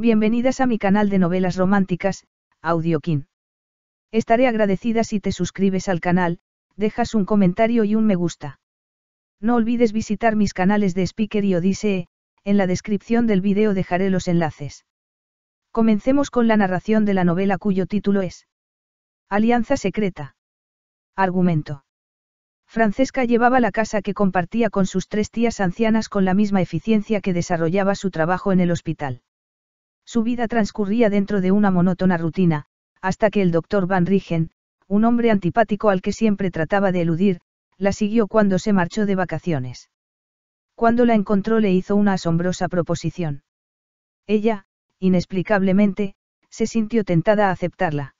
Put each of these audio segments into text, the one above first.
Bienvenidas a mi canal de novelas románticas, Audiokin. Estaré agradecida si te suscribes al canal, dejas un comentario y un me gusta. No olvides visitar mis canales de Speaker y Odisee, en la descripción del video dejaré los enlaces. Comencemos con la narración de la novela cuyo título es Alianza Secreta. Argumento. Francesca llevaba la casa que compartía con sus tres tías ancianas con la misma eficiencia que desarrollaba su trabajo en el hospital. Su vida transcurría dentro de una monótona rutina, hasta que el doctor Van Rigen, un hombre antipático al que siempre trataba de eludir, la siguió cuando se marchó de vacaciones. Cuando la encontró le hizo una asombrosa proposición. Ella, inexplicablemente, se sintió tentada a aceptarla.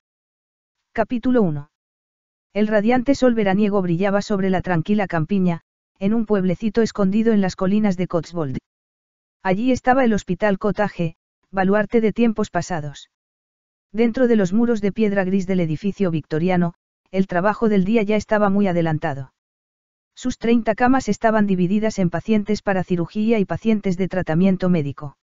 Capítulo 1. El radiante sol veraniego brillaba sobre la tranquila campiña, en un pueblecito escondido en las colinas de Cotswold. Allí estaba el hospital Cottage, baluarte de tiempos pasados. Dentro de los muros de piedra gris del edificio victoriano, el trabajo del día ya estaba muy adelantado. Sus 30 camas estaban divididas en pacientes para cirugía y pacientes de tratamiento médico.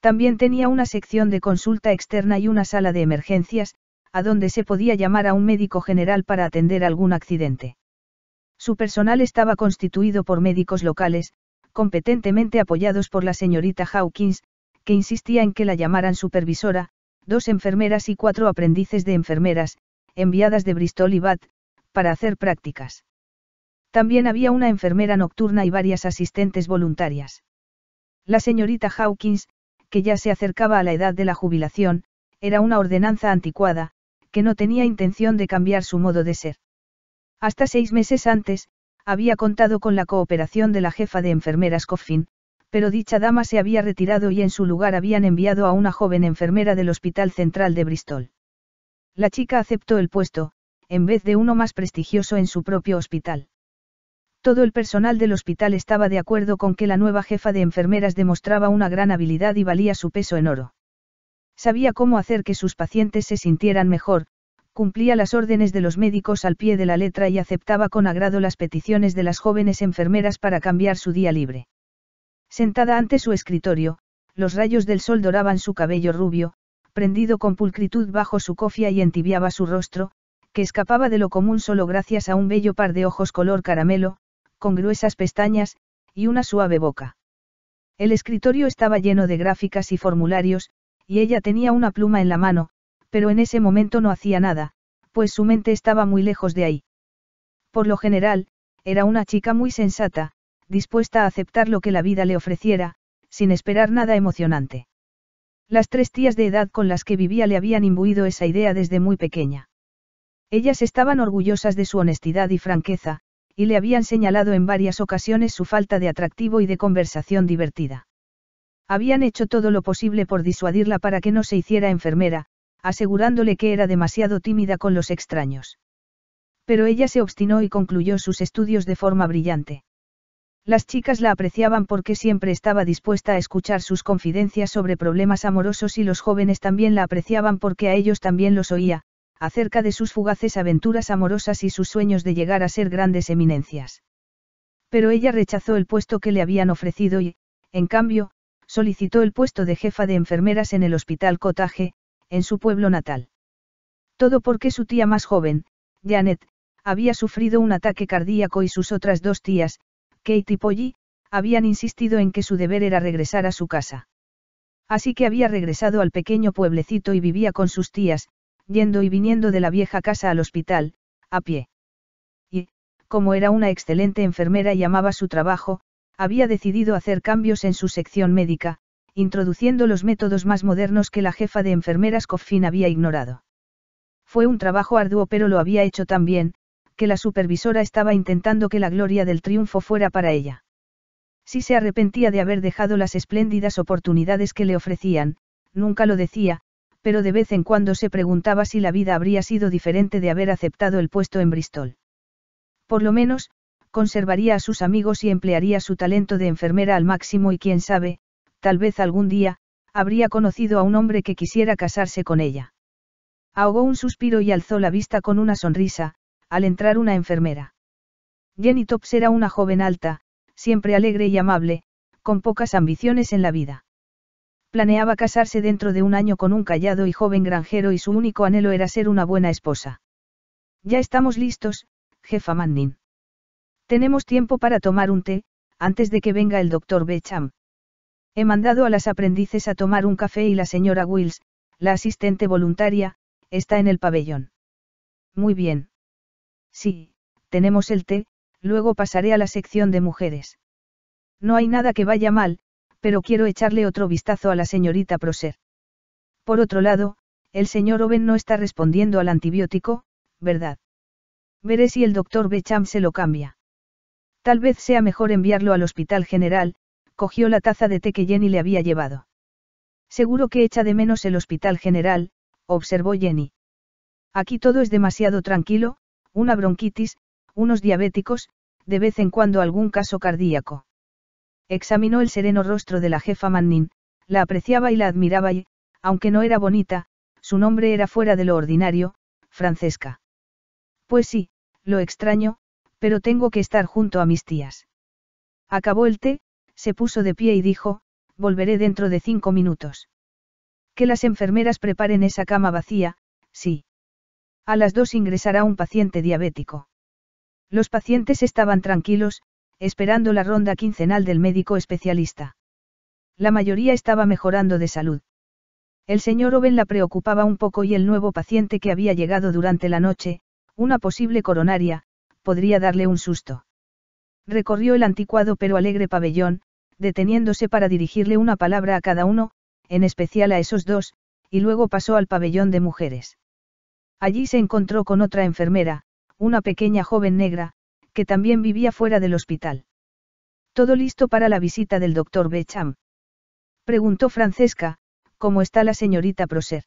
También tenía una sección de consulta externa y una sala de emergencias, a donde se podía llamar a un médico general para atender algún accidente. Su personal estaba constituido por médicos locales, competentemente apoyados por la señorita Hawkins, que insistía en que la llamaran supervisora, dos enfermeras y cuatro aprendices de enfermeras, enviadas de Bristol y Bath, para hacer prácticas. También había una enfermera nocturna y varias asistentes voluntarias. La señorita Hawkins, que ya se acercaba a la edad de la jubilación, era una ordenanza anticuada, que no tenía intención de cambiar su modo de ser. Hasta seis meses antes, había contado con la cooperación de la jefa de enfermeras Coffin, pero dicha dama se había retirado y en su lugar habían enviado a una joven enfermera del Hospital Central de Bristol. La chica aceptó el puesto, en vez de uno más prestigioso en su propio hospital. Todo el personal del hospital estaba de acuerdo con que la nueva jefa de enfermeras demostraba una gran habilidad y valía su peso en oro. Sabía cómo hacer que sus pacientes se sintieran mejor, cumplía las órdenes de los médicos al pie de la letra y aceptaba con agrado las peticiones de las jóvenes enfermeras para cambiar su día libre. Sentada ante su escritorio, los rayos del sol doraban su cabello rubio, prendido con pulcritud bajo su cofia y entibiaba su rostro, que escapaba de lo común solo gracias a un bello par de ojos color caramelo, con gruesas pestañas, y una suave boca. El escritorio estaba lleno de gráficas y formularios, y ella tenía una pluma en la mano, pero en ese momento no hacía nada, pues su mente estaba muy lejos de ahí. Por lo general, era una chica muy sensata, dispuesta a aceptar lo que la vida le ofreciera, sin esperar nada emocionante. Las tres tías de edad con las que vivía le habían imbuido esa idea desde muy pequeña. Ellas estaban orgullosas de su honestidad y franqueza, y le habían señalado en varias ocasiones su falta de atractivo y de conversación divertida. Habían hecho todo lo posible por disuadirla para que no se hiciera enfermera, asegurándole que era demasiado tímida con los extraños. Pero ella se obstinó y concluyó sus estudios de forma brillante. Las chicas la apreciaban porque siempre estaba dispuesta a escuchar sus confidencias sobre problemas amorosos y los jóvenes también la apreciaban porque a ellos también los oía, acerca de sus fugaces aventuras amorosas y sus sueños de llegar a ser grandes eminencias. Pero ella rechazó el puesto que le habían ofrecido y, en cambio, solicitó el puesto de jefa de enfermeras en el hospital Cotaje, en su pueblo natal. Todo porque su tía más joven, Janet, había sufrido un ataque cardíaco y sus otras dos tías, Katie y Polly, habían insistido en que su deber era regresar a su casa. Así que había regresado al pequeño pueblecito y vivía con sus tías, yendo y viniendo de la vieja casa al hospital, a pie. Y, como era una excelente enfermera y amaba su trabajo, había decidido hacer cambios en su sección médica, introduciendo los métodos más modernos que la jefa de enfermeras Coffin había ignorado. Fue un trabajo arduo pero lo había hecho tan bien, que la supervisora estaba intentando que la gloria del triunfo fuera para ella. Si se arrepentía de haber dejado las espléndidas oportunidades que le ofrecían, nunca lo decía, pero de vez en cuando se preguntaba si la vida habría sido diferente de haber aceptado el puesto en Bristol. Por lo menos, conservaría a sus amigos y emplearía su talento de enfermera al máximo y quién sabe, tal vez algún día, habría conocido a un hombre que quisiera casarse con ella. Ahogó un suspiro y alzó la vista con una sonrisa, al entrar una enfermera. Jenny Tops era una joven alta, siempre alegre y amable, con pocas ambiciones en la vida. Planeaba casarse dentro de un año con un callado y joven granjero y su único anhelo era ser una buena esposa. Ya estamos listos, jefa Manning. Tenemos tiempo para tomar un té, antes de que venga el doctor Becham. He mandado a las aprendices a tomar un café y la señora Wills, la asistente voluntaria, está en el pabellón. Muy bien. Sí, tenemos el té, luego pasaré a la sección de mujeres. No hay nada que vaya mal, pero quiero echarle otro vistazo a la señorita Proser. Por otro lado, el señor Owen no está respondiendo al antibiótico, ¿verdad? Veré si el doctor Becham se lo cambia. Tal vez sea mejor enviarlo al hospital general, cogió la taza de té que Jenny le había llevado. Seguro que echa de menos el hospital general, observó Jenny. Aquí todo es demasiado tranquilo, una bronquitis, unos diabéticos, de vez en cuando algún caso cardíaco. Examinó el sereno rostro de la jefa Mannin, la apreciaba y la admiraba y, aunque no era bonita, su nombre era fuera de lo ordinario, Francesca. Pues sí, lo extraño, pero tengo que estar junto a mis tías. Acabó el té, se puso de pie y dijo, volveré dentro de cinco minutos. Que las enfermeras preparen esa cama vacía, sí. A las dos ingresará un paciente diabético. Los pacientes estaban tranquilos, esperando la ronda quincenal del médico especialista. La mayoría estaba mejorando de salud. El señor Oven la preocupaba un poco y el nuevo paciente que había llegado durante la noche, una posible coronaria, podría darle un susto. Recorrió el anticuado pero alegre pabellón, deteniéndose para dirigirle una palabra a cada uno, en especial a esos dos, y luego pasó al pabellón de mujeres. Allí se encontró con otra enfermera, una pequeña joven negra, que también vivía fuera del hospital. Todo listo para la visita del doctor Becham. Preguntó Francesca, ¿cómo está la señorita Proser?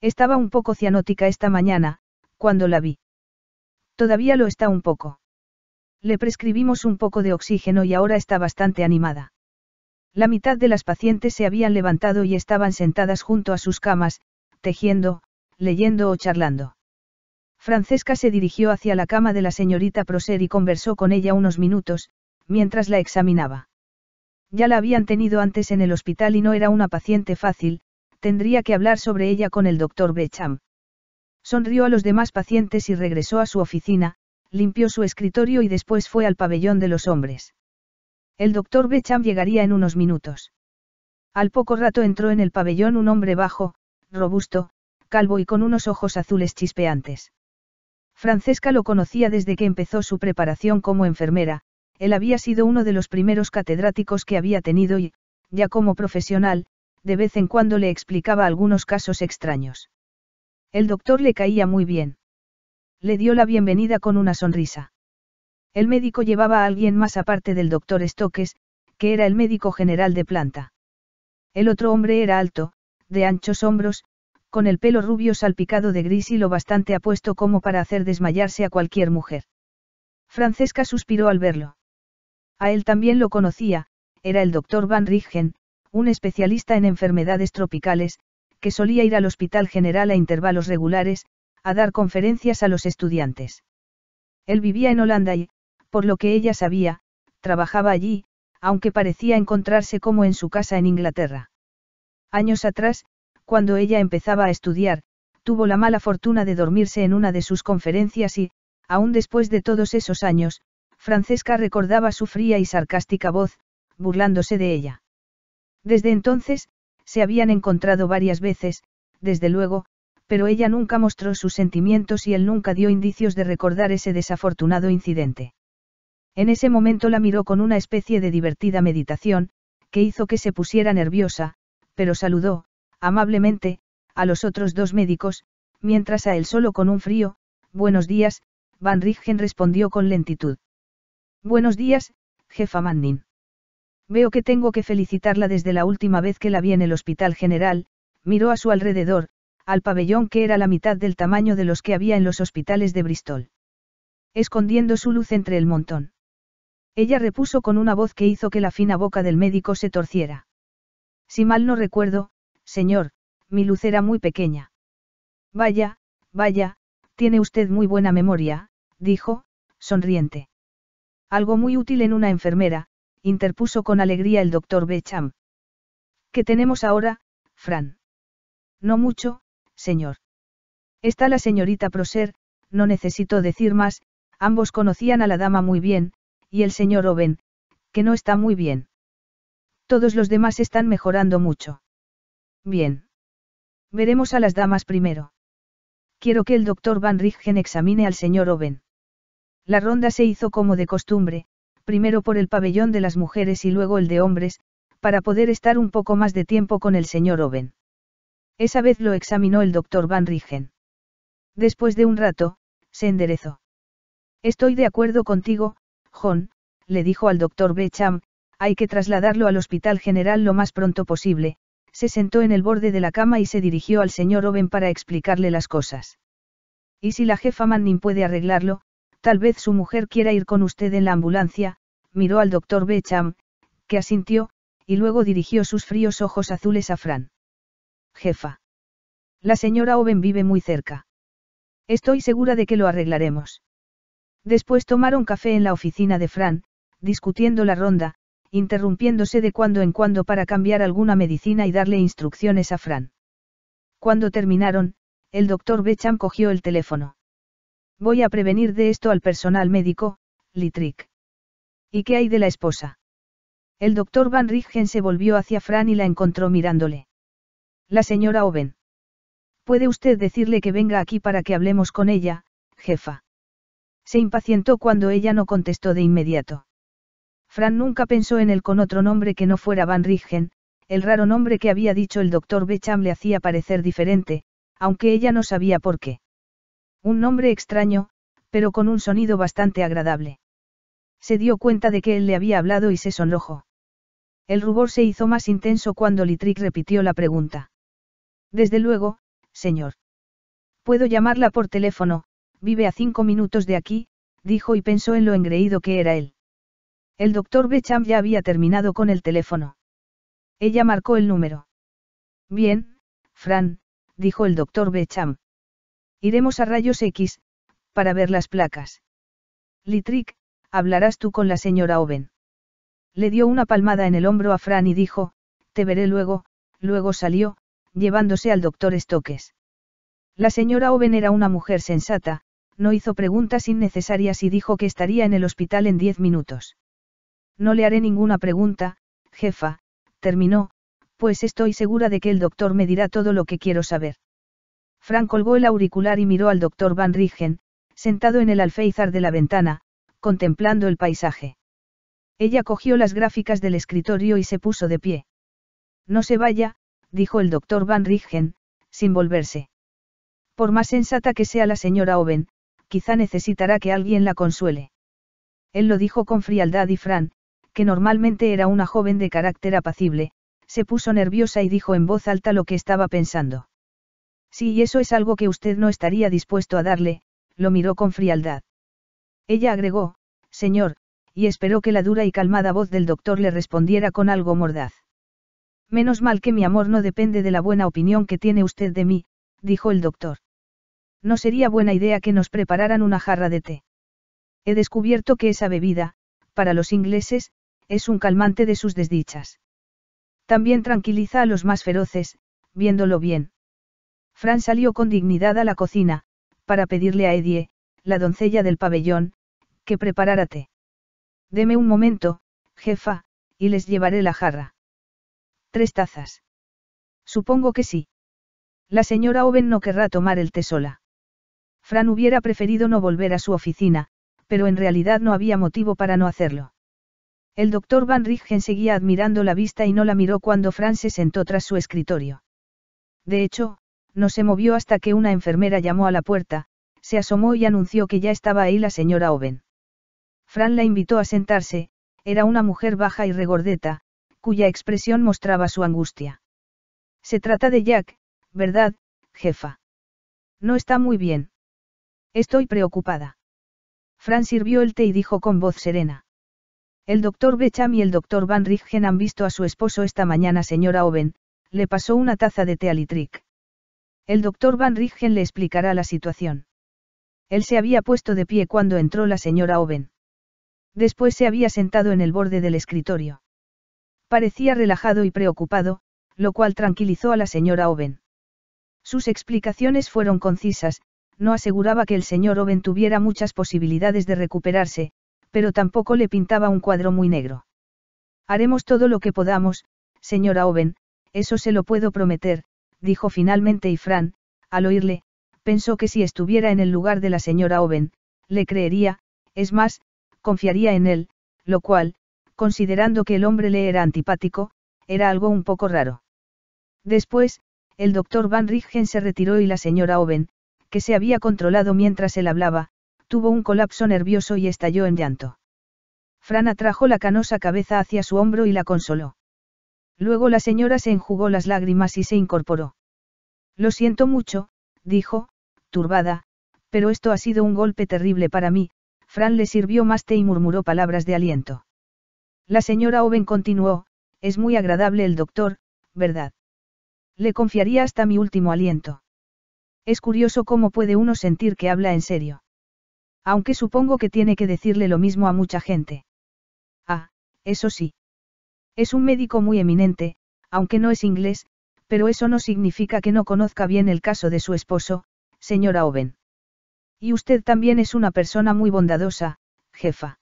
Estaba un poco cianótica esta mañana, cuando la vi. Todavía lo está un poco. Le prescribimos un poco de oxígeno y ahora está bastante animada. La mitad de las pacientes se habían levantado y estaban sentadas junto a sus camas, tejiendo, leyendo o charlando. Francesca se dirigió hacia la cama de la señorita Proser y conversó con ella unos minutos, mientras la examinaba. Ya la habían tenido antes en el hospital y no era una paciente fácil, tendría que hablar sobre ella con el doctor Becham. Sonrió a los demás pacientes y regresó a su oficina, limpió su escritorio y después fue al pabellón de los hombres. El doctor Becham llegaría en unos minutos. Al poco rato entró en el pabellón un hombre bajo, robusto, calvo y con unos ojos azules chispeantes. Francesca lo conocía desde que empezó su preparación como enfermera, él había sido uno de los primeros catedráticos que había tenido y, ya como profesional, de vez en cuando le explicaba algunos casos extraños. El doctor le caía muy bien. Le dio la bienvenida con una sonrisa. El médico llevaba a alguien más aparte del doctor Stokes, que era el médico general de planta. El otro hombre era alto, de anchos hombros, con el pelo rubio salpicado de gris y lo bastante apuesto como para hacer desmayarse a cualquier mujer. Francesca suspiró al verlo. A él también lo conocía, era el doctor Van Rijgen, un especialista en enfermedades tropicales, que solía ir al Hospital General a intervalos regulares, a dar conferencias a los estudiantes. Él vivía en Holanda y, por lo que ella sabía, trabajaba allí, aunque parecía encontrarse como en su casa en Inglaterra. Años atrás, cuando ella empezaba a estudiar, tuvo la mala fortuna de dormirse en una de sus conferencias y, aún después de todos esos años, Francesca recordaba su fría y sarcástica voz, burlándose de ella. Desde entonces, se habían encontrado varias veces, desde luego, pero ella nunca mostró sus sentimientos y él nunca dio indicios de recordar ese desafortunado incidente. En ese momento la miró con una especie de divertida meditación, que hizo que se pusiera nerviosa, pero saludó, amablemente, a los otros dos médicos, mientras a él solo con un frío, buenos días, Van Richten respondió con lentitud. Buenos días, jefa Mannin. Veo que tengo que felicitarla desde la última vez que la vi en el hospital general, miró a su alrededor, al pabellón que era la mitad del tamaño de los que había en los hospitales de Bristol. Escondiendo su luz entre el montón. Ella repuso con una voz que hizo que la fina boca del médico se torciera. Si mal no recuerdo, señor, mi luz era muy pequeña. Vaya, vaya, tiene usted muy buena memoria, dijo, sonriente. Algo muy útil en una enfermera, interpuso con alegría el doctor Becham. ¿Qué tenemos ahora, Fran? No mucho, señor. Está la señorita Proser, no necesito decir más, ambos conocían a la dama muy bien, y el señor Oben, que no está muy bien. Todos los demás están mejorando mucho. Bien. Veremos a las damas primero. Quiero que el doctor Van Rijgen examine al señor Oven. La ronda se hizo como de costumbre, primero por el pabellón de las mujeres y luego el de hombres, para poder estar un poco más de tiempo con el señor Oven. Esa vez lo examinó el doctor Van Rijgen. Después de un rato, se enderezó. Estoy de acuerdo contigo, John, le dijo al doctor Becham, hay que trasladarlo al Hospital General lo más pronto posible, se sentó en el borde de la cama y se dirigió al señor Oben para explicarle las cosas. Y si la jefa Manning puede arreglarlo, tal vez su mujer quiera ir con usted en la ambulancia, miró al doctor Becham, que asintió, y luego dirigió sus fríos ojos azules a Fran. Jefa. La señora Oben vive muy cerca. Estoy segura de que lo arreglaremos. Después tomaron café en la oficina de Fran, discutiendo la ronda, interrumpiéndose de cuando en cuando para cambiar alguna medicina y darle instrucciones a Fran. Cuando terminaron, el doctor Becham cogió el teléfono. Voy a prevenir de esto al personal médico, Litrick. ¿Y qué hay de la esposa? El doctor Van Richten se volvió hacia Fran y la encontró mirándole. La señora Oven. Puede usted decirle que venga aquí para que hablemos con ella, jefa. Se impacientó cuando ella no contestó de inmediato. Fran nunca pensó en él con otro nombre que no fuera Van Rigen, el raro nombre que había dicho el doctor Becham le hacía parecer diferente, aunque ella no sabía por qué. Un nombre extraño, pero con un sonido bastante agradable. Se dio cuenta de que él le había hablado y se sonrojó. El rubor se hizo más intenso cuando Litrick repitió la pregunta. Desde luego, señor. Puedo llamarla por teléfono, vive a cinco minutos de aquí, dijo y pensó en lo engreído que era él. El doctor Becham ya había terminado con el teléfono. Ella marcó el número. Bien, Fran, dijo el doctor Becham. Iremos a rayos X, para ver las placas. Litrick, hablarás tú con la señora Oven. Le dio una palmada en el hombro a Fran y dijo, te veré luego, luego salió, llevándose al doctor Stokes. La señora Oven era una mujer sensata, no hizo preguntas innecesarias y dijo que estaría en el hospital en diez minutos. No le haré ninguna pregunta, jefa, terminó, pues estoy segura de que el doctor me dirá todo lo que quiero saber. Frank colgó el auricular y miró al doctor Van Rigen, sentado en el alféizar de la ventana, contemplando el paisaje. Ella cogió las gráficas del escritorio y se puso de pie. No se vaya, dijo el doctor Van Rigen, sin volverse. Por más sensata que sea la señora owen quizá necesitará que alguien la consuele. Él lo dijo con frialdad y Fran, que normalmente era una joven de carácter apacible, se puso nerviosa y dijo en voz alta lo que estaba pensando. Si eso es algo que usted no estaría dispuesto a darle, lo miró con frialdad. Ella agregó, Señor, y esperó que la dura y calmada voz del doctor le respondiera con algo mordaz. Menos mal que mi amor no depende de la buena opinión que tiene usted de mí, dijo el doctor. No sería buena idea que nos prepararan una jarra de té. He descubierto que esa bebida, para los ingleses, es un calmante de sus desdichas. También tranquiliza a los más feroces, viéndolo bien. Fran salió con dignidad a la cocina, para pedirle a Edie, la doncella del pabellón, que preparara té. Deme un momento, jefa, y les llevaré la jarra. Tres tazas. Supongo que sí. La señora Owen no querrá tomar el té sola. Fran hubiera preferido no volver a su oficina, pero en realidad no había motivo para no hacerlo. El doctor Van Rijgen seguía admirando la vista y no la miró cuando Fran se sentó tras su escritorio. De hecho, no se movió hasta que una enfermera llamó a la puerta, se asomó y anunció que ya estaba ahí la señora Oven. Fran la invitó a sentarse, era una mujer baja y regordeta, cuya expresión mostraba su angustia. Se trata de Jack, ¿verdad, jefa? No está muy bien. Estoy preocupada. Fran sirvió el té y dijo con voz serena. El doctor Becham y el doctor Van Rijgen han visto a su esposo esta mañana, señora Oven, le pasó una taza de té a El doctor Van Rijgen le explicará la situación. Él se había puesto de pie cuando entró la señora Oven. Después se había sentado en el borde del escritorio. Parecía relajado y preocupado, lo cual tranquilizó a la señora Oven. Sus explicaciones fueron concisas, no aseguraba que el señor Oven tuviera muchas posibilidades de recuperarse, pero tampoco le pintaba un cuadro muy negro. Haremos todo lo que podamos, señora Owen, eso se lo puedo prometer, dijo finalmente y al oírle, pensó que si estuviera en el lugar de la señora Owen, le creería, es más, confiaría en él, lo cual, considerando que el hombre le era antipático, era algo un poco raro. Después, el doctor Van Rijgen se retiró y la señora Owen, que se había controlado mientras él hablaba, tuvo un colapso nervioso y estalló en llanto. Fran atrajo la canosa cabeza hacia su hombro y la consoló. Luego la señora se enjugó las lágrimas y se incorporó. Lo siento mucho, dijo, turbada, pero esto ha sido un golpe terrible para mí, Fran le sirvió más té y murmuró palabras de aliento. La señora Owen continuó, es muy agradable el doctor, ¿verdad? Le confiaría hasta mi último aliento. Es curioso cómo puede uno sentir que habla en serio. Aunque supongo que tiene que decirle lo mismo a mucha gente. Ah, eso sí. Es un médico muy eminente, aunque no es inglés, pero eso no significa que no conozca bien el caso de su esposo, señora Owen. Y usted también es una persona muy bondadosa, jefa.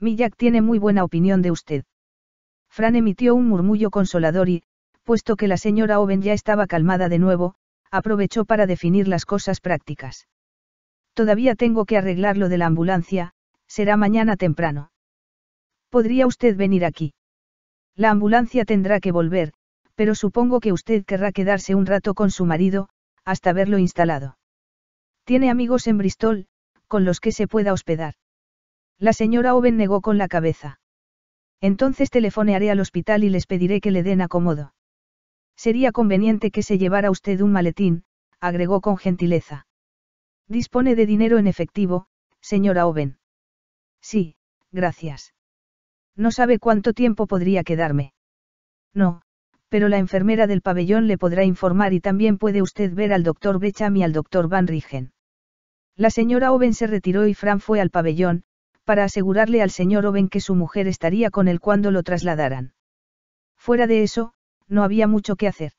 Millac tiene muy buena opinión de usted. Fran emitió un murmullo consolador y, puesto que la señora Owen ya estaba calmada de nuevo, aprovechó para definir las cosas prácticas. Todavía tengo que arreglar lo de la ambulancia, será mañana temprano. ¿Podría usted venir aquí? La ambulancia tendrá que volver, pero supongo que usted querrá quedarse un rato con su marido, hasta verlo instalado. Tiene amigos en Bristol, con los que se pueda hospedar. La señora Owen negó con la cabeza. Entonces telefonearé al hospital y les pediré que le den acomodo. Sería conveniente que se llevara usted un maletín, agregó con gentileza. Dispone de dinero en efectivo, señora Oven. Sí, gracias. No sabe cuánto tiempo podría quedarme. No, pero la enfermera del pabellón le podrá informar y también puede usted ver al doctor Brecham y al doctor Van Rigen. La señora Oven se retiró y Fran fue al pabellón, para asegurarle al señor Oven que su mujer estaría con él cuando lo trasladaran. Fuera de eso, no había mucho que hacer.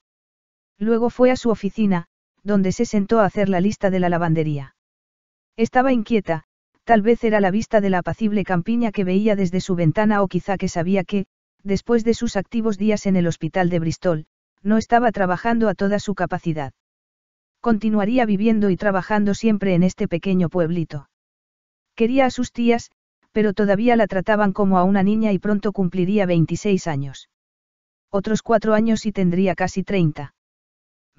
Luego fue a su oficina, donde se sentó a hacer la lista de la lavandería. Estaba inquieta, tal vez era la vista de la apacible campiña que veía desde su ventana o quizá que sabía que, después de sus activos días en el hospital de Bristol, no estaba trabajando a toda su capacidad. Continuaría viviendo y trabajando siempre en este pequeño pueblito. Quería a sus tías, pero todavía la trataban como a una niña y pronto cumpliría 26 años. Otros cuatro años y tendría casi 30.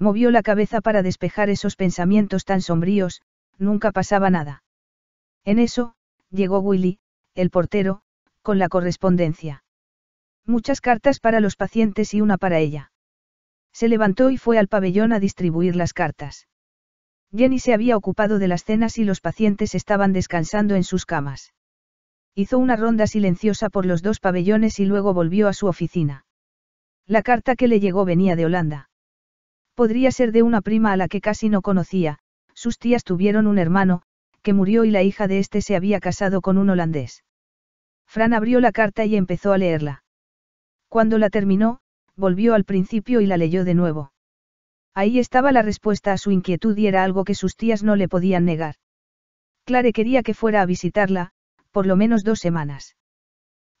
Movió la cabeza para despejar esos pensamientos tan sombríos, nunca pasaba nada. En eso, llegó Willy, el portero, con la correspondencia. Muchas cartas para los pacientes y una para ella. Se levantó y fue al pabellón a distribuir las cartas. Jenny se había ocupado de las cenas y los pacientes estaban descansando en sus camas. Hizo una ronda silenciosa por los dos pabellones y luego volvió a su oficina. La carta que le llegó venía de Holanda. Podría ser de una prima a la que casi no conocía, sus tías tuvieron un hermano, que murió y la hija de este se había casado con un holandés. Fran abrió la carta y empezó a leerla. Cuando la terminó, volvió al principio y la leyó de nuevo. Ahí estaba la respuesta a su inquietud y era algo que sus tías no le podían negar. Clare quería que fuera a visitarla, por lo menos dos semanas.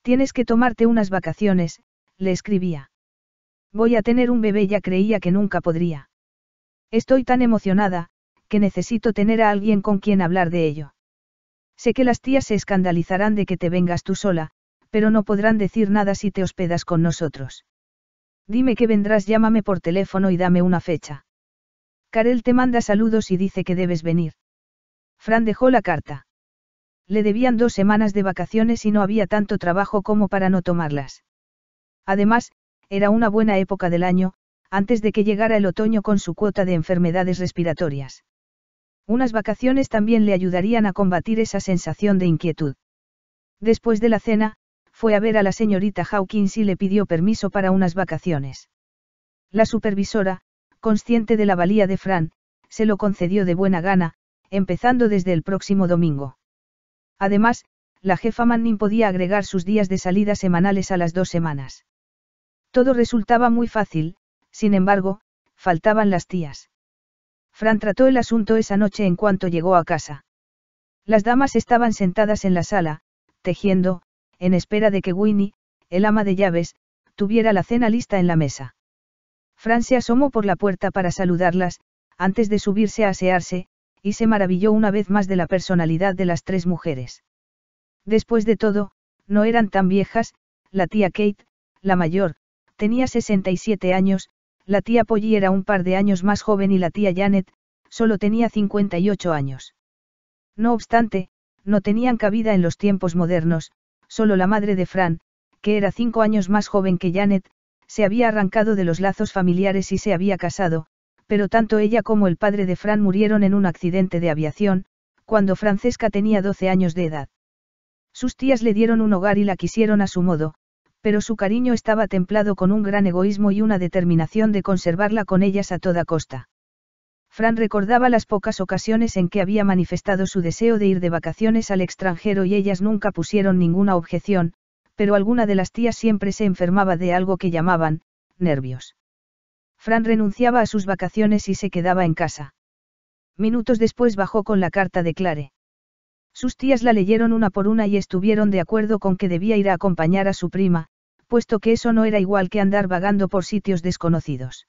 Tienes que tomarte unas vacaciones, le escribía. Voy a tener un bebé, ya creía que nunca podría. Estoy tan emocionada, que necesito tener a alguien con quien hablar de ello. Sé que las tías se escandalizarán de que te vengas tú sola, pero no podrán decir nada si te hospedas con nosotros. Dime que vendrás, llámame por teléfono y dame una fecha. Karel te manda saludos y dice que debes venir. Fran dejó la carta. Le debían dos semanas de vacaciones y no había tanto trabajo como para no tomarlas. Además, era una buena época del año, antes de que llegara el otoño con su cuota de enfermedades respiratorias. Unas vacaciones también le ayudarían a combatir esa sensación de inquietud. Después de la cena, fue a ver a la señorita Hawkins y le pidió permiso para unas vacaciones. La supervisora, consciente de la valía de Fran, se lo concedió de buena gana, empezando desde el próximo domingo. Además, la jefa Manning podía agregar sus días de salida semanales a las dos semanas. Todo resultaba muy fácil, sin embargo, faltaban las tías. Fran trató el asunto esa noche en cuanto llegó a casa. Las damas estaban sentadas en la sala, tejiendo, en espera de que Winnie, el ama de llaves, tuviera la cena lista en la mesa. Fran se asomó por la puerta para saludarlas, antes de subirse a asearse, y se maravilló una vez más de la personalidad de las tres mujeres. Después de todo, no eran tan viejas, la tía Kate, la mayor, Tenía 67 años, la tía Polly era un par de años más joven y la tía Janet, solo tenía 58 años. No obstante, no tenían cabida en los tiempos modernos, solo la madre de Fran, que era cinco años más joven que Janet, se había arrancado de los lazos familiares y se había casado, pero tanto ella como el padre de Fran murieron en un accidente de aviación, cuando Francesca tenía 12 años de edad. Sus tías le dieron un hogar y la quisieron a su modo, pero su cariño estaba templado con un gran egoísmo y una determinación de conservarla con ellas a toda costa. Fran recordaba las pocas ocasiones en que había manifestado su deseo de ir de vacaciones al extranjero y ellas nunca pusieron ninguna objeción, pero alguna de las tías siempre se enfermaba de algo que llamaban, nervios. Fran renunciaba a sus vacaciones y se quedaba en casa. Minutos después bajó con la carta de Clare. Sus tías la leyeron una por una y estuvieron de acuerdo con que debía ir a acompañar a su prima, puesto que eso no era igual que andar vagando por sitios desconocidos.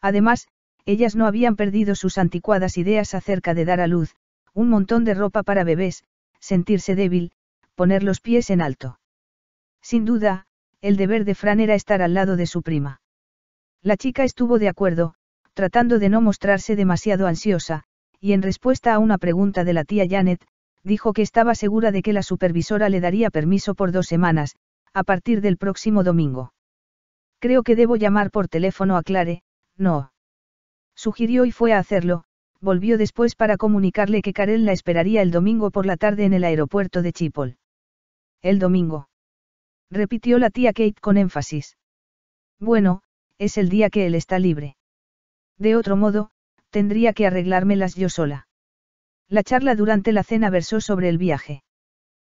Además, ellas no habían perdido sus anticuadas ideas acerca de dar a luz, un montón de ropa para bebés, sentirse débil, poner los pies en alto. Sin duda, el deber de Fran era estar al lado de su prima. La chica estuvo de acuerdo, tratando de no mostrarse demasiado ansiosa, y en respuesta a una pregunta de la tía Janet, dijo que estaba segura de que la supervisora le daría permiso por dos semanas, a partir del próximo domingo. Creo que debo llamar por teléfono a Clare, no. Sugirió y fue a hacerlo, volvió después para comunicarle que Karel la esperaría el domingo por la tarde en el aeropuerto de Chipol. El domingo. Repitió la tía Kate con énfasis. Bueno, es el día que él está libre. De otro modo, tendría que arreglármelas yo sola. La charla durante la cena versó sobre el viaje.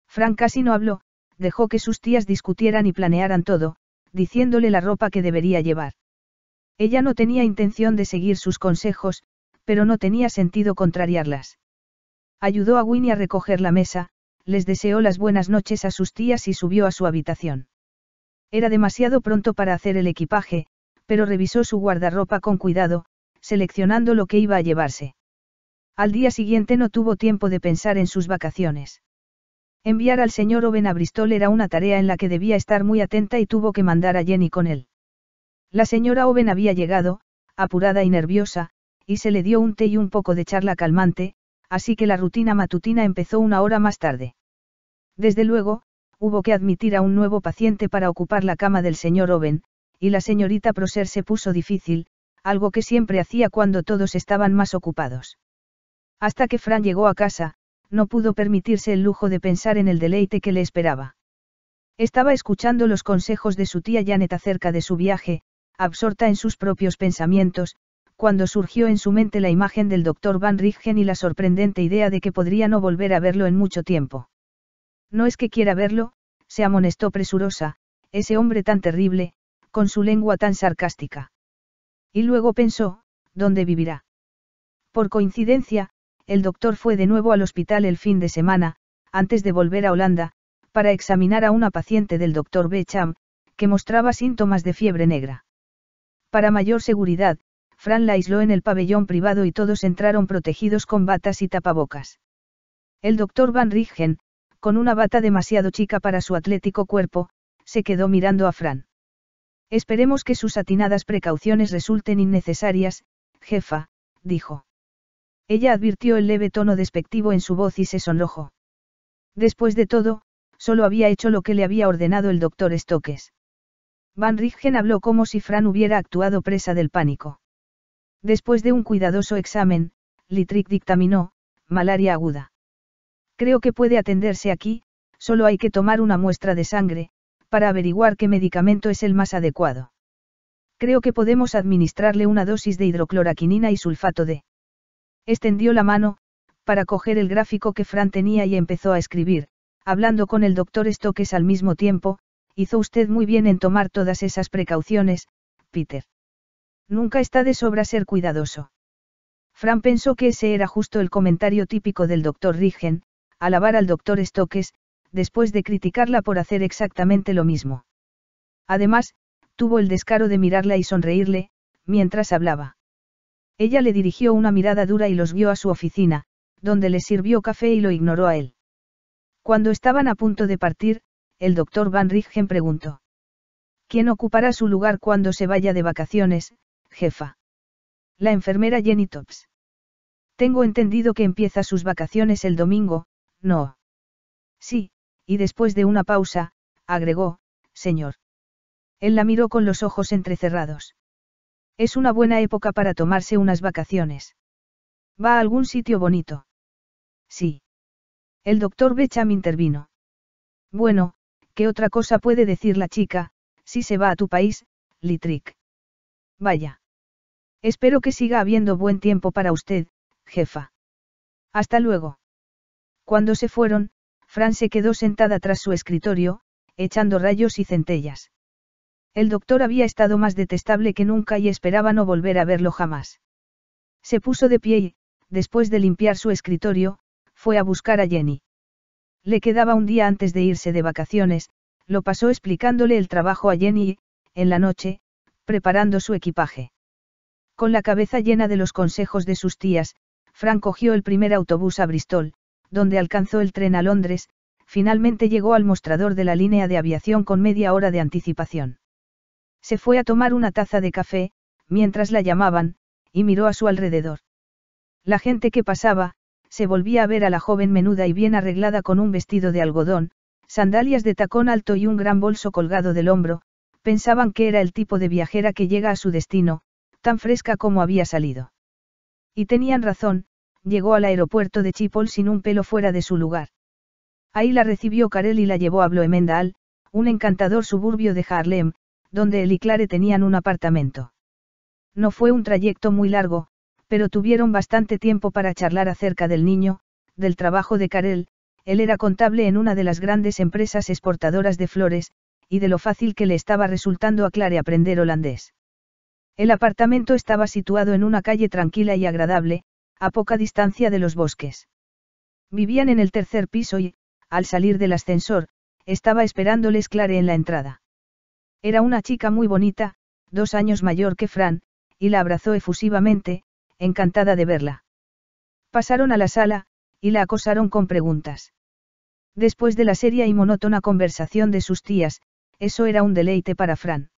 Frank casi no habló, dejó que sus tías discutieran y planearan todo, diciéndole la ropa que debería llevar. Ella no tenía intención de seguir sus consejos, pero no tenía sentido contrariarlas. Ayudó a Winnie a recoger la mesa, les deseó las buenas noches a sus tías y subió a su habitación. Era demasiado pronto para hacer el equipaje, pero revisó su guardarropa con cuidado, seleccionando lo que iba a llevarse. Al día siguiente no tuvo tiempo de pensar en sus vacaciones. Enviar al señor Oven a Bristol era una tarea en la que debía estar muy atenta y tuvo que mandar a Jenny con él. La señora Oven había llegado, apurada y nerviosa, y se le dio un té y un poco de charla calmante, así que la rutina matutina empezó una hora más tarde. Desde luego, hubo que admitir a un nuevo paciente para ocupar la cama del señor Oven, y la señorita Proser se puso difícil, algo que siempre hacía cuando todos estaban más ocupados. Hasta que Fran llegó a casa, no pudo permitirse el lujo de pensar en el deleite que le esperaba. Estaba escuchando los consejos de su tía Janet acerca de su viaje, absorta en sus propios pensamientos, cuando surgió en su mente la imagen del doctor Van Richten y la sorprendente idea de que podría no volver a verlo en mucho tiempo. No es que quiera verlo, se amonestó presurosa, ese hombre tan terrible, con su lengua tan sarcástica. Y luego pensó, ¿dónde vivirá? Por coincidencia, el doctor fue de nuevo al hospital el fin de semana, antes de volver a Holanda, para examinar a una paciente del doctor Becham, que mostraba síntomas de fiebre negra. Para mayor seguridad, Fran la aisló en el pabellón privado y todos entraron protegidos con batas y tapabocas. El doctor Van Rijgen, con una bata demasiado chica para su atlético cuerpo, se quedó mirando a Fran. Esperemos que sus atinadas precauciones resulten innecesarias, jefa, dijo. Ella advirtió el leve tono despectivo en su voz y se sonrojó. Después de todo, solo había hecho lo que le había ordenado el doctor Stokes. Van Rijgen habló como si Fran hubiera actuado presa del pánico. Después de un cuidadoso examen, Litrick dictaminó, malaria aguda. Creo que puede atenderse aquí, solo hay que tomar una muestra de sangre, para averiguar qué medicamento es el más adecuado. Creo que podemos administrarle una dosis de hidrocloraquinina y sulfato de Extendió la mano, para coger el gráfico que Fran tenía y empezó a escribir, hablando con el doctor Stokes al mismo tiempo, hizo usted muy bien en tomar todas esas precauciones, Peter. Nunca está de sobra ser cuidadoso. Fran pensó que ese era justo el comentario típico del doctor Rigen, alabar al doctor Stokes, después de criticarla por hacer exactamente lo mismo. Además, tuvo el descaro de mirarla y sonreírle, mientras hablaba. Ella le dirigió una mirada dura y los vio a su oficina, donde le sirvió café y lo ignoró a él. Cuando estaban a punto de partir, el doctor Van Rijgen preguntó. ¿Quién ocupará su lugar cuando se vaya de vacaciones, jefa? La enfermera Jenny Tops. Tengo entendido que empieza sus vacaciones el domingo, ¿no? Sí, y después de una pausa, agregó, señor. Él la miró con los ojos entrecerrados. Es una buena época para tomarse unas vacaciones. ¿Va a algún sitio bonito? Sí. El doctor Becham intervino. Bueno, ¿qué otra cosa puede decir la chica, si se va a tu país, Litric? Vaya. Espero que siga habiendo buen tiempo para usted, jefa. Hasta luego. Cuando se fueron, Fran se quedó sentada tras su escritorio, echando rayos y centellas. El doctor había estado más detestable que nunca y esperaba no volver a verlo jamás. Se puso de pie y, después de limpiar su escritorio, fue a buscar a Jenny. Le quedaba un día antes de irse de vacaciones, lo pasó explicándole el trabajo a Jenny y, en la noche, preparando su equipaje. Con la cabeza llena de los consejos de sus tías, Frank cogió el primer autobús a Bristol, donde alcanzó el tren a Londres, finalmente llegó al mostrador de la línea de aviación con media hora de anticipación. Se fue a tomar una taza de café, mientras la llamaban, y miró a su alrededor. La gente que pasaba, se volvía a ver a la joven menuda y bien arreglada con un vestido de algodón, sandalias de tacón alto y un gran bolso colgado del hombro, pensaban que era el tipo de viajera que llega a su destino, tan fresca como había salido. Y tenían razón, llegó al aeropuerto de Chipol sin un pelo fuera de su lugar. Ahí la recibió Karel y la llevó a Bloemendaal, un encantador suburbio de Harlem, donde él y Clare tenían un apartamento. No fue un trayecto muy largo, pero tuvieron bastante tiempo para charlar acerca del niño, del trabajo de Karel, él era contable en una de las grandes empresas exportadoras de flores, y de lo fácil que le estaba resultando a Clare aprender holandés. El apartamento estaba situado en una calle tranquila y agradable, a poca distancia de los bosques. Vivían en el tercer piso y, al salir del ascensor, estaba esperándoles Clare en la entrada. Era una chica muy bonita, dos años mayor que Fran, y la abrazó efusivamente, encantada de verla. Pasaron a la sala, y la acosaron con preguntas. Después de la seria y monótona conversación de sus tías, eso era un deleite para Fran.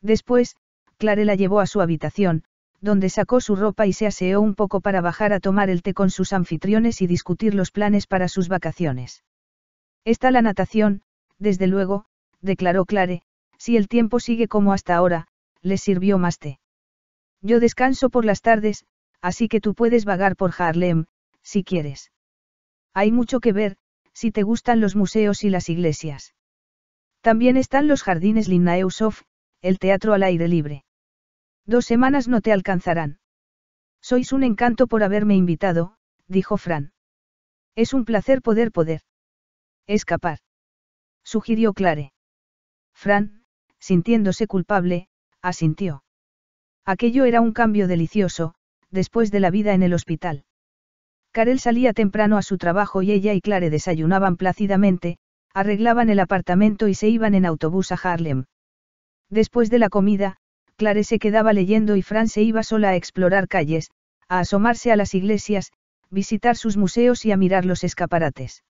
Después, Clare la llevó a su habitación, donde sacó su ropa y se aseó un poco para bajar a tomar el té con sus anfitriones y discutir los planes para sus vacaciones. Está la natación, desde luego, declaró Clare, si el tiempo sigue como hasta ahora, les sirvió más té. Yo descanso por las tardes, así que tú puedes vagar por Harlem, si quieres. Hay mucho que ver, si te gustan los museos y las iglesias. También están los jardines Linnaeusov, el teatro al aire libre. Dos semanas no te alcanzarán. Sois un encanto por haberme invitado, dijo Fran. Es un placer poder poder. Escapar. Sugirió Clare. Fran, sintiéndose culpable, asintió. Aquello era un cambio delicioso, después de la vida en el hospital. Karel salía temprano a su trabajo y ella y Clare desayunaban plácidamente, arreglaban el apartamento y se iban en autobús a Harlem. Después de la comida, Clare se quedaba leyendo y Fran se iba sola a explorar calles, a asomarse a las iglesias, visitar sus museos y a mirar los escaparates.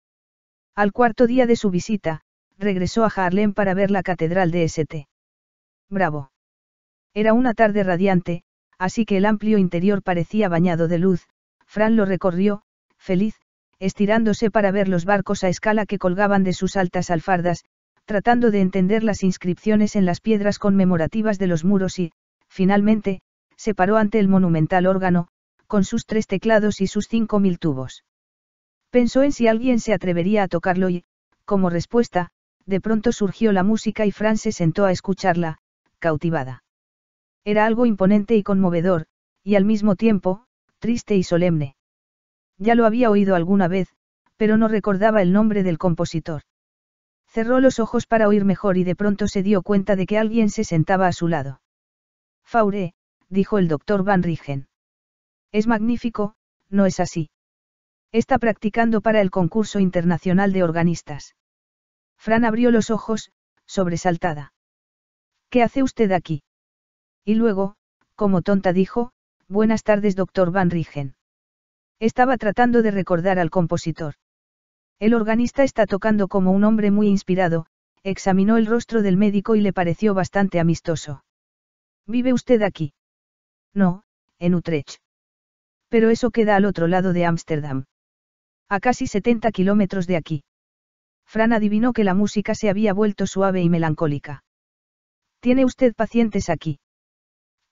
Al cuarto día de su visita, regresó a Harlem para ver la catedral de St. Bravo. Era una tarde radiante, así que el amplio interior parecía bañado de luz, Fran lo recorrió, feliz, estirándose para ver los barcos a escala que colgaban de sus altas alfardas, tratando de entender las inscripciones en las piedras conmemorativas de los muros y, finalmente, se paró ante el monumental órgano, con sus tres teclados y sus cinco mil tubos. Pensó en si alguien se atrevería a tocarlo y, como respuesta, de pronto surgió la música y Fran se sentó a escucharla, cautivada. Era algo imponente y conmovedor, y al mismo tiempo, triste y solemne. Ya lo había oído alguna vez, pero no recordaba el nombre del compositor. Cerró los ojos para oír mejor y de pronto se dio cuenta de que alguien se sentaba a su lado. Faure, dijo el doctor Van Rigen. Es magnífico, no es así. Está practicando para el concurso internacional de organistas. Fran abrió los ojos, sobresaltada. ¿Qué hace usted aquí? Y luego, como tonta dijo, Buenas tardes, doctor Van Rigen. Estaba tratando de recordar al compositor. El organista está tocando como un hombre muy inspirado, examinó el rostro del médico y le pareció bastante amistoso. ¿Vive usted aquí? No, en Utrecht. Pero eso queda al otro lado de Ámsterdam. A casi 70 kilómetros de aquí. Fran adivinó que la música se había vuelto suave y melancólica. ¿Tiene usted pacientes aquí?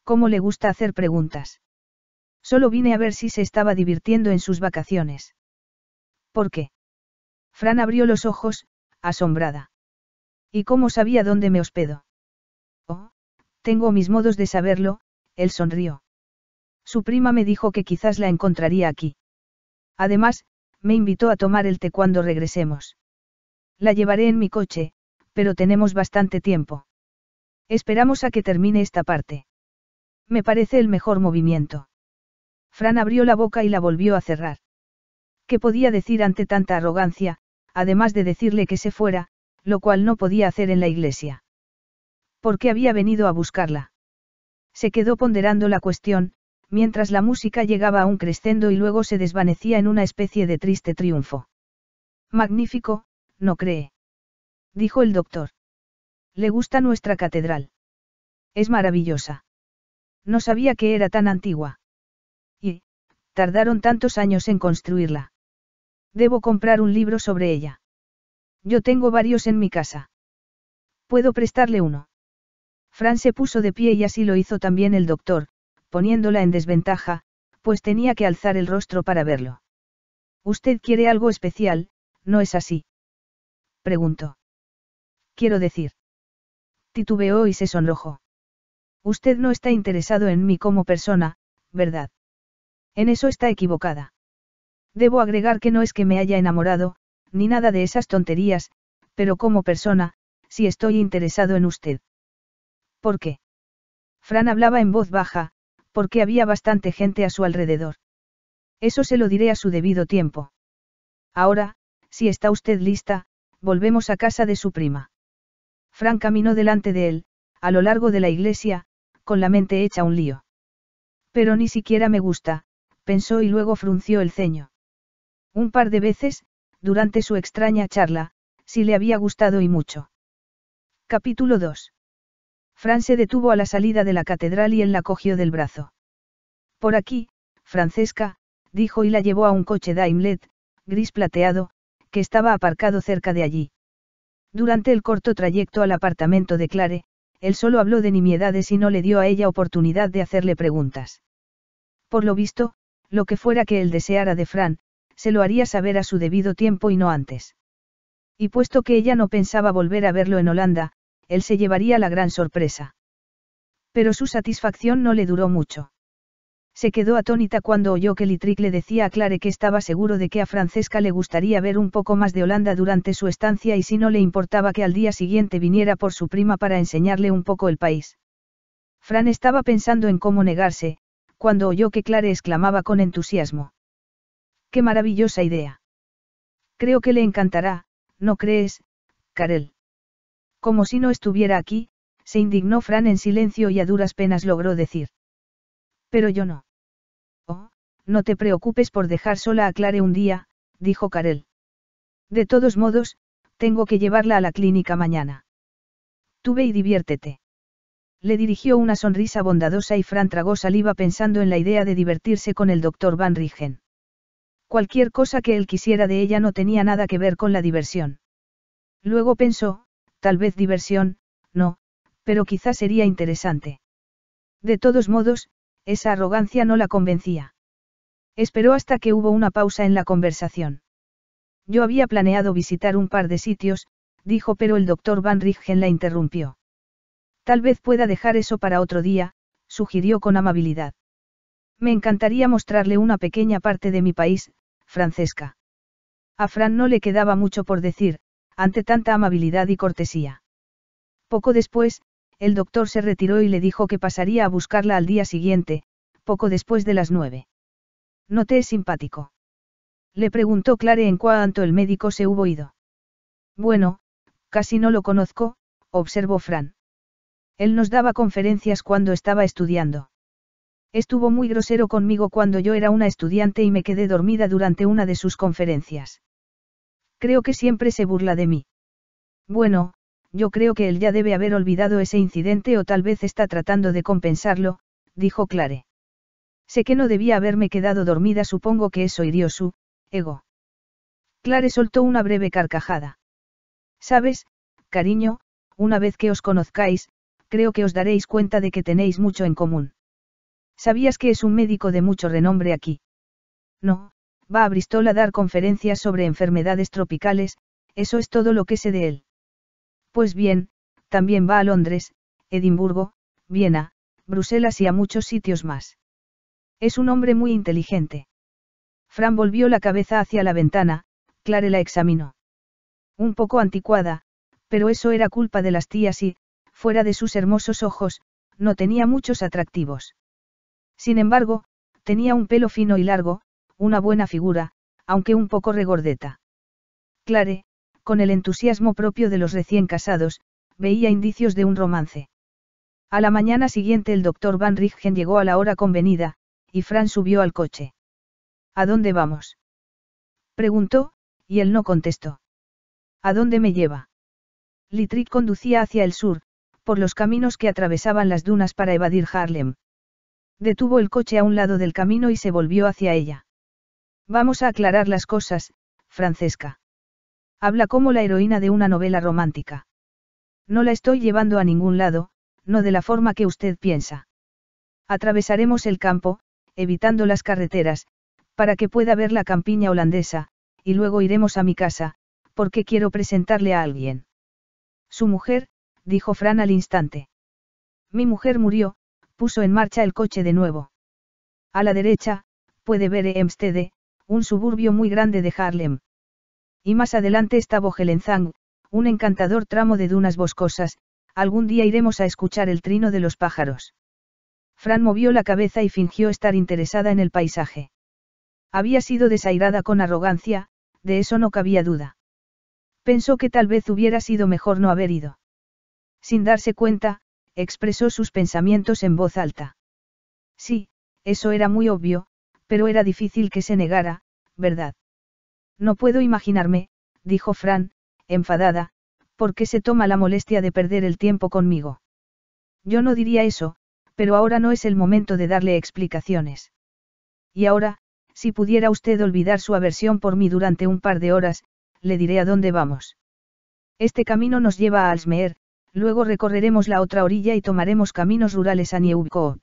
¿Cómo le gusta hacer preguntas? Solo vine a ver si se estaba divirtiendo en sus vacaciones. ¿Por qué? Fran abrió los ojos, asombrada. ¿Y cómo sabía dónde me hospedo? Oh, tengo mis modos de saberlo, él sonrió. Su prima me dijo que quizás la encontraría aquí. Además, me invitó a tomar el té cuando regresemos. La llevaré en mi coche, pero tenemos bastante tiempo. Esperamos a que termine esta parte. Me parece el mejor movimiento. Fran abrió la boca y la volvió a cerrar. ¿Qué podía decir ante tanta arrogancia, además de decirle que se fuera, lo cual no podía hacer en la iglesia? ¿Por qué había venido a buscarla? Se quedó ponderando la cuestión, mientras la música llegaba a un crescendo y luego se desvanecía en una especie de triste triunfo. Magnífico, ¿no cree? Dijo el doctor. Le gusta nuestra catedral. Es maravillosa. No sabía que era tan antigua. Y, tardaron tantos años en construirla. Debo comprar un libro sobre ella. Yo tengo varios en mi casa. Puedo prestarle uno. Fran se puso de pie y así lo hizo también el doctor, poniéndola en desventaja, pues tenía que alzar el rostro para verlo. Usted quiere algo especial, ¿no es así? preguntó. Quiero decir. Titubeó y se sonrojó. Usted no está interesado en mí como persona, ¿verdad? En eso está equivocada. Debo agregar que no es que me haya enamorado, ni nada de esas tonterías, pero como persona, sí estoy interesado en usted. ¿Por qué? Fran hablaba en voz baja, porque había bastante gente a su alrededor. Eso se lo diré a su debido tiempo. Ahora, si está usted lista, volvemos a casa de su prima. Fran caminó delante de él, a lo largo de la iglesia, con la mente hecha un lío. Pero ni siquiera me gusta, pensó y luego frunció el ceño. Un par de veces, durante su extraña charla, sí le había gustado y mucho. Capítulo 2. Fran se detuvo a la salida de la catedral y él la cogió del brazo. Por aquí, Francesca, dijo y la llevó a un coche Daimlet, gris plateado, que estaba aparcado cerca de allí. Durante el corto trayecto al apartamento de Clare, él solo habló de nimiedades y no le dio a ella oportunidad de hacerle preguntas. Por lo visto, lo que fuera que él deseara de Fran, se lo haría saber a su debido tiempo y no antes. Y puesto que ella no pensaba volver a verlo en Holanda, él se llevaría la gran sorpresa. Pero su satisfacción no le duró mucho. Se quedó atónita cuando oyó que Litric le decía a Clare que estaba seguro de que a Francesca le gustaría ver un poco más de Holanda durante su estancia y si no le importaba que al día siguiente viniera por su prima para enseñarle un poco el país. Fran estaba pensando en cómo negarse, cuando oyó que Clare exclamaba con entusiasmo. ¡Qué maravillosa idea! Creo que le encantará, ¿no crees, Karel? Como si no estuviera aquí, se indignó Fran en silencio y a duras penas logró decir. Pero yo no. No te preocupes por dejar sola a Clare un día, dijo Karel. De todos modos, tengo que llevarla a la clínica mañana. Tú ve y diviértete. Le dirigió una sonrisa bondadosa y Fran tragó saliva pensando en la idea de divertirse con el doctor Van Rigen. Cualquier cosa que él quisiera de ella no tenía nada que ver con la diversión. Luego pensó, tal vez diversión, no, pero quizás sería interesante. De todos modos, esa arrogancia no la convencía. Esperó hasta que hubo una pausa en la conversación. Yo había planeado visitar un par de sitios, dijo pero el doctor Van Rijgen la interrumpió. Tal vez pueda dejar eso para otro día, sugirió con amabilidad. Me encantaría mostrarle una pequeña parte de mi país, Francesca. A Fran no le quedaba mucho por decir, ante tanta amabilidad y cortesía. Poco después, el doctor se retiró y le dijo que pasaría a buscarla al día siguiente, poco después de las nueve. ¿No te es simpático? Le preguntó Clare en cuanto el médico se hubo ido. Bueno, casi no lo conozco, observó Fran. Él nos daba conferencias cuando estaba estudiando. Estuvo muy grosero conmigo cuando yo era una estudiante y me quedé dormida durante una de sus conferencias. Creo que siempre se burla de mí. Bueno, yo creo que él ya debe haber olvidado ese incidente o tal vez está tratando de compensarlo, dijo Clare. Sé que no debía haberme quedado dormida, supongo que eso hirió su ego. Clare soltó una breve carcajada. Sabes, cariño, una vez que os conozcáis, creo que os daréis cuenta de que tenéis mucho en común. ¿Sabías que es un médico de mucho renombre aquí? No, va a Bristol a dar conferencias sobre enfermedades tropicales, eso es todo lo que sé de él. Pues bien, también va a Londres, Edimburgo, Viena, Bruselas y a muchos sitios más. Es un hombre muy inteligente. Fran volvió la cabeza hacia la ventana, Clare la examinó. Un poco anticuada, pero eso era culpa de las tías y, fuera de sus hermosos ojos, no tenía muchos atractivos. Sin embargo, tenía un pelo fino y largo, una buena figura, aunque un poco regordeta. Clare, con el entusiasmo propio de los recién casados, veía indicios de un romance. A la mañana siguiente el doctor Van Richten llegó a la hora convenida, y Fran subió al coche. ¿A dónde vamos? Preguntó, y él no contestó. ¿A dónde me lleva? Litrit conducía hacia el sur, por los caminos que atravesaban las dunas para evadir Harlem. Detuvo el coche a un lado del camino y se volvió hacia ella. Vamos a aclarar las cosas, Francesca. Habla como la heroína de una novela romántica. No la estoy llevando a ningún lado, no de la forma que usted piensa. Atravesaremos el campo, evitando las carreteras, para que pueda ver la campiña holandesa, y luego iremos a mi casa, porque quiero presentarle a alguien. Su mujer, dijo Fran al instante. Mi mujer murió, puso en marcha el coche de nuevo. A la derecha, puede ver Emstede, un suburbio muy grande de Harlem. Y más adelante está Bogelenzang, un encantador tramo de dunas boscosas, algún día iremos a escuchar el trino de los pájaros. Fran movió la cabeza y fingió estar interesada en el paisaje. Había sido desairada con arrogancia, de eso no cabía duda. Pensó que tal vez hubiera sido mejor no haber ido. Sin darse cuenta, expresó sus pensamientos en voz alta. Sí, eso era muy obvio, pero era difícil que se negara, ¿verdad? No puedo imaginarme, dijo Fran, enfadada, ¿por qué se toma la molestia de perder el tiempo conmigo? Yo no diría eso, pero ahora no es el momento de darle explicaciones. Y ahora, si pudiera usted olvidar su aversión por mí durante un par de horas, le diré a dónde vamos. Este camino nos lleva a Alsmeer, luego recorreremos la otra orilla y tomaremos caminos rurales a Nieuwkoop.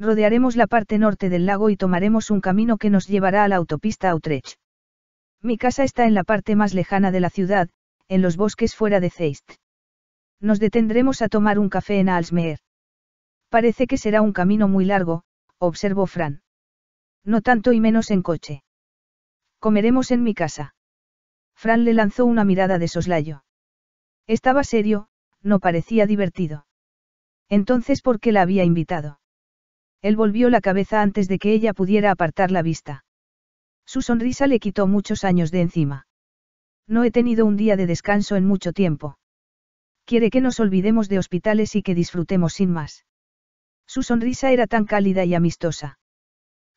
Rodearemos la parte norte del lago y tomaremos un camino que nos llevará a la autopista Utrecht. Mi casa está en la parte más lejana de la ciudad, en los bosques fuera de Zeist. Nos detendremos a tomar un café en Alsmeer. Parece que será un camino muy largo, observó Fran. No tanto y menos en coche. Comeremos en mi casa. Fran le lanzó una mirada de soslayo. Estaba serio, no parecía divertido. Entonces, ¿por qué la había invitado? Él volvió la cabeza antes de que ella pudiera apartar la vista. Su sonrisa le quitó muchos años de encima. No he tenido un día de descanso en mucho tiempo. Quiere que nos olvidemos de hospitales y que disfrutemos sin más. Su sonrisa era tan cálida y amistosa.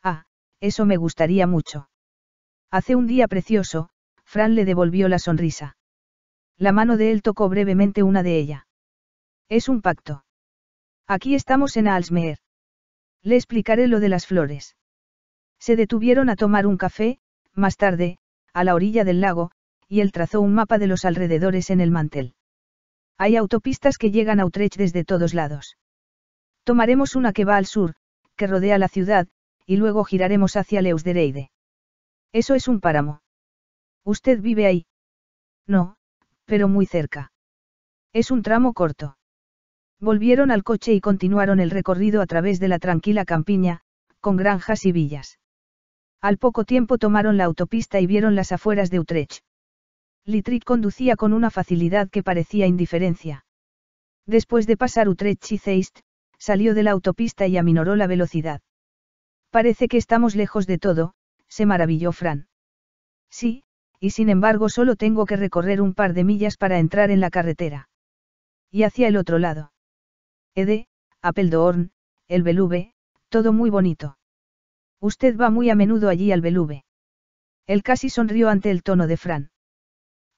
Ah, eso me gustaría mucho. Hace un día precioso, Fran le devolvió la sonrisa. La mano de él tocó brevemente una de ella. Es un pacto. Aquí estamos en Alsmeer. Le explicaré lo de las flores. Se detuvieron a tomar un café, más tarde, a la orilla del lago, y él trazó un mapa de los alrededores en el mantel. Hay autopistas que llegan a Utrecht desde todos lados. Tomaremos una que va al sur, que rodea la ciudad, y luego giraremos hacia Leusdereide. Eso es un páramo. ¿Usted vive ahí? No, pero muy cerca. Es un tramo corto. Volvieron al coche y continuaron el recorrido a través de la tranquila campiña, con granjas y villas. Al poco tiempo tomaron la autopista y vieron las afueras de Utrecht. Litrit conducía con una facilidad que parecía indiferencia. Después de pasar Utrecht y Zeist, salió de la autopista y aminoró la velocidad. Parece que estamos lejos de todo, se maravilló Fran. Sí, y sin embargo solo tengo que recorrer un par de millas para entrar en la carretera. Y hacia el otro lado. Ede, Apeldoorn, el Beluve, todo muy bonito. Usted va muy a menudo allí al Beluve. Él casi sonrió ante el tono de Fran.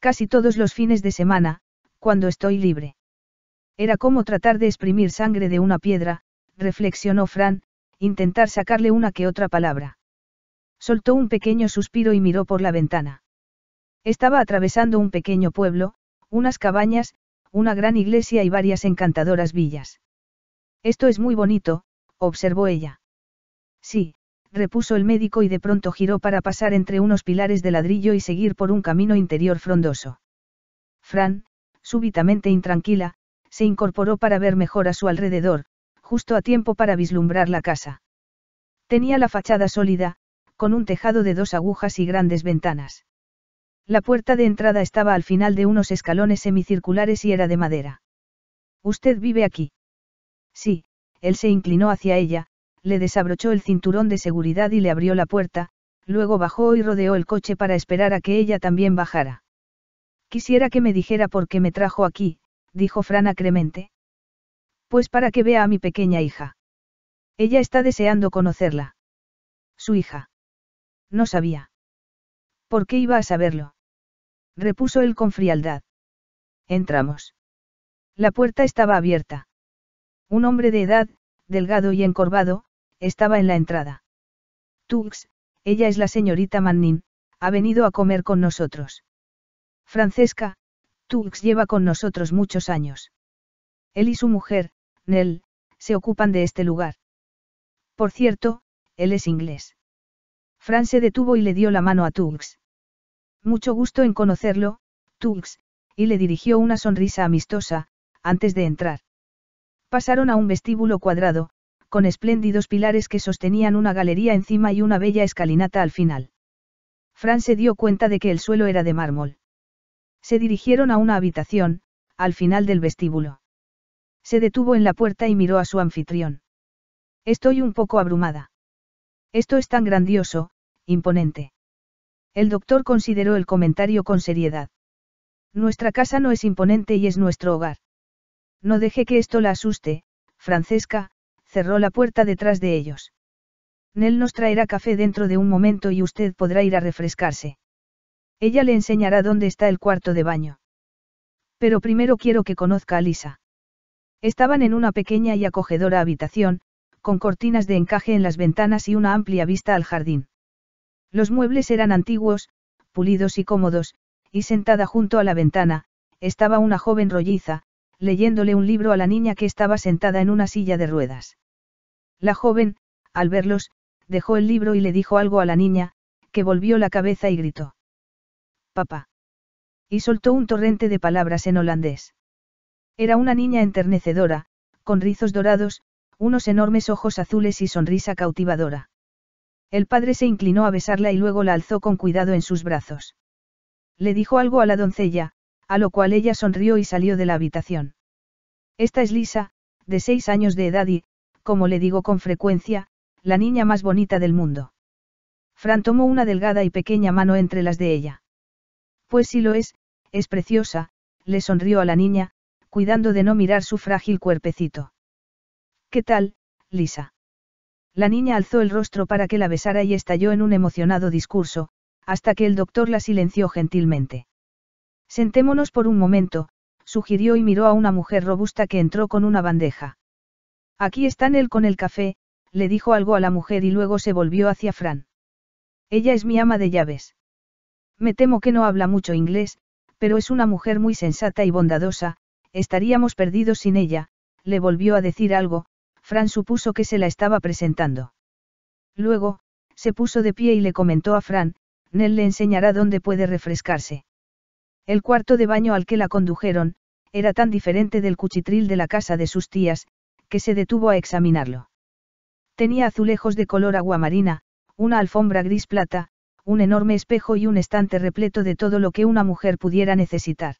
Casi todos los fines de semana, cuando estoy libre. Era como tratar de exprimir sangre de una piedra, reflexionó Fran, intentar sacarle una que otra palabra. Soltó un pequeño suspiro y miró por la ventana. Estaba atravesando un pequeño pueblo, unas cabañas, una gran iglesia y varias encantadoras villas. Esto es muy bonito, observó ella. Sí, repuso el médico y de pronto giró para pasar entre unos pilares de ladrillo y seguir por un camino interior frondoso. Fran, súbitamente intranquila, se incorporó para ver mejor a su alrededor, justo a tiempo para vislumbrar la casa. Tenía la fachada sólida, con un tejado de dos agujas y grandes ventanas. La puerta de entrada estaba al final de unos escalones semicirculares y era de madera. ¿Usted vive aquí? Sí, él se inclinó hacia ella, le desabrochó el cinturón de seguridad y le abrió la puerta, luego bajó y rodeó el coche para esperar a que ella también bajara. Quisiera que me dijera por qué me trajo aquí, dijo Fran acremente. Pues para que vea a mi pequeña hija. Ella está deseando conocerla. Su hija. No sabía. ¿Por qué iba a saberlo? Repuso él con frialdad. Entramos. La puerta estaba abierta. Un hombre de edad, delgado y encorvado, estaba en la entrada. Tux, ella es la señorita Mannin, ha venido a comer con nosotros. Francesca, Tux lleva con nosotros muchos años. Él y su mujer, Nell, se ocupan de este lugar. Por cierto, él es inglés. Fran se detuvo y le dio la mano a Tux. Mucho gusto en conocerlo, Tux, y le dirigió una sonrisa amistosa, antes de entrar. Pasaron a un vestíbulo cuadrado, con espléndidos pilares que sostenían una galería encima y una bella escalinata al final. Fran se dio cuenta de que el suelo era de mármol. Se dirigieron a una habitación, al final del vestíbulo. Se detuvo en la puerta y miró a su anfitrión. Estoy un poco abrumada. Esto es tan grandioso, imponente. El doctor consideró el comentario con seriedad. Nuestra casa no es imponente y es nuestro hogar. No deje que esto la asuste, Francesca, cerró la puerta detrás de ellos. Nel nos traerá café dentro de un momento y usted podrá ir a refrescarse. Ella le enseñará dónde está el cuarto de baño. Pero primero quiero que conozca a Lisa. Estaban en una pequeña y acogedora habitación, con cortinas de encaje en las ventanas y una amplia vista al jardín. Los muebles eran antiguos, pulidos y cómodos, y sentada junto a la ventana, estaba una joven rolliza, leyéndole un libro a la niña que estaba sentada en una silla de ruedas. La joven, al verlos, dejó el libro y le dijo algo a la niña, que volvió la cabeza y gritó papá. Y soltó un torrente de palabras en holandés. Era una niña enternecedora, con rizos dorados, unos enormes ojos azules y sonrisa cautivadora. El padre se inclinó a besarla y luego la alzó con cuidado en sus brazos. Le dijo algo a la doncella, a lo cual ella sonrió y salió de la habitación. Esta es Lisa, de seis años de edad y, como le digo con frecuencia, la niña más bonita del mundo. Fran tomó una delgada y pequeña mano entre las de ella. Pues si lo es, es preciosa, le sonrió a la niña, cuidando de no mirar su frágil cuerpecito. ¿Qué tal, Lisa? La niña alzó el rostro para que la besara y estalló en un emocionado discurso, hasta que el doctor la silenció gentilmente. Sentémonos por un momento, sugirió y miró a una mujer robusta que entró con una bandeja. Aquí están él con el café, le dijo algo a la mujer y luego se volvió hacia Fran. Ella es mi ama de llaves. Me temo que no habla mucho inglés, pero es una mujer muy sensata y bondadosa, estaríamos perdidos sin ella, le volvió a decir algo, Fran supuso que se la estaba presentando. Luego, se puso de pie y le comentó a Fran, Nell le enseñará dónde puede refrescarse. El cuarto de baño al que la condujeron, era tan diferente del cuchitril de la casa de sus tías, que se detuvo a examinarlo. Tenía azulejos de color aguamarina, una alfombra gris plata, un enorme espejo y un estante repleto de todo lo que una mujer pudiera necesitar.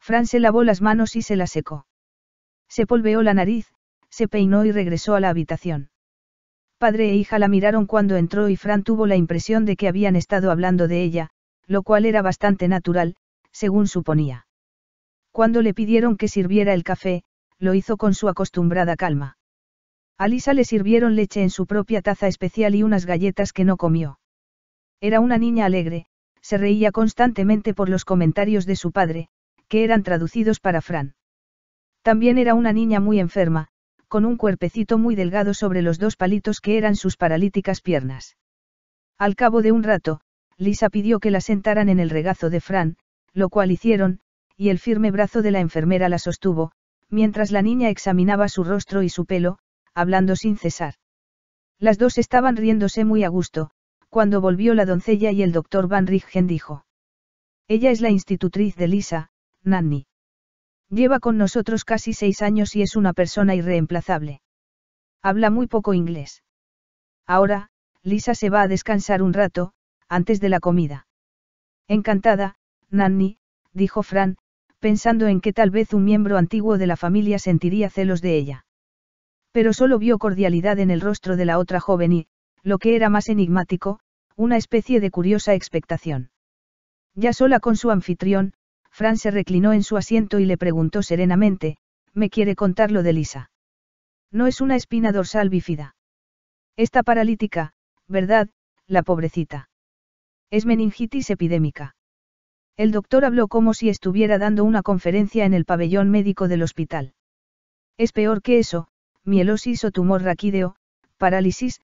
Fran se lavó las manos y se las secó. Se polveó la nariz, se peinó y regresó a la habitación. Padre e hija la miraron cuando entró y Fran tuvo la impresión de que habían estado hablando de ella, lo cual era bastante natural, según suponía. Cuando le pidieron que sirviera el café, lo hizo con su acostumbrada calma. A Lisa le sirvieron leche en su propia taza especial y unas galletas que no comió. Era una niña alegre, se reía constantemente por los comentarios de su padre, que eran traducidos para Fran. También era una niña muy enferma, con un cuerpecito muy delgado sobre los dos palitos que eran sus paralíticas piernas. Al cabo de un rato, Lisa pidió que la sentaran en el regazo de Fran, lo cual hicieron, y el firme brazo de la enfermera la sostuvo, mientras la niña examinaba su rostro y su pelo, hablando sin cesar. Las dos estaban riéndose muy a gusto, cuando volvió la doncella y el doctor Van Rijgen dijo. Ella es la institutriz de Lisa, Nanny. Lleva con nosotros casi seis años y es una persona irreemplazable. Habla muy poco inglés. Ahora, Lisa se va a descansar un rato, antes de la comida. Encantada, Nanny, dijo Fran, pensando en que tal vez un miembro antiguo de la familia sentiría celos de ella. Pero solo vio cordialidad en el rostro de la otra joven y, lo que era más enigmático, una especie de curiosa expectación. Ya sola con su anfitrión, Fran se reclinó en su asiento y le preguntó serenamente, ¿me quiere contar lo de Lisa? No es una espina dorsal bífida. Está paralítica, ¿verdad, la pobrecita? Es meningitis epidémica. El doctor habló como si estuviera dando una conferencia en el pabellón médico del hospital. Es peor que eso, mielosis o tumor raquídeo, parálisis,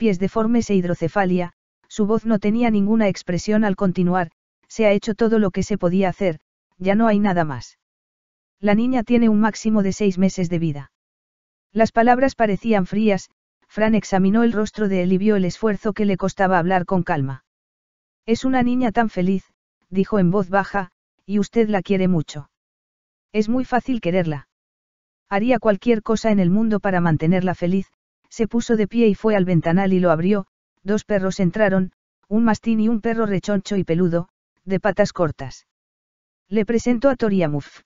pies deformes e hidrocefalia, su voz no tenía ninguna expresión al continuar, se ha hecho todo lo que se podía hacer, ya no hay nada más. La niña tiene un máximo de seis meses de vida. Las palabras parecían frías, Fran examinó el rostro de él y el esfuerzo que le costaba hablar con calma. Es una niña tan feliz, dijo en voz baja, y usted la quiere mucho. Es muy fácil quererla. Haría cualquier cosa en el mundo para mantenerla feliz, se puso de pie y fue al ventanal y lo abrió, dos perros entraron, un mastín y un perro rechoncho y peludo, de patas cortas. Le presentó a Thor y a Muff.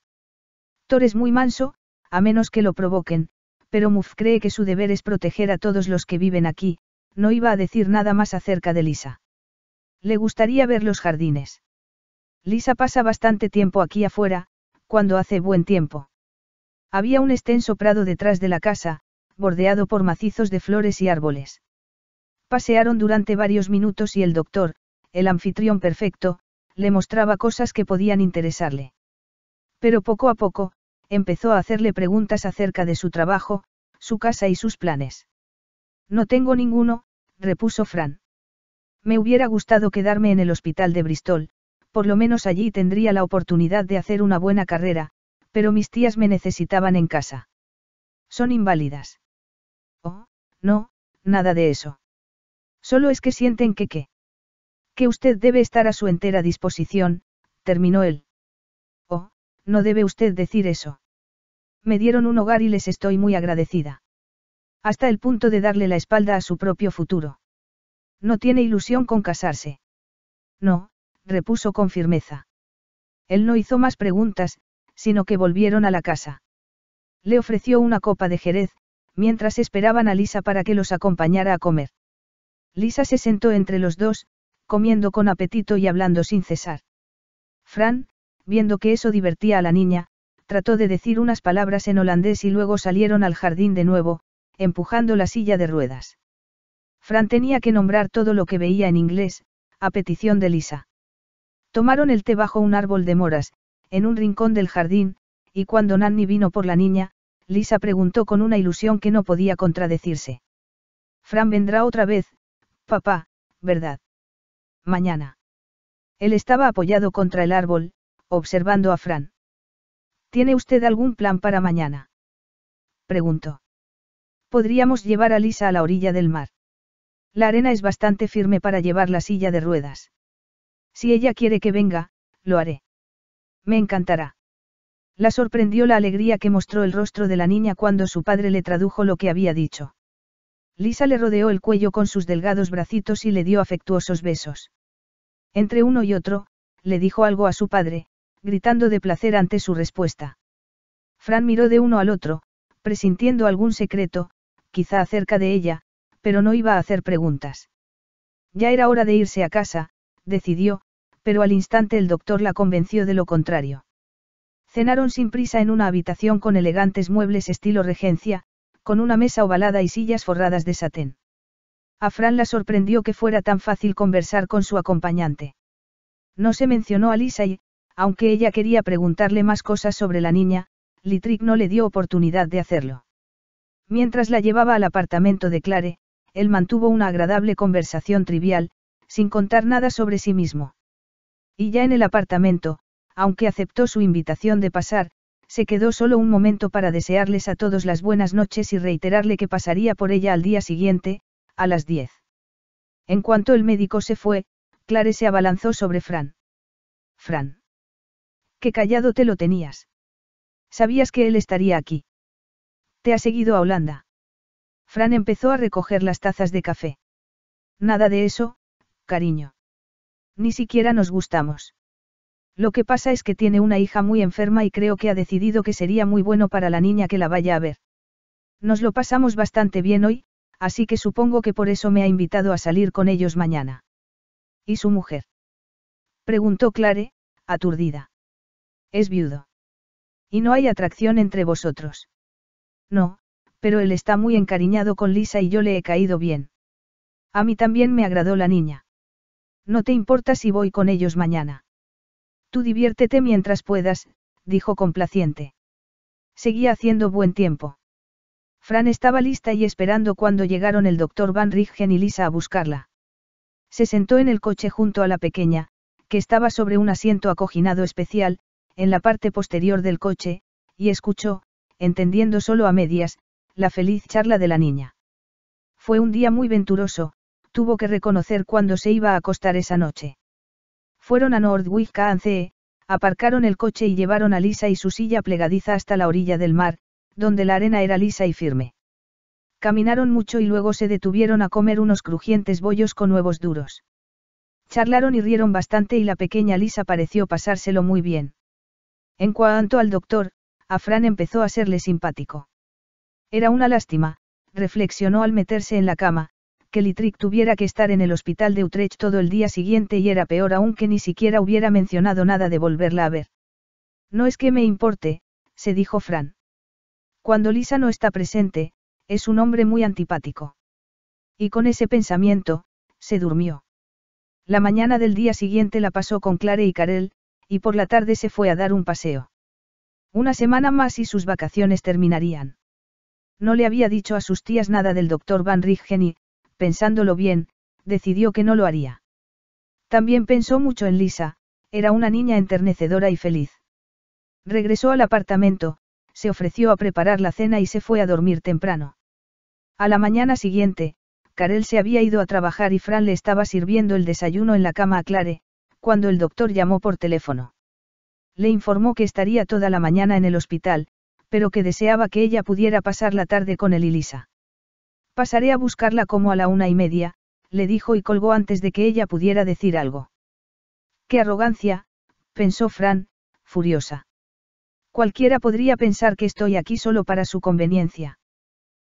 Thor es muy manso, a menos que lo provoquen, pero Muff cree que su deber es proteger a todos los que viven aquí, no iba a decir nada más acerca de Lisa. Le gustaría ver los jardines. Lisa pasa bastante tiempo aquí afuera, cuando hace buen tiempo. Había un extenso prado detrás de la casa, bordeado por macizos de flores y árboles. Pasearon durante varios minutos y el doctor, el anfitrión perfecto, le mostraba cosas que podían interesarle. Pero poco a poco, empezó a hacerle preguntas acerca de su trabajo, su casa y sus planes. No tengo ninguno, repuso Fran. Me hubiera gustado quedarme en el hospital de Bristol, por lo menos allí tendría la oportunidad de hacer una buena carrera, pero mis tías me necesitaban en casa. Son inválidas. No, nada de eso. Solo es que sienten que que. Que usted debe estar a su entera disposición, terminó él. Oh, no debe usted decir eso. Me dieron un hogar y les estoy muy agradecida. Hasta el punto de darle la espalda a su propio futuro. No tiene ilusión con casarse. No, repuso con firmeza. Él no hizo más preguntas, sino que volvieron a la casa. Le ofreció una copa de jerez, mientras esperaban a Lisa para que los acompañara a comer. Lisa se sentó entre los dos, comiendo con apetito y hablando sin cesar. Fran, viendo que eso divertía a la niña, trató de decir unas palabras en holandés y luego salieron al jardín de nuevo, empujando la silla de ruedas. Fran tenía que nombrar todo lo que veía en inglés, a petición de Lisa. Tomaron el té bajo un árbol de moras, en un rincón del jardín, y cuando Nanny vino por la niña, Lisa preguntó con una ilusión que no podía contradecirse. Fran vendrá otra vez, papá, ¿verdad? Mañana. Él estaba apoyado contra el árbol, observando a Fran. ¿Tiene usted algún plan para mañana? Preguntó. Podríamos llevar a Lisa a la orilla del mar. La arena es bastante firme para llevar la silla de ruedas. Si ella quiere que venga, lo haré. Me encantará. La sorprendió la alegría que mostró el rostro de la niña cuando su padre le tradujo lo que había dicho. Lisa le rodeó el cuello con sus delgados bracitos y le dio afectuosos besos. Entre uno y otro, le dijo algo a su padre, gritando de placer ante su respuesta. Fran miró de uno al otro, presintiendo algún secreto, quizá acerca de ella, pero no iba a hacer preguntas. Ya era hora de irse a casa, decidió, pero al instante el doctor la convenció de lo contrario. Cenaron sin prisa en una habitación con elegantes muebles estilo regencia, con una mesa ovalada y sillas forradas de satén. A Fran la sorprendió que fuera tan fácil conversar con su acompañante. No se mencionó a Lisa y, aunque ella quería preguntarle más cosas sobre la niña, Litric no le dio oportunidad de hacerlo. Mientras la llevaba al apartamento de Clare, él mantuvo una agradable conversación trivial, sin contar nada sobre sí mismo. Y ya en el apartamento, aunque aceptó su invitación de pasar, se quedó solo un momento para desearles a todos las buenas noches y reiterarle que pasaría por ella al día siguiente, a las 10. En cuanto el médico se fue, Clare se abalanzó sobre Fran. Fran. Qué callado te lo tenías. Sabías que él estaría aquí. Te ha seguido a Holanda. Fran empezó a recoger las tazas de café. Nada de eso, cariño. Ni siquiera nos gustamos. Lo que pasa es que tiene una hija muy enferma y creo que ha decidido que sería muy bueno para la niña que la vaya a ver. Nos lo pasamos bastante bien hoy, así que supongo que por eso me ha invitado a salir con ellos mañana. ¿Y su mujer? Preguntó Clare, aturdida. Es viudo. ¿Y no hay atracción entre vosotros? No, pero él está muy encariñado con Lisa y yo le he caído bien. A mí también me agradó la niña. No te importa si voy con ellos mañana. Tú diviértete mientras puedas, dijo complaciente. Seguía haciendo buen tiempo. Fran estaba lista y esperando cuando llegaron el doctor Van Rijgen y Lisa a buscarla. Se sentó en el coche junto a la pequeña, que estaba sobre un asiento acoginado especial, en la parte posterior del coche, y escuchó, entendiendo solo a medias, la feliz charla de la niña. Fue un día muy venturoso, tuvo que reconocer cuándo se iba a acostar esa noche. Fueron a Northwick aparcaron el coche y llevaron a Lisa y su silla plegadiza hasta la orilla del mar, donde la arena era lisa y firme. Caminaron mucho y luego se detuvieron a comer unos crujientes bollos con huevos duros. Charlaron y rieron bastante y la pequeña Lisa pareció pasárselo muy bien. En cuanto al doctor, a Fran empezó a serle simpático. Era una lástima, reflexionó al meterse en la cama, que Littrick tuviera que estar en el hospital de Utrecht todo el día siguiente y era peor aún que ni siquiera hubiera mencionado nada de volverla a ver. No es que me importe, se dijo Fran. Cuando Lisa no está presente, es un hombre muy antipático. Y con ese pensamiento, se durmió. La mañana del día siguiente la pasó con Clare y Karel, y por la tarde se fue a dar un paseo. Una semana más y sus vacaciones terminarían. No le había dicho a sus tías nada del doctor Van richgen y, pensándolo bien, decidió que no lo haría. También pensó mucho en Lisa, era una niña enternecedora y feliz. Regresó al apartamento, se ofreció a preparar la cena y se fue a dormir temprano. A la mañana siguiente, Karel se había ido a trabajar y Fran le estaba sirviendo el desayuno en la cama a Clare, cuando el doctor llamó por teléfono. Le informó que estaría toda la mañana en el hospital, pero que deseaba que ella pudiera pasar la tarde con él y Lisa. Pasaré a buscarla como a la una y media, le dijo y colgó antes de que ella pudiera decir algo. ¡Qué arrogancia! pensó Fran, furiosa. Cualquiera podría pensar que estoy aquí solo para su conveniencia.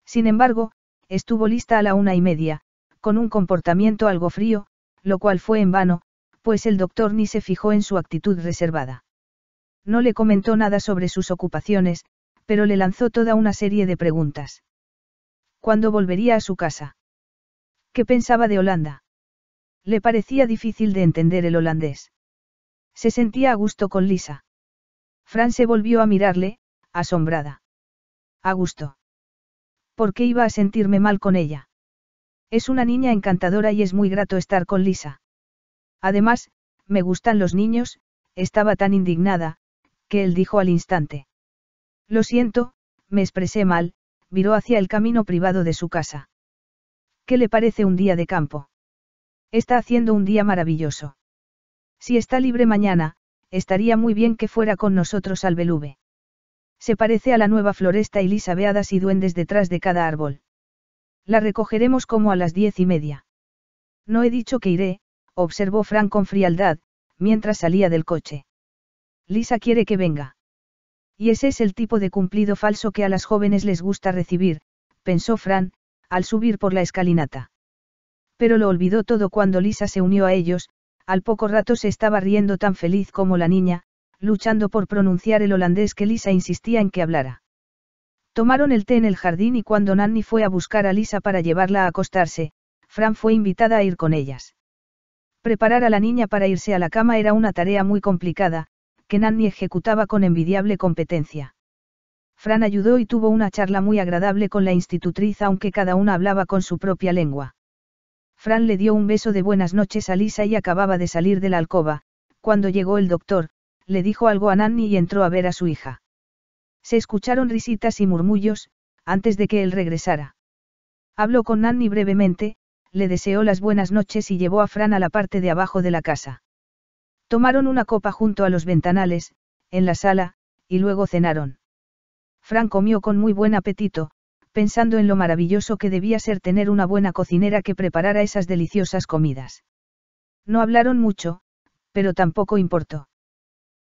Sin embargo, estuvo lista a la una y media, con un comportamiento algo frío, lo cual fue en vano, pues el doctor ni se fijó en su actitud reservada. No le comentó nada sobre sus ocupaciones, pero le lanzó toda una serie de preguntas cuando volvería a su casa. ¿Qué pensaba de Holanda? Le parecía difícil de entender el holandés. Se sentía a gusto con Lisa. Fran se volvió a mirarle, asombrada. A gusto. ¿Por qué iba a sentirme mal con ella? Es una niña encantadora y es muy grato estar con Lisa. Además, me gustan los niños, estaba tan indignada, que él dijo al instante. Lo siento, me expresé mal, viró hacia el camino privado de su casa. ¿Qué le parece un día de campo? Está haciendo un día maravilloso. Si está libre mañana, estaría muy bien que fuera con nosotros al Beluve. Se parece a la nueva floresta y lisa veadas y duendes detrás de cada árbol. La recogeremos como a las diez y media. No he dicho que iré, observó Frank con frialdad, mientras salía del coche. Lisa quiere que venga. Y ese es el tipo de cumplido falso que a las jóvenes les gusta recibir, pensó Fran, al subir por la escalinata. Pero lo olvidó todo cuando Lisa se unió a ellos, al poco rato se estaba riendo tan feliz como la niña, luchando por pronunciar el holandés que Lisa insistía en que hablara. Tomaron el té en el jardín y cuando Nanny fue a buscar a Lisa para llevarla a acostarse, Fran fue invitada a ir con ellas. Preparar a la niña para irse a la cama era una tarea muy complicada, que Nanny ejecutaba con envidiable competencia. Fran ayudó y tuvo una charla muy agradable con la institutriz aunque cada una hablaba con su propia lengua. Fran le dio un beso de buenas noches a Lisa y acababa de salir de la alcoba, cuando llegó el doctor, le dijo algo a Nanny y entró a ver a su hija. Se escucharon risitas y murmullos, antes de que él regresara. Habló con Nanny brevemente, le deseó las buenas noches y llevó a Fran a la parte de abajo de la casa. Tomaron una copa junto a los ventanales, en la sala, y luego cenaron. Fran comió con muy buen apetito, pensando en lo maravilloso que debía ser tener una buena cocinera que preparara esas deliciosas comidas. No hablaron mucho, pero tampoco importó.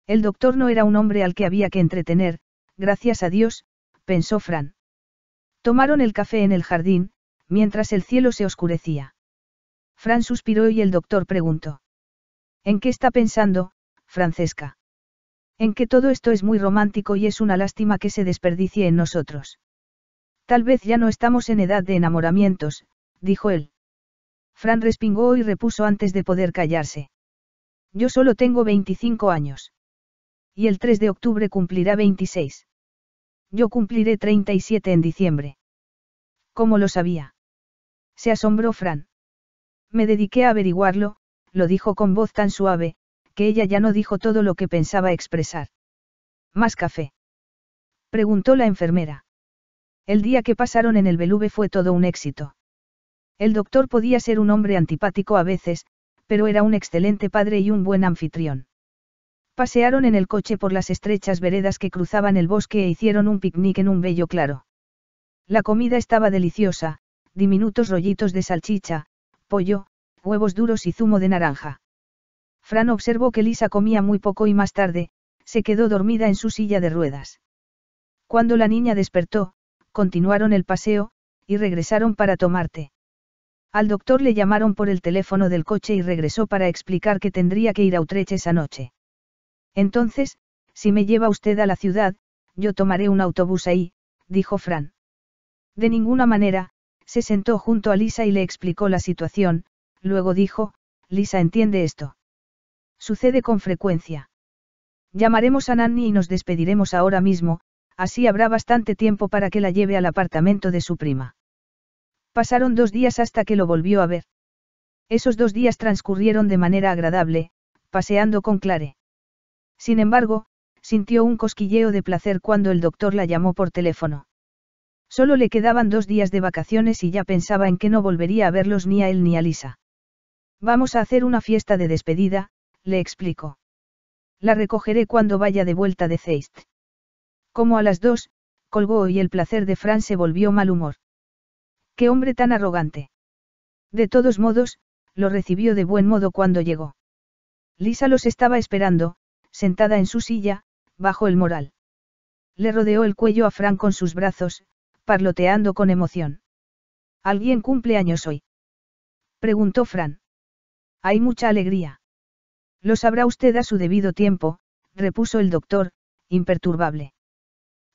El doctor no era un hombre al que había que entretener, gracias a Dios, pensó Fran. Tomaron el café en el jardín, mientras el cielo se oscurecía. Fran suspiró y el doctor preguntó. ¿En qué está pensando, Francesca? En que todo esto es muy romántico y es una lástima que se desperdicie en nosotros. Tal vez ya no estamos en edad de enamoramientos, dijo él. Fran respingó y repuso antes de poder callarse. Yo solo tengo 25 años. Y el 3 de octubre cumplirá 26. Yo cumpliré 37 en diciembre. ¿Cómo lo sabía? Se asombró Fran. Me dediqué a averiguarlo, lo dijo con voz tan suave, que ella ya no dijo todo lo que pensaba expresar. ¿Más café? preguntó la enfermera. El día que pasaron en el Beluve fue todo un éxito. El doctor podía ser un hombre antipático a veces, pero era un excelente padre y un buen anfitrión. Pasearon en el coche por las estrechas veredas que cruzaban el bosque e hicieron un picnic en un bello claro. La comida estaba deliciosa, diminutos rollitos de salchicha, pollo, huevos duros y zumo de naranja. Fran observó que Lisa comía muy poco y más tarde, se quedó dormida en su silla de ruedas. Cuando la niña despertó, continuaron el paseo, y regresaron para tomarte. Al doctor le llamaron por el teléfono del coche y regresó para explicar que tendría que ir a Utrecht esa noche. Entonces, si me lleva usted a la ciudad, yo tomaré un autobús ahí, dijo Fran. De ninguna manera, se sentó junto a Lisa y le explicó la situación, luego dijo, Lisa entiende esto. Sucede con frecuencia. Llamaremos a Nanny y nos despediremos ahora mismo, así habrá bastante tiempo para que la lleve al apartamento de su prima. Pasaron dos días hasta que lo volvió a ver. Esos dos días transcurrieron de manera agradable, paseando con Clare. Sin embargo, sintió un cosquilleo de placer cuando el doctor la llamó por teléfono. Solo le quedaban dos días de vacaciones y ya pensaba en que no volvería a verlos ni a él ni a Lisa. Vamos a hacer una fiesta de despedida, le explico. La recogeré cuando vaya de vuelta de Zeist. Como a las dos, colgó y el placer de Fran se volvió mal humor. Qué hombre tan arrogante. De todos modos, lo recibió de buen modo cuando llegó. Lisa los estaba esperando, sentada en su silla, bajo el moral. Le rodeó el cuello a Fran con sus brazos, parloteando con emoción. ¿Alguien cumple años hoy? Preguntó Fran. Hay mucha alegría. Lo sabrá usted a su debido tiempo, repuso el doctor, imperturbable.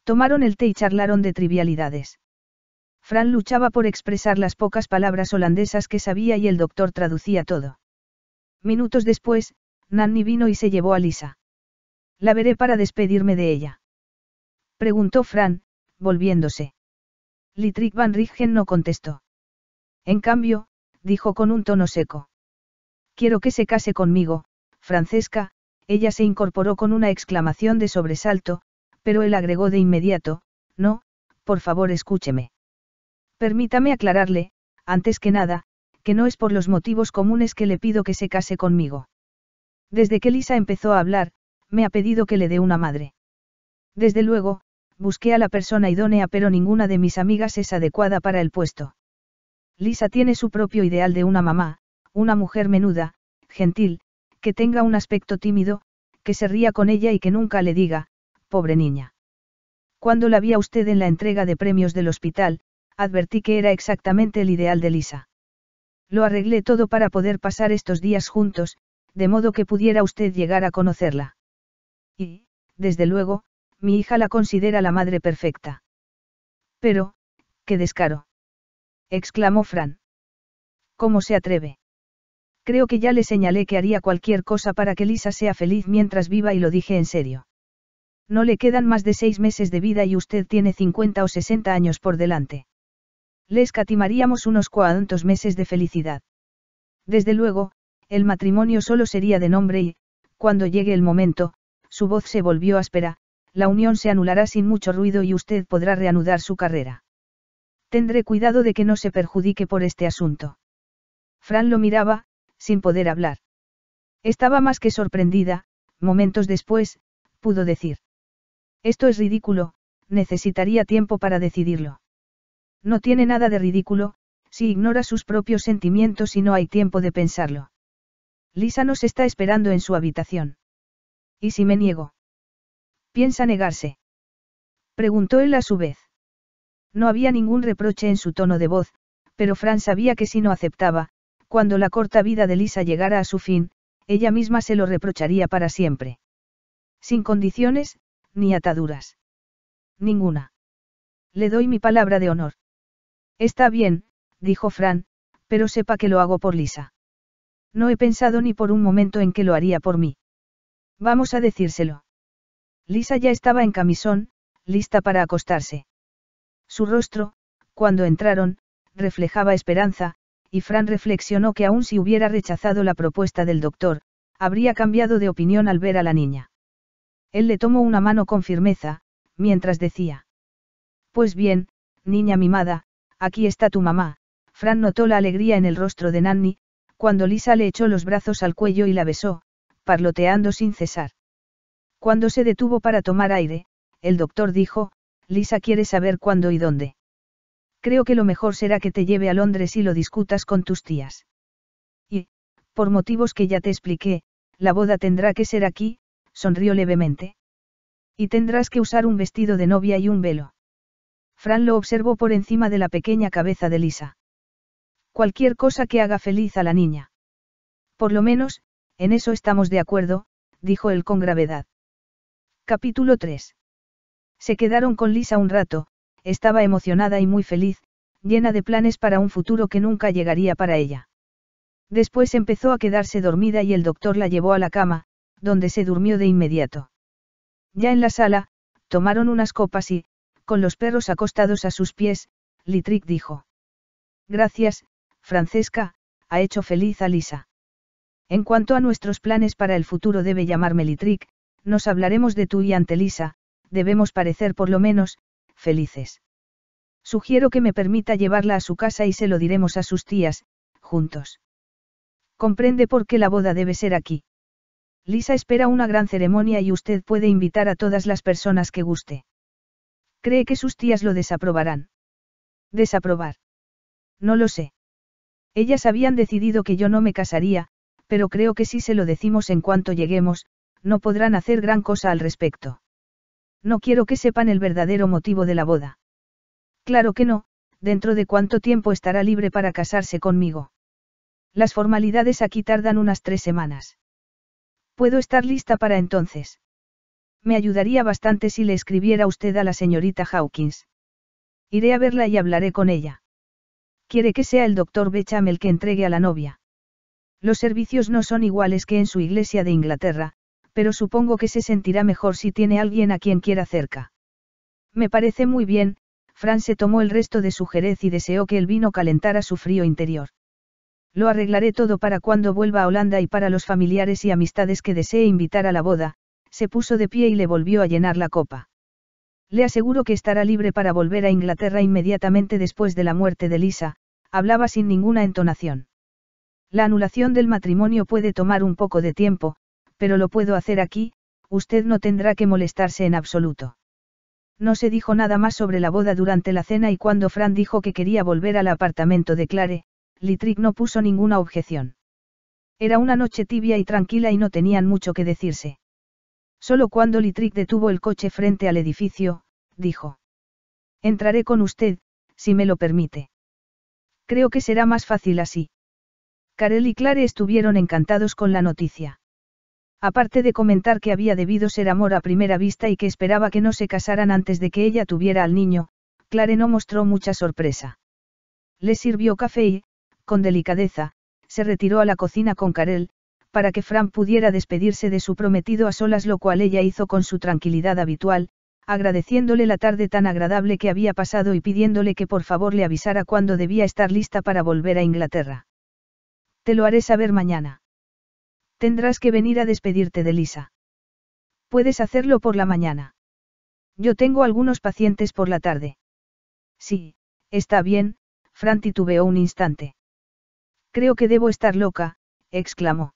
Tomaron el té y charlaron de trivialidades. Fran luchaba por expresar las pocas palabras holandesas que sabía y el doctor traducía todo. Minutos después, Nanny vino y se llevó a Lisa. La veré para despedirme de ella. Preguntó Fran, volviéndose. litrick van Rijgen no contestó. En cambio, dijo con un tono seco. Quiero que se case conmigo, Francesca, ella se incorporó con una exclamación de sobresalto, pero él agregó de inmediato, no, por favor escúcheme. Permítame aclararle, antes que nada, que no es por los motivos comunes que le pido que se case conmigo. Desde que Lisa empezó a hablar, me ha pedido que le dé una madre. Desde luego, busqué a la persona idónea pero ninguna de mis amigas es adecuada para el puesto. Lisa tiene su propio ideal de una mamá, una mujer menuda, gentil, que tenga un aspecto tímido, que se ría con ella y que nunca le diga, pobre niña. Cuando la vi a usted en la entrega de premios del hospital, advertí que era exactamente el ideal de Lisa. Lo arreglé todo para poder pasar estos días juntos, de modo que pudiera usted llegar a conocerla. Y, desde luego, mi hija la considera la madre perfecta. Pero, qué descaro. exclamó Fran. ¿Cómo se atreve? Creo que ya le señalé que haría cualquier cosa para que Lisa sea feliz mientras viva y lo dije en serio. No le quedan más de seis meses de vida y usted tiene 50 o 60 años por delante. Le escatimaríamos unos cuantos meses de felicidad. Desde luego, el matrimonio solo sería de nombre y, cuando llegue el momento, su voz se volvió áspera, la unión se anulará sin mucho ruido y usted podrá reanudar su carrera. Tendré cuidado de que no se perjudique por este asunto. Fran lo miraba, sin poder hablar. Estaba más que sorprendida, momentos después, pudo decir. Esto es ridículo, necesitaría tiempo para decidirlo. No tiene nada de ridículo, si ignora sus propios sentimientos y no hay tiempo de pensarlo. Lisa nos está esperando en su habitación. ¿Y si me niego? ¿Piensa negarse? Preguntó él a su vez. No había ningún reproche en su tono de voz, pero Fran sabía que si no aceptaba, cuando la corta vida de Lisa llegara a su fin, ella misma se lo reprocharía para siempre. Sin condiciones, ni ataduras. Ninguna. Le doy mi palabra de honor. Está bien, dijo Fran, pero sepa que lo hago por Lisa. No he pensado ni por un momento en que lo haría por mí. Vamos a decírselo. Lisa ya estaba en camisón, lista para acostarse. Su rostro, cuando entraron, reflejaba esperanza, y Fran reflexionó que aun si hubiera rechazado la propuesta del doctor, habría cambiado de opinión al ver a la niña. Él le tomó una mano con firmeza, mientras decía. Pues bien, niña mimada, aquí está tu mamá. Fran notó la alegría en el rostro de Nanny, cuando Lisa le echó los brazos al cuello y la besó, parloteando sin cesar. Cuando se detuvo para tomar aire, el doctor dijo, Lisa quiere saber cuándo y dónde. Creo que lo mejor será que te lleve a Londres y lo discutas con tus tías. Y, por motivos que ya te expliqué, la boda tendrá que ser aquí, sonrió levemente. Y tendrás que usar un vestido de novia y un velo. Fran lo observó por encima de la pequeña cabeza de Lisa. Cualquier cosa que haga feliz a la niña. Por lo menos, en eso estamos de acuerdo, dijo él con gravedad. Capítulo 3. Se quedaron con Lisa un rato, estaba emocionada y muy feliz, llena de planes para un futuro que nunca llegaría para ella. Después empezó a quedarse dormida y el doctor la llevó a la cama, donde se durmió de inmediato. Ya en la sala, tomaron unas copas y, con los perros acostados a sus pies, Litric dijo. Gracias, Francesca, ha hecho feliz a Lisa. En cuanto a nuestros planes para el futuro debe llamarme Litric. nos hablaremos de tú y ante Lisa, debemos parecer por lo menos, felices. Sugiero que me permita llevarla a su casa y se lo diremos a sus tías, juntos. Comprende por qué la boda debe ser aquí. Lisa espera una gran ceremonia y usted puede invitar a todas las personas que guste. ¿Cree que sus tías lo desaprobarán? Desaprobar. No lo sé. Ellas habían decidido que yo no me casaría, pero creo que si se lo decimos en cuanto lleguemos, no podrán hacer gran cosa al respecto. No quiero que sepan el verdadero motivo de la boda. Claro que no, dentro de cuánto tiempo estará libre para casarse conmigo. Las formalidades aquí tardan unas tres semanas. Puedo estar lista para entonces. Me ayudaría bastante si le escribiera usted a la señorita Hawkins. Iré a verla y hablaré con ella. Quiere que sea el doctor Becham el que entregue a la novia. Los servicios no son iguales que en su iglesia de Inglaterra, pero supongo que se sentirá mejor si tiene alguien a quien quiera cerca. Me parece muy bien, Fran se tomó el resto de su jerez y deseó que el vino calentara su frío interior. Lo arreglaré todo para cuando vuelva a Holanda y para los familiares y amistades que desee invitar a la boda, se puso de pie y le volvió a llenar la copa. Le aseguro que estará libre para volver a Inglaterra inmediatamente después de la muerte de Lisa, hablaba sin ninguna entonación. La anulación del matrimonio puede tomar un poco de tiempo, pero lo puedo hacer aquí, usted no tendrá que molestarse en absoluto. No se dijo nada más sobre la boda durante la cena y cuando Fran dijo que quería volver al apartamento de Clare, Litrick no puso ninguna objeción. Era una noche tibia y tranquila y no tenían mucho que decirse. Solo cuando Litrick detuvo el coche frente al edificio, dijo. Entraré con usted, si me lo permite. Creo que será más fácil así. Karel y Clare estuvieron encantados con la noticia. Aparte de comentar que había debido ser amor a primera vista y que esperaba que no se casaran antes de que ella tuviera al niño, Clare no mostró mucha sorpresa. Le sirvió café y, con delicadeza, se retiró a la cocina con Karel, para que Fran pudiera despedirse de su prometido a solas, lo cual ella hizo con su tranquilidad habitual, agradeciéndole la tarde tan agradable que había pasado y pidiéndole que por favor le avisara cuando debía estar lista para volver a Inglaterra. Te lo haré saber mañana. Tendrás que venir a despedirte de Lisa. Puedes hacerlo por la mañana. Yo tengo algunos pacientes por la tarde. Sí, está bien, Fran titubeó un instante. Creo que debo estar loca, exclamó.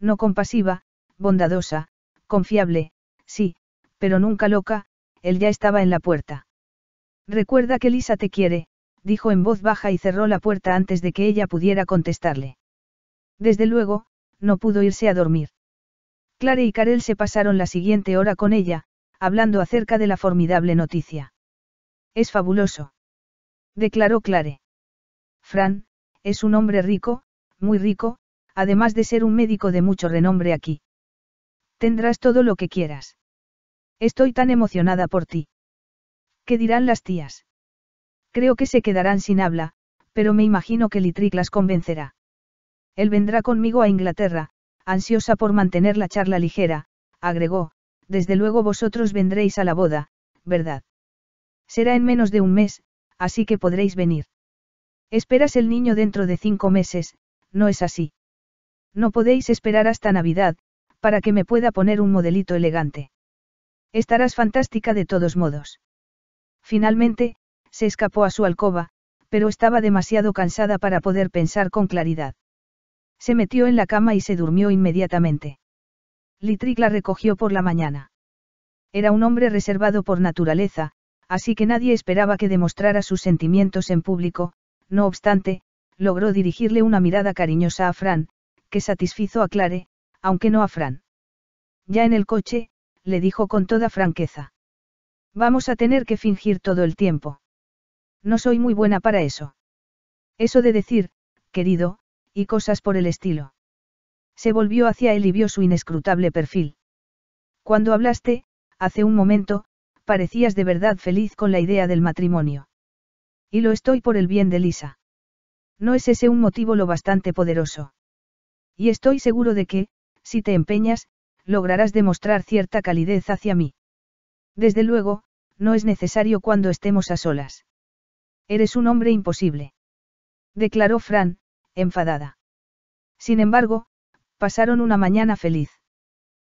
No compasiva, bondadosa, confiable, sí, pero nunca loca, él ya estaba en la puerta. Recuerda que Lisa te quiere, dijo en voz baja y cerró la puerta antes de que ella pudiera contestarle. Desde luego, no pudo irse a dormir. Clare y Karel se pasaron la siguiente hora con ella, hablando acerca de la formidable noticia. Es fabuloso. Declaró Clare. Fran, es un hombre rico, muy rico, además de ser un médico de mucho renombre aquí. Tendrás todo lo que quieras. Estoy tan emocionada por ti. ¿Qué dirán las tías? Creo que se quedarán sin habla, pero me imagino que Litric las convencerá. Él vendrá conmigo a Inglaterra, ansiosa por mantener la charla ligera, agregó, desde luego vosotros vendréis a la boda, ¿verdad? Será en menos de un mes, así que podréis venir. Esperas el niño dentro de cinco meses, ¿no es así? No podéis esperar hasta Navidad, para que me pueda poner un modelito elegante. Estarás fantástica de todos modos. Finalmente, se escapó a su alcoba, pero estaba demasiado cansada para poder pensar con claridad. Se metió en la cama y se durmió inmediatamente. Littrick la recogió por la mañana. Era un hombre reservado por naturaleza, así que nadie esperaba que demostrara sus sentimientos en público, no obstante, logró dirigirle una mirada cariñosa a Fran, que satisfizo a Clare, aunque no a Fran. Ya en el coche, le dijo con toda franqueza. Vamos a tener que fingir todo el tiempo. No soy muy buena para eso. Eso de decir, querido, y cosas por el estilo. Se volvió hacia él y vio su inescrutable perfil. Cuando hablaste, hace un momento, parecías de verdad feliz con la idea del matrimonio. Y lo estoy por el bien de Lisa. No es ese un motivo lo bastante poderoso. Y estoy seguro de que, si te empeñas, lograrás demostrar cierta calidez hacia mí. Desde luego, no es necesario cuando estemos a solas. Eres un hombre imposible. Declaró Fran, enfadada. Sin embargo, pasaron una mañana feliz.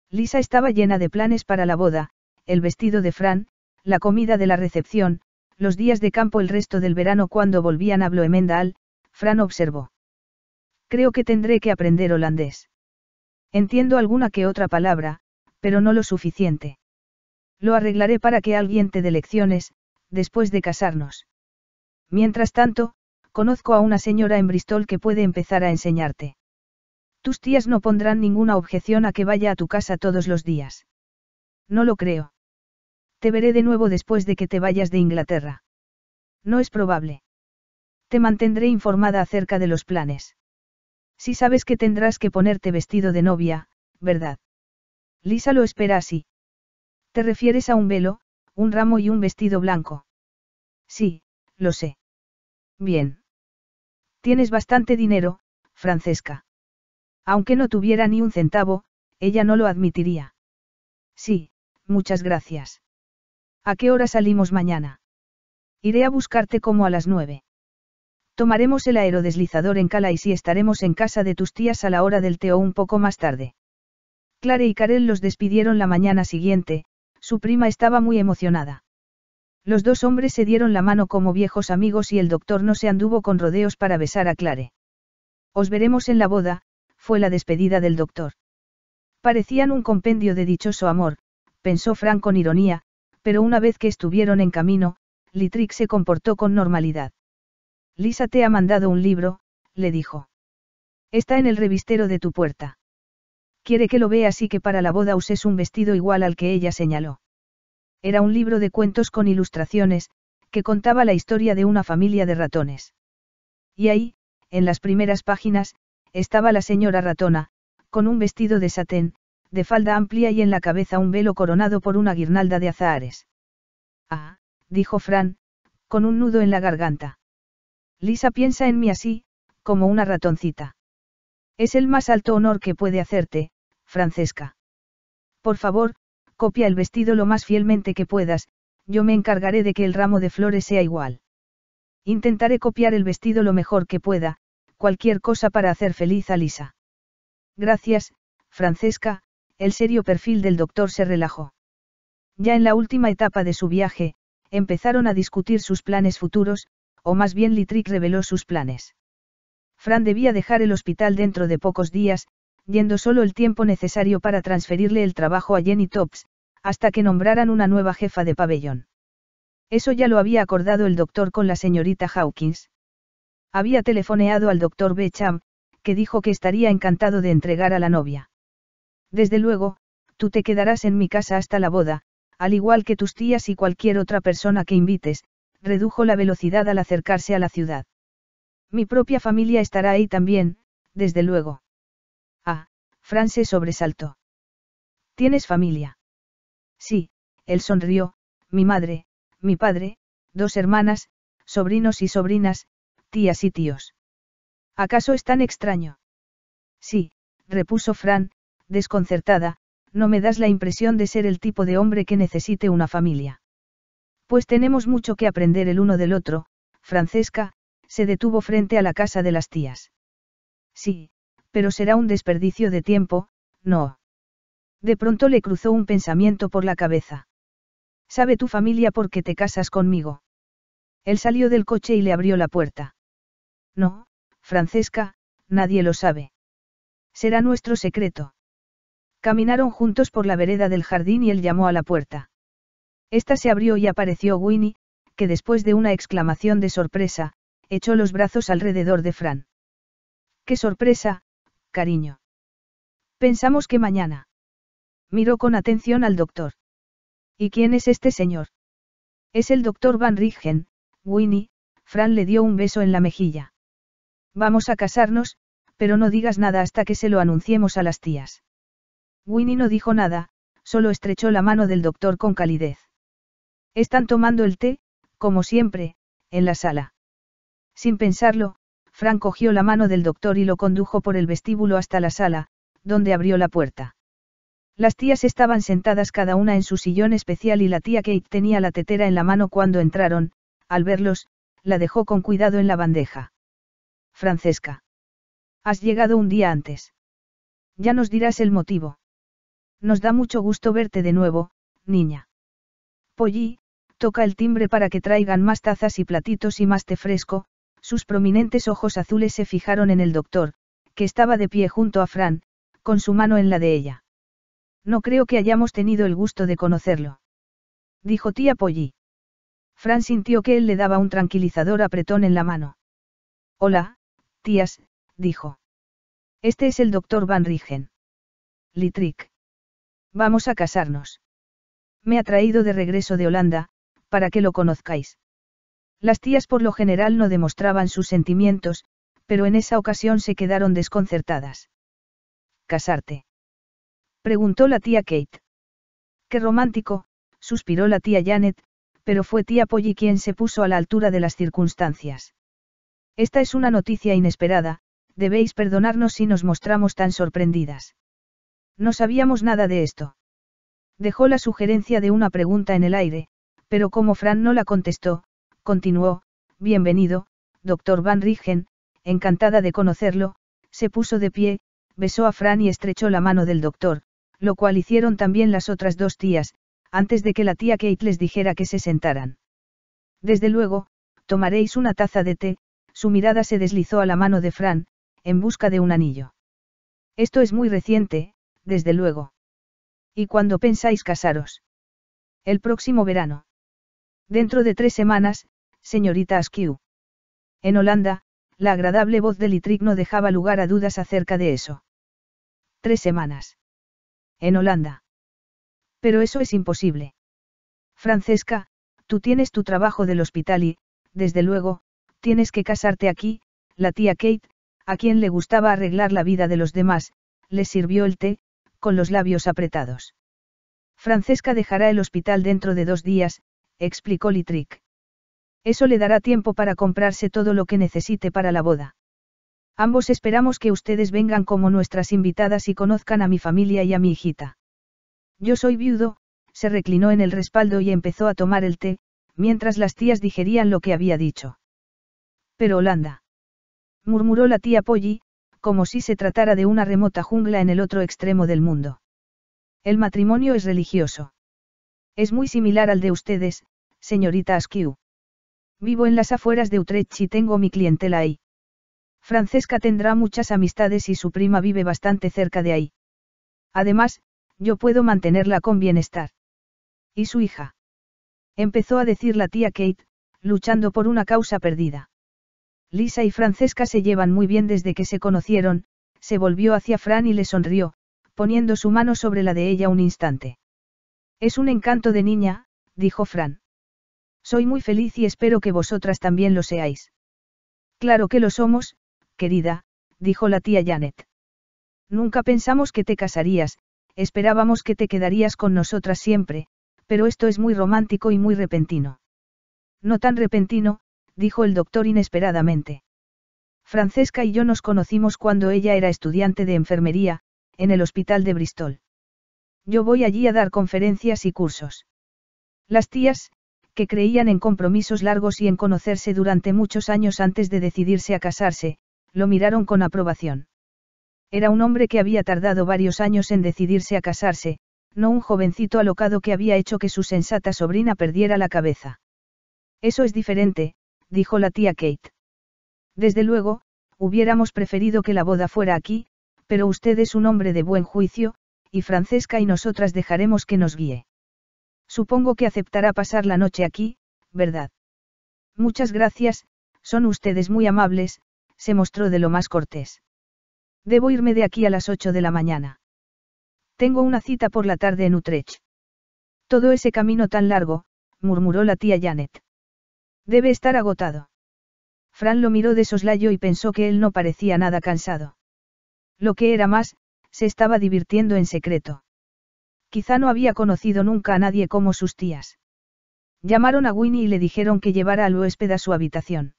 Lisa estaba llena de planes para la boda, el vestido de Fran, la comida de la recepción, los días de campo el resto del verano cuando volvían a Bloemendal, Fran observó. Creo que tendré que aprender holandés. Entiendo alguna que otra palabra, pero no lo suficiente. Lo arreglaré para que alguien te dé lecciones, después de casarnos. Mientras tanto, conozco a una señora en Bristol que puede empezar a enseñarte. Tus tías no pondrán ninguna objeción a que vaya a tu casa todos los días. No lo creo. Te veré de nuevo después de que te vayas de Inglaterra. No es probable. Te mantendré informada acerca de los planes. Si sabes que tendrás que ponerte vestido de novia, ¿verdad? Lisa lo espera así. ¿Te refieres a un velo, un ramo y un vestido blanco? Sí, lo sé. Bien. Tienes bastante dinero, Francesca. Aunque no tuviera ni un centavo, ella no lo admitiría. Sí, muchas gracias. ¿A qué hora salimos mañana? Iré a buscarte como a las nueve. Tomaremos el aerodeslizador en Calais y estaremos en casa de tus tías a la hora del té o un poco más tarde. Clare y Karel los despidieron la mañana siguiente, su prima estaba muy emocionada. Los dos hombres se dieron la mano como viejos amigos y el doctor no se anduvo con rodeos para besar a Clare. Os veremos en la boda, fue la despedida del doctor. Parecían un compendio de dichoso amor, pensó Frank con ironía, pero una vez que estuvieron en camino, Litrix se comportó con normalidad. Lisa te ha mandado un libro, le dijo. Está en el revistero de tu puerta. Quiere que lo vea así que para la boda uses un vestido igual al que ella señaló. Era un libro de cuentos con ilustraciones, que contaba la historia de una familia de ratones. Y ahí, en las primeras páginas, estaba la señora ratona, con un vestido de satén, de falda amplia y en la cabeza un velo coronado por una guirnalda de azahares. Ah, dijo Fran, con un nudo en la garganta. Lisa piensa en mí así, como una ratoncita. Es el más alto honor que puede hacerte, Francesca. Por favor, Copia el vestido lo más fielmente que puedas, yo me encargaré de que el ramo de flores sea igual. Intentaré copiar el vestido lo mejor que pueda, cualquier cosa para hacer feliz a Lisa. Gracias, Francesca, el serio perfil del doctor se relajó. Ya en la última etapa de su viaje, empezaron a discutir sus planes futuros, o más bien Litric reveló sus planes. Fran debía dejar el hospital dentro de pocos días, yendo solo el tiempo necesario para transferirle el trabajo a Jenny Tops, hasta que nombraran una nueva jefa de pabellón. Eso ya lo había acordado el doctor con la señorita Hawkins. Había telefoneado al doctor Becham, que dijo que estaría encantado de entregar a la novia. Desde luego, tú te quedarás en mi casa hasta la boda, al igual que tus tías y cualquier otra persona que invites, redujo la velocidad al acercarse a la ciudad. Mi propia familia estará ahí también, desde luego. Fran se sobresaltó. ¿Tienes familia? Sí, él sonrió, mi madre, mi padre, dos hermanas, sobrinos y sobrinas, tías y tíos. ¿Acaso es tan extraño? Sí, repuso Fran, desconcertada, no me das la impresión de ser el tipo de hombre que necesite una familia. Pues tenemos mucho que aprender el uno del otro, Francesca, se detuvo frente a la casa de las tías. Sí, pero será un desperdicio de tiempo, no. De pronto le cruzó un pensamiento por la cabeza. ¿Sabe tu familia por qué te casas conmigo? Él salió del coche y le abrió la puerta. No, Francesca, nadie lo sabe. Será nuestro secreto. Caminaron juntos por la vereda del jardín y él llamó a la puerta. Esta se abrió y apareció Winnie, que después de una exclamación de sorpresa, echó los brazos alrededor de Fran. ¡Qué sorpresa! cariño. Pensamos que mañana. Miró con atención al doctor. ¿Y quién es este señor? Es el doctor Van rigen Winnie, Fran le dio un beso en la mejilla. Vamos a casarnos, pero no digas nada hasta que se lo anunciemos a las tías. Winnie no dijo nada, solo estrechó la mano del doctor con calidez. Están tomando el té, como siempre, en la sala. Sin pensarlo, Frank cogió la mano del doctor y lo condujo por el vestíbulo hasta la sala, donde abrió la puerta. Las tías estaban sentadas cada una en su sillón especial y la tía Kate tenía la tetera en la mano cuando entraron, al verlos, la dejó con cuidado en la bandeja. Francesca. Has llegado un día antes. Ya nos dirás el motivo. Nos da mucho gusto verte de nuevo, niña. Polly, toca el timbre para que traigan más tazas y platitos y más té fresco, sus prominentes ojos azules se fijaron en el doctor, que estaba de pie junto a Fran, con su mano en la de ella. No creo que hayamos tenido el gusto de conocerlo. Dijo tía Polly. Fran sintió que él le daba un tranquilizador apretón en la mano. Hola, tías, dijo. Este es el doctor Van Rigen. Litrick. Vamos a casarnos. Me ha traído de regreso de Holanda, para que lo conozcáis. Las tías por lo general no demostraban sus sentimientos, pero en esa ocasión se quedaron desconcertadas. ¿Casarte? Preguntó la tía Kate. Qué romántico, suspiró la tía Janet, pero fue tía Polly quien se puso a la altura de las circunstancias. Esta es una noticia inesperada, debéis perdonarnos si nos mostramos tan sorprendidas. No sabíamos nada de esto. Dejó la sugerencia de una pregunta en el aire, pero como Fran no la contestó, continuó, bienvenido, doctor Van Rigen, encantada de conocerlo, se puso de pie, besó a Fran y estrechó la mano del doctor, lo cual hicieron también las otras dos tías, antes de que la tía Kate les dijera que se sentaran. Desde luego, tomaréis una taza de té, su mirada se deslizó a la mano de Fran, en busca de un anillo. Esto es muy reciente, desde luego. ¿Y cuándo pensáis casaros? El próximo verano. Dentro de tres semanas, señorita Askew. En Holanda, la agradable voz de Litrick no dejaba lugar a dudas acerca de eso. Tres semanas. En Holanda. Pero eso es imposible. Francesca, tú tienes tu trabajo del hospital y, desde luego, tienes que casarte aquí, la tía Kate, a quien le gustaba arreglar la vida de los demás, le sirvió el té, con los labios apretados. Francesca dejará el hospital dentro de dos días, explicó Litrick. Eso le dará tiempo para comprarse todo lo que necesite para la boda. Ambos esperamos que ustedes vengan como nuestras invitadas y conozcan a mi familia y a mi hijita. Yo soy viudo, se reclinó en el respaldo y empezó a tomar el té, mientras las tías digerían lo que había dicho. Pero Holanda. murmuró la tía Polly, como si se tratara de una remota jungla en el otro extremo del mundo. El matrimonio es religioso. Es muy similar al de ustedes, señorita Askew. Vivo en las afueras de Utrecht y tengo mi clientela ahí. Francesca tendrá muchas amistades y su prima vive bastante cerca de ahí. Además, yo puedo mantenerla con bienestar. ¿Y su hija? Empezó a decir la tía Kate, luchando por una causa perdida. Lisa y Francesca se llevan muy bien desde que se conocieron, se volvió hacia Fran y le sonrió, poniendo su mano sobre la de ella un instante. Es un encanto de niña, dijo Fran. Soy muy feliz y espero que vosotras también lo seáis. Claro que lo somos, querida, dijo la tía Janet. Nunca pensamos que te casarías, esperábamos que te quedarías con nosotras siempre, pero esto es muy romántico y muy repentino. No tan repentino, dijo el doctor inesperadamente. Francesca y yo nos conocimos cuando ella era estudiante de enfermería, en el hospital de Bristol. Yo voy allí a dar conferencias y cursos. Las tías, que creían en compromisos largos y en conocerse durante muchos años antes de decidirse a casarse, lo miraron con aprobación. Era un hombre que había tardado varios años en decidirse a casarse, no un jovencito alocado que había hecho que su sensata sobrina perdiera la cabeza. Eso es diferente, dijo la tía Kate. Desde luego, hubiéramos preferido que la boda fuera aquí, pero usted es un hombre de buen juicio, y Francesca y nosotras dejaremos que nos guíe. Supongo que aceptará pasar la noche aquí, ¿verdad? Muchas gracias, son ustedes muy amables, se mostró de lo más cortés. Debo irme de aquí a las 8 de la mañana. Tengo una cita por la tarde en Utrecht. Todo ese camino tan largo, murmuró la tía Janet. Debe estar agotado. Fran lo miró de soslayo y pensó que él no parecía nada cansado. Lo que era más, se estaba divirtiendo en secreto. Quizá no había conocido nunca a nadie como sus tías. Llamaron a Winnie y le dijeron que llevara al huésped a su habitación.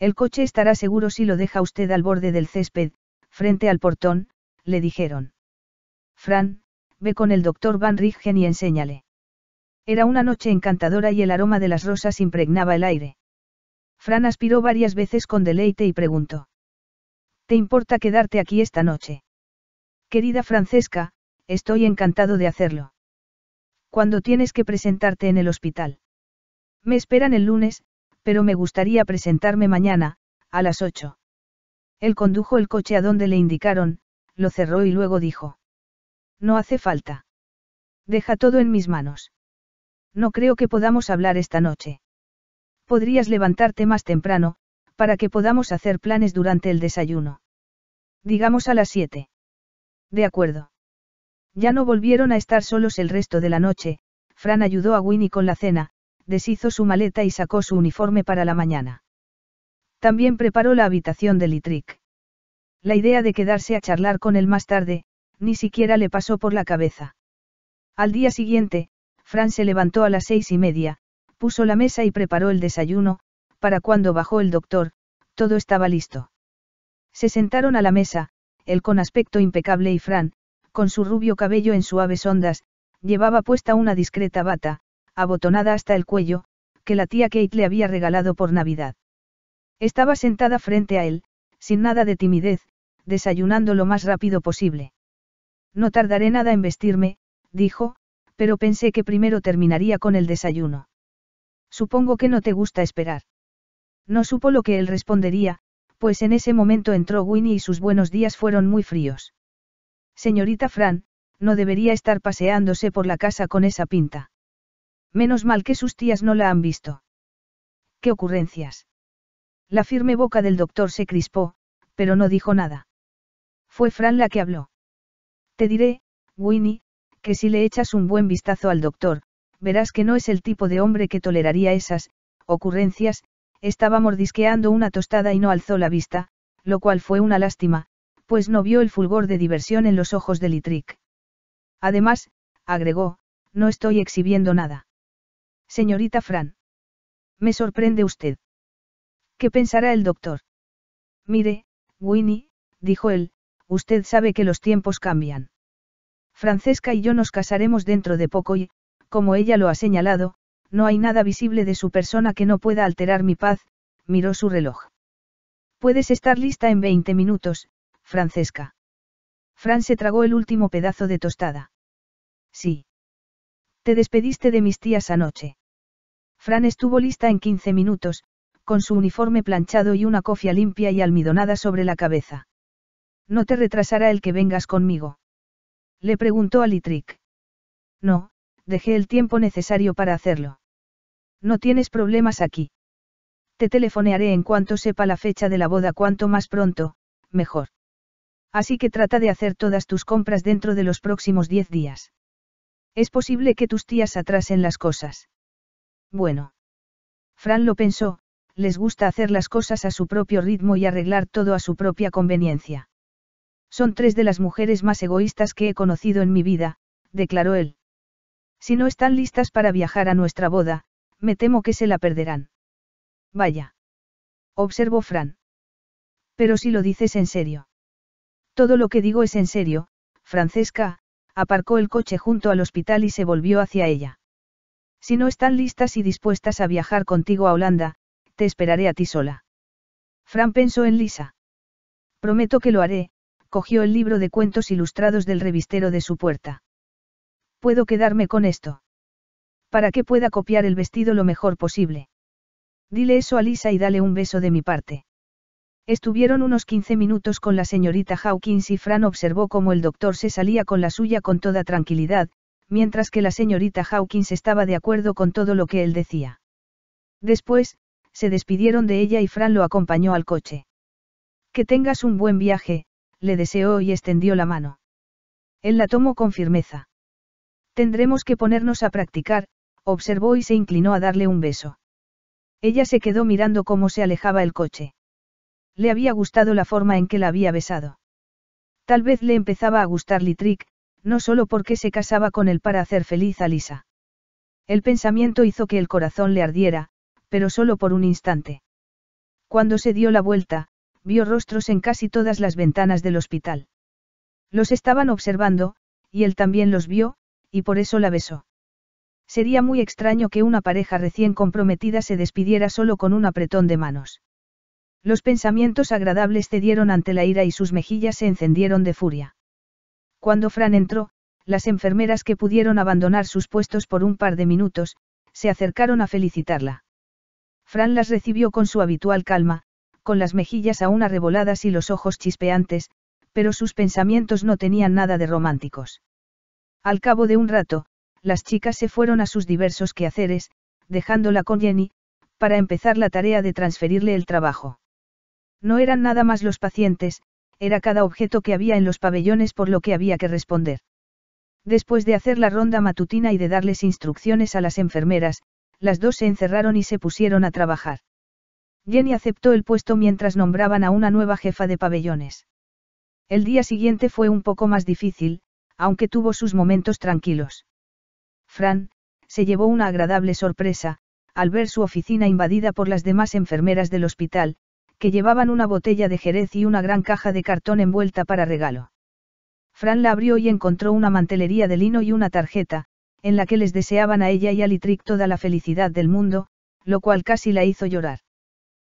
El coche estará seguro si lo deja usted al borde del césped, frente al portón, le dijeron. Fran, ve con el doctor Van Rijgen y enséñale. Era una noche encantadora y el aroma de las rosas impregnaba el aire. Fran aspiró varias veces con deleite y preguntó. ¿Te importa quedarte aquí esta noche? Querida Francesca, Estoy encantado de hacerlo. Cuando tienes que presentarte en el hospital? Me esperan el lunes, pero me gustaría presentarme mañana, a las 8. Él condujo el coche a donde le indicaron, lo cerró y luego dijo. No hace falta. Deja todo en mis manos. No creo que podamos hablar esta noche. Podrías levantarte más temprano, para que podamos hacer planes durante el desayuno. Digamos a las 7. De acuerdo. Ya no volvieron a estar solos el resto de la noche, Fran ayudó a Winnie con la cena, deshizo su maleta y sacó su uniforme para la mañana. También preparó la habitación de Litric. La idea de quedarse a charlar con él más tarde, ni siquiera le pasó por la cabeza. Al día siguiente, Fran se levantó a las seis y media, puso la mesa y preparó el desayuno, para cuando bajó el doctor, todo estaba listo. Se sentaron a la mesa, él con aspecto impecable y Fran, con su rubio cabello en suaves ondas, llevaba puesta una discreta bata, abotonada hasta el cuello, que la tía Kate le había regalado por Navidad. Estaba sentada frente a él, sin nada de timidez, desayunando lo más rápido posible. No tardaré nada en vestirme, dijo, pero pensé que primero terminaría con el desayuno. Supongo que no te gusta esperar. No supo lo que él respondería, pues en ese momento entró Winnie y sus buenos días fueron muy fríos. Señorita Fran, no debería estar paseándose por la casa con esa pinta. Menos mal que sus tías no la han visto. ¿Qué ocurrencias? La firme boca del doctor se crispó, pero no dijo nada. Fue Fran la que habló. Te diré, Winnie, que si le echas un buen vistazo al doctor, verás que no es el tipo de hombre que toleraría esas, ocurrencias, estaba mordisqueando una tostada y no alzó la vista, lo cual fue una lástima, pues no vio el fulgor de diversión en los ojos de Littrick. Además, agregó, no estoy exhibiendo nada. Señorita Fran. Me sorprende usted. ¿Qué pensará el doctor? Mire, Winnie, dijo él, usted sabe que los tiempos cambian. Francesca y yo nos casaremos dentro de poco y, como ella lo ha señalado, no hay nada visible de su persona que no pueda alterar mi paz, miró su reloj. Puedes estar lista en 20 minutos, Francesca. Fran se tragó el último pedazo de tostada. Sí. Te despediste de mis tías anoche. Fran estuvo lista en 15 minutos, con su uniforme planchado y una cofia limpia y almidonada sobre la cabeza. No te retrasará el que vengas conmigo. Le preguntó a Litric. No, dejé el tiempo necesario para hacerlo. No tienes problemas aquí. Te telefonearé en cuanto sepa la fecha de la boda, cuanto más pronto, mejor así que trata de hacer todas tus compras dentro de los próximos 10 días. Es posible que tus tías atrasen las cosas. Bueno. Fran lo pensó, les gusta hacer las cosas a su propio ritmo y arreglar todo a su propia conveniencia. Son tres de las mujeres más egoístas que he conocido en mi vida, declaró él. Si no están listas para viajar a nuestra boda, me temo que se la perderán. Vaya. Observó Fran. Pero si lo dices en serio. Todo lo que digo es en serio, Francesca, aparcó el coche junto al hospital y se volvió hacia ella. Si no están listas y dispuestas a viajar contigo a Holanda, te esperaré a ti sola. Fran pensó en Lisa. Prometo que lo haré, cogió el libro de cuentos ilustrados del revistero de su puerta. Puedo quedarme con esto. Para que pueda copiar el vestido lo mejor posible. Dile eso a Lisa y dale un beso de mi parte. Estuvieron unos 15 minutos con la señorita Hawkins y Fran observó cómo el doctor se salía con la suya con toda tranquilidad, mientras que la señorita Hawkins estaba de acuerdo con todo lo que él decía. Después, se despidieron de ella y Fran lo acompañó al coche. Que tengas un buen viaje, le deseó y extendió la mano. Él la tomó con firmeza. Tendremos que ponernos a practicar, observó y se inclinó a darle un beso. Ella se quedó mirando cómo se alejaba el coche. Le había gustado la forma en que la había besado. Tal vez le empezaba a gustar Litrick, no solo porque se casaba con él para hacer feliz a Lisa. El pensamiento hizo que el corazón le ardiera, pero solo por un instante. Cuando se dio la vuelta, vio rostros en casi todas las ventanas del hospital. Los estaban observando, y él también los vio, y por eso la besó. Sería muy extraño que una pareja recién comprometida se despidiera solo con un apretón de manos. Los pensamientos agradables cedieron ante la ira y sus mejillas se encendieron de furia. Cuando Fran entró, las enfermeras que pudieron abandonar sus puestos por un par de minutos, se acercaron a felicitarla. Fran las recibió con su habitual calma, con las mejillas aún arreboladas y los ojos chispeantes, pero sus pensamientos no tenían nada de románticos. Al cabo de un rato, las chicas se fueron a sus diversos quehaceres, dejándola con Jenny, para empezar la tarea de transferirle el trabajo. No eran nada más los pacientes, era cada objeto que había en los pabellones por lo que había que responder. Después de hacer la ronda matutina y de darles instrucciones a las enfermeras, las dos se encerraron y se pusieron a trabajar. Jenny aceptó el puesto mientras nombraban a una nueva jefa de pabellones. El día siguiente fue un poco más difícil, aunque tuvo sus momentos tranquilos. Fran, se llevó una agradable sorpresa, al ver su oficina invadida por las demás enfermeras del hospital, que llevaban una botella de jerez y una gran caja de cartón envuelta para regalo. Fran la abrió y encontró una mantelería de lino y una tarjeta, en la que les deseaban a ella y a Litric toda la felicidad del mundo, lo cual casi la hizo llorar.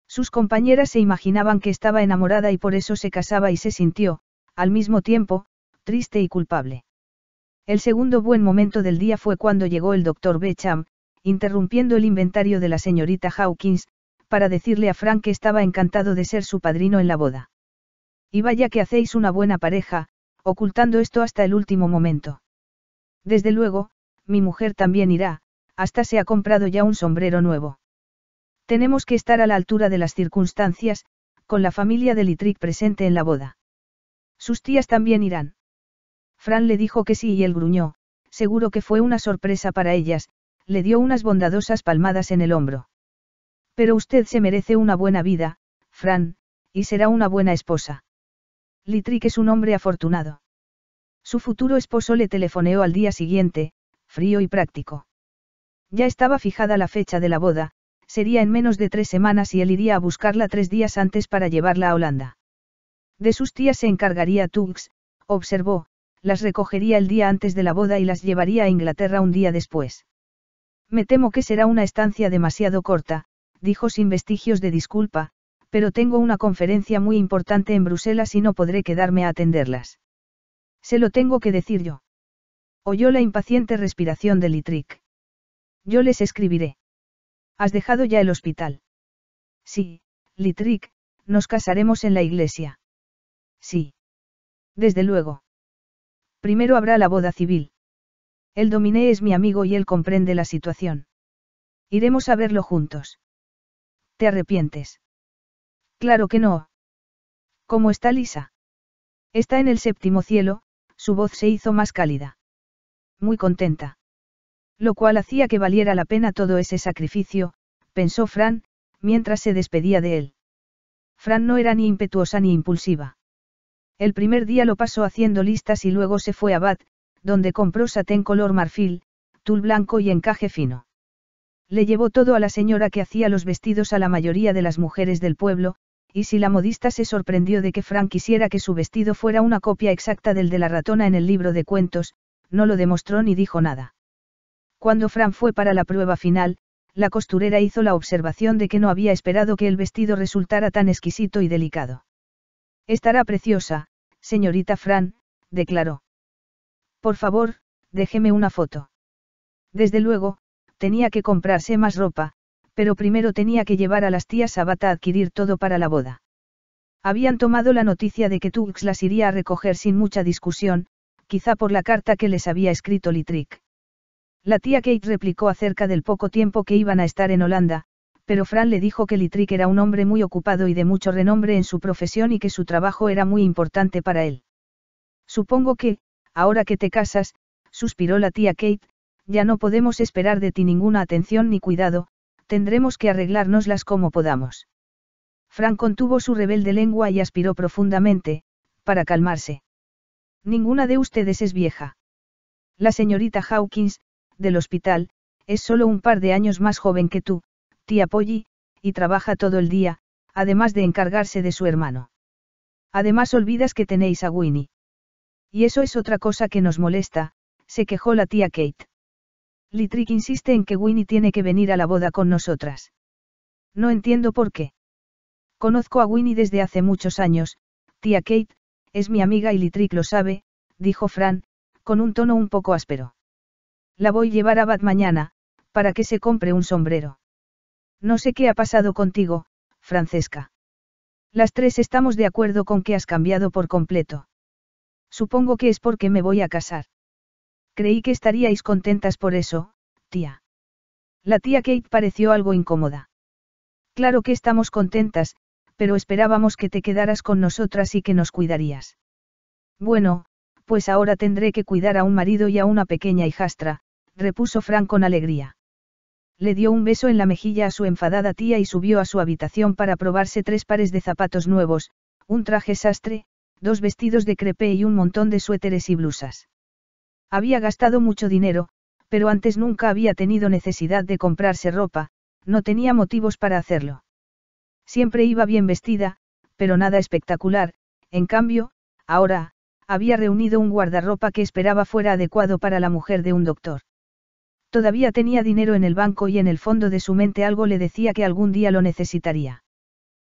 Sus compañeras se imaginaban que estaba enamorada y por eso se casaba y se sintió, al mismo tiempo, triste y culpable. El segundo buen momento del día fue cuando llegó el doctor Becham, interrumpiendo el inventario de la señorita Hawkins, para decirle a Frank que estaba encantado de ser su padrino en la boda. Y vaya que hacéis una buena pareja, ocultando esto hasta el último momento. Desde luego, mi mujer también irá, hasta se ha comprado ya un sombrero nuevo. Tenemos que estar a la altura de las circunstancias, con la familia de Litric presente en la boda. Sus tías también irán. Fran le dijo que sí y él gruñó, seguro que fue una sorpresa para ellas, le dio unas bondadosas palmadas en el hombro. Pero usted se merece una buena vida, Fran, y será una buena esposa. Litrick es un hombre afortunado. Su futuro esposo le telefoneó al día siguiente, frío y práctico. Ya estaba fijada la fecha de la boda, sería en menos de tres semanas y él iría a buscarla tres días antes para llevarla a Holanda. De sus tías se encargaría Tux, observó, las recogería el día antes de la boda y las llevaría a Inglaterra un día después. Me temo que será una estancia demasiado corta, dijo sin vestigios de disculpa, pero tengo una conferencia muy importante en Bruselas y no podré quedarme a atenderlas. Se lo tengo que decir yo. Oyó la impaciente respiración de Litric. Yo les escribiré. ¿Has dejado ya el hospital? Sí, Litric, nos casaremos en la iglesia. Sí. Desde luego. Primero habrá la boda civil. El dominé es mi amigo y él comprende la situación. Iremos a verlo juntos. ¿Te arrepientes? Claro que no. ¿Cómo está Lisa? Está en el séptimo cielo, su voz se hizo más cálida. Muy contenta. Lo cual hacía que valiera la pena todo ese sacrificio, pensó Fran, mientras se despedía de él. Fran no era ni impetuosa ni impulsiva. El primer día lo pasó haciendo listas y luego se fue a Bath, donde compró satén color marfil, tul blanco y encaje fino. Le llevó todo a la señora que hacía los vestidos a la mayoría de las mujeres del pueblo, y si la modista se sorprendió de que Fran quisiera que su vestido fuera una copia exacta del de la ratona en el libro de cuentos, no lo demostró ni dijo nada. Cuando Fran fue para la prueba final, la costurera hizo la observación de que no había esperado que el vestido resultara tan exquisito y delicado. Estará preciosa, señorita Fran, declaró. Por favor, déjeme una foto. Desde luego, tenía que comprarse más ropa, pero primero tenía que llevar a las tías Bata a adquirir todo para la boda. Habían tomado la noticia de que Tux las iría a recoger sin mucha discusión, quizá por la carta que les había escrito Litrick. La tía Kate replicó acerca del poco tiempo que iban a estar en Holanda, pero Fran le dijo que Litrick era un hombre muy ocupado y de mucho renombre en su profesión y que su trabajo era muy importante para él. Supongo que, ahora que te casas, suspiró la tía Kate, ya no podemos esperar de ti ninguna atención ni cuidado, tendremos que arreglárnoslas como podamos. Frank contuvo su rebelde lengua y aspiró profundamente, para calmarse. Ninguna de ustedes es vieja. La señorita Hawkins, del hospital, es solo un par de años más joven que tú, tía Polly, y trabaja todo el día, además de encargarse de su hermano. Además olvidas que tenéis a Winnie. Y eso es otra cosa que nos molesta, se quejó la tía Kate. Litrick insiste en que Winnie tiene que venir a la boda con nosotras. No entiendo por qué. Conozco a Winnie desde hace muchos años, tía Kate, es mi amiga y Litrick lo sabe, dijo Fran, con un tono un poco áspero. La voy a llevar a Bad mañana, para que se compre un sombrero. No sé qué ha pasado contigo, Francesca. Las tres estamos de acuerdo con que has cambiado por completo. Supongo que es porque me voy a casar. Creí que estaríais contentas por eso, tía. La tía Kate pareció algo incómoda. Claro que estamos contentas, pero esperábamos que te quedaras con nosotras y que nos cuidarías. Bueno, pues ahora tendré que cuidar a un marido y a una pequeña hijastra, repuso Frank con alegría. Le dio un beso en la mejilla a su enfadada tía y subió a su habitación para probarse tres pares de zapatos nuevos, un traje sastre, dos vestidos de crepé y un montón de suéteres y blusas. Había gastado mucho dinero, pero antes nunca había tenido necesidad de comprarse ropa, no tenía motivos para hacerlo. Siempre iba bien vestida, pero nada espectacular, en cambio, ahora, había reunido un guardarropa que esperaba fuera adecuado para la mujer de un doctor. Todavía tenía dinero en el banco y en el fondo de su mente algo le decía que algún día lo necesitaría.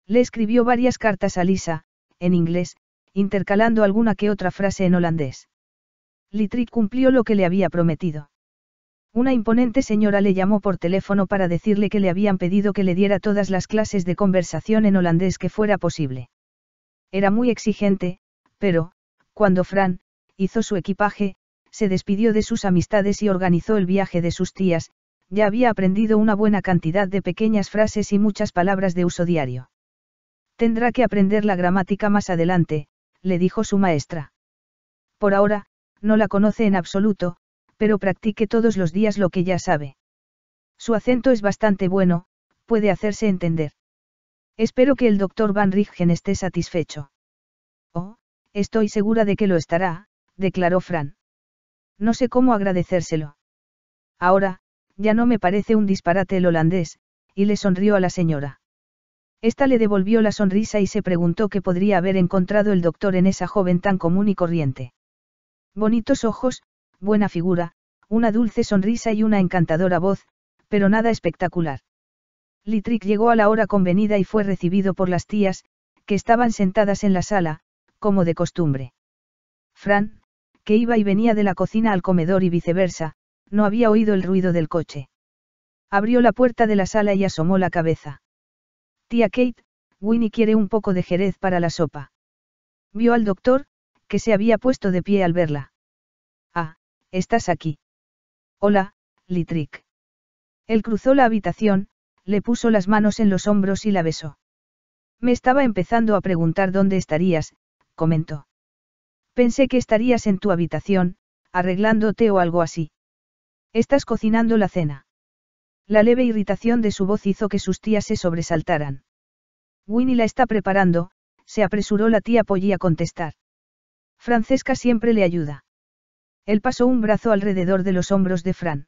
Le escribió varias cartas a Lisa, en inglés, intercalando alguna que otra frase en holandés. Litric cumplió lo que le había prometido. Una imponente señora le llamó por teléfono para decirle que le habían pedido que le diera todas las clases de conversación en holandés que fuera posible. Era muy exigente, pero, cuando Fran, hizo su equipaje, se despidió de sus amistades y organizó el viaje de sus tías, ya había aprendido una buena cantidad de pequeñas frases y muchas palabras de uso diario. Tendrá que aprender la gramática más adelante, le dijo su maestra. Por ahora, no la conoce en absoluto, pero practique todos los días lo que ya sabe. Su acento es bastante bueno, puede hacerse entender. Espero que el doctor Van Rijgen esté satisfecho. Oh, estoy segura de que lo estará, declaró Fran. No sé cómo agradecérselo. Ahora, ya no me parece un disparate el holandés, y le sonrió a la señora. Esta le devolvió la sonrisa y se preguntó qué podría haber encontrado el doctor en esa joven tan común y corriente. Bonitos ojos, buena figura, una dulce sonrisa y una encantadora voz, pero nada espectacular. Littrick llegó a la hora convenida y fue recibido por las tías, que estaban sentadas en la sala, como de costumbre. Fran, que iba y venía de la cocina al comedor y viceversa, no había oído el ruido del coche. Abrió la puerta de la sala y asomó la cabeza. Tía Kate, Winnie quiere un poco de jerez para la sopa. Vio al doctor, que se había puesto de pie al verla. Ah, estás aquí. Hola, Litric. Él cruzó la habitación, le puso las manos en los hombros y la besó. Me estaba empezando a preguntar dónde estarías, comentó. Pensé que estarías en tu habitación, arreglándote o algo así. Estás cocinando la cena. La leve irritación de su voz hizo que sus tías se sobresaltaran. Winnie la está preparando, se apresuró la tía Polly a contestar. Francesca siempre le ayuda. Él pasó un brazo alrededor de los hombros de Fran.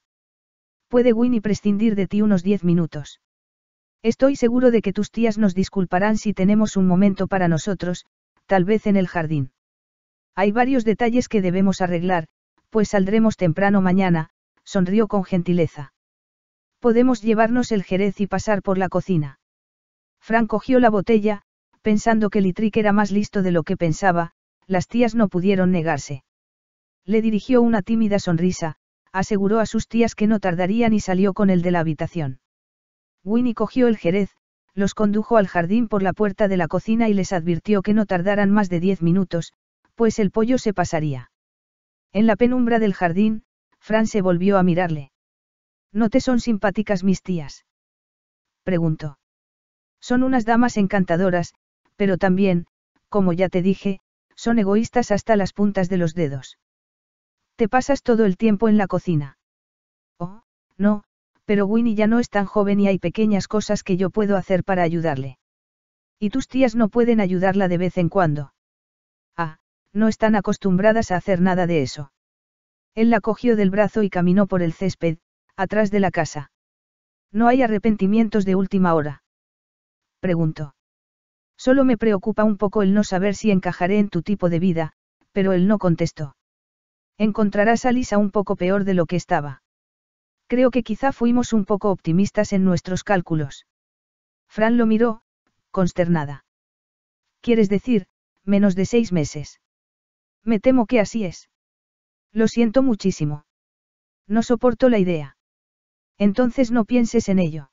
Puede Winnie prescindir de ti unos diez minutos. Estoy seguro de que tus tías nos disculparán si tenemos un momento para nosotros, tal vez en el jardín. Hay varios detalles que debemos arreglar, pues saldremos temprano mañana, sonrió con gentileza. Podemos llevarnos el jerez y pasar por la cocina. Fran cogió la botella, pensando que Litric era más listo de lo que pensaba, las tías no pudieron negarse. Le dirigió una tímida sonrisa, aseguró a sus tías que no tardarían y salió con el de la habitación. Winnie cogió el jerez, los condujo al jardín por la puerta de la cocina y les advirtió que no tardaran más de diez minutos, pues el pollo se pasaría. En la penumbra del jardín, Fran se volvió a mirarle. ¿No te son simpáticas mis tías? preguntó. Son unas damas encantadoras, pero también, como ya te dije, son egoístas hasta las puntas de los dedos. Te pasas todo el tiempo en la cocina. Oh, no, pero Winnie ya no es tan joven y hay pequeñas cosas que yo puedo hacer para ayudarle. Y tus tías no pueden ayudarla de vez en cuando. Ah, no están acostumbradas a hacer nada de eso. Él la cogió del brazo y caminó por el césped, atrás de la casa. ¿No hay arrepentimientos de última hora? Preguntó. Solo me preocupa un poco el no saber si encajaré en tu tipo de vida, pero él no contestó. Encontrarás a Lisa un poco peor de lo que estaba. Creo que quizá fuimos un poco optimistas en nuestros cálculos. Fran lo miró, consternada. ¿Quieres decir, menos de seis meses? Me temo que así es. Lo siento muchísimo. No soporto la idea. Entonces no pienses en ello.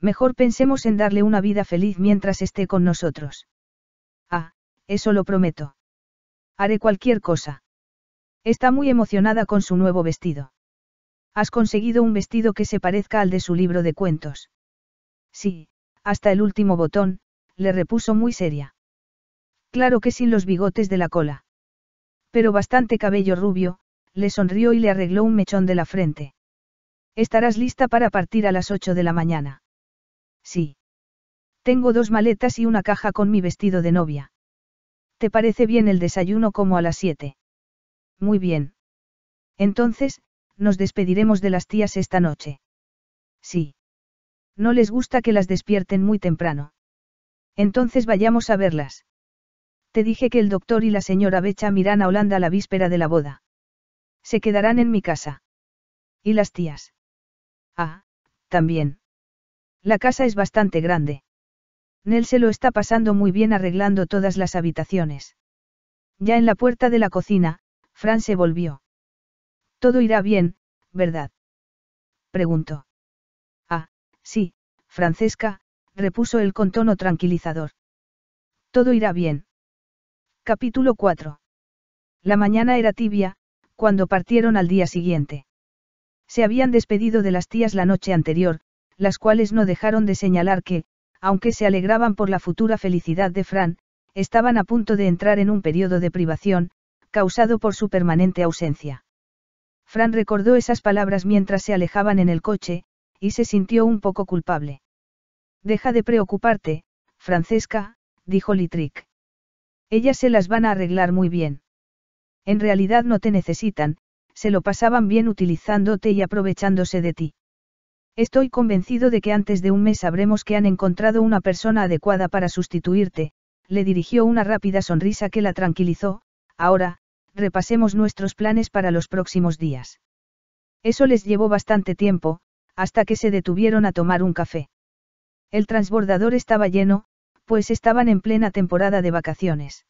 Mejor pensemos en darle una vida feliz mientras esté con nosotros. Ah, eso lo prometo. Haré cualquier cosa. Está muy emocionada con su nuevo vestido. Has conseguido un vestido que se parezca al de su libro de cuentos. Sí, hasta el último botón, le repuso muy seria. Claro que sin los bigotes de la cola. Pero bastante cabello rubio, le sonrió y le arregló un mechón de la frente. Estarás lista para partir a las 8 de la mañana. Sí. Tengo dos maletas y una caja con mi vestido de novia. ¿Te parece bien el desayuno como a las siete? Muy bien. Entonces, nos despediremos de las tías esta noche. Sí. No les gusta que las despierten muy temprano. Entonces vayamos a verlas. Te dije que el doctor y la señora Becha miran a Holanda la víspera de la boda. Se quedarán en mi casa. ¿Y las tías? Ah, también. La casa es bastante grande. Nel se lo está pasando muy bien arreglando todas las habitaciones. Ya en la puerta de la cocina, Fran se volvió. Todo irá bien, ¿verdad? Preguntó. Ah, sí, Francesca, repuso él con tono tranquilizador. Todo irá bien. Capítulo 4. La mañana era tibia, cuando partieron al día siguiente. Se habían despedido de las tías la noche anterior, las cuales no dejaron de señalar que, aunque se alegraban por la futura felicidad de Fran, estaban a punto de entrar en un periodo de privación, causado por su permanente ausencia. Fran recordó esas palabras mientras se alejaban en el coche, y se sintió un poco culpable. Deja de preocuparte, Francesca, dijo Litrick. Ellas se las van a arreglar muy bien. En realidad no te necesitan, se lo pasaban bien utilizándote y aprovechándose de ti. Estoy convencido de que antes de un mes sabremos que han encontrado una persona adecuada para sustituirte, le dirigió una rápida sonrisa que la tranquilizó, ahora, repasemos nuestros planes para los próximos días. Eso les llevó bastante tiempo, hasta que se detuvieron a tomar un café. El transbordador estaba lleno, pues estaban en plena temporada de vacaciones.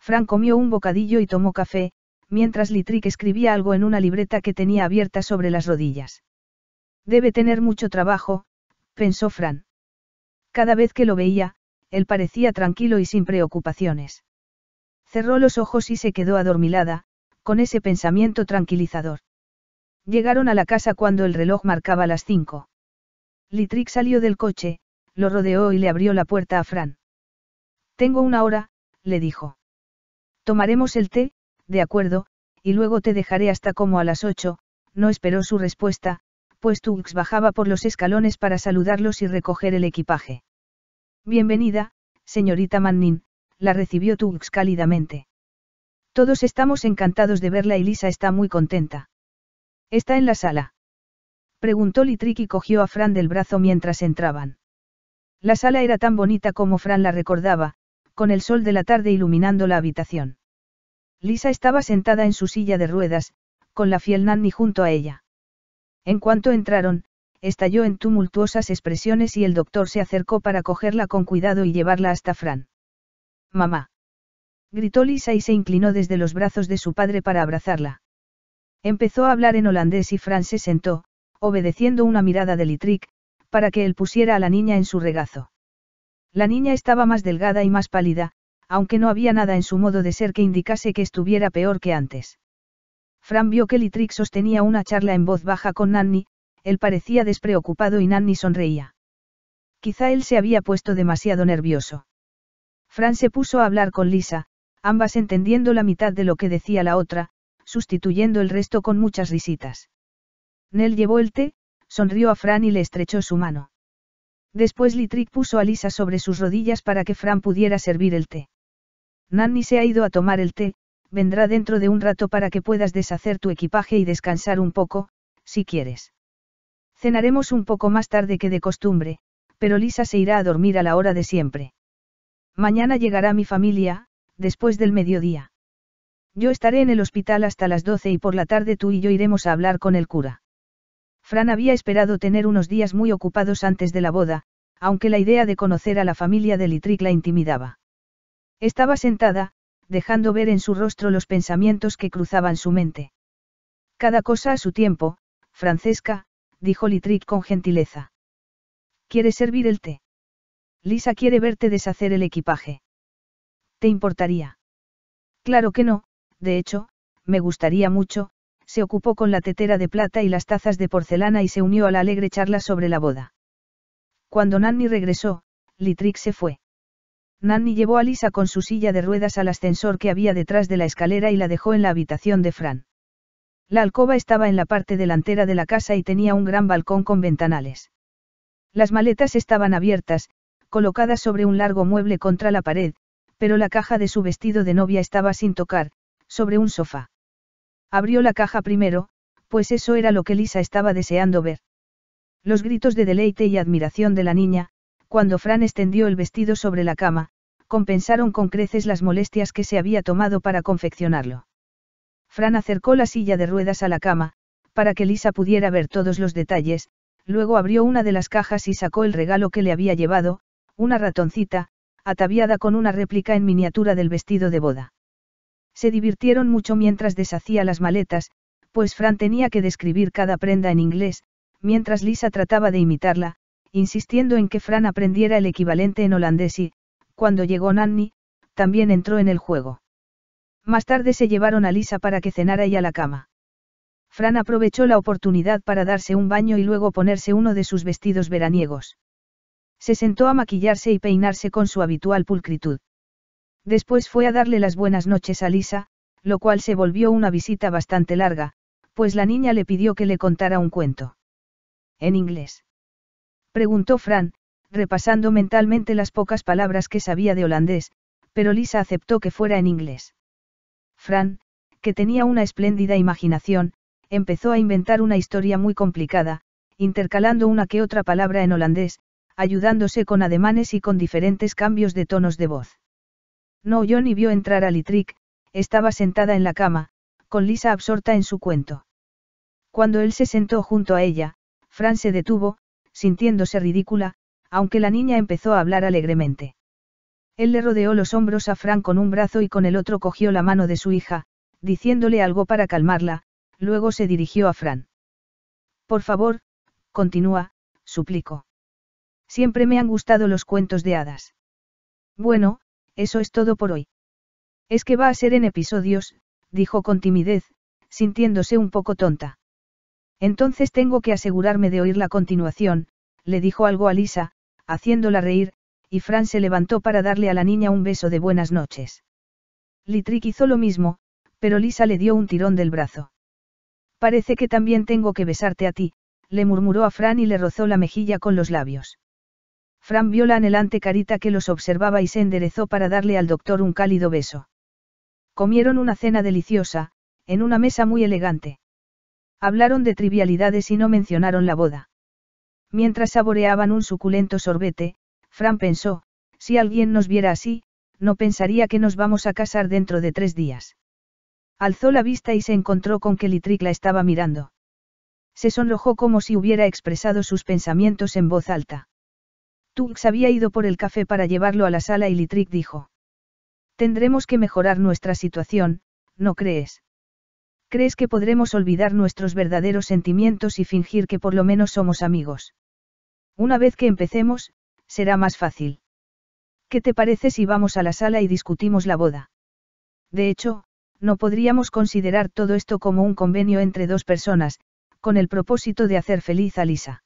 Frank comió un bocadillo y tomó café, mientras Litrick escribía algo en una libreta que tenía abierta sobre las rodillas. Debe tener mucho trabajo, pensó Fran. Cada vez que lo veía, él parecía tranquilo y sin preocupaciones. Cerró los ojos y se quedó adormilada, con ese pensamiento tranquilizador. Llegaron a la casa cuando el reloj marcaba las cinco. Littrick salió del coche, lo rodeó y le abrió la puerta a Fran. Tengo una hora, le dijo. Tomaremos el té, de acuerdo, y luego te dejaré hasta como a las ocho, no esperó su respuesta, pues bajaba por los escalones para saludarlos y recoger el equipaje. Bienvenida, señorita Mannin, la recibió Tux cálidamente. Todos estamos encantados de verla y Lisa está muy contenta. ¿Está en la sala? Preguntó Litrick y cogió a Fran del brazo mientras entraban. La sala era tan bonita como Fran la recordaba, con el sol de la tarde iluminando la habitación. Lisa estaba sentada en su silla de ruedas, con la fiel Nanny junto a ella. En cuanto entraron, estalló en tumultuosas expresiones y el doctor se acercó para cogerla con cuidado y llevarla hasta Fran. Mamá. Gritó Lisa y se inclinó desde los brazos de su padre para abrazarla. Empezó a hablar en holandés y Fran se sentó, obedeciendo una mirada de Littrick, para que él pusiera a la niña en su regazo. La niña estaba más delgada y más pálida, aunque no había nada en su modo de ser que indicase que estuviera peor que antes. Fran vio que Littrick sostenía una charla en voz baja con Nanny, él parecía despreocupado y Nanny sonreía. Quizá él se había puesto demasiado nervioso. Fran se puso a hablar con Lisa, ambas entendiendo la mitad de lo que decía la otra, sustituyendo el resto con muchas risitas. Nell llevó el té, sonrió a Fran y le estrechó su mano. Después Litrick puso a Lisa sobre sus rodillas para que Fran pudiera servir el té. Nanny se ha ido a tomar el té, vendrá dentro de un rato para que puedas deshacer tu equipaje y descansar un poco, si quieres. Cenaremos un poco más tarde que de costumbre, pero Lisa se irá a dormir a la hora de siempre. Mañana llegará mi familia, después del mediodía. Yo estaré en el hospital hasta las 12 y por la tarde tú y yo iremos a hablar con el cura. Fran había esperado tener unos días muy ocupados antes de la boda, aunque la idea de conocer a la familia de Litric la intimidaba. Estaba sentada, dejando ver en su rostro los pensamientos que cruzaban su mente. Cada cosa a su tiempo, Francesca, dijo Litric con gentileza. ¿Quieres servir el té? Lisa quiere verte deshacer el equipaje. ¿Te importaría? Claro que no, de hecho, me gustaría mucho, se ocupó con la tetera de plata y las tazas de porcelana y se unió a la alegre charla sobre la boda. Cuando Nanny regresó, Litric se fue. Nanny llevó a Lisa con su silla de ruedas al ascensor que había detrás de la escalera y la dejó en la habitación de Fran. La alcoba estaba en la parte delantera de la casa y tenía un gran balcón con ventanales. Las maletas estaban abiertas, colocadas sobre un largo mueble contra la pared, pero la caja de su vestido de novia estaba sin tocar, sobre un sofá. Abrió la caja primero, pues eso era lo que Lisa estaba deseando ver. Los gritos de deleite y admiración de la niña, cuando Fran extendió el vestido sobre la cama, compensaron con creces las molestias que se había tomado para confeccionarlo. Fran acercó la silla de ruedas a la cama, para que Lisa pudiera ver todos los detalles, luego abrió una de las cajas y sacó el regalo que le había llevado, una ratoncita, ataviada con una réplica en miniatura del vestido de boda. Se divirtieron mucho mientras deshacía las maletas, pues Fran tenía que describir cada prenda en inglés, mientras Lisa trataba de imitarla, insistiendo en que Fran aprendiera el equivalente en holandés y, cuando llegó Nanny, también entró en el juego. Más tarde se llevaron a Lisa para que cenara y a la cama. Fran aprovechó la oportunidad para darse un baño y luego ponerse uno de sus vestidos veraniegos. Se sentó a maquillarse y peinarse con su habitual pulcritud. Después fue a darle las buenas noches a Lisa, lo cual se volvió una visita bastante larga, pues la niña le pidió que le contara un cuento. En inglés. Preguntó Fran, repasando mentalmente las pocas palabras que sabía de holandés, pero Lisa aceptó que fuera en inglés. Fran, que tenía una espléndida imaginación, empezó a inventar una historia muy complicada, intercalando una que otra palabra en holandés, ayudándose con ademanes y con diferentes cambios de tonos de voz. No oyó ni vio entrar a Litric, estaba sentada en la cama, con Lisa absorta en su cuento. Cuando él se sentó junto a ella, Fran se detuvo, sintiéndose ridícula, aunque la niña empezó a hablar alegremente. Él le rodeó los hombros a Fran con un brazo y con el otro cogió la mano de su hija, diciéndole algo para calmarla, luego se dirigió a Fran. Por favor, continúa, suplico. Siempre me han gustado los cuentos de hadas. Bueno, eso es todo por hoy. Es que va a ser en episodios, dijo con timidez, sintiéndose un poco tonta. Entonces tengo que asegurarme de oír la continuación, le dijo algo a Lisa, haciéndola reír, y Fran se levantó para darle a la niña un beso de buenas noches. Litrick hizo lo mismo, pero Lisa le dio un tirón del brazo. Parece que también tengo que besarte a ti, le murmuró a Fran y le rozó la mejilla con los labios. Fran vio la anhelante carita que los observaba y se enderezó para darle al doctor un cálido beso. Comieron una cena deliciosa, en una mesa muy elegante. Hablaron de trivialidades y no mencionaron la boda. Mientras saboreaban un suculento sorbete, Fran pensó, si alguien nos viera así, no pensaría que nos vamos a casar dentro de tres días. Alzó la vista y se encontró con que Litric la estaba mirando. Se sonrojó como si hubiera expresado sus pensamientos en voz alta. Tux había ido por el café para llevarlo a la sala y Litric dijo. Tendremos que mejorar nuestra situación, ¿no crees? ¿Crees que podremos olvidar nuestros verdaderos sentimientos y fingir que por lo menos somos amigos? Una vez que empecemos, será más fácil. ¿Qué te parece si vamos a la sala y discutimos la boda? De hecho, no podríamos considerar todo esto como un convenio entre dos personas, con el propósito de hacer feliz a Lisa.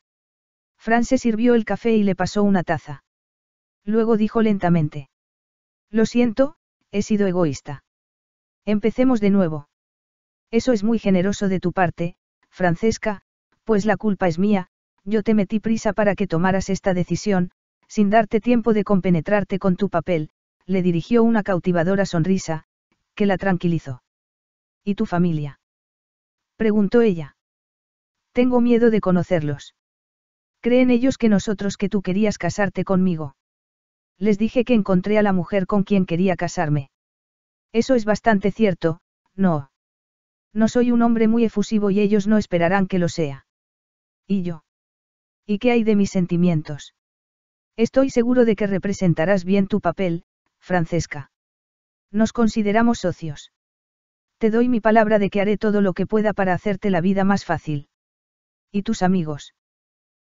Fran se sirvió el café y le pasó una taza. Luego dijo lentamente. Lo siento, he sido egoísta. Empecemos de nuevo. Eso es muy generoso de tu parte, Francesca, pues la culpa es mía, yo te metí prisa para que tomaras esta decisión, sin darte tiempo de compenetrarte con tu papel, le dirigió una cautivadora sonrisa, que la tranquilizó. ¿Y tu familia? preguntó ella. Tengo miedo de conocerlos. Creen ellos que nosotros que tú querías casarte conmigo. Les dije que encontré a la mujer con quien quería casarme. Eso es bastante cierto, no. No soy un hombre muy efusivo y ellos no esperarán que lo sea. ¿Y yo? ¿Y qué hay de mis sentimientos? Estoy seguro de que representarás bien tu papel, Francesca. Nos consideramos socios. Te doy mi palabra de que haré todo lo que pueda para hacerte la vida más fácil. ¿Y tus amigos?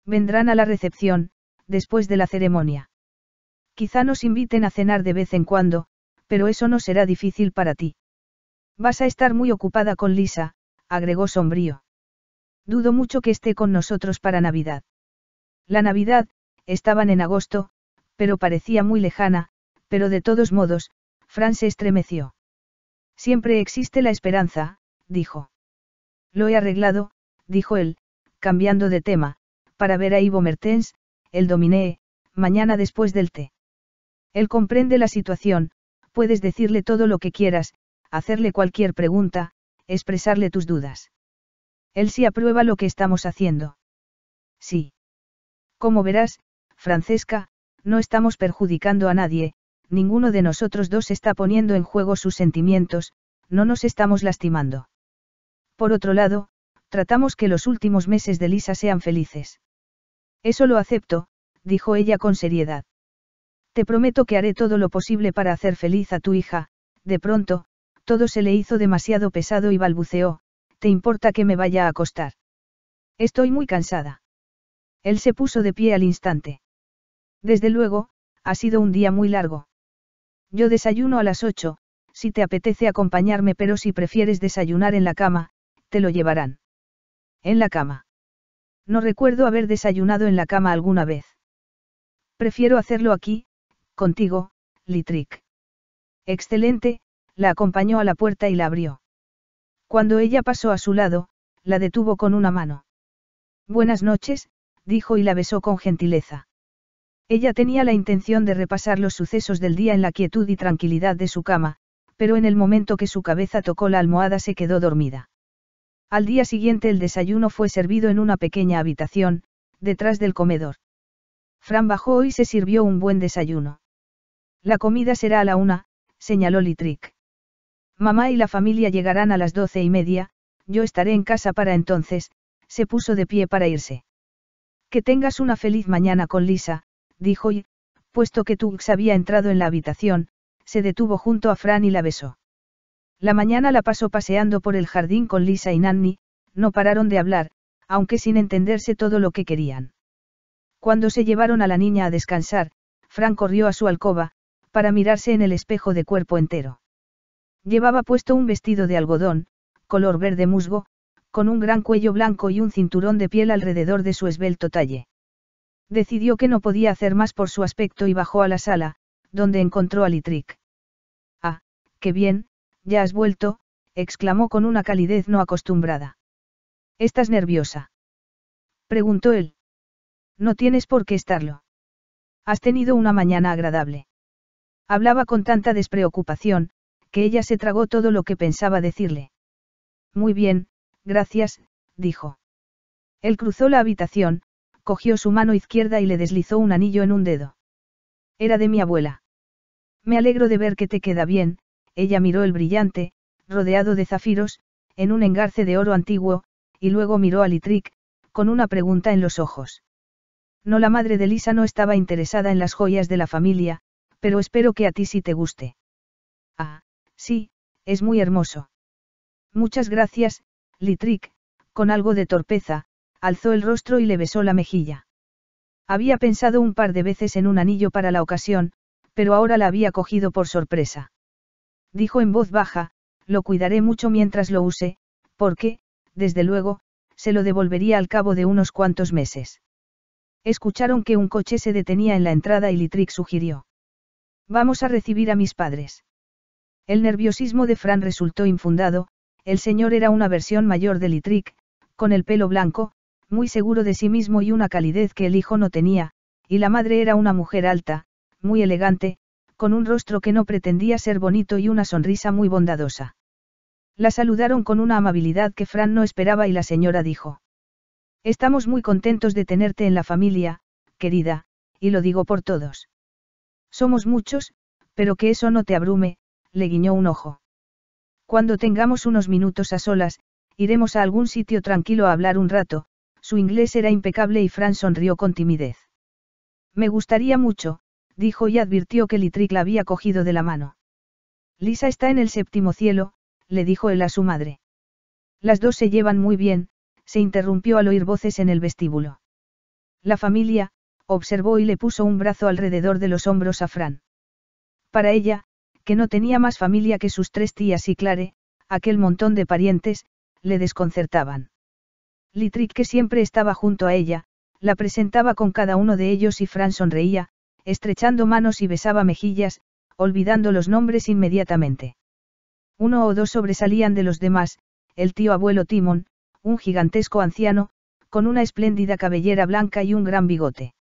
Vendrán a la recepción, después de la ceremonia. Quizá nos inviten a cenar de vez en cuando, pero eso no será difícil para ti. Vas a estar muy ocupada con Lisa, agregó sombrío. Dudo mucho que esté con nosotros para Navidad. La Navidad, estaban en agosto, pero parecía muy lejana, pero de todos modos, Fran se estremeció. Siempre existe la esperanza, dijo. Lo he arreglado, dijo él, cambiando de tema, para ver a Ivo Mertens, el dominé, mañana después del té. Él comprende la situación, puedes decirle todo lo que quieras, hacerle cualquier pregunta, expresarle tus dudas. Él sí aprueba lo que estamos haciendo. Sí. Como verás, Francesca, no estamos perjudicando a nadie, ninguno de nosotros dos está poniendo en juego sus sentimientos, no nos estamos lastimando. Por otro lado, tratamos que los últimos meses de Lisa sean felices. Eso lo acepto, dijo ella con seriedad. Te prometo que haré todo lo posible para hacer feliz a tu hija, de pronto, todo se le hizo demasiado pesado y balbuceó, ¿te importa que me vaya a acostar? Estoy muy cansada. Él se puso de pie al instante. Desde luego, ha sido un día muy largo. Yo desayuno a las ocho, si te apetece acompañarme, pero si prefieres desayunar en la cama, te lo llevarán. En la cama. No recuerdo haber desayunado en la cama alguna vez. Prefiero hacerlo aquí, contigo, Litric. Excelente, la acompañó a la puerta y la abrió. Cuando ella pasó a su lado, la detuvo con una mano. Buenas noches, dijo y la besó con gentileza. Ella tenía la intención de repasar los sucesos del día en la quietud y tranquilidad de su cama, pero en el momento que su cabeza tocó la almohada se quedó dormida. Al día siguiente el desayuno fue servido en una pequeña habitación, detrás del comedor. Fran bajó y se sirvió un buen desayuno. La comida será a la una, señaló Litrick. Mamá y la familia llegarán a las doce y media, yo estaré en casa para entonces, se puso de pie para irse. Que tengas una feliz mañana con Lisa, dijo y, puesto que Tux había entrado en la habitación, se detuvo junto a Fran y la besó. La mañana la pasó paseando por el jardín con Lisa y Nanny, no pararon de hablar, aunque sin entenderse todo lo que querían. Cuando se llevaron a la niña a descansar, Fran corrió a su alcoba, para mirarse en el espejo de cuerpo entero. Llevaba puesto un vestido de algodón, color verde musgo, con un gran cuello blanco y un cinturón de piel alrededor de su esbelto talle. Decidió que no podía hacer más por su aspecto y bajó a la sala, donde encontró a Littrick. Ah, qué bien, ya has vuelto, exclamó con una calidez no acostumbrada. ¿Estás nerviosa? preguntó él. No tienes por qué estarlo. Has tenido una mañana agradable. Hablaba con tanta despreocupación, que ella se tragó todo lo que pensaba decirle. Muy bien, gracias, dijo. Él cruzó la habitación, cogió su mano izquierda y le deslizó un anillo en un dedo. Era de mi abuela. Me alegro de ver que te queda bien, ella miró el brillante, rodeado de zafiros, en un engarce de oro antiguo, y luego miró a Litric, con una pregunta en los ojos. No la madre de Lisa no estaba interesada en las joyas de la familia, pero espero que a ti sí te guste. Ah, Sí, es muy hermoso. Muchas gracias, Litric, con algo de torpeza, alzó el rostro y le besó la mejilla. Había pensado un par de veces en un anillo para la ocasión, pero ahora la había cogido por sorpresa. Dijo en voz baja, lo cuidaré mucho mientras lo use, porque, desde luego, se lo devolvería al cabo de unos cuantos meses. Escucharon que un coche se detenía en la entrada y Litric sugirió. Vamos a recibir a mis padres. El nerviosismo de Fran resultó infundado, el señor era una versión mayor de Litric, con el pelo blanco, muy seguro de sí mismo y una calidez que el hijo no tenía, y la madre era una mujer alta, muy elegante, con un rostro que no pretendía ser bonito y una sonrisa muy bondadosa. La saludaron con una amabilidad que Fran no esperaba y la señora dijo. Estamos muy contentos de tenerte en la familia, querida, y lo digo por todos. Somos muchos, pero que eso no te abrume, le guiñó un ojo. Cuando tengamos unos minutos a solas, iremos a algún sitio tranquilo a hablar un rato, su inglés era impecable y Fran sonrió con timidez. Me gustaría mucho, dijo y advirtió que Litric la había cogido de la mano. Lisa está en el séptimo cielo, le dijo él a su madre. Las dos se llevan muy bien, se interrumpió al oír voces en el vestíbulo. La familia, observó y le puso un brazo alrededor de los hombros a Fran. Para ella, que no tenía más familia que sus tres tías y Clare, aquel montón de parientes, le desconcertaban. Litrick que siempre estaba junto a ella, la presentaba con cada uno de ellos y Fran sonreía, estrechando manos y besaba mejillas, olvidando los nombres inmediatamente. Uno o dos sobresalían de los demás, el tío abuelo Timon, un gigantesco anciano, con una espléndida cabellera blanca y un gran bigote.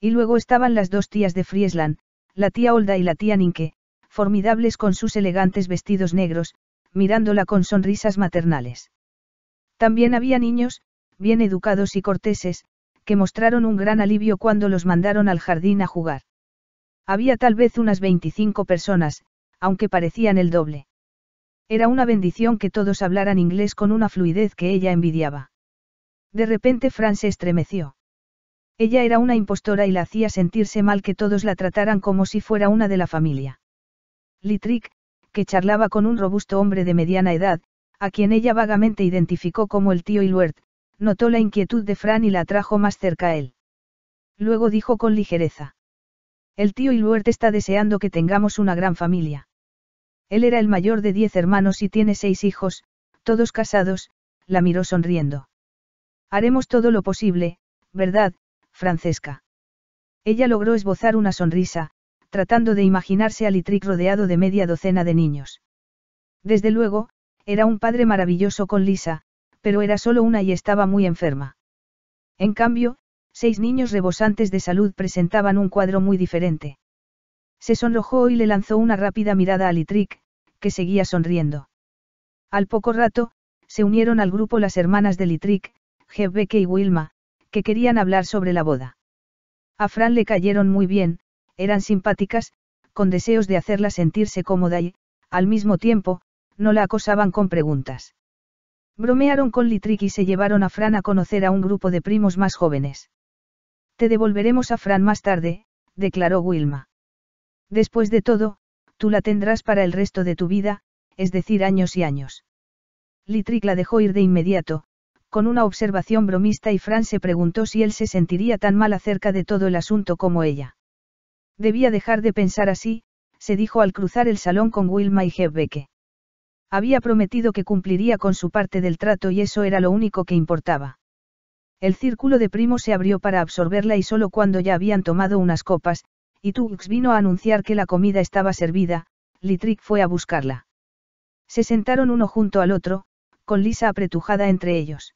Y luego estaban las dos tías de Friesland, la tía Olda y la tía Ninke, formidables con sus elegantes vestidos negros, mirándola con sonrisas maternales. También había niños, bien educados y corteses, que mostraron un gran alivio cuando los mandaron al jardín a jugar. Había tal vez unas 25 personas, aunque parecían el doble. Era una bendición que todos hablaran inglés con una fluidez que ella envidiaba. De repente Fran se estremeció. Ella era una impostora y la hacía sentirse mal que todos la trataran como si fuera una de la familia. Litrick, que charlaba con un robusto hombre de mediana edad, a quien ella vagamente identificó como el tío Iluert, notó la inquietud de Fran y la atrajo más cerca a él. Luego dijo con ligereza. El tío Iluert está deseando que tengamos una gran familia. Él era el mayor de diez hermanos y tiene seis hijos, todos casados, la miró sonriendo. Haremos todo lo posible, ¿verdad, Francesca? Ella logró esbozar una sonrisa, tratando de imaginarse a Litric rodeado de media docena de niños. Desde luego, era un padre maravilloso con Lisa, pero era solo una y estaba muy enferma. En cambio, seis niños rebosantes de salud presentaban un cuadro muy diferente. Se sonrojó y le lanzó una rápida mirada a Litric, que seguía sonriendo. Al poco rato, se unieron al grupo las hermanas de Litric, Beck y Wilma, que querían hablar sobre la boda. A Fran le cayeron muy bien, eran simpáticas, con deseos de hacerla sentirse cómoda y, al mismo tiempo, no la acosaban con preguntas. Bromearon con Litrick y se llevaron a Fran a conocer a un grupo de primos más jóvenes. Te devolveremos a Fran más tarde, declaró Wilma. Después de todo, tú la tendrás para el resto de tu vida, es decir, años y años. Litrick la dejó ir de inmediato, con una observación bromista y Fran se preguntó si él se sentiría tan mal acerca de todo el asunto como ella. Debía dejar de pensar así, se dijo al cruzar el salón con Wilma y Hebbeke. Había prometido que cumpliría con su parte del trato y eso era lo único que importaba. El círculo de Primo se abrió para absorberla y solo cuando ya habían tomado unas copas, y Tux vino a anunciar que la comida estaba servida, Littrick fue a buscarla. Se sentaron uno junto al otro, con Lisa apretujada entre ellos.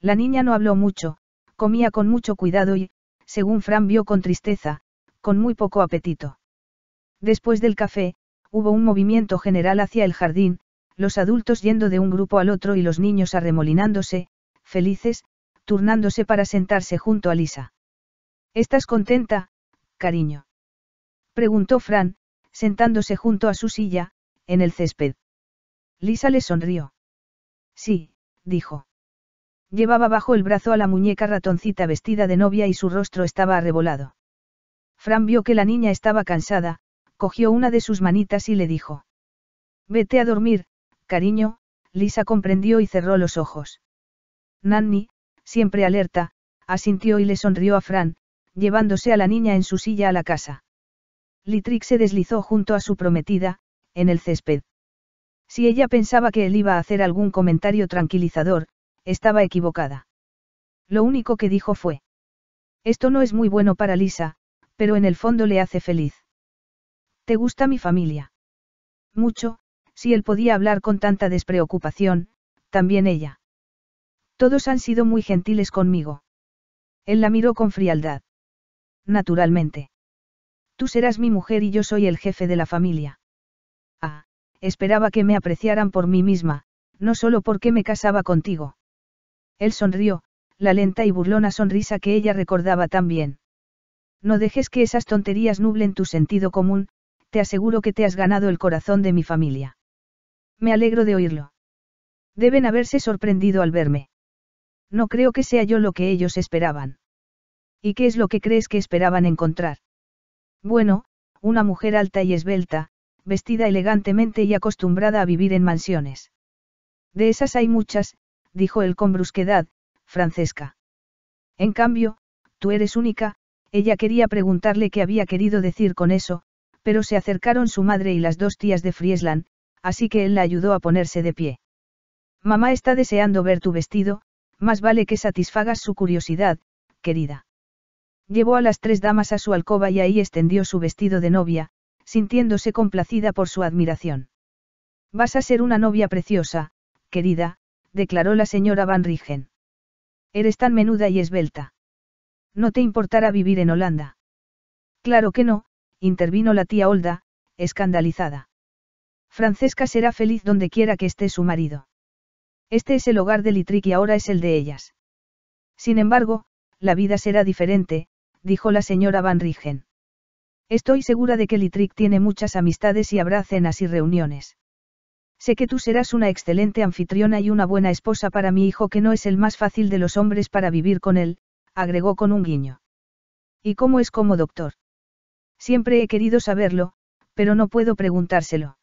La niña no habló mucho, comía con mucho cuidado y, según Fran vio con tristeza, con muy poco apetito. Después del café, hubo un movimiento general hacia el jardín, los adultos yendo de un grupo al otro y los niños arremolinándose, felices, turnándose para sentarse junto a Lisa. ¿Estás contenta, cariño? preguntó Fran, sentándose junto a su silla, en el césped. Lisa le sonrió. Sí, dijo. Llevaba bajo el brazo a la muñeca ratoncita vestida de novia y su rostro estaba arrebolado. Fran vio que la niña estaba cansada, cogió una de sus manitas y le dijo. Vete a dormir, cariño, Lisa comprendió y cerró los ojos. Nanny, siempre alerta, asintió y le sonrió a Fran, llevándose a la niña en su silla a la casa. Litrix se deslizó junto a su prometida, en el césped. Si ella pensaba que él iba a hacer algún comentario tranquilizador, estaba equivocada. Lo único que dijo fue. Esto no es muy bueno para Lisa, pero en el fondo le hace feliz. ¿Te gusta mi familia? Mucho, si él podía hablar con tanta despreocupación, también ella. Todos han sido muy gentiles conmigo. Él la miró con frialdad. Naturalmente. Tú serás mi mujer y yo soy el jefe de la familia. Ah, esperaba que me apreciaran por mí misma, no solo porque me casaba contigo. Él sonrió, la lenta y burlona sonrisa que ella recordaba también. No dejes que esas tonterías nublen tu sentido común, te aseguro que te has ganado el corazón de mi familia. Me alegro de oírlo. Deben haberse sorprendido al verme. No creo que sea yo lo que ellos esperaban. ¿Y qué es lo que crees que esperaban encontrar? Bueno, una mujer alta y esbelta, vestida elegantemente y acostumbrada a vivir en mansiones. De esas hay muchas, dijo él con brusquedad, Francesca. En cambio, tú eres única, ella quería preguntarle qué había querido decir con eso, pero se acercaron su madre y las dos tías de Friesland, así que él la ayudó a ponerse de pie. Mamá está deseando ver tu vestido, más vale que satisfagas su curiosidad, querida. Llevó a las tres damas a su alcoba y ahí extendió su vestido de novia, sintiéndose complacida por su admiración. Vas a ser una novia preciosa, querida, declaró la señora Van Rigen. Eres tan menuda y esbelta. No te importará vivir en Holanda. Claro que no, intervino la tía Olda, escandalizada. Francesca será feliz donde quiera que esté su marido. Este es el hogar de Litric y ahora es el de ellas. Sin embargo, la vida será diferente, dijo la señora Van Rigen. Estoy segura de que Litric tiene muchas amistades y habrá cenas y reuniones. Sé que tú serás una excelente anfitriona y una buena esposa para mi hijo que no es el más fácil de los hombres para vivir con él, agregó con un guiño. ¿Y cómo es como doctor? Siempre he querido saberlo, pero no puedo preguntárselo.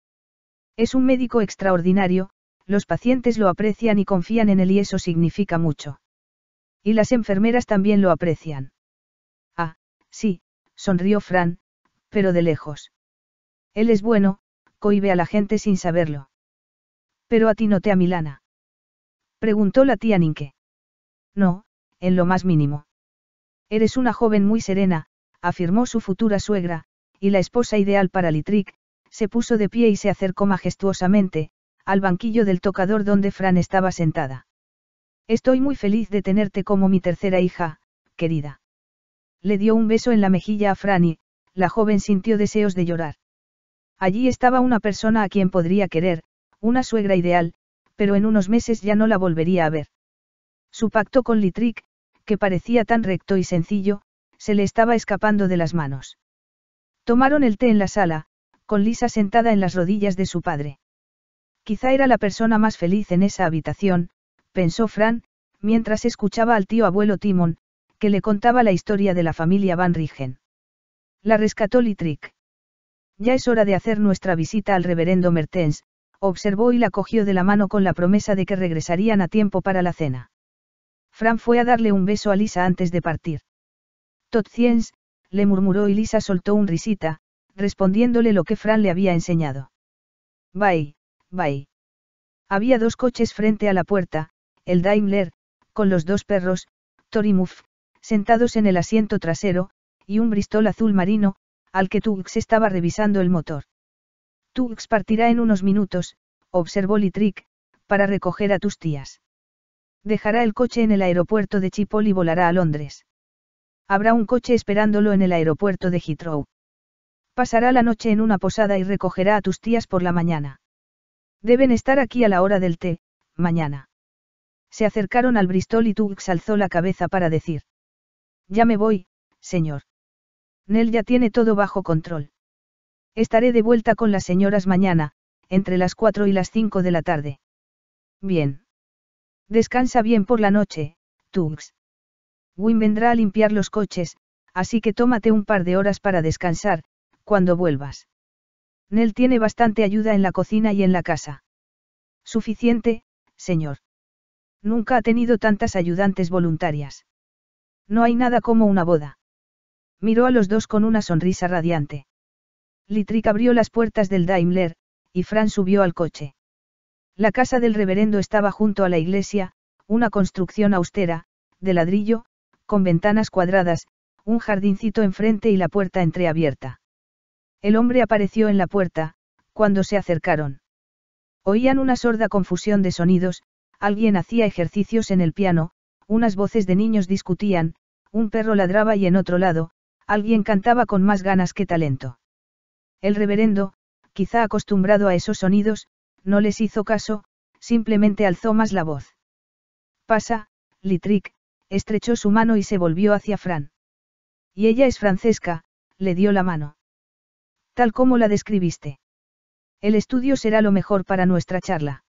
Es un médico extraordinario, los pacientes lo aprecian y confían en él y eso significa mucho. Y las enfermeras también lo aprecian. Ah, sí, sonrió Fran, pero de lejos. Él es bueno, cohibe a la gente sin saberlo. Pero a ti no te Milana Preguntó la tía Ninque. No, en lo más mínimo. Eres una joven muy serena, afirmó su futura suegra, y la esposa ideal para Litric se puso de pie y se acercó majestuosamente, al banquillo del tocador donde Fran estaba sentada. Estoy muy feliz de tenerte como mi tercera hija, querida. Le dio un beso en la mejilla a Fran y, la joven sintió deseos de llorar. Allí estaba una persona a quien podría querer, una suegra ideal, pero en unos meses ya no la volvería a ver. Su pacto con Litric, que parecía tan recto y sencillo, se le estaba escapando de las manos. Tomaron el té en la sala, con Lisa sentada en las rodillas de su padre. Quizá era la persona más feliz en esa habitación, pensó Fran, mientras escuchaba al tío abuelo Timon, que le contaba la historia de la familia Van Rigen. La rescató Litric. Ya es hora de hacer nuestra visita al reverendo Mertens, observó y la cogió de la mano con la promesa de que regresarían a tiempo para la cena. Fran fue a darle un beso a Lisa antes de partir. Totciens, le murmuró y Lisa soltó un risita, respondiéndole lo que Fran le había enseñado. Bye, bye. Había dos coches frente a la puerta, el Daimler, con los dos perros, Tori sentados en el asiento trasero, y un Bristol azul marino, al que Tux estaba revisando el motor. Tux partirá en unos minutos, observó Litrick, para recoger a tus tías. Dejará el coche en el aeropuerto de Chipol y volará a Londres. Habrá un coche esperándolo en el aeropuerto de Heathrow. Pasará la noche en una posada y recogerá a tus tías por la mañana. Deben estar aquí a la hora del té, mañana. Se acercaron al Bristol y Tux alzó la cabeza para decir. Ya me voy, señor. Nell ya tiene todo bajo control. Estaré de vuelta con las señoras mañana, entre las cuatro y las cinco de la tarde. Bien. Descansa bien por la noche, Tungs. Wim vendrá a limpiar los coches, así que tómate un par de horas para descansar, cuando vuelvas. Nell tiene bastante ayuda en la cocina y en la casa. Suficiente, señor. Nunca ha tenido tantas ayudantes voluntarias. No hay nada como una boda. Miró a los dos con una sonrisa radiante. littrick abrió las puertas del Daimler, y Fran subió al coche. La casa del reverendo estaba junto a la iglesia, una construcción austera, de ladrillo, con ventanas cuadradas, un jardincito enfrente y la puerta entreabierta. El hombre apareció en la puerta, cuando se acercaron. Oían una sorda confusión de sonidos, alguien hacía ejercicios en el piano, unas voces de niños discutían, un perro ladraba y en otro lado, alguien cantaba con más ganas que talento. El reverendo, quizá acostumbrado a esos sonidos, no les hizo caso, simplemente alzó más la voz. Pasa, Litric, estrechó su mano y se volvió hacia Fran. Y ella es Francesca, le dio la mano. Tal como la describiste. El estudio será lo mejor para nuestra charla.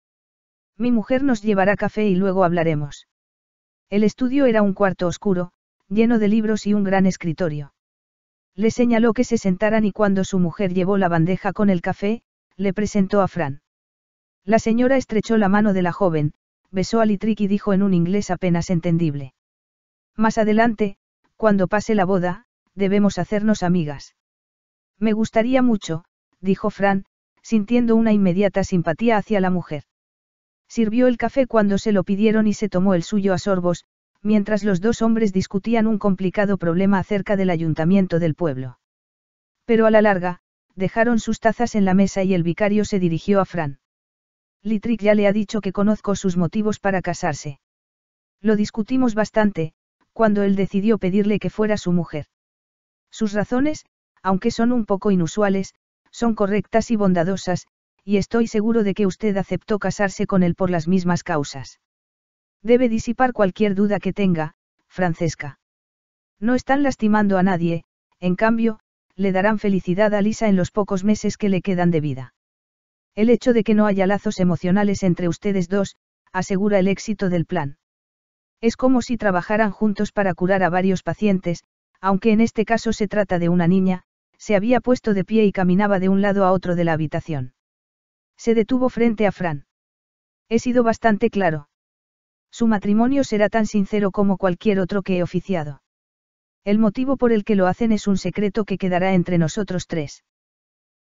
Mi mujer nos llevará café y luego hablaremos. El estudio era un cuarto oscuro, lleno de libros y un gran escritorio. Le señaló que se sentaran y cuando su mujer llevó la bandeja con el café, le presentó a Fran. La señora estrechó la mano de la joven, besó a Litrick y dijo en un inglés apenas entendible. Más adelante, cuando pase la boda, debemos hacernos amigas. Me gustaría mucho, dijo Fran, sintiendo una inmediata simpatía hacia la mujer. Sirvió el café cuando se lo pidieron y se tomó el suyo a sorbos, mientras los dos hombres discutían un complicado problema acerca del ayuntamiento del pueblo. Pero a la larga, dejaron sus tazas en la mesa y el vicario se dirigió a Fran. Litrick ya le ha dicho que conozco sus motivos para casarse. Lo discutimos bastante, cuando él decidió pedirle que fuera su mujer. Sus razones, aunque son un poco inusuales, son correctas y bondadosas, y estoy seguro de que usted aceptó casarse con él por las mismas causas. Debe disipar cualquier duda que tenga, Francesca. No están lastimando a nadie, en cambio, le darán felicidad a Lisa en los pocos meses que le quedan de vida. El hecho de que no haya lazos emocionales entre ustedes dos, asegura el éxito del plan. Es como si trabajaran juntos para curar a varios pacientes, aunque en este caso se trata de una niña, se había puesto de pie y caminaba de un lado a otro de la habitación. Se detuvo frente a Fran. He sido bastante claro. Su matrimonio será tan sincero como cualquier otro que he oficiado. El motivo por el que lo hacen es un secreto que quedará entre nosotros tres.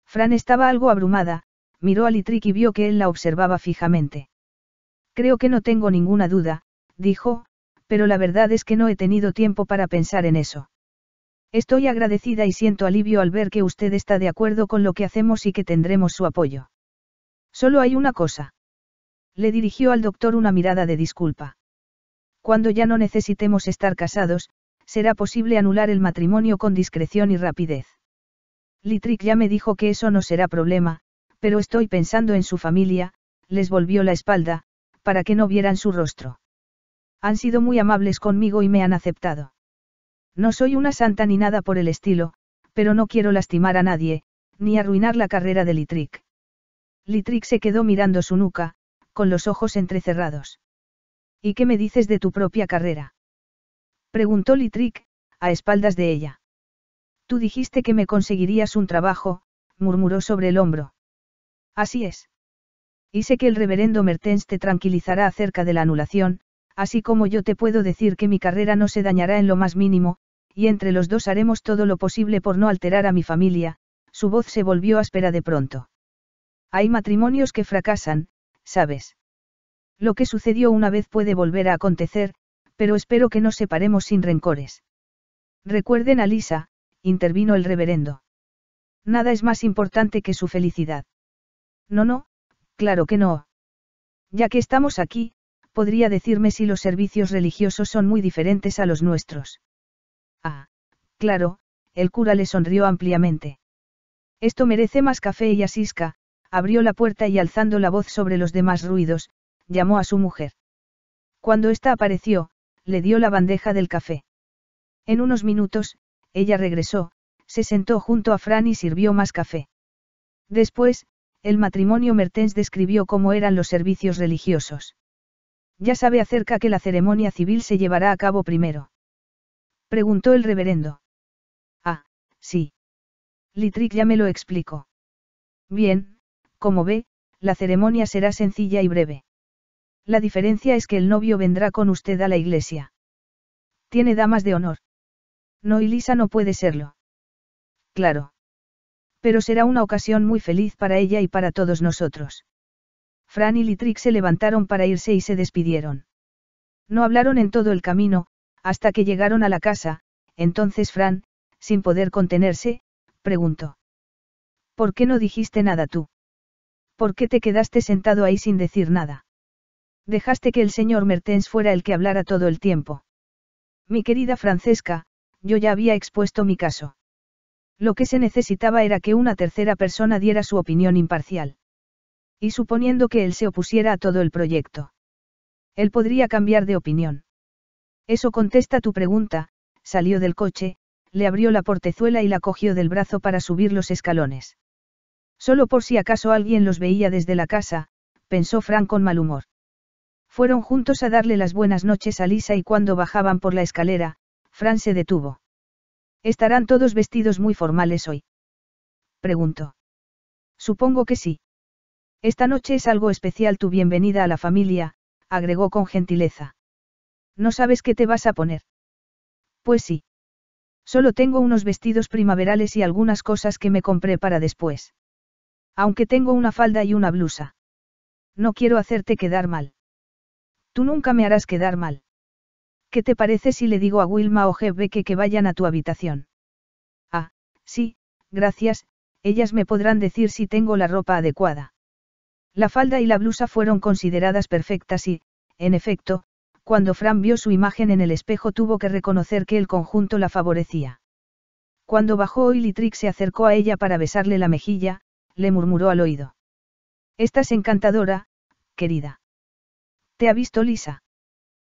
Fran estaba algo abrumada, miró a Littrick y vio que él la observaba fijamente. Creo que no tengo ninguna duda, dijo, pero la verdad es que no he tenido tiempo para pensar en eso. Estoy agradecida y siento alivio al ver que usted está de acuerdo con lo que hacemos y que tendremos su apoyo. Solo hay una cosa. Le dirigió al doctor una mirada de disculpa. Cuando ya no necesitemos estar casados, será posible anular el matrimonio con discreción y rapidez. Littrick ya me dijo que eso no será problema, pero estoy pensando en su familia, les volvió la espalda, para que no vieran su rostro. Han sido muy amables conmigo y me han aceptado. No soy una santa ni nada por el estilo, pero no quiero lastimar a nadie, ni arruinar la carrera de Litric. Litric se quedó mirando su nuca, con los ojos entrecerrados. ¿Y qué me dices de tu propia carrera? Preguntó Litric a espaldas de ella. Tú dijiste que me conseguirías un trabajo, murmuró sobre el hombro. Así es. Y sé que el reverendo Mertens te tranquilizará acerca de la anulación, así como yo te puedo decir que mi carrera no se dañará en lo más mínimo, y entre los dos haremos todo lo posible por no alterar a mi familia, su voz se volvió áspera de pronto. Hay matrimonios que fracasan, ¿sabes? Lo que sucedió una vez puede volver a acontecer, pero espero que nos separemos sin rencores. Recuerden a Lisa, intervino el reverendo. Nada es más importante que su felicidad. No, no, claro que no. Ya que estamos aquí, podría decirme si los servicios religiosos son muy diferentes a los nuestros. Ah, claro, el cura le sonrió ampliamente. Esto merece más café y asisca, abrió la puerta y alzando la voz sobre los demás ruidos, llamó a su mujer. Cuando ésta apareció, le dio la bandeja del café. En unos minutos, ella regresó, se sentó junto a Fran y sirvió más café. Después, el matrimonio Mertens describió cómo eran los servicios religiosos. Ya sabe acerca que la ceremonia civil se llevará a cabo primero. Preguntó el reverendo. Ah, sí. Litric ya me lo explicó. Bien, como ve, la ceremonia será sencilla y breve. La diferencia es que el novio vendrá con usted a la iglesia. Tiene damas de honor. No, Lisa no puede serlo. Claro. Pero será una ocasión muy feliz para ella y para todos nosotros. Fran y Litrix se levantaron para irse y se despidieron. No hablaron en todo el camino, hasta que llegaron a la casa, entonces Fran, sin poder contenerse, preguntó. ¿Por qué no dijiste nada tú? ¿Por qué te quedaste sentado ahí sin decir nada? Dejaste que el señor Mertens fuera el que hablara todo el tiempo. Mi querida Francesca, yo ya había expuesto mi caso. Lo que se necesitaba era que una tercera persona diera su opinión imparcial. Y suponiendo que él se opusiera a todo el proyecto. Él podría cambiar de opinión. Eso contesta tu pregunta, salió del coche, le abrió la portezuela y la cogió del brazo para subir los escalones. Solo por si acaso alguien los veía desde la casa, pensó Fran con mal humor. Fueron juntos a darle las buenas noches a Lisa y cuando bajaban por la escalera, Fran se detuvo. ¿Estarán todos vestidos muy formales hoy? Preguntó. Supongo que sí. Esta noche es algo especial tu bienvenida a la familia, agregó con gentileza. ¿No sabes qué te vas a poner? Pues sí. Solo tengo unos vestidos primaverales y algunas cosas que me compré para después. Aunque tengo una falda y una blusa. No quiero hacerte quedar mal. Tú nunca me harás quedar mal. ¿Qué te parece si le digo a Wilma o Jebeque que vayan a tu habitación? Ah, sí, gracias, ellas me podrán decir si tengo la ropa adecuada. La falda y la blusa fueron consideradas perfectas y, en efecto, cuando Fran vio su imagen en el espejo tuvo que reconocer que el conjunto la favorecía. Cuando bajó y se acercó a ella para besarle la mejilla, le murmuró al oído. Estás encantadora, querida. ¿Te ha visto Lisa?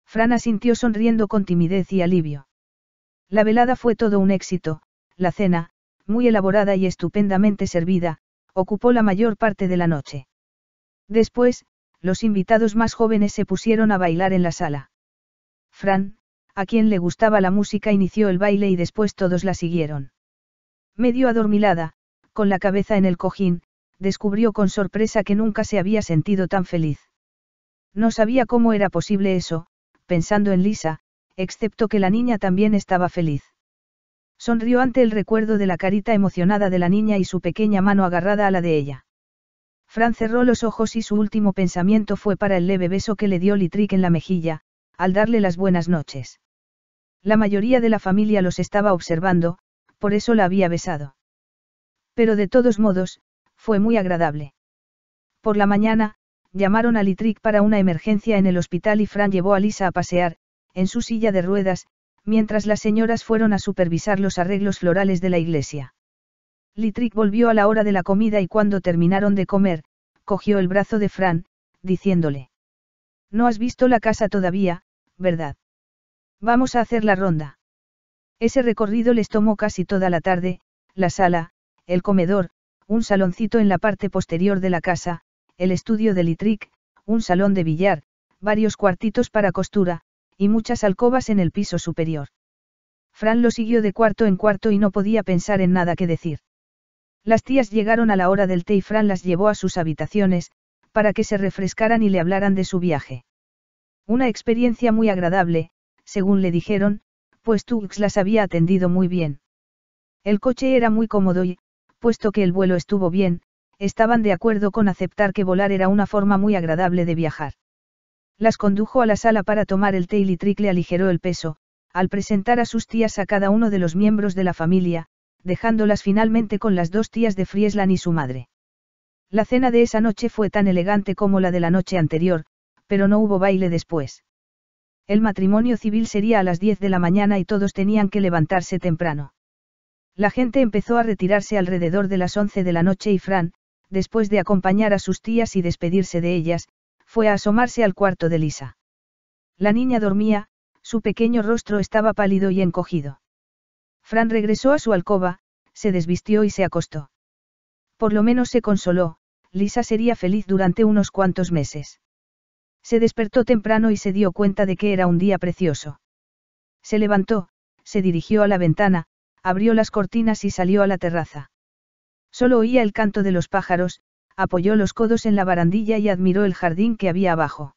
Fran asintió sonriendo con timidez y alivio. La velada fue todo un éxito, la cena, muy elaborada y estupendamente servida, ocupó la mayor parte de la noche. Después, los invitados más jóvenes se pusieron a bailar en la sala. Fran, a quien le gustaba la música, inició el baile y después todos la siguieron. Medio adormilada, con la cabeza en el cojín, descubrió con sorpresa que nunca se había sentido tan feliz. No sabía cómo era posible eso, pensando en Lisa, excepto que la niña también estaba feliz. Sonrió ante el recuerdo de la carita emocionada de la niña y su pequeña mano agarrada a la de ella. Fran cerró los ojos y su último pensamiento fue para el leve beso que le dio Litrick en la mejilla, al darle las buenas noches. La mayoría de la familia los estaba observando, por eso la había besado. Pero de todos modos, fue muy agradable. Por la mañana, Llamaron a Litric para una emergencia en el hospital y Fran llevó a Lisa a pasear, en su silla de ruedas, mientras las señoras fueron a supervisar los arreglos florales de la iglesia. Litric volvió a la hora de la comida y cuando terminaron de comer, cogió el brazo de Fran, diciéndole. No has visto la casa todavía, ¿verdad? Vamos a hacer la ronda. Ese recorrido les tomó casi toda la tarde, la sala, el comedor, un saloncito en la parte posterior de la casa, el estudio de Litric, un salón de billar, varios cuartitos para costura, y muchas alcobas en el piso superior. Fran lo siguió de cuarto en cuarto y no podía pensar en nada que decir. Las tías llegaron a la hora del té y Fran las llevó a sus habitaciones, para que se refrescaran y le hablaran de su viaje. Una experiencia muy agradable, según le dijeron, pues Tux las había atendido muy bien. El coche era muy cómodo y, puesto que el vuelo estuvo bien, estaban de acuerdo con aceptar que volar era una forma muy agradable de viajar. Las condujo a la sala para tomar el té y le aligeró el peso, al presentar a sus tías a cada uno de los miembros de la familia, dejándolas finalmente con las dos tías de Friesland y su madre. La cena de esa noche fue tan elegante como la de la noche anterior, pero no hubo baile después. El matrimonio civil sería a las 10 de la mañana y todos tenían que levantarse temprano. La gente empezó a retirarse alrededor de las 11 de la noche y Fran, después de acompañar a sus tías y despedirse de ellas, fue a asomarse al cuarto de Lisa. La niña dormía, su pequeño rostro estaba pálido y encogido. Fran regresó a su alcoba, se desvistió y se acostó. Por lo menos se consoló, Lisa sería feliz durante unos cuantos meses. Se despertó temprano y se dio cuenta de que era un día precioso. Se levantó, se dirigió a la ventana, abrió las cortinas y salió a la terraza. Solo oía el canto de los pájaros, apoyó los codos en la barandilla y admiró el jardín que había abajo.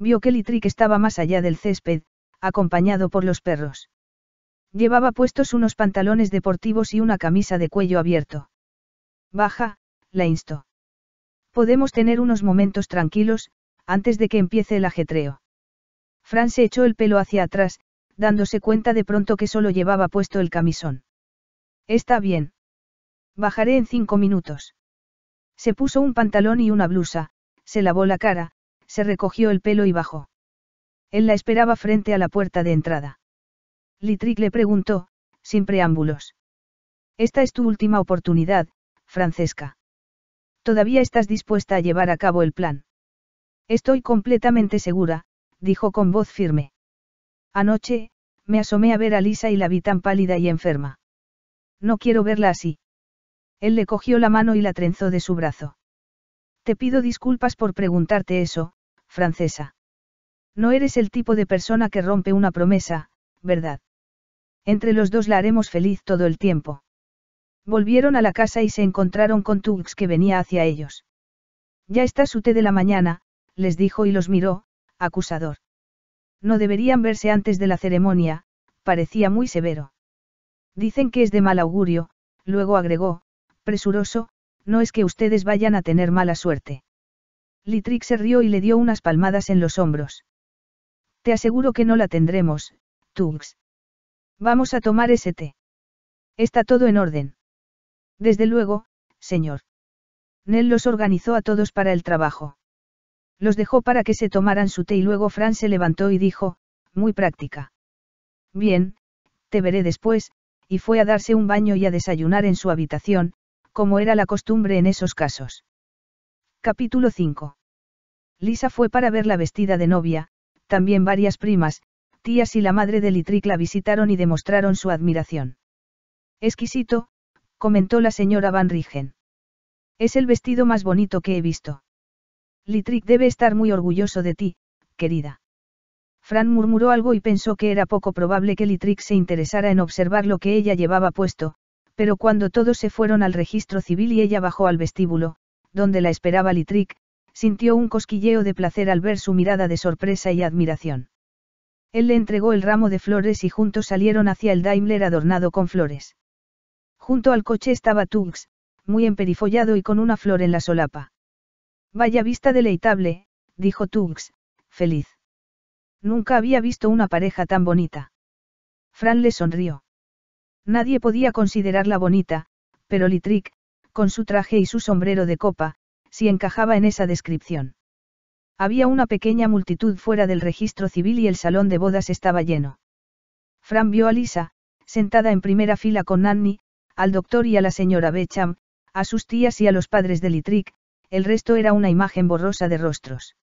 Vio que Litric estaba más allá del césped, acompañado por los perros. Llevaba puestos unos pantalones deportivos y una camisa de cuello abierto. Baja, la instó. Podemos tener unos momentos tranquilos, antes de que empiece el ajetreo. Fran se echó el pelo hacia atrás, dándose cuenta de pronto que solo llevaba puesto el camisón. Está bien. Bajaré en cinco minutos. Se puso un pantalón y una blusa, se lavó la cara, se recogió el pelo y bajó. Él la esperaba frente a la puerta de entrada. Litric le preguntó, sin preámbulos. Esta es tu última oportunidad, Francesca. ¿Todavía estás dispuesta a llevar a cabo el plan? Estoy completamente segura, dijo con voz firme. Anoche, me asomé a ver a Lisa y la vi tan pálida y enferma. No quiero verla así. Él le cogió la mano y la trenzó de su brazo. Te pido disculpas por preguntarte eso, francesa. No eres el tipo de persona que rompe una promesa, ¿verdad? Entre los dos la haremos feliz todo el tiempo. Volvieron a la casa y se encontraron con Tux que venía hacia ellos. Ya está su té de la mañana, les dijo y los miró, acusador. No deberían verse antes de la ceremonia, parecía muy severo. Dicen que es de mal augurio, luego agregó, presuroso, no es que ustedes vayan a tener mala suerte. Litrix se rió y le dio unas palmadas en los hombros. Te aseguro que no la tendremos, Tugs. Vamos a tomar ese té. Está todo en orden. Desde luego, señor. Nell los organizó a todos para el trabajo. Los dejó para que se tomaran su té y luego Fran se levantó y dijo, muy práctica. Bien, te veré después, y fue a darse un baño y a desayunar en su habitación, como era la costumbre en esos casos. Capítulo 5. Lisa fue para ver la vestida de novia, también varias primas, tías y la madre de Litric la visitaron y demostraron su admiración. Exquisito, comentó la señora Van Rigen. Es el vestido más bonito que he visto. Litric debe estar muy orgulloso de ti, querida. Fran murmuró algo y pensó que era poco probable que Litric se interesara en observar lo que ella llevaba puesto, pero cuando todos se fueron al registro civil y ella bajó al vestíbulo, donde la esperaba Littrick, sintió un cosquilleo de placer al ver su mirada de sorpresa y admiración. Él le entregó el ramo de flores y juntos salieron hacia el Daimler adornado con flores. Junto al coche estaba Tux, muy emperifollado y con una flor en la solapa. Vaya vista deleitable, dijo Tux, feliz. Nunca había visto una pareja tan bonita. Fran le sonrió. Nadie podía considerarla bonita, pero Litric, con su traje y su sombrero de copa, sí encajaba en esa descripción. Había una pequeña multitud fuera del registro civil y el salón de bodas estaba lleno. Fran vio a Lisa, sentada en primera fila con Nanny, al doctor y a la señora Becham, a sus tías y a los padres de Litric. el resto era una imagen borrosa de rostros.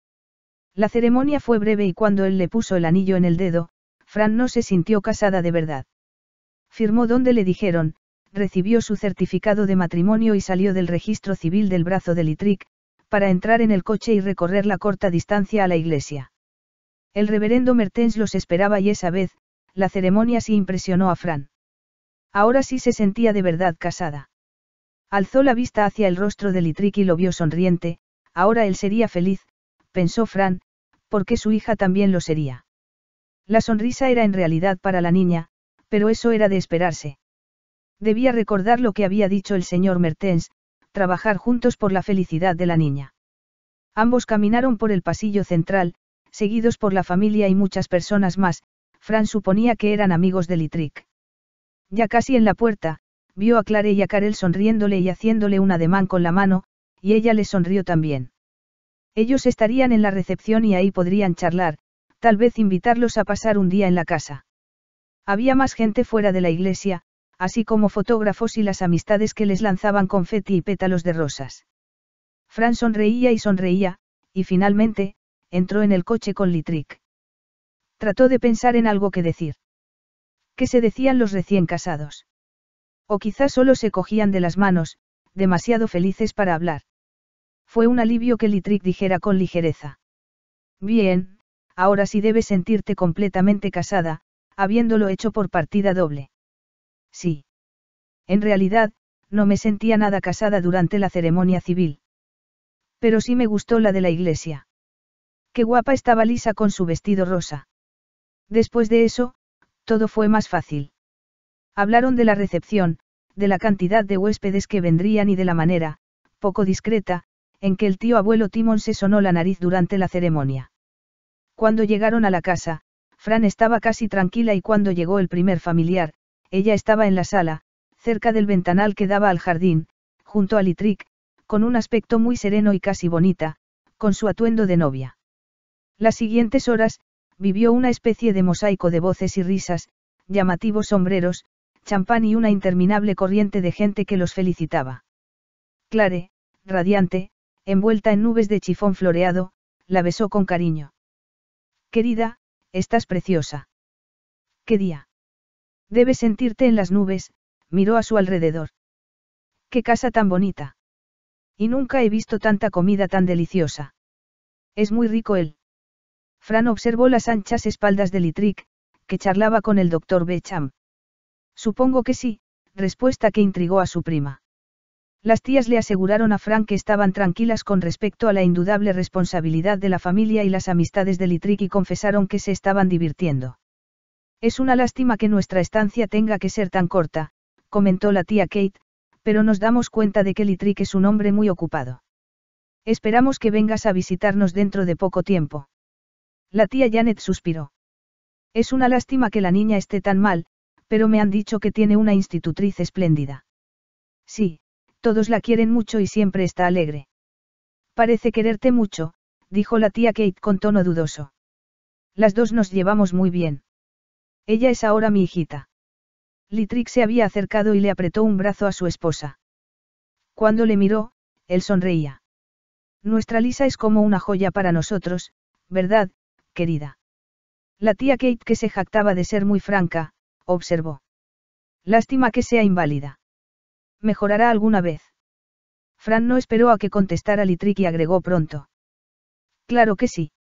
La ceremonia fue breve y cuando él le puso el anillo en el dedo, Fran no se sintió casada de verdad. Firmó donde le dijeron, recibió su certificado de matrimonio y salió del registro civil del brazo de Litric, para entrar en el coche y recorrer la corta distancia a la iglesia. El reverendo Mertens los esperaba y esa vez, la ceremonia sí impresionó a Fran. Ahora sí se sentía de verdad casada. Alzó la vista hacia el rostro de Litric y lo vio sonriente, ahora él sería feliz, pensó Fran, porque su hija también lo sería. La sonrisa era en realidad para la niña, pero eso era de esperarse. Debía recordar lo que había dicho el señor Mertens, trabajar juntos por la felicidad de la niña. Ambos caminaron por el pasillo central, seguidos por la familia y muchas personas más, Fran suponía que eran amigos de Litric. Ya casi en la puerta, vio a Clare y a Karel sonriéndole y haciéndole un ademán con la mano, y ella le sonrió también. Ellos estarían en la recepción y ahí podrían charlar, tal vez invitarlos a pasar un día en la casa. Había más gente fuera de la iglesia, así como fotógrafos y las amistades que les lanzaban confeti y pétalos de rosas. Fran sonreía y sonreía, y finalmente, entró en el coche con Littrick. Trató de pensar en algo que decir. ¿Qué se decían los recién casados? O quizás solo se cogían de las manos, demasiado felices para hablar. Fue un alivio que Littrick dijera con ligereza. Bien, ahora sí debes sentirte completamente casada, habiéndolo hecho por partida doble. Sí. En realidad, no me sentía nada casada durante la ceremonia civil. Pero sí me gustó la de la iglesia. Qué guapa estaba Lisa con su vestido rosa. Después de eso, todo fue más fácil. Hablaron de la recepción, de la cantidad de huéspedes que vendrían y de la manera, poco discreta, en que el tío abuelo Timón se sonó la nariz durante la ceremonia. Cuando llegaron a la casa, Fran estaba casi tranquila y cuando llegó el primer familiar, ella estaba en la sala, cerca del ventanal que daba al jardín, junto a Litric, con un aspecto muy sereno y casi bonita, con su atuendo de novia. Las siguientes horas, vivió una especie de mosaico de voces y risas, llamativos sombreros, champán y una interminable corriente de gente que los felicitaba. Clare, radiante, envuelta en nubes de chifón floreado, la besó con cariño. Querida, Estás preciosa. ¿Qué día? Debes sentirte en las nubes, miró a su alrededor. Qué casa tan bonita. Y nunca he visto tanta comida tan deliciosa. Es muy rico él. Fran observó las anchas espaldas de Litric, que charlaba con el doctor Becham. Supongo que sí, respuesta que intrigó a su prima. Las tías le aseguraron a Frank que estaban tranquilas con respecto a la indudable responsabilidad de la familia y las amistades de Litrick y confesaron que se estaban divirtiendo. Es una lástima que nuestra estancia tenga que ser tan corta, comentó la tía Kate, pero nos damos cuenta de que Litrick es un hombre muy ocupado. Esperamos que vengas a visitarnos dentro de poco tiempo. La tía Janet suspiró. Es una lástima que la niña esté tan mal, pero me han dicho que tiene una institutriz espléndida. Sí, todos la quieren mucho y siempre está alegre. Parece quererte mucho, dijo la tía Kate con tono dudoso. Las dos nos llevamos muy bien. Ella es ahora mi hijita. Litrick se había acercado y le apretó un brazo a su esposa. Cuando le miró, él sonreía. Nuestra Lisa es como una joya para nosotros, ¿verdad, querida? La tía Kate, que se jactaba de ser muy franca, observó. Lástima que sea inválida. Mejorará alguna vez. Fran no esperó a que contestara Litrick y agregó pronto. Claro que sí.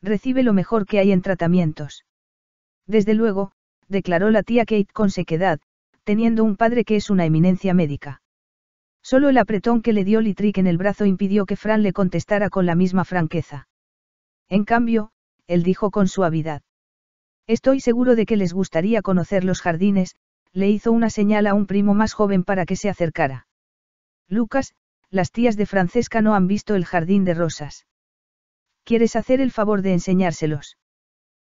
Recibe lo mejor que hay en tratamientos. Desde luego, declaró la tía Kate con sequedad, teniendo un padre que es una eminencia médica. Solo el apretón que le dio Litrick en el brazo impidió que Fran le contestara con la misma franqueza. En cambio, él dijo con suavidad. Estoy seguro de que les gustaría conocer los jardines, le hizo una señal a un primo más joven para que se acercara. Lucas, las tías de Francesca no han visto el jardín de rosas. ¿Quieres hacer el favor de enseñárselos?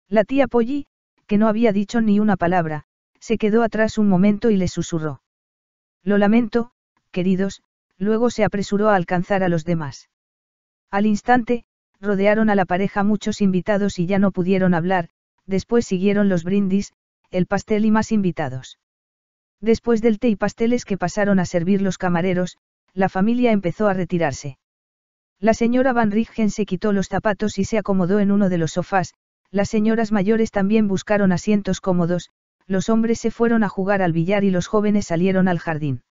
La tía Polly, que no había dicho ni una palabra, se quedó atrás un momento y le susurró. Lo lamento, queridos, luego se apresuró a alcanzar a los demás. Al instante, rodearon a la pareja muchos invitados y ya no pudieron hablar, después siguieron los brindis, el pastel y más invitados. Después del té y pasteles que pasaron a servir los camareros, la familia empezó a retirarse. La señora Van Rijgen se quitó los zapatos y se acomodó en uno de los sofás, las señoras mayores también buscaron asientos cómodos, los hombres se fueron a jugar al billar y los jóvenes salieron al jardín.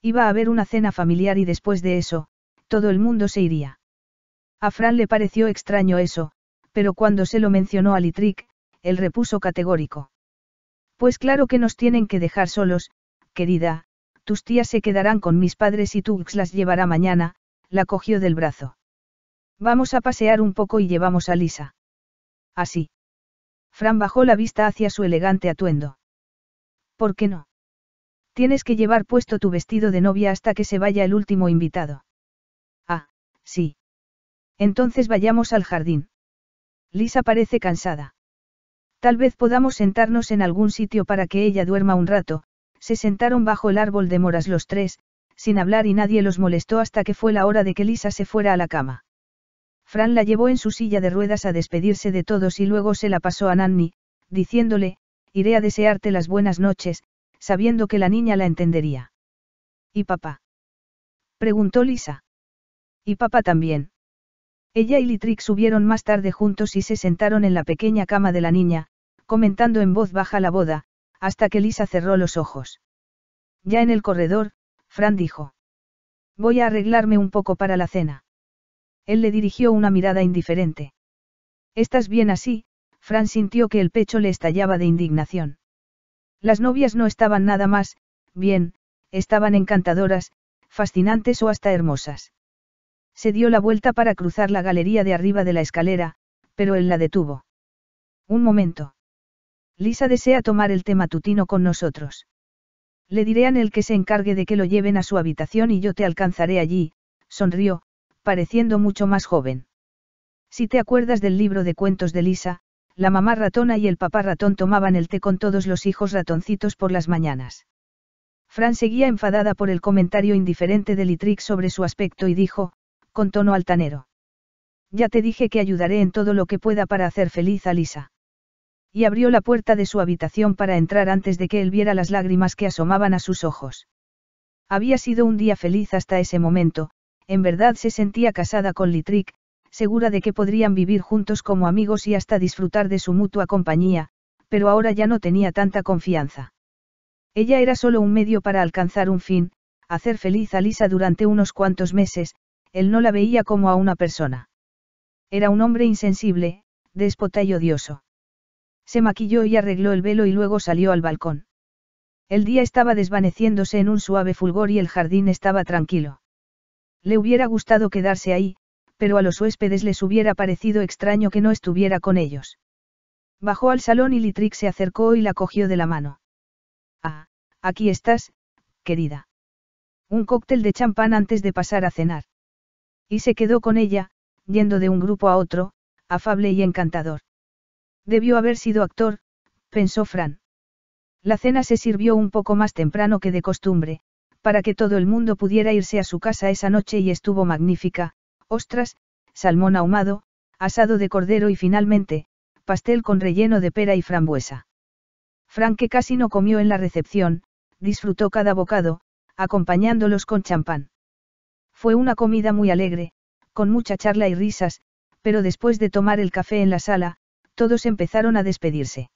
Iba a haber una cena familiar y después de eso, todo el mundo se iría. A Fran le pareció extraño eso, pero cuando se lo mencionó a littrick él repuso categórico. Pues claro que nos tienen que dejar solos, querida, tus tías se quedarán con mis padres y tú las llevará mañana, la cogió del brazo. Vamos a pasear un poco y llevamos a Lisa. Así. Fran bajó la vista hacia su elegante atuendo. ¿Por qué no? Tienes que llevar puesto tu vestido de novia hasta que se vaya el último invitado. Ah, sí. Entonces vayamos al jardín. Lisa parece cansada. Tal vez podamos sentarnos en algún sitio para que ella duerma un rato, se sentaron bajo el árbol de moras los tres, sin hablar y nadie los molestó hasta que fue la hora de que Lisa se fuera a la cama. Fran la llevó en su silla de ruedas a despedirse de todos y luego se la pasó a Nanny, diciéndole, iré a desearte las buenas noches, sabiendo que la niña la entendería. ¿Y papá? preguntó Lisa. ¿Y papá también? Ella y Litrix subieron más tarde juntos y se sentaron en la pequeña cama de la niña, comentando en voz baja la boda, hasta que Lisa cerró los ojos. Ya en el corredor, Fran dijo. Voy a arreglarme un poco para la cena. Él le dirigió una mirada indiferente. ¿Estás bien así? Fran sintió que el pecho le estallaba de indignación. Las novias no estaban nada más, bien, estaban encantadoras, fascinantes o hasta hermosas. Se dio la vuelta para cruzar la galería de arriba de la escalera, pero él la detuvo. Un momento. Lisa desea tomar el té matutino con nosotros. Le diré a Nel que se encargue de que lo lleven a su habitación y yo te alcanzaré allí, sonrió, pareciendo mucho más joven. Si te acuerdas del libro de cuentos de Lisa, la mamá ratona y el papá ratón tomaban el té con todos los hijos ratoncitos por las mañanas. Fran seguía enfadada por el comentario indiferente de Litrix sobre su aspecto y dijo, con tono altanero. Ya te dije que ayudaré en todo lo que pueda para hacer feliz a Lisa. Y abrió la puerta de su habitación para entrar antes de que él viera las lágrimas que asomaban a sus ojos. Había sido un día feliz hasta ese momento, en verdad se sentía casada con litric segura de que podrían vivir juntos como amigos y hasta disfrutar de su mutua compañía, pero ahora ya no tenía tanta confianza. Ella era solo un medio para alcanzar un fin, hacer feliz a Lisa durante unos cuantos meses, él no la veía como a una persona. Era un hombre insensible, déspota y odioso. Se maquilló y arregló el velo y luego salió al balcón. El día estaba desvaneciéndose en un suave fulgor y el jardín estaba tranquilo. Le hubiera gustado quedarse ahí, pero a los huéspedes les hubiera parecido extraño que no estuviera con ellos. Bajó al salón y Litrix se acercó y la cogió de la mano. Ah, aquí estás, querida. Un cóctel de champán antes de pasar a cenar. Y se quedó con ella, yendo de un grupo a otro, afable y encantador. Debió haber sido actor, pensó Fran. La cena se sirvió un poco más temprano que de costumbre, para que todo el mundo pudiera irse a su casa esa noche y estuvo magnífica, ostras, salmón ahumado, asado de cordero y finalmente, pastel con relleno de pera y frambuesa. Fran que casi no comió en la recepción, disfrutó cada bocado, acompañándolos con champán. Fue una comida muy alegre, con mucha charla y risas, pero después de tomar el café en la sala, todos empezaron a despedirse.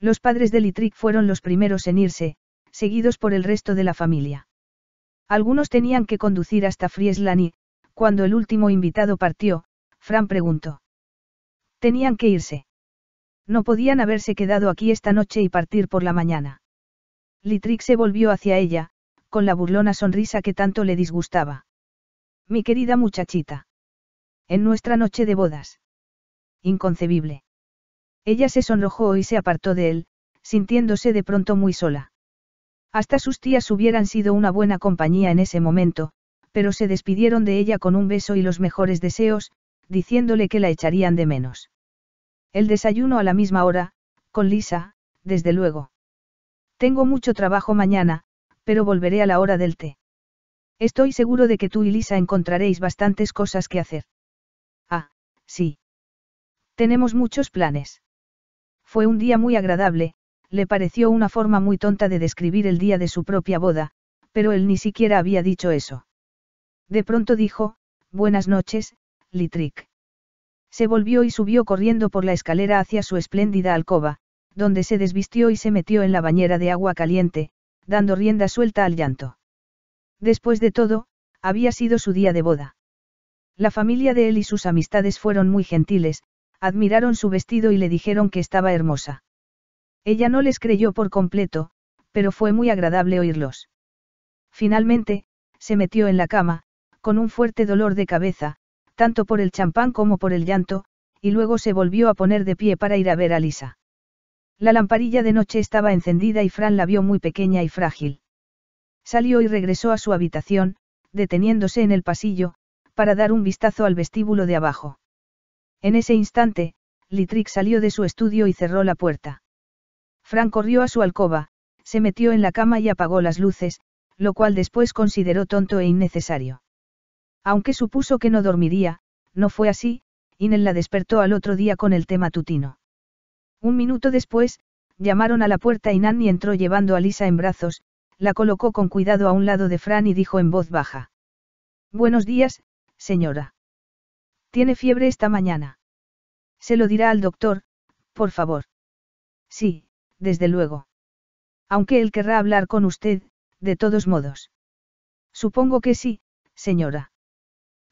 Los padres de Littrick fueron los primeros en irse, seguidos por el resto de la familia. Algunos tenían que conducir hasta Frieslani, cuando el último invitado partió, Fran preguntó. Tenían que irse. No podían haberse quedado aquí esta noche y partir por la mañana. Littrick se volvió hacia ella, con la burlona sonrisa que tanto le disgustaba. Mi querida muchachita. En nuestra noche de bodas. Inconcebible. Ella se sonrojó y se apartó de él, sintiéndose de pronto muy sola. Hasta sus tías hubieran sido una buena compañía en ese momento, pero se despidieron de ella con un beso y los mejores deseos, diciéndole que la echarían de menos. El desayuno a la misma hora, con Lisa, desde luego. Tengo mucho trabajo mañana, pero volveré a la hora del té. Estoy seguro de que tú y Lisa encontraréis bastantes cosas que hacer. Ah, sí. Tenemos muchos planes. Fue un día muy agradable, le pareció una forma muy tonta de describir el día de su propia boda, pero él ni siquiera había dicho eso. De pronto dijo, Buenas noches, Litric". Se volvió y subió corriendo por la escalera hacia su espléndida alcoba, donde se desvistió y se metió en la bañera de agua caliente, dando rienda suelta al llanto. Después de todo, había sido su día de boda. La familia de él y sus amistades fueron muy gentiles, admiraron su vestido y le dijeron que estaba hermosa. Ella no les creyó por completo, pero fue muy agradable oírlos. Finalmente, se metió en la cama, con un fuerte dolor de cabeza, tanto por el champán como por el llanto, y luego se volvió a poner de pie para ir a ver a Lisa. La lamparilla de noche estaba encendida y Fran la vio muy pequeña y frágil. Salió y regresó a su habitación, deteniéndose en el pasillo, para dar un vistazo al vestíbulo de abajo. En ese instante, Littrick salió de su estudio y cerró la puerta. Frank corrió a su alcoba, se metió en la cama y apagó las luces, lo cual después consideró tonto e innecesario. Aunque supuso que no dormiría, no fue así, Inel la despertó al otro día con el tema tutino. Un minuto después, llamaron a la puerta y Nanny entró llevando a Lisa en brazos, la colocó con cuidado a un lado de Fran y dijo en voz baja. Buenos días, señora. Tiene fiebre esta mañana. Se lo dirá al doctor, por favor. Sí, desde luego. Aunque él querrá hablar con usted, de todos modos. Supongo que sí, señora.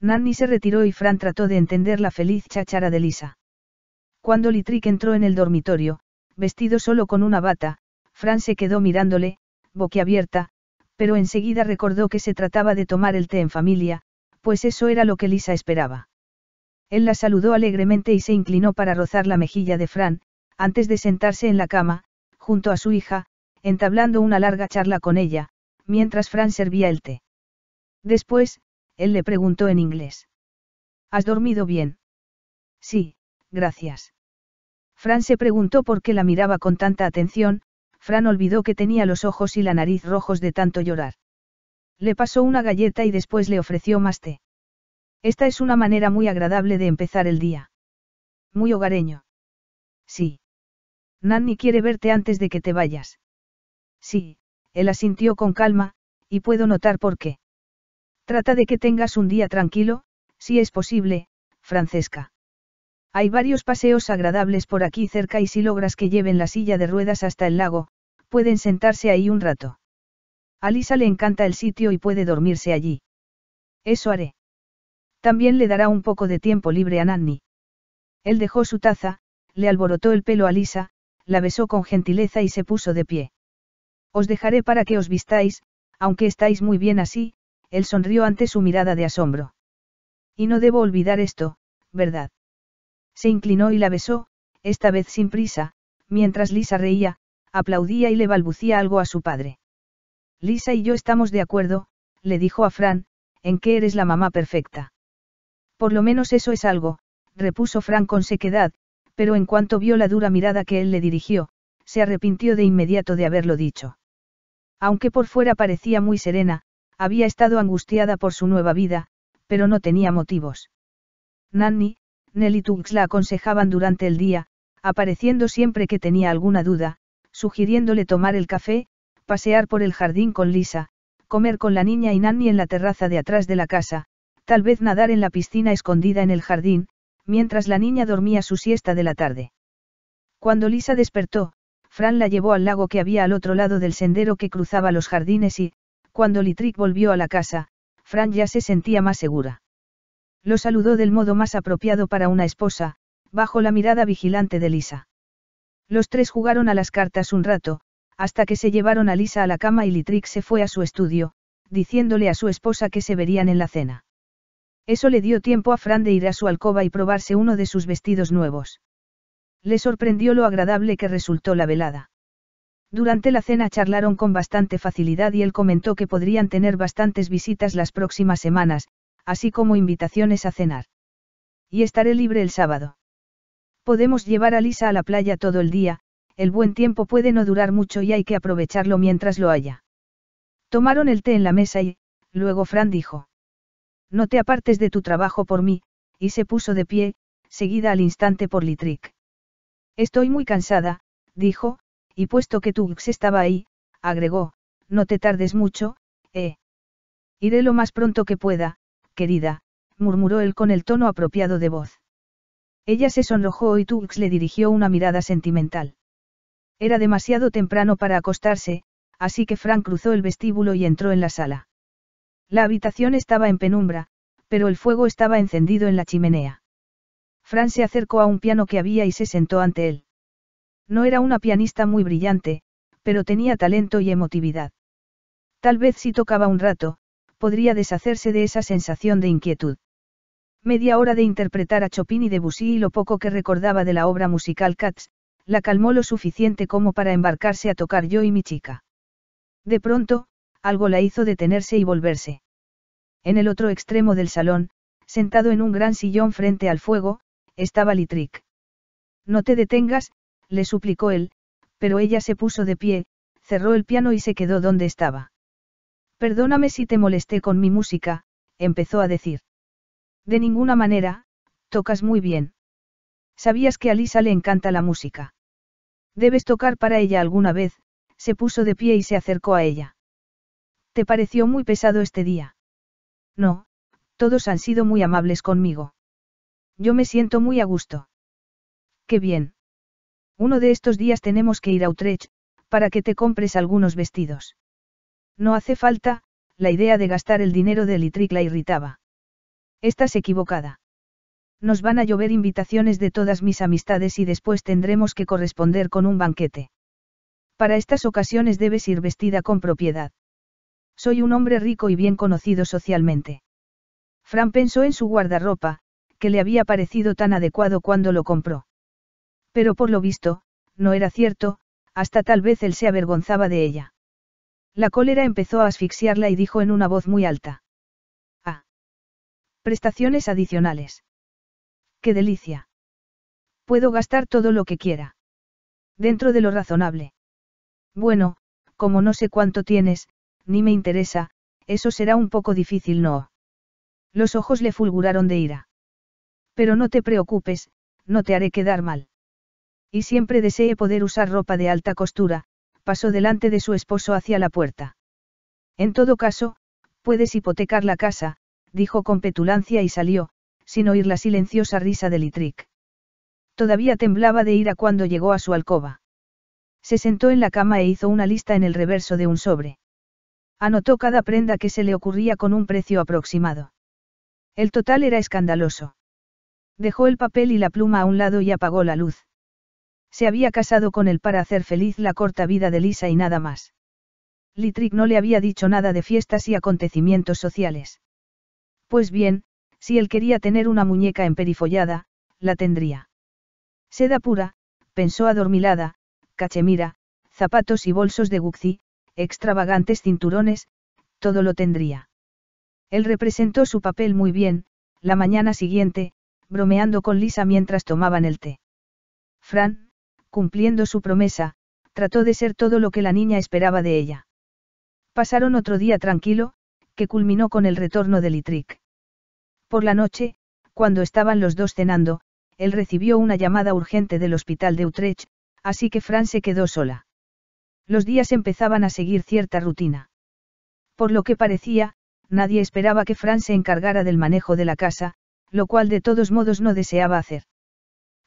Nanny se retiró y Fran trató de entender la feliz cháchara de Lisa. Cuando Litrick entró en el dormitorio, vestido solo con una bata, Fran se quedó mirándole, boquiabierta, pero enseguida recordó que se trataba de tomar el té en familia, pues eso era lo que Lisa esperaba. Él la saludó alegremente y se inclinó para rozar la mejilla de Fran, antes de sentarse en la cama, junto a su hija, entablando una larga charla con ella, mientras Fran servía el té. Después, él le preguntó en inglés. ¿Has dormido bien? Sí, gracias. Fran se preguntó por qué la miraba con tanta atención, Fran olvidó que tenía los ojos y la nariz rojos de tanto llorar. Le pasó una galleta y después le ofreció más té. Esta es una manera muy agradable de empezar el día. Muy hogareño. Sí. Nanny quiere verte antes de que te vayas. Sí, él asintió con calma, y puedo notar por qué. Trata de que tengas un día tranquilo, si es posible, Francesca. Hay varios paseos agradables por aquí cerca y si logras que lleven la silla de ruedas hasta el lago, pueden sentarse ahí un rato. A Lisa le encanta el sitio y puede dormirse allí. Eso haré. También le dará un poco de tiempo libre a Nanny. Él dejó su taza, le alborotó el pelo a Lisa, la besó con gentileza y se puso de pie. Os dejaré para que os vistáis, aunque estáis muy bien así, él sonrió ante su mirada de asombro. Y no debo olvidar esto, ¿verdad? Se inclinó y la besó, esta vez sin prisa, mientras Lisa reía, aplaudía y le balbucía algo a su padre. Lisa y yo estamos de acuerdo, le dijo a Fran, en que eres la mamá perfecta. Por lo menos eso es algo, repuso Fran con sequedad, pero en cuanto vio la dura mirada que él le dirigió, se arrepintió de inmediato de haberlo dicho. Aunque por fuera parecía muy serena, había estado angustiada por su nueva vida, pero no tenía motivos. Nanny, Nelly Tux la aconsejaban durante el día, apareciendo siempre que tenía alguna duda, sugiriéndole tomar el café, pasear por el jardín con Lisa, comer con la niña y Nanny en la terraza de atrás de la casa, tal vez nadar en la piscina escondida en el jardín, mientras la niña dormía su siesta de la tarde. Cuando Lisa despertó, Fran la llevó al lago que había al otro lado del sendero que cruzaba los jardines y, cuando Litrick volvió a la casa, Fran ya se sentía más segura. Lo saludó del modo más apropiado para una esposa, bajo la mirada vigilante de Lisa. Los tres jugaron a las cartas un rato, hasta que se llevaron a Lisa a la cama y Litrix se fue a su estudio, diciéndole a su esposa que se verían en la cena. Eso le dio tiempo a Fran de ir a su alcoba y probarse uno de sus vestidos nuevos. Le sorprendió lo agradable que resultó la velada. Durante la cena charlaron con bastante facilidad y él comentó que podrían tener bastantes visitas las próximas semanas, así como invitaciones a cenar. Y estaré libre el sábado. Podemos llevar a Lisa a la playa todo el día, el buen tiempo puede no durar mucho y hay que aprovecharlo mientras lo haya. Tomaron el té en la mesa y, luego Fran dijo. No te apartes de tu trabajo por mí, y se puso de pie, seguida al instante por Litric. Estoy muy cansada, dijo, y puesto que Tux estaba ahí, agregó, no te tardes mucho, eh. Iré lo más pronto que pueda, querida, murmuró él con el tono apropiado de voz. Ella se sonrojó y Tux le dirigió una mirada sentimental. Era demasiado temprano para acostarse, así que Frank cruzó el vestíbulo y entró en la sala. La habitación estaba en penumbra, pero el fuego estaba encendido en la chimenea. Fran se acercó a un piano que había y se sentó ante él. No era una pianista muy brillante, pero tenía talento y emotividad. Tal vez si tocaba un rato, podría deshacerse de esa sensación de inquietud. Media hora de interpretar a Chopin y Debussy y lo poco que recordaba de la obra musical Katz, la calmó lo suficiente como para embarcarse a tocar yo y mi chica. De pronto, algo la hizo detenerse y volverse. En el otro extremo del salón, sentado en un gran sillón frente al fuego, estaba littrick No te detengas, le suplicó él, pero ella se puso de pie, cerró el piano y se quedó donde estaba. Perdóname si te molesté con mi música, empezó a decir. De ninguna manera, tocas muy bien. Sabías que a Lisa le encanta la música. Debes tocar para ella alguna vez, se puso de pie y se acercó a ella. ¿Te pareció muy pesado este día? No, todos han sido muy amables conmigo. Yo me siento muy a gusto. Qué bien. Uno de estos días tenemos que ir a Utrecht, para que te compres algunos vestidos. No hace falta, la idea de gastar el dinero de Litric la irritaba. Estás equivocada. Nos van a llover invitaciones de todas mis amistades y después tendremos que corresponder con un banquete. Para estas ocasiones debes ir vestida con propiedad. Soy un hombre rico y bien conocido socialmente. Fran pensó en su guardarropa, que le había parecido tan adecuado cuando lo compró. Pero por lo visto, no era cierto, hasta tal vez él se avergonzaba de ella. La cólera empezó a asfixiarla y dijo en una voz muy alta. Prestaciones adicionales. ¡Qué delicia! Puedo gastar todo lo que quiera. Dentro de lo razonable. Bueno, como no sé cuánto tienes, ni me interesa, eso será un poco difícil, ¿no? Los ojos le fulguraron de ira. Pero no te preocupes, no te haré quedar mal. Y siempre desee poder usar ropa de alta costura, pasó delante de su esposo hacia la puerta. En todo caso, puedes hipotecar la casa, dijo con petulancia y salió, sin oír la silenciosa risa de Litric. Todavía temblaba de ira cuando llegó a su alcoba. Se sentó en la cama e hizo una lista en el reverso de un sobre. Anotó cada prenda que se le ocurría con un precio aproximado. El total era escandaloso. Dejó el papel y la pluma a un lado y apagó la luz. Se había casado con él para hacer feliz la corta vida de Lisa y nada más. Litric no le había dicho nada de fiestas y acontecimientos sociales. Pues bien, si él quería tener una muñeca emperifollada, la tendría. Seda pura, pensó adormilada, cachemira, zapatos y bolsos de gucci, extravagantes cinturones, todo lo tendría. Él representó su papel muy bien, la mañana siguiente, bromeando con Lisa mientras tomaban el té. Fran, cumpliendo su promesa, trató de ser todo lo que la niña esperaba de ella. Pasaron otro día tranquilo, que culminó con el retorno de Litric. Por la noche, cuando estaban los dos cenando, él recibió una llamada urgente del hospital de Utrecht, así que Fran se quedó sola. Los días empezaban a seguir cierta rutina. Por lo que parecía, nadie esperaba que Fran se encargara del manejo de la casa, lo cual de todos modos no deseaba hacer.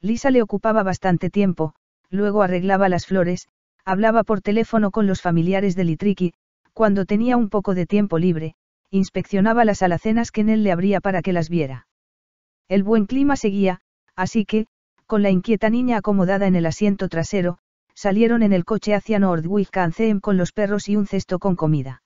Lisa le ocupaba bastante tiempo, luego arreglaba las flores, hablaba por teléfono con los familiares de Litriqui, cuando tenía un poco de tiempo libre, inspeccionaba las alacenas que él le abría para que las viera. El buen clima seguía, así que, con la inquieta niña acomodada en el asiento trasero, salieron en el coche hacia Northwick con los perros y un cesto con comida.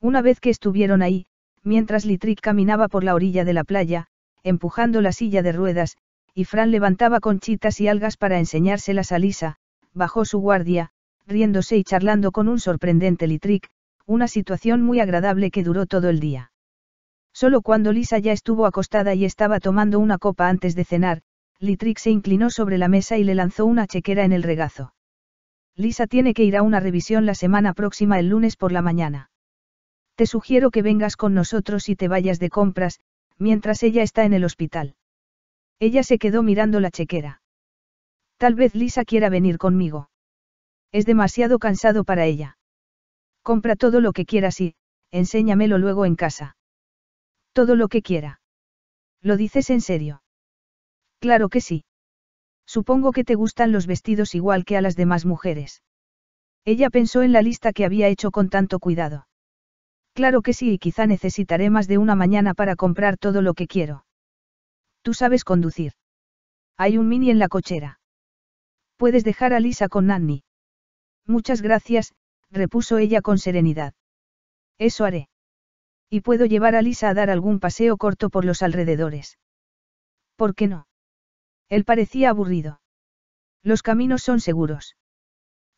Una vez que estuvieron ahí, mientras Litric caminaba por la orilla de la playa, empujando la silla de ruedas, y Fran levantaba conchitas y algas para enseñárselas a Lisa, bajó su guardia, riéndose y charlando con un sorprendente Litric una situación muy agradable que duró todo el día. Solo cuando Lisa ya estuvo acostada y estaba tomando una copa antes de cenar, Litrix se inclinó sobre la mesa y le lanzó una chequera en el regazo. Lisa tiene que ir a una revisión la semana próxima el lunes por la mañana. Te sugiero que vengas con nosotros y te vayas de compras, mientras ella está en el hospital. Ella se quedó mirando la chequera. Tal vez Lisa quiera venir conmigo. Es demasiado cansado para ella. Compra todo lo que quieras y, enséñamelo luego en casa. Todo lo que quiera. ¿Lo dices en serio? Claro que sí. Supongo que te gustan los vestidos igual que a las demás mujeres. Ella pensó en la lista que había hecho con tanto cuidado. Claro que sí y quizá necesitaré más de una mañana para comprar todo lo que quiero. Tú sabes conducir. Hay un mini en la cochera. Puedes dejar a Lisa con Nanny. Muchas gracias, repuso ella con serenidad. Eso haré. Y puedo llevar a Lisa a dar algún paseo corto por los alrededores. ¿Por qué no? Él parecía aburrido. Los caminos son seguros.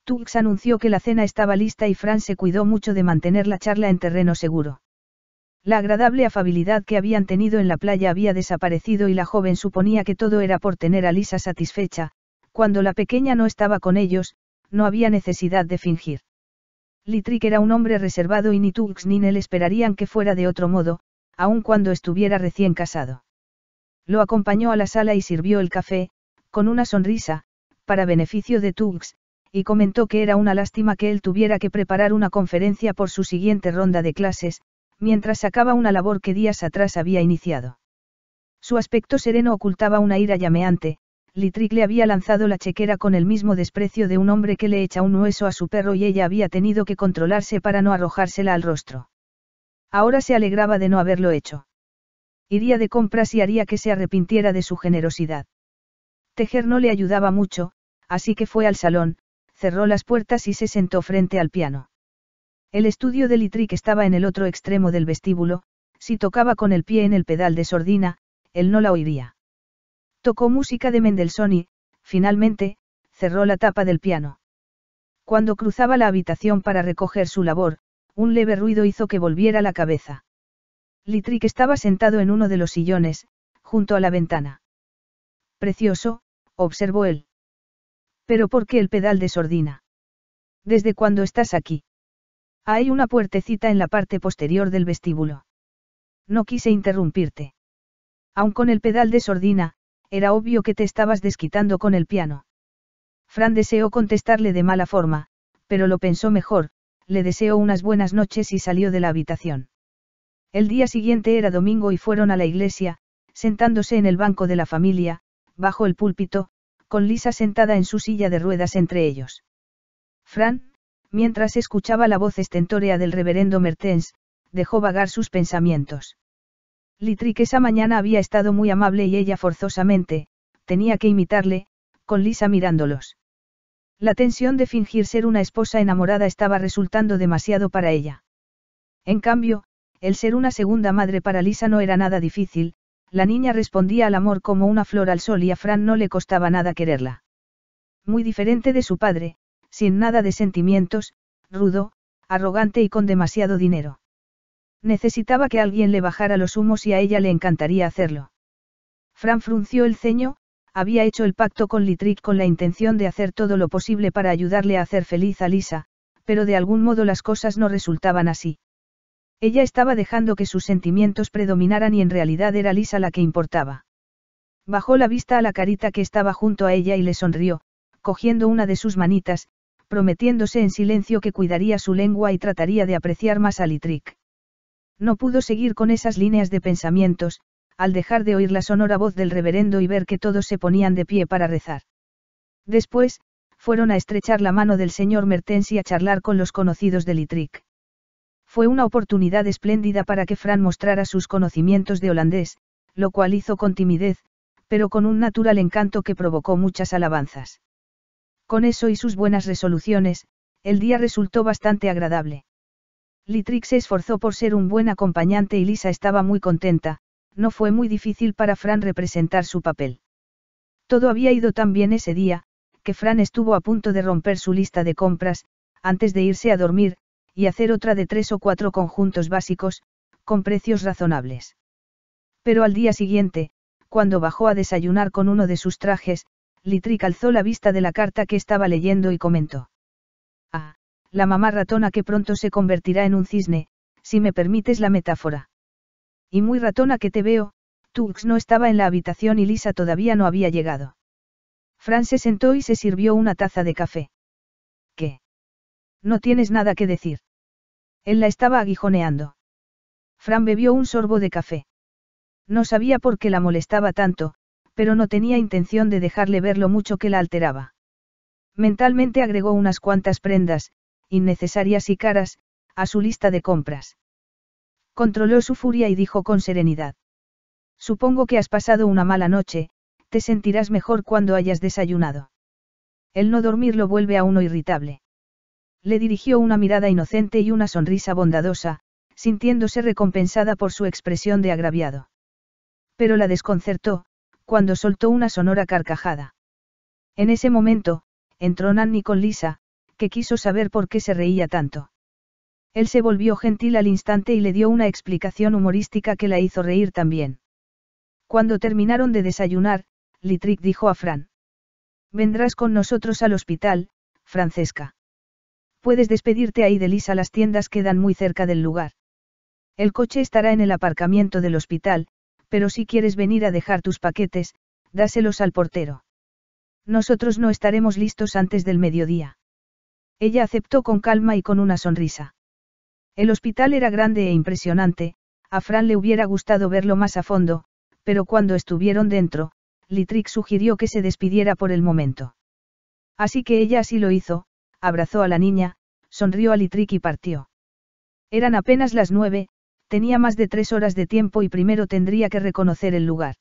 Tux anunció que la cena estaba lista y Fran se cuidó mucho de mantener la charla en terreno seguro. La agradable afabilidad que habían tenido en la playa había desaparecido y la joven suponía que todo era por tener a Lisa satisfecha, cuando la pequeña no estaba con ellos, no había necesidad de fingir. Littrick era un hombre reservado y ni Tux ni él esperarían que fuera de otro modo, aun cuando estuviera recién casado. Lo acompañó a la sala y sirvió el café, con una sonrisa, para beneficio de Tux, y comentó que era una lástima que él tuviera que preparar una conferencia por su siguiente ronda de clases, mientras sacaba una labor que días atrás había iniciado. Su aspecto sereno ocultaba una ira llameante, Litrick le había lanzado la chequera con el mismo desprecio de un hombre que le echa un hueso a su perro y ella había tenido que controlarse para no arrojársela al rostro. Ahora se alegraba de no haberlo hecho. Iría de compras y haría que se arrepintiera de su generosidad. Tejer no le ayudaba mucho, así que fue al salón, cerró las puertas y se sentó frente al piano. El estudio de Litrick estaba en el otro extremo del vestíbulo, si tocaba con el pie en el pedal de sordina, él no la oiría. Tocó música de Mendelssohn y, finalmente, cerró la tapa del piano. Cuando cruzaba la habitación para recoger su labor, un leve ruido hizo que volviera la cabeza. littrick estaba sentado en uno de los sillones, junto a la ventana. Precioso, observó él. Pero ¿por qué el pedal de sordina? ¿Desde cuando estás aquí? Hay una puertecita en la parte posterior del vestíbulo. No quise interrumpirte. Aun con el pedal de sordina, era obvio que te estabas desquitando con el piano. Fran deseó contestarle de mala forma, pero lo pensó mejor, le deseó unas buenas noches y salió de la habitación. El día siguiente era domingo y fueron a la iglesia, sentándose en el banco de la familia, bajo el púlpito, con Lisa sentada en su silla de ruedas entre ellos. Fran, mientras escuchaba la voz estentórea del reverendo Mertens, dejó vagar sus pensamientos que esa mañana había estado muy amable y ella forzosamente, tenía que imitarle, con Lisa mirándolos. La tensión de fingir ser una esposa enamorada estaba resultando demasiado para ella. En cambio, el ser una segunda madre para Lisa no era nada difícil, la niña respondía al amor como una flor al sol y a Fran no le costaba nada quererla. Muy diferente de su padre, sin nada de sentimientos, rudo, arrogante y con demasiado dinero. Necesitaba que alguien le bajara los humos y a ella le encantaría hacerlo. Fran frunció el ceño, había hecho el pacto con Littrick con la intención de hacer todo lo posible para ayudarle a hacer feliz a Lisa, pero de algún modo las cosas no resultaban así. Ella estaba dejando que sus sentimientos predominaran y en realidad era Lisa la que importaba. Bajó la vista a la carita que estaba junto a ella y le sonrió, cogiendo una de sus manitas, prometiéndose en silencio que cuidaría su lengua y trataría de apreciar más a Litric. No pudo seguir con esas líneas de pensamientos, al dejar de oír la sonora voz del reverendo y ver que todos se ponían de pie para rezar. Después, fueron a estrechar la mano del señor Mertens y a charlar con los conocidos de Litric. Fue una oportunidad espléndida para que Fran mostrara sus conocimientos de holandés, lo cual hizo con timidez, pero con un natural encanto que provocó muchas alabanzas. Con eso y sus buenas resoluciones, el día resultó bastante agradable. Litrix se esforzó por ser un buen acompañante y Lisa estaba muy contenta, no fue muy difícil para Fran representar su papel. Todo había ido tan bien ese día, que Fran estuvo a punto de romper su lista de compras, antes de irse a dormir, y hacer otra de tres o cuatro conjuntos básicos, con precios razonables. Pero al día siguiente, cuando bajó a desayunar con uno de sus trajes, Littrick alzó la vista de la carta que estaba leyendo y comentó la mamá ratona que pronto se convertirá en un cisne, si me permites la metáfora. Y muy ratona que te veo, Tux no estaba en la habitación y Lisa todavía no había llegado. Fran se sentó y se sirvió una taza de café. ¿Qué? No tienes nada que decir. Él la estaba aguijoneando. Fran bebió un sorbo de café. No sabía por qué la molestaba tanto, pero no tenía intención de dejarle ver lo mucho que la alteraba. Mentalmente agregó unas cuantas prendas, innecesarias y caras, a su lista de compras. Controló su furia y dijo con serenidad. Supongo que has pasado una mala noche, te sentirás mejor cuando hayas desayunado. El no dormir lo vuelve a uno irritable. Le dirigió una mirada inocente y una sonrisa bondadosa, sintiéndose recompensada por su expresión de agraviado. Pero la desconcertó, cuando soltó una sonora carcajada. En ese momento, entró Nanny con Lisa, que quiso saber por qué se reía tanto. Él se volvió gentil al instante y le dio una explicación humorística que la hizo reír también. Cuando terminaron de desayunar, Litric dijo a Fran. Vendrás con nosotros al hospital, Francesca. Puedes despedirte ahí de Lisa, las tiendas quedan muy cerca del lugar. El coche estará en el aparcamiento del hospital, pero si quieres venir a dejar tus paquetes, dáselos al portero. Nosotros no estaremos listos antes del mediodía. Ella aceptó con calma y con una sonrisa. El hospital era grande e impresionante, a Fran le hubiera gustado verlo más a fondo, pero cuando estuvieron dentro, Litrick sugirió que se despidiera por el momento. Así que ella así lo hizo, abrazó a la niña, sonrió a Litrick y partió. Eran apenas las nueve, tenía más de tres horas de tiempo y primero tendría que reconocer el lugar.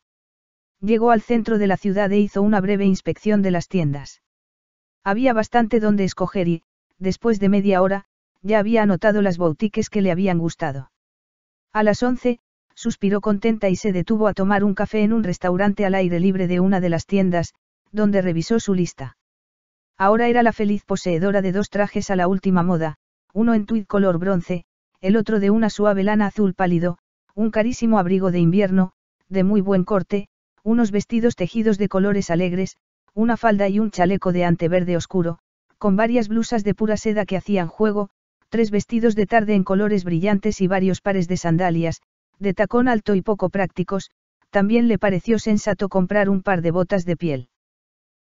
Llegó al centro de la ciudad e hizo una breve inspección de las tiendas. Había bastante donde escoger y, después de media hora, ya había anotado las boutiques que le habían gustado. A las once, suspiró contenta y se detuvo a tomar un café en un restaurante al aire libre de una de las tiendas, donde revisó su lista. Ahora era la feliz poseedora de dos trajes a la última moda, uno en tweed color bronce, el otro de una suave lana azul pálido, un carísimo abrigo de invierno, de muy buen corte, unos vestidos tejidos de colores alegres, una falda y un chaleco de ante verde oscuro, con varias blusas de pura seda que hacían juego, tres vestidos de tarde en colores brillantes y varios pares de sandalias, de tacón alto y poco prácticos, también le pareció sensato comprar un par de botas de piel.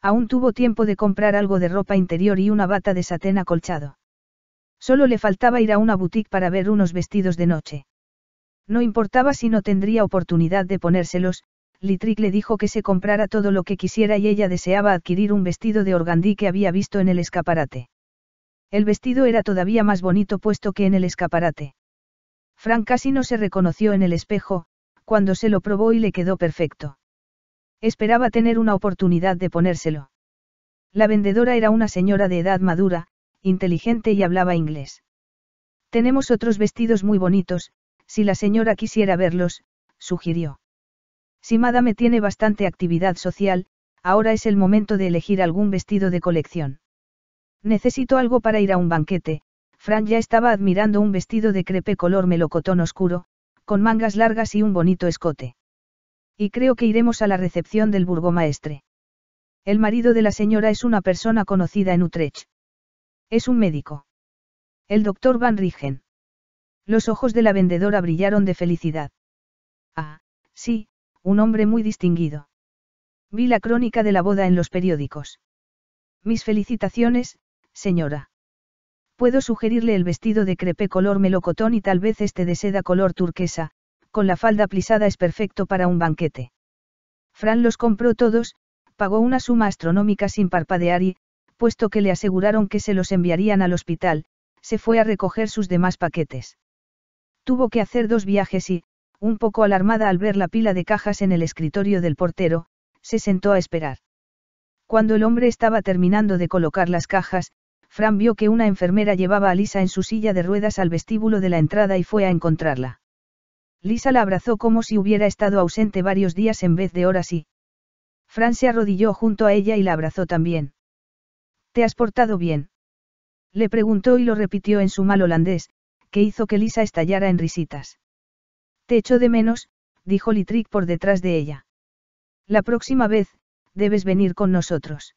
Aún tuvo tiempo de comprar algo de ropa interior y una bata de satén acolchado. Solo le faltaba ir a una boutique para ver unos vestidos de noche. No importaba si no tendría oportunidad de ponérselos, Litric le dijo que se comprara todo lo que quisiera y ella deseaba adquirir un vestido de organdí que había visto en el escaparate. El vestido era todavía más bonito puesto que en el escaparate. Frank casi no se reconoció en el espejo, cuando se lo probó y le quedó perfecto. Esperaba tener una oportunidad de ponérselo. La vendedora era una señora de edad madura, inteligente y hablaba inglés. Tenemos otros vestidos muy bonitos, si la señora quisiera verlos, sugirió. Si Madame tiene bastante actividad social, ahora es el momento de elegir algún vestido de colección. Necesito algo para ir a un banquete. Fran ya estaba admirando un vestido de crepe color melocotón oscuro, con mangas largas y un bonito escote. Y creo que iremos a la recepción del burgomaestre. El marido de la señora es una persona conocida en Utrecht. Es un médico. El doctor Van Rigen. Los ojos de la vendedora brillaron de felicidad. Ah, sí, un hombre muy distinguido. Vi la crónica de la boda en los periódicos. Mis felicitaciones, señora. Puedo sugerirle el vestido de crepé color melocotón y tal vez este de seda color turquesa, con la falda plisada es perfecto para un banquete. Fran los compró todos, pagó una suma astronómica sin parpadear y, puesto que le aseguraron que se los enviarían al hospital, se fue a recoger sus demás paquetes. Tuvo que hacer dos viajes y, un poco alarmada al ver la pila de cajas en el escritorio del portero, se sentó a esperar. Cuando el hombre estaba terminando de colocar las cajas, Fran vio que una enfermera llevaba a Lisa en su silla de ruedas al vestíbulo de la entrada y fue a encontrarla. Lisa la abrazó como si hubiera estado ausente varios días en vez de horas y... Fran se arrodilló junto a ella y la abrazó también. ¿Te has portado bien? Le preguntó y lo repitió en su mal holandés, que hizo que Lisa estallara en risitas. Te echo de menos, dijo Litrick por detrás de ella. La próxima vez, debes venir con nosotros.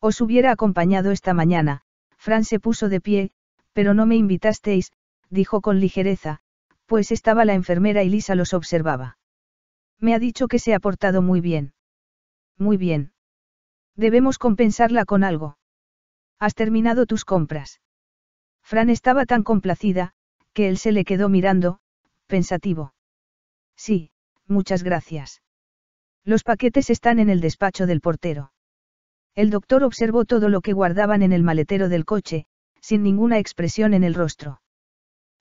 Os hubiera acompañado esta mañana, Fran se puso de pie, pero no me invitasteis, dijo con ligereza, pues estaba la enfermera y Lisa los observaba. Me ha dicho que se ha portado muy bien. Muy bien. Debemos compensarla con algo. Has terminado tus compras. Fran estaba tan complacida, que él se le quedó mirando, pensativo. Sí, muchas gracias. Los paquetes están en el despacho del portero. El doctor observó todo lo que guardaban en el maletero del coche, sin ninguna expresión en el rostro.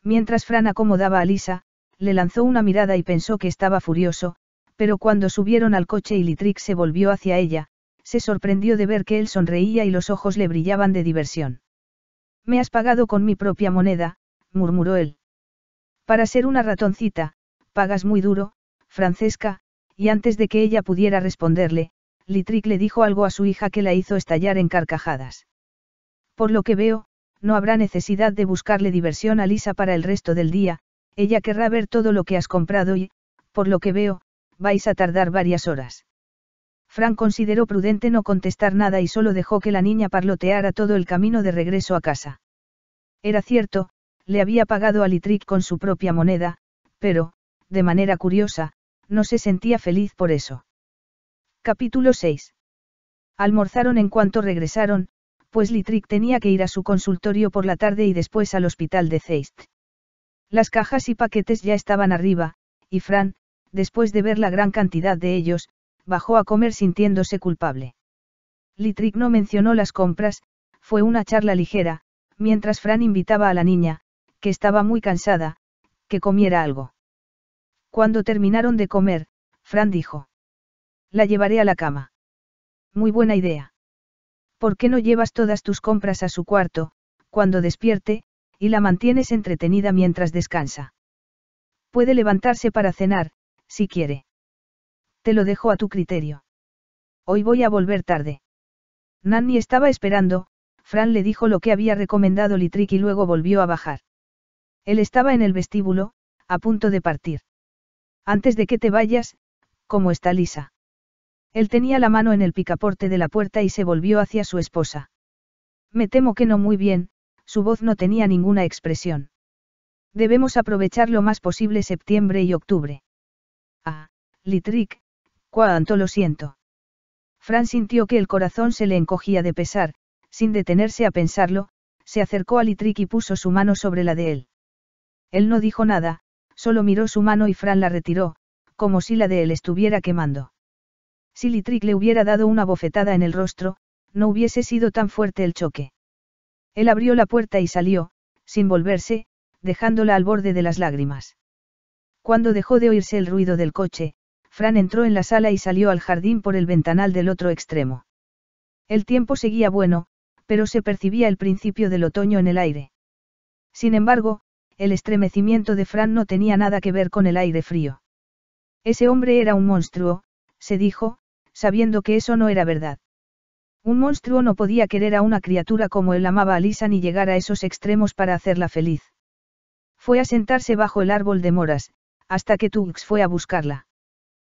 Mientras Fran acomodaba a Lisa, le lanzó una mirada y pensó que estaba furioso, pero cuando subieron al coche y Litrix se volvió hacia ella, se sorprendió de ver que él sonreía y los ojos le brillaban de diversión. Me has pagado con mi propia moneda, murmuró él. Para ser una ratoncita, pagas muy duro, Francesca, y antes de que ella pudiera responderle, Litric le dijo algo a su hija que la hizo estallar en carcajadas. Por lo que veo, no habrá necesidad de buscarle diversión a Lisa para el resto del día, ella querrá ver todo lo que has comprado y, por lo que veo, vais a tardar varias horas. Fran consideró prudente no contestar nada y solo dejó que la niña parloteara todo el camino de regreso a casa. Era cierto, le había pagado a Litric con su propia moneda, pero, de manera curiosa, no se sentía feliz por eso. Capítulo 6. Almorzaron en cuanto regresaron, pues Litric tenía que ir a su consultorio por la tarde y después al hospital de Zeist. Las cajas y paquetes ya estaban arriba, y Fran, después de ver la gran cantidad de ellos, bajó a comer sintiéndose culpable. Litric no mencionó las compras, fue una charla ligera, mientras Fran invitaba a la niña, que estaba muy cansada, que comiera algo. Cuando terminaron de comer, Fran dijo. La llevaré a la cama. Muy buena idea. ¿Por qué no llevas todas tus compras a su cuarto, cuando despierte, y la mantienes entretenida mientras descansa? Puede levantarse para cenar, si quiere. Te lo dejo a tu criterio. Hoy voy a volver tarde. Nanny estaba esperando, Fran le dijo lo que había recomendado Litrik y luego volvió a bajar. Él estaba en el vestíbulo, a punto de partir. Antes de que te vayas, ¿cómo está Lisa? Él tenía la mano en el picaporte de la puerta y se volvió hacia su esposa. Me temo que no muy bien, su voz no tenía ninguna expresión. Debemos aprovechar lo más posible septiembre y octubre. Ah, Littrick, cuánto lo siento. Fran sintió que el corazón se le encogía de pesar, sin detenerse a pensarlo, se acercó a Littrick y puso su mano sobre la de él. Él no dijo nada, solo miró su mano y Fran la retiró, como si la de él estuviera quemando. Si Litric le hubiera dado una bofetada en el rostro, no hubiese sido tan fuerte el choque. Él abrió la puerta y salió, sin volverse, dejándola al borde de las lágrimas. Cuando dejó de oírse el ruido del coche, Fran entró en la sala y salió al jardín por el ventanal del otro extremo. El tiempo seguía bueno, pero se percibía el principio del otoño en el aire. Sin embargo, el estremecimiento de Fran no tenía nada que ver con el aire frío. Ese hombre era un monstruo, se dijo, sabiendo que eso no era verdad. Un monstruo no podía querer a una criatura como él amaba a Lisa ni llegar a esos extremos para hacerla feliz. Fue a sentarse bajo el árbol de moras, hasta que Tux fue a buscarla.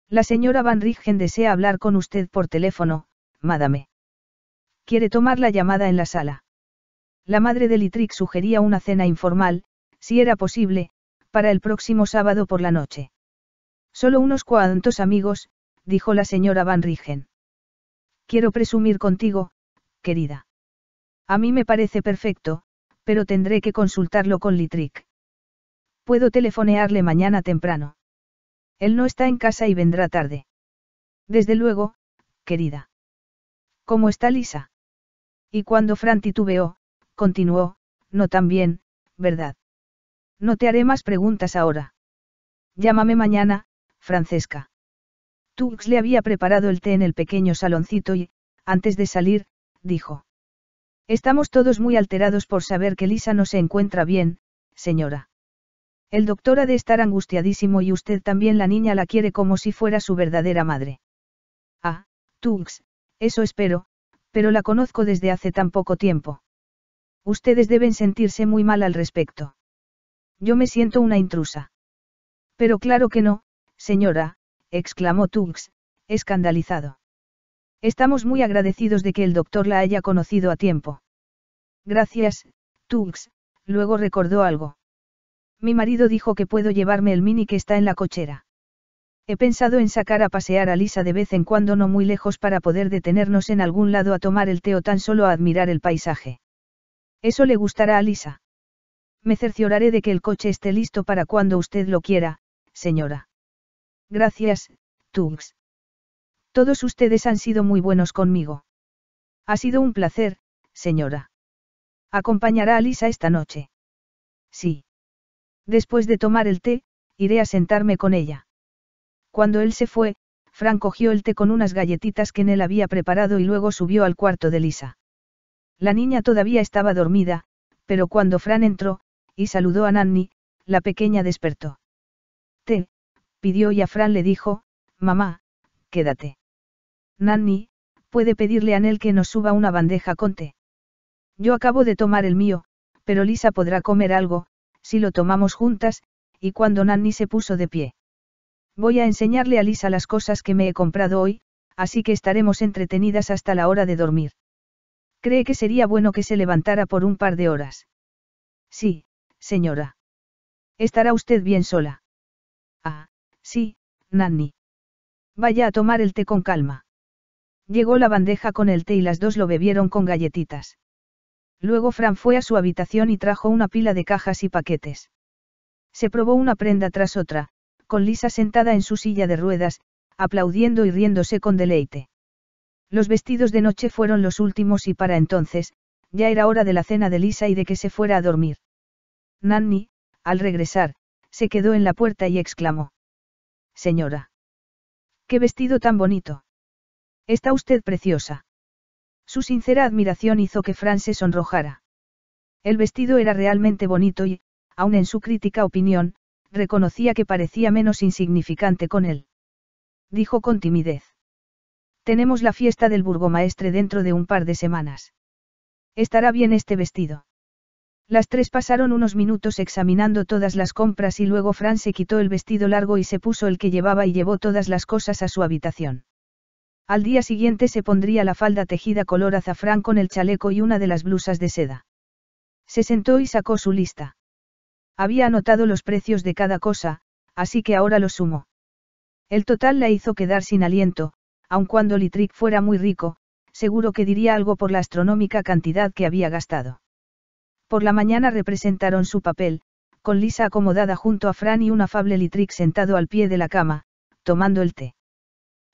La señora Van Rijgen desea hablar con usted por teléfono, madame. Quiere tomar la llamada en la sala. La madre de Litrix sugería una cena informal, si era posible, para el próximo sábado por la noche. Solo unos cuantos amigos, dijo la señora Van Rigen. Quiero presumir contigo, querida. A mí me parece perfecto, pero tendré que consultarlo con Littrick. Puedo telefonearle mañana temprano. Él no está en casa y vendrá tarde. Desde luego, querida. ¿Cómo está Lisa? Y cuando Fran titubeó, continuó, no tan bien, ¿verdad? No te haré más preguntas ahora. Llámame mañana, Francesca. Tux le había preparado el té en el pequeño saloncito y, antes de salir, dijo. Estamos todos muy alterados por saber que Lisa no se encuentra bien, señora. El doctor ha de estar angustiadísimo y usted también la niña la quiere como si fuera su verdadera madre. Ah, Tux, eso espero, pero la conozco desde hace tan poco tiempo. Ustedes deben sentirse muy mal al respecto. Yo me siento una intrusa. Pero claro que no, señora, exclamó Tux, escandalizado. Estamos muy agradecidos de que el doctor la haya conocido a tiempo. Gracias, Tux, luego recordó algo. Mi marido dijo que puedo llevarme el mini que está en la cochera. He pensado en sacar a pasear a Lisa de vez en cuando no muy lejos para poder detenernos en algún lado a tomar el té o tan solo a admirar el paisaje. Eso le gustará a Lisa. Me cercioraré de que el coche esté listo para cuando usted lo quiera, señora. Gracias, Tux. Todos ustedes han sido muy buenos conmigo. Ha sido un placer, señora. ¿Acompañará a Lisa esta noche? Sí. Después de tomar el té, iré a sentarme con ella. Cuando él se fue, Fran cogió el té con unas galletitas que él había preparado y luego subió al cuarto de Lisa. La niña todavía estaba dormida, pero cuando Fran entró, y saludó a Nanny, la pequeña despertó. Te, pidió y a Fran le dijo, mamá, quédate. Nanny, puede pedirle a Nel que nos suba una bandeja con té. Yo acabo de tomar el mío, pero Lisa podrá comer algo, si lo tomamos juntas, y cuando Nanny se puso de pie. Voy a enseñarle a Lisa las cosas que me he comprado hoy, así que estaremos entretenidas hasta la hora de dormir. Cree que sería bueno que se levantara por un par de horas. Sí, señora. Estará usted bien sola. Ah, sí, Nanny. Vaya a tomar el té con calma. Llegó la bandeja con el té y las dos lo bebieron con galletitas. Luego Fran fue a su habitación y trajo una pila de cajas y paquetes. Se probó una prenda tras otra, con Lisa sentada en su silla de ruedas, aplaudiendo y riéndose con deleite. Los vestidos de noche fueron los últimos y para entonces, ya era hora de la cena de Lisa y de que se fuera a dormir. Nanny, al regresar, se quedó en la puerta y exclamó. Señora. Qué vestido tan bonito. Está usted preciosa. Su sincera admiración hizo que Fran se sonrojara. El vestido era realmente bonito y, aun en su crítica opinión, reconocía que parecía menos insignificante con él. Dijo con timidez. Tenemos la fiesta del burgomaestre dentro de un par de semanas. Estará bien este vestido. Las tres pasaron unos minutos examinando todas las compras y luego Fran se quitó el vestido largo y se puso el que llevaba y llevó todas las cosas a su habitación. Al día siguiente se pondría la falda tejida color azafrán con el chaleco y una de las blusas de seda. Se sentó y sacó su lista. Había anotado los precios de cada cosa, así que ahora lo sumó. El total la hizo quedar sin aliento, aun cuando Litrick fuera muy rico, seguro que diría algo por la astronómica cantidad que había gastado. Por la mañana representaron su papel, con Lisa acomodada junto a Fran y un afable Litric sentado al pie de la cama, tomando el té.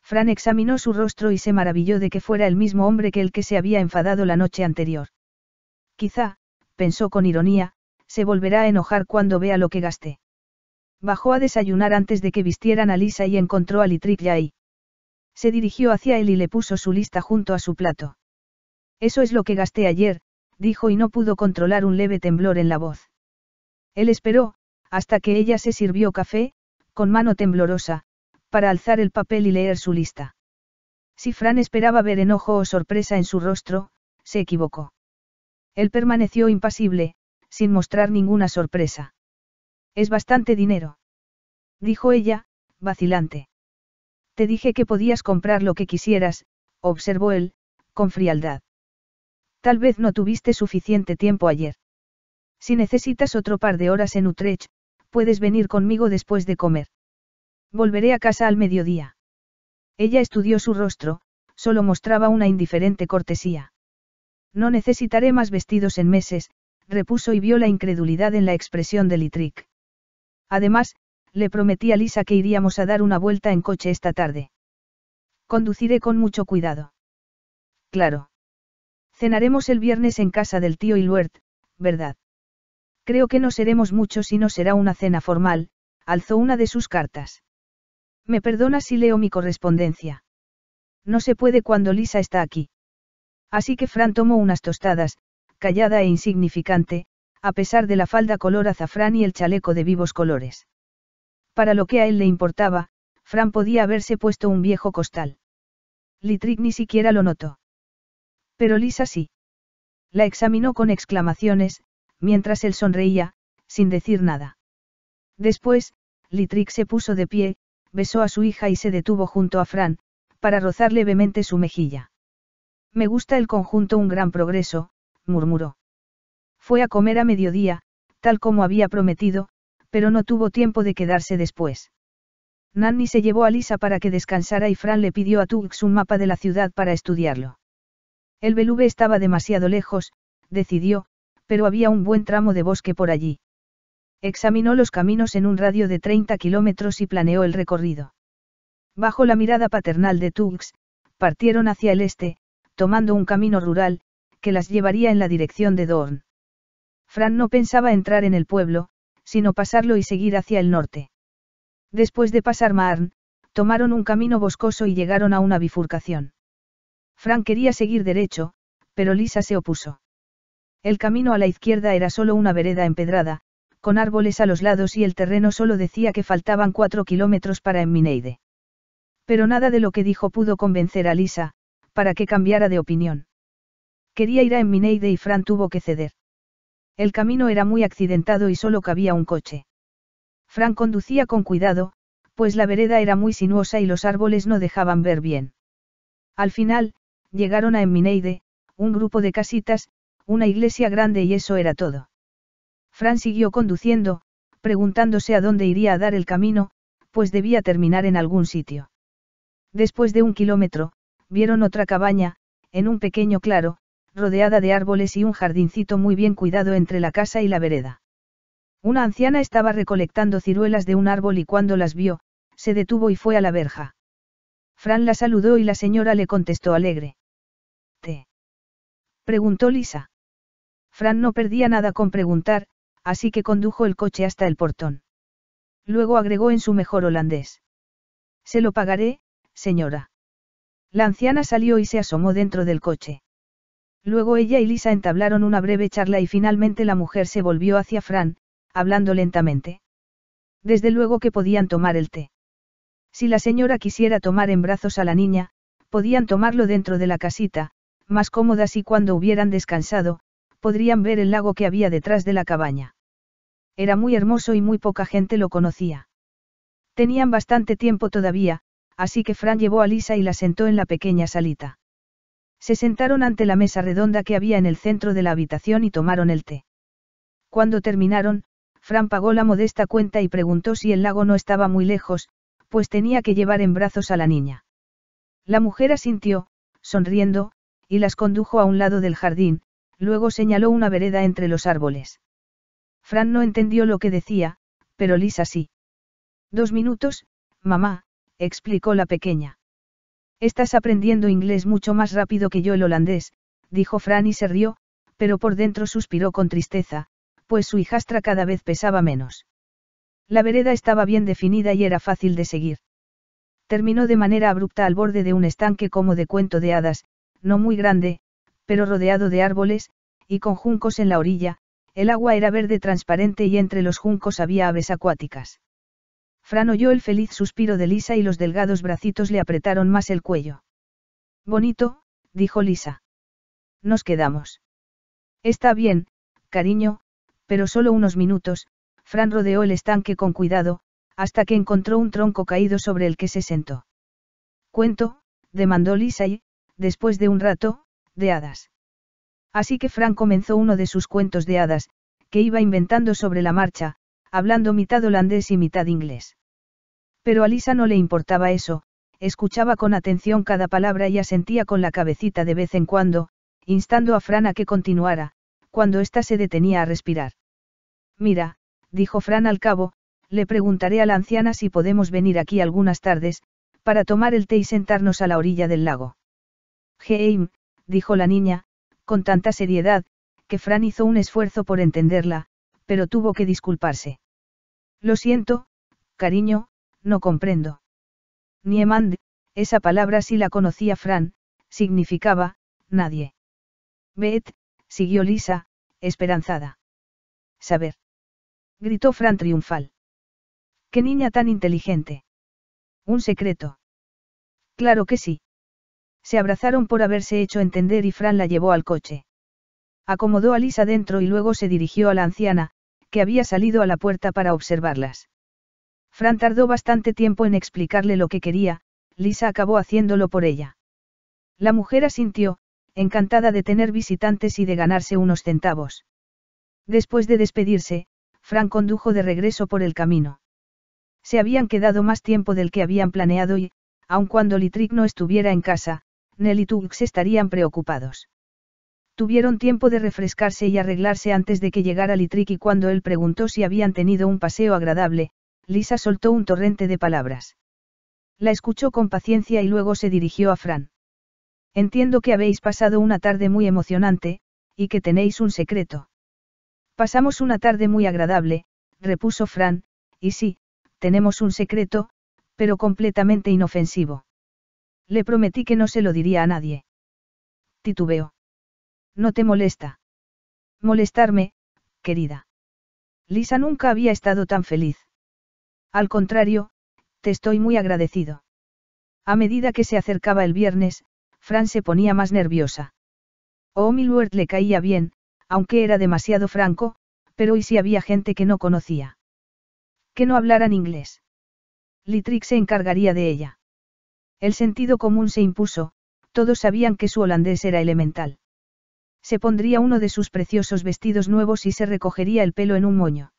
Fran examinó su rostro y se maravilló de que fuera el mismo hombre que el que se había enfadado la noche anterior. Quizá, pensó con ironía, se volverá a enojar cuando vea lo que gasté. Bajó a desayunar antes de que vistieran a Lisa y encontró a Litrick ya ahí. Se dirigió hacia él y le puso su lista junto a su plato. Eso es lo que gasté ayer, dijo y no pudo controlar un leve temblor en la voz. Él esperó, hasta que ella se sirvió café, con mano temblorosa, para alzar el papel y leer su lista. Si Fran esperaba ver enojo o sorpresa en su rostro, se equivocó. Él permaneció impasible, sin mostrar ninguna sorpresa. Es bastante dinero. Dijo ella, vacilante. Te dije que podías comprar lo que quisieras, observó él, con frialdad. Tal vez no tuviste suficiente tiempo ayer. Si necesitas otro par de horas en Utrecht, puedes venir conmigo después de comer. Volveré a casa al mediodía. Ella estudió su rostro, solo mostraba una indiferente cortesía. No necesitaré más vestidos en meses, repuso y vio la incredulidad en la expresión de Littrick. Además, le prometí a Lisa que iríamos a dar una vuelta en coche esta tarde. Conduciré con mucho cuidado. Claro. Cenaremos el viernes en casa del tío Iluert, ¿verdad? Creo que no seremos muchos y no será una cena formal, alzó una de sus cartas. ¿Me perdona si leo mi correspondencia? No se puede cuando Lisa está aquí. Así que Fran tomó unas tostadas, callada e insignificante, a pesar de la falda color azafrán y el chaleco de vivos colores. Para lo que a él le importaba, Fran podía haberse puesto un viejo costal. Littrick ni siquiera lo notó. Pero Lisa sí. La examinó con exclamaciones, mientras él sonreía, sin decir nada. Después, Litrix se puso de pie, besó a su hija y se detuvo junto a Fran, para rozar levemente su mejilla. Me gusta el conjunto un gran progreso, murmuró. Fue a comer a mediodía, tal como había prometido, pero no tuvo tiempo de quedarse después. Nanny se llevó a Lisa para que descansara y Fran le pidió a Tux un mapa de la ciudad para estudiarlo. El velube estaba demasiado lejos, decidió, pero había un buen tramo de bosque por allí. Examinó los caminos en un radio de 30 kilómetros y planeó el recorrido. Bajo la mirada paternal de Tux, partieron hacia el este, tomando un camino rural, que las llevaría en la dirección de Dorn. Fran no pensaba entrar en el pueblo, sino pasarlo y seguir hacia el norte. Después de pasar Marn, tomaron un camino boscoso y llegaron a una bifurcación. Frank quería seguir derecho, pero Lisa se opuso. El camino a la izquierda era solo una vereda empedrada, con árboles a los lados y el terreno solo decía que faltaban cuatro kilómetros para Emmineide. Pero nada de lo que dijo pudo convencer a Lisa, para que cambiara de opinión. Quería ir a Emmineide y Fran tuvo que ceder. El camino era muy accidentado y solo cabía un coche. Fran conducía con cuidado, pues la vereda era muy sinuosa y los árboles no dejaban ver bien. Al final, llegaron a Emineide, un grupo de casitas, una iglesia grande y eso era todo. Fran siguió conduciendo, preguntándose a dónde iría a dar el camino, pues debía terminar en algún sitio. Después de un kilómetro, vieron otra cabaña, en un pequeño claro, rodeada de árboles y un jardincito muy bien cuidado entre la casa y la vereda. Una anciana estaba recolectando ciruelas de un árbol y cuando las vio, se detuvo y fue a la verja. Fran la saludó y la señora le contestó alegre. Preguntó Lisa. Fran no perdía nada con preguntar, así que condujo el coche hasta el portón. Luego agregó en su mejor holandés. Se lo pagaré, señora. La anciana salió y se asomó dentro del coche. Luego ella y Lisa entablaron una breve charla y finalmente la mujer se volvió hacia Fran, hablando lentamente. Desde luego que podían tomar el té. Si la señora quisiera tomar en brazos a la niña, podían tomarlo dentro de la casita, más cómodas y cuando hubieran descansado, podrían ver el lago que había detrás de la cabaña. Era muy hermoso y muy poca gente lo conocía. Tenían bastante tiempo todavía, así que Fran llevó a Lisa y la sentó en la pequeña salita. Se sentaron ante la mesa redonda que había en el centro de la habitación y tomaron el té. Cuando terminaron, Fran pagó la modesta cuenta y preguntó si el lago no estaba muy lejos, pues tenía que llevar en brazos a la niña. La mujer asintió, sonriendo, y las condujo a un lado del jardín, luego señaló una vereda entre los árboles. Fran no entendió lo que decía, pero Lisa sí. Dos minutos, mamá, explicó la pequeña. Estás aprendiendo inglés mucho más rápido que yo el holandés, dijo Fran y se rió, pero por dentro suspiró con tristeza, pues su hijastra cada vez pesaba menos. La vereda estaba bien definida y era fácil de seguir. Terminó de manera abrupta al borde de un estanque como de cuento de hadas, no muy grande, pero rodeado de árboles, y con juncos en la orilla, el agua era verde transparente y entre los juncos había aves acuáticas. Fran oyó el feliz suspiro de Lisa y los delgados bracitos le apretaron más el cuello. Bonito, dijo Lisa. Nos quedamos. Está bien, cariño, pero solo unos minutos, Fran rodeó el estanque con cuidado, hasta que encontró un tronco caído sobre el que se sentó. Cuento, demandó Lisa y, después de un rato, de hadas. Así que Fran comenzó uno de sus cuentos de hadas, que iba inventando sobre la marcha, hablando mitad holandés y mitad inglés. Pero a Lisa no le importaba eso, escuchaba con atención cada palabra y asentía con la cabecita de vez en cuando, instando a Fran a que continuara, cuando ésta se detenía a respirar. Mira, dijo Fran al cabo, le preguntaré a la anciana si podemos venir aquí algunas tardes, para tomar el té y sentarnos a la orilla del lago. Geim, dijo la niña, con tanta seriedad, que Fran hizo un esfuerzo por entenderla, pero tuvo que disculparse. Lo siento, cariño, no comprendo. Niemand, esa palabra sí la conocía Fran, significaba, nadie. «Beth», siguió lisa, esperanzada. Saber. Gritó Fran triunfal. Qué niña tan inteligente. Un secreto. Claro que sí. Se abrazaron por haberse hecho entender y Fran la llevó al coche. Acomodó a Lisa dentro y luego se dirigió a la anciana, que había salido a la puerta para observarlas. Fran tardó bastante tiempo en explicarle lo que quería, Lisa acabó haciéndolo por ella. La mujer asintió, encantada de tener visitantes y de ganarse unos centavos. Después de despedirse, Fran condujo de regreso por el camino. Se habían quedado más tiempo del que habían planeado y, aun cuando Litric no estuviera en casa, Nell y Tux estarían preocupados. Tuvieron tiempo de refrescarse y arreglarse antes de que llegara Litrick y cuando él preguntó si habían tenido un paseo agradable, Lisa soltó un torrente de palabras. La escuchó con paciencia y luego se dirigió a Fran. Entiendo que habéis pasado una tarde muy emocionante, y que tenéis un secreto. Pasamos una tarde muy agradable, repuso Fran, y sí, tenemos un secreto, pero completamente inofensivo. Le prometí que no se lo diría a nadie. Titubeo. No te molesta. Molestarme, querida. Lisa nunca había estado tan feliz. Al contrario, te estoy muy agradecido. A medida que se acercaba el viernes, Fran se ponía más nerviosa. Oh, Milward le caía bien, aunque era demasiado franco, pero y si había gente que no conocía. Que no hablaran inglés. Litrix se encargaría de ella. El sentido común se impuso, todos sabían que su holandés era elemental. Se pondría uno de sus preciosos vestidos nuevos y se recogería el pelo en un moño.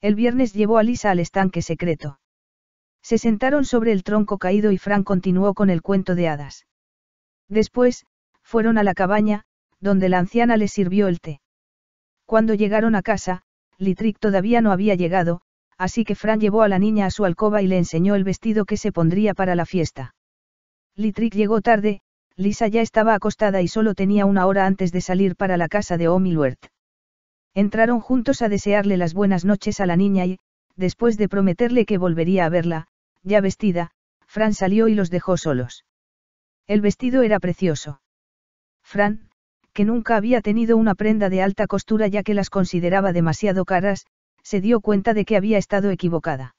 El viernes llevó a Lisa al estanque secreto. Se sentaron sobre el tronco caído y Fran continuó con el cuento de hadas. Después, fueron a la cabaña, donde la anciana les sirvió el té. Cuando llegaron a casa, Litric todavía no había llegado, así que Fran llevó a la niña a su alcoba y le enseñó el vestido que se pondría para la fiesta. Litrick llegó tarde, Lisa ya estaba acostada y solo tenía una hora antes de salir para la casa de Omiluert. Entraron juntos a desearle las buenas noches a la niña y, después de prometerle que volvería a verla, ya vestida, Fran salió y los dejó solos. El vestido era precioso. Fran, que nunca había tenido una prenda de alta costura ya que las consideraba demasiado caras, se dio cuenta de que había estado equivocada.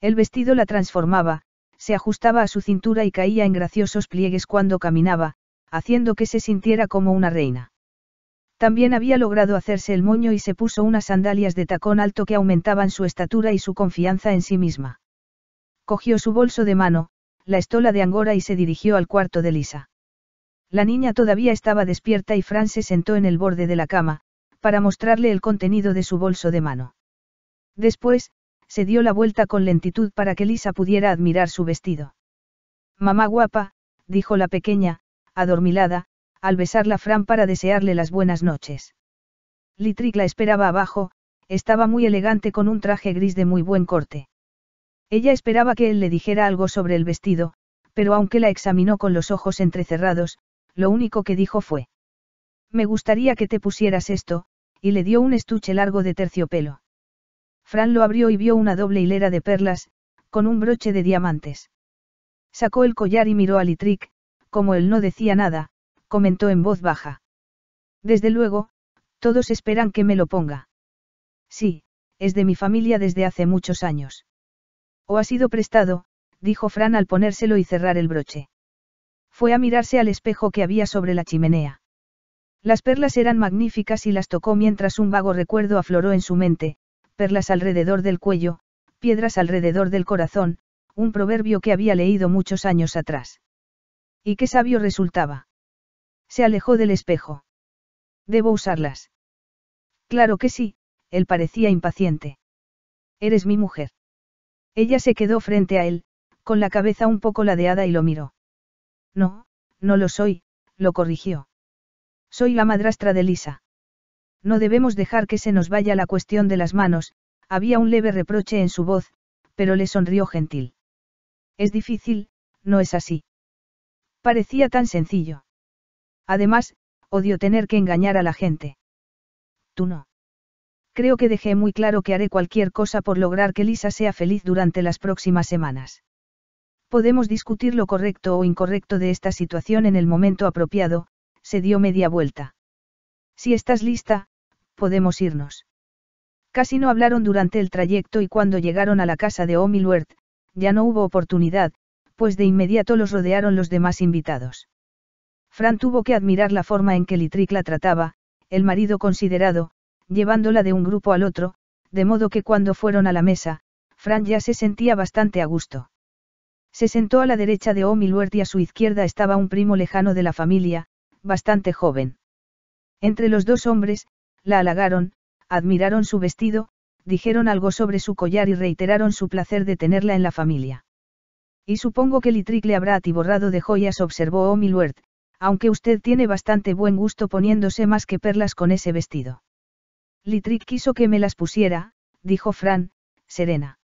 El vestido la transformaba, se ajustaba a su cintura y caía en graciosos pliegues cuando caminaba, haciendo que se sintiera como una reina. También había logrado hacerse el moño y se puso unas sandalias de tacón alto que aumentaban su estatura y su confianza en sí misma. Cogió su bolso de mano, la estola de Angora y se dirigió al cuarto de Lisa. La niña todavía estaba despierta y Fran se sentó en el borde de la cama, para mostrarle el contenido de su bolso de mano. Después, se dio la vuelta con lentitud para que Lisa pudiera admirar su vestido. Mamá guapa, dijo la pequeña, adormilada, al besar la Fran para desearle las buenas noches. Litric la esperaba abajo, estaba muy elegante con un traje gris de muy buen corte. Ella esperaba que él le dijera algo sobre el vestido, pero aunque la examinó con los ojos entrecerrados, lo único que dijo fue. Me gustaría que te pusieras esto, y le dio un estuche largo de terciopelo. Fran lo abrió y vio una doble hilera de perlas, con un broche de diamantes. Sacó el collar y miró a Litric, como él no decía nada, comentó en voz baja. Desde luego, todos esperan que me lo ponga. Sí, es de mi familia desde hace muchos años. O ha sido prestado, dijo Fran al ponérselo y cerrar el broche. Fue a mirarse al espejo que había sobre la chimenea. Las perlas eran magníficas y las tocó mientras un vago recuerdo afloró en su mente, perlas alrededor del cuello, piedras alrededor del corazón, un proverbio que había leído muchos años atrás. Y qué sabio resultaba. Se alejó del espejo. ¿Debo usarlas? Claro que sí, él parecía impaciente. Eres mi mujer. Ella se quedó frente a él, con la cabeza un poco ladeada y lo miró. No, no lo soy, lo corrigió. Soy la madrastra de Lisa. No debemos dejar que se nos vaya la cuestión de las manos, había un leve reproche en su voz, pero le sonrió gentil. Es difícil, no es así. Parecía tan sencillo. Además, odio tener que engañar a la gente. Tú no. Creo que dejé muy claro que haré cualquier cosa por lograr que Lisa sea feliz durante las próximas semanas. Podemos discutir lo correcto o incorrecto de esta situación en el momento apropiado, se dio media vuelta. Si estás lista, podemos irnos. Casi no hablaron durante el trayecto y cuando llegaron a la casa de Homilworth ya no hubo oportunidad, pues de inmediato los rodearon los demás invitados. Fran tuvo que admirar la forma en que Litric la trataba, el marido considerado, llevándola de un grupo al otro, de modo que cuando fueron a la mesa, Fran ya se sentía bastante a gusto. Se sentó a la derecha de Homilworth y a su izquierda estaba un primo lejano de la familia, bastante joven. Entre los dos hombres, la halagaron, admiraron su vestido, dijeron algo sobre su collar y reiteraron su placer de tenerla en la familia. Y supongo que Litric le habrá atiborrado de joyas, observó Omilworth, aunque usted tiene bastante buen gusto poniéndose más que perlas con ese vestido. Litric quiso que me las pusiera, dijo Fran, serena.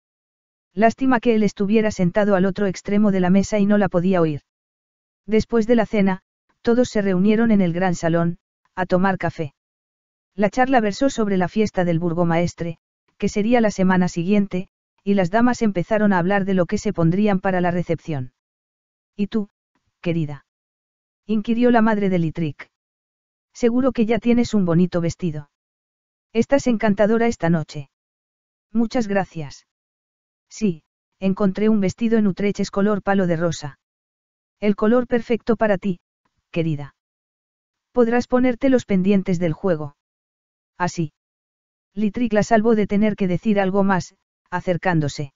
Lástima que él estuviera sentado al otro extremo de la mesa y no la podía oír. Después de la cena, todos se reunieron en el gran salón, a tomar café. La charla versó sobre la fiesta del burgomaestre, que sería la semana siguiente, y las damas empezaron a hablar de lo que se pondrían para la recepción. ¿Y tú, querida? inquirió la madre de Litric. Seguro que ya tienes un bonito vestido. Estás encantadora esta noche. Muchas gracias. Sí, encontré un vestido en Utreches color palo de rosa. El color perfecto para ti, querida. Podrás ponerte los pendientes del juego así. Litric la salvó de tener que decir algo más, acercándose.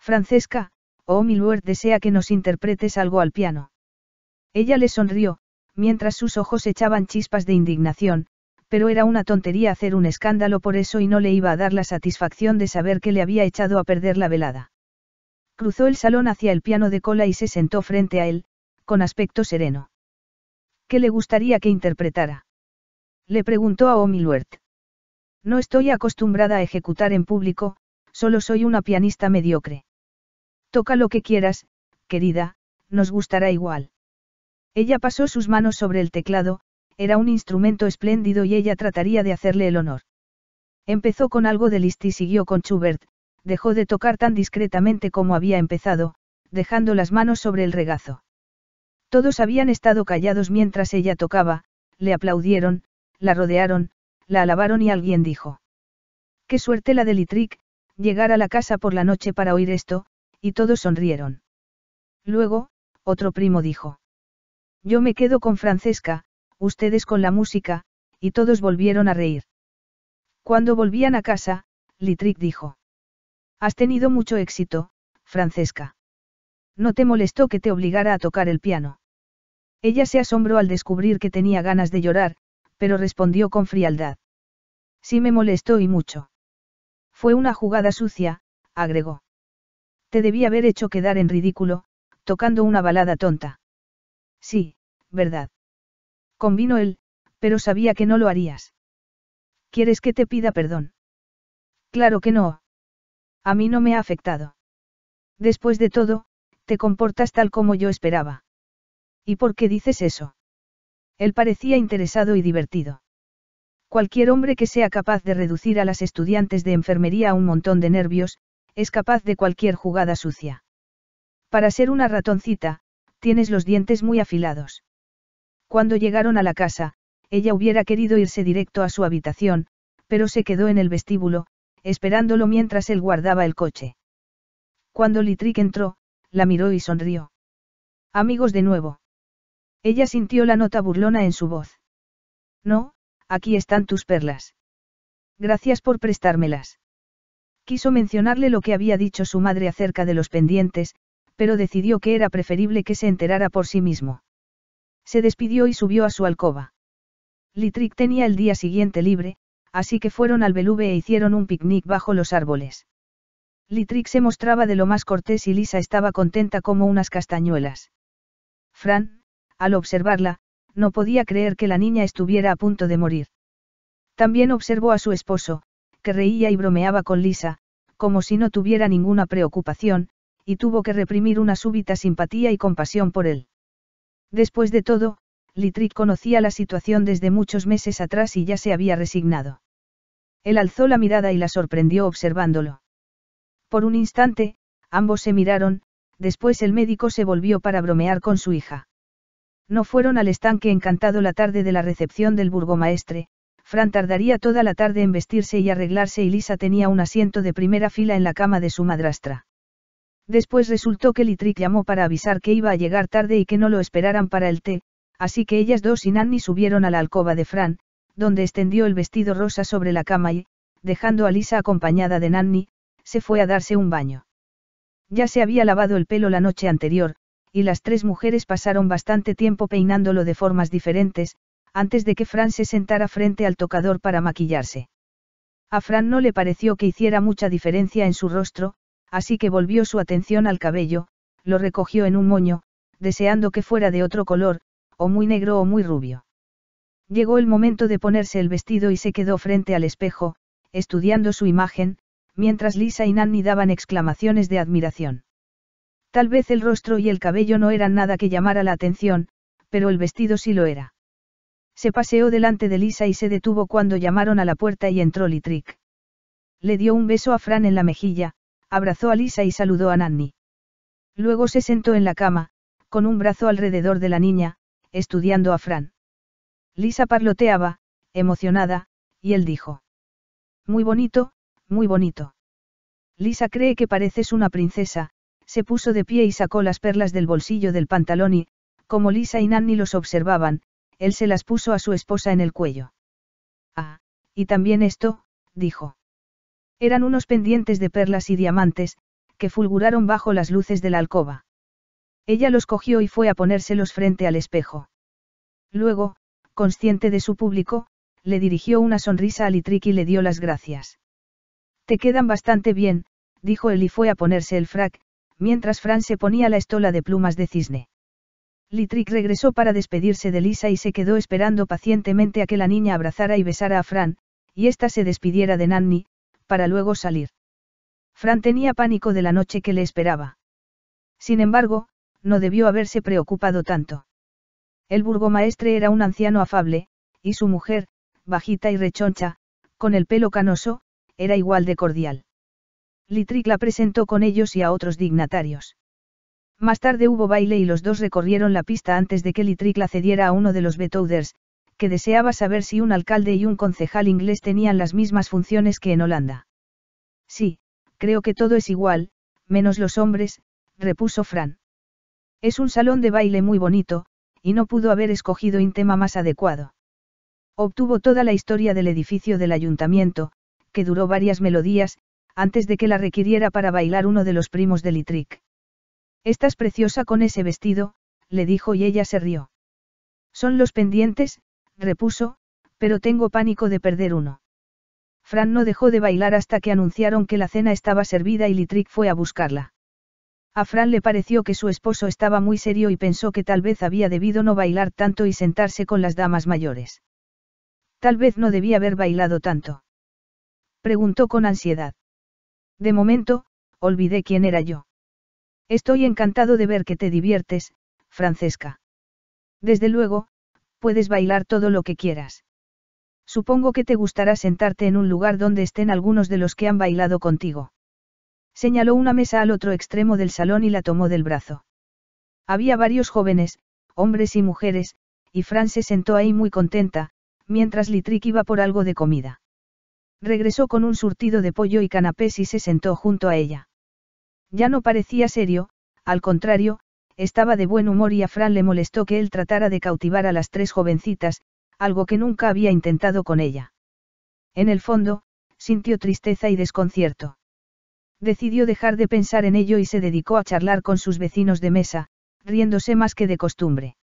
Francesca, oh Milward desea que nos interpretes algo al piano. Ella le sonrió, mientras sus ojos echaban chispas de indignación, pero era una tontería hacer un escándalo por eso y no le iba a dar la satisfacción de saber que le había echado a perder la velada. Cruzó el salón hacia el piano de cola y se sentó frente a él, con aspecto sereno. ¿Qué le gustaría que interpretara? Le preguntó a Omiluert. No estoy acostumbrada a ejecutar en público, solo soy una pianista mediocre. Toca lo que quieras, querida, nos gustará igual. Ella pasó sus manos sobre el teclado, era un instrumento espléndido y ella trataría de hacerle el honor. Empezó con algo de Liszt y siguió con Schubert, dejó de tocar tan discretamente como había empezado, dejando las manos sobre el regazo. Todos habían estado callados mientras ella tocaba, le aplaudieron, la rodearon, la alabaron y alguien dijo. Qué suerte la de Litric, llegar a la casa por la noche para oír esto, y todos sonrieron. Luego, otro primo dijo. Yo me quedo con Francesca, ustedes con la música, y todos volvieron a reír. Cuando volvían a casa, Litric dijo. Has tenido mucho éxito, Francesca. No te molestó que te obligara a tocar el piano. Ella se asombró al descubrir que tenía ganas de llorar, pero respondió con frialdad. Sí me molestó y mucho. Fue una jugada sucia, agregó. Te debí haber hecho quedar en ridículo, tocando una balada tonta. Sí, verdad. Convino él, pero sabía que no lo harías. ¿Quieres que te pida perdón? Claro que no. A mí no me ha afectado. Después de todo, te comportas tal como yo esperaba. ¿Y por qué dices eso? Él parecía interesado y divertido. Cualquier hombre que sea capaz de reducir a las estudiantes de enfermería a un montón de nervios, es capaz de cualquier jugada sucia. Para ser una ratoncita, tienes los dientes muy afilados. Cuando llegaron a la casa, ella hubiera querido irse directo a su habitación, pero se quedó en el vestíbulo, esperándolo mientras él guardaba el coche. Cuando Litrick entró, la miró y sonrió. Amigos de nuevo. Ella sintió la nota burlona en su voz. No, aquí están tus perlas. Gracias por prestármelas. Quiso mencionarle lo que había dicho su madre acerca de los pendientes, pero decidió que era preferible que se enterara por sí mismo. Se despidió y subió a su alcoba. Littrick tenía el día siguiente libre, así que fueron al Beluve e hicieron un picnic bajo los árboles. Littrick se mostraba de lo más cortés y Lisa estaba contenta como unas castañuelas. Fran, al observarla, no podía creer que la niña estuviera a punto de morir. También observó a su esposo, que reía y bromeaba con Lisa, como si no tuviera ninguna preocupación, y tuvo que reprimir una súbita simpatía y compasión por él. Después de todo, Littrick conocía la situación desde muchos meses atrás y ya se había resignado. Él alzó la mirada y la sorprendió observándolo. Por un instante, ambos se miraron, después el médico se volvió para bromear con su hija. No fueron al estanque encantado la tarde de la recepción del burgomaestre, Fran tardaría toda la tarde en vestirse y arreglarse y Lisa tenía un asiento de primera fila en la cama de su madrastra. Después resultó que Litric llamó para avisar que iba a llegar tarde y que no lo esperaran para el té, así que ellas dos y Nanny subieron a la alcoba de Fran, donde extendió el vestido rosa sobre la cama y, dejando a Lisa acompañada de Nanny, se fue a darse un baño. Ya se había lavado el pelo la noche anterior, y las tres mujeres pasaron bastante tiempo peinándolo de formas diferentes, antes de que Fran se sentara frente al tocador para maquillarse. A Fran no le pareció que hiciera mucha diferencia en su rostro, así que volvió su atención al cabello, lo recogió en un moño, deseando que fuera de otro color, o muy negro o muy rubio. Llegó el momento de ponerse el vestido y se quedó frente al espejo, estudiando su imagen, mientras Lisa y Nanny daban exclamaciones de admiración. Tal vez el rostro y el cabello no eran nada que llamara la atención, pero el vestido sí lo era. Se paseó delante de Lisa y se detuvo cuando llamaron a la puerta y entró Litrick. Le dio un beso a Fran en la mejilla, abrazó a Lisa y saludó a Nanny. Luego se sentó en la cama, con un brazo alrededor de la niña, estudiando a Fran. Lisa parloteaba, emocionada, y él dijo. Muy bonito, muy bonito. Lisa cree que pareces una princesa, se puso de pie y sacó las perlas del bolsillo del pantalón y, como Lisa y Nanny los observaban, él se las puso a su esposa en el cuello. Ah, y también esto, dijo. Eran unos pendientes de perlas y diamantes, que fulguraron bajo las luces de la alcoba. Ella los cogió y fue a ponérselos frente al espejo. Luego, consciente de su público, le dirigió una sonrisa a Litric y le dio las gracias. Te quedan bastante bien, dijo él y fue a ponerse el frac, mientras Fran se ponía la estola de plumas de cisne. Litric regresó para despedirse de Lisa y se quedó esperando pacientemente a que la niña abrazara y besara a Fran, y ésta se despidiera de Nanny, para luego salir. Fran tenía pánico de la noche que le esperaba. Sin embargo, no debió haberse preocupado tanto. El burgomaestre era un anciano afable, y su mujer, bajita y rechoncha, con el pelo canoso, era igual de cordial. Litric la presentó con ellos y a otros dignatarios. Más tarde hubo baile y los dos recorrieron la pista antes de que Litric la cediera a uno de los Betouders, que deseaba saber si un alcalde y un concejal inglés tenían las mismas funciones que en Holanda. Sí, creo que todo es igual, menos los hombres, repuso Fran. Es un salón de baile muy bonito, y no pudo haber escogido un tema más adecuado. Obtuvo toda la historia del edificio del ayuntamiento, que duró varias melodías, antes de que la requiriera para bailar uno de los primos de Litric. Estás preciosa con ese vestido, le dijo y ella se rió. Son los pendientes, repuso, pero tengo pánico de perder uno. Fran no dejó de bailar hasta que anunciaron que la cena estaba servida y Litric fue a buscarla. A Fran le pareció que su esposo estaba muy serio y pensó que tal vez había debido no bailar tanto y sentarse con las damas mayores. Tal vez no debía haber bailado tanto. Preguntó con ansiedad. De momento, olvidé quién era yo. Estoy encantado de ver que te diviertes, Francesca. Desde luego, puedes bailar todo lo que quieras. Supongo que te gustará sentarte en un lugar donde estén algunos de los que han bailado contigo. Señaló una mesa al otro extremo del salón y la tomó del brazo. Había varios jóvenes, hombres y mujeres, y Fran se sentó ahí muy contenta, mientras Litrick iba por algo de comida. Regresó con un surtido de pollo y canapés y se sentó junto a ella. Ya no parecía serio, al contrario, estaba de buen humor y a Fran le molestó que él tratara de cautivar a las tres jovencitas, algo que nunca había intentado con ella. En el fondo, sintió tristeza y desconcierto. Decidió dejar de pensar en ello y se dedicó a charlar con sus vecinos de mesa, riéndose más que de costumbre.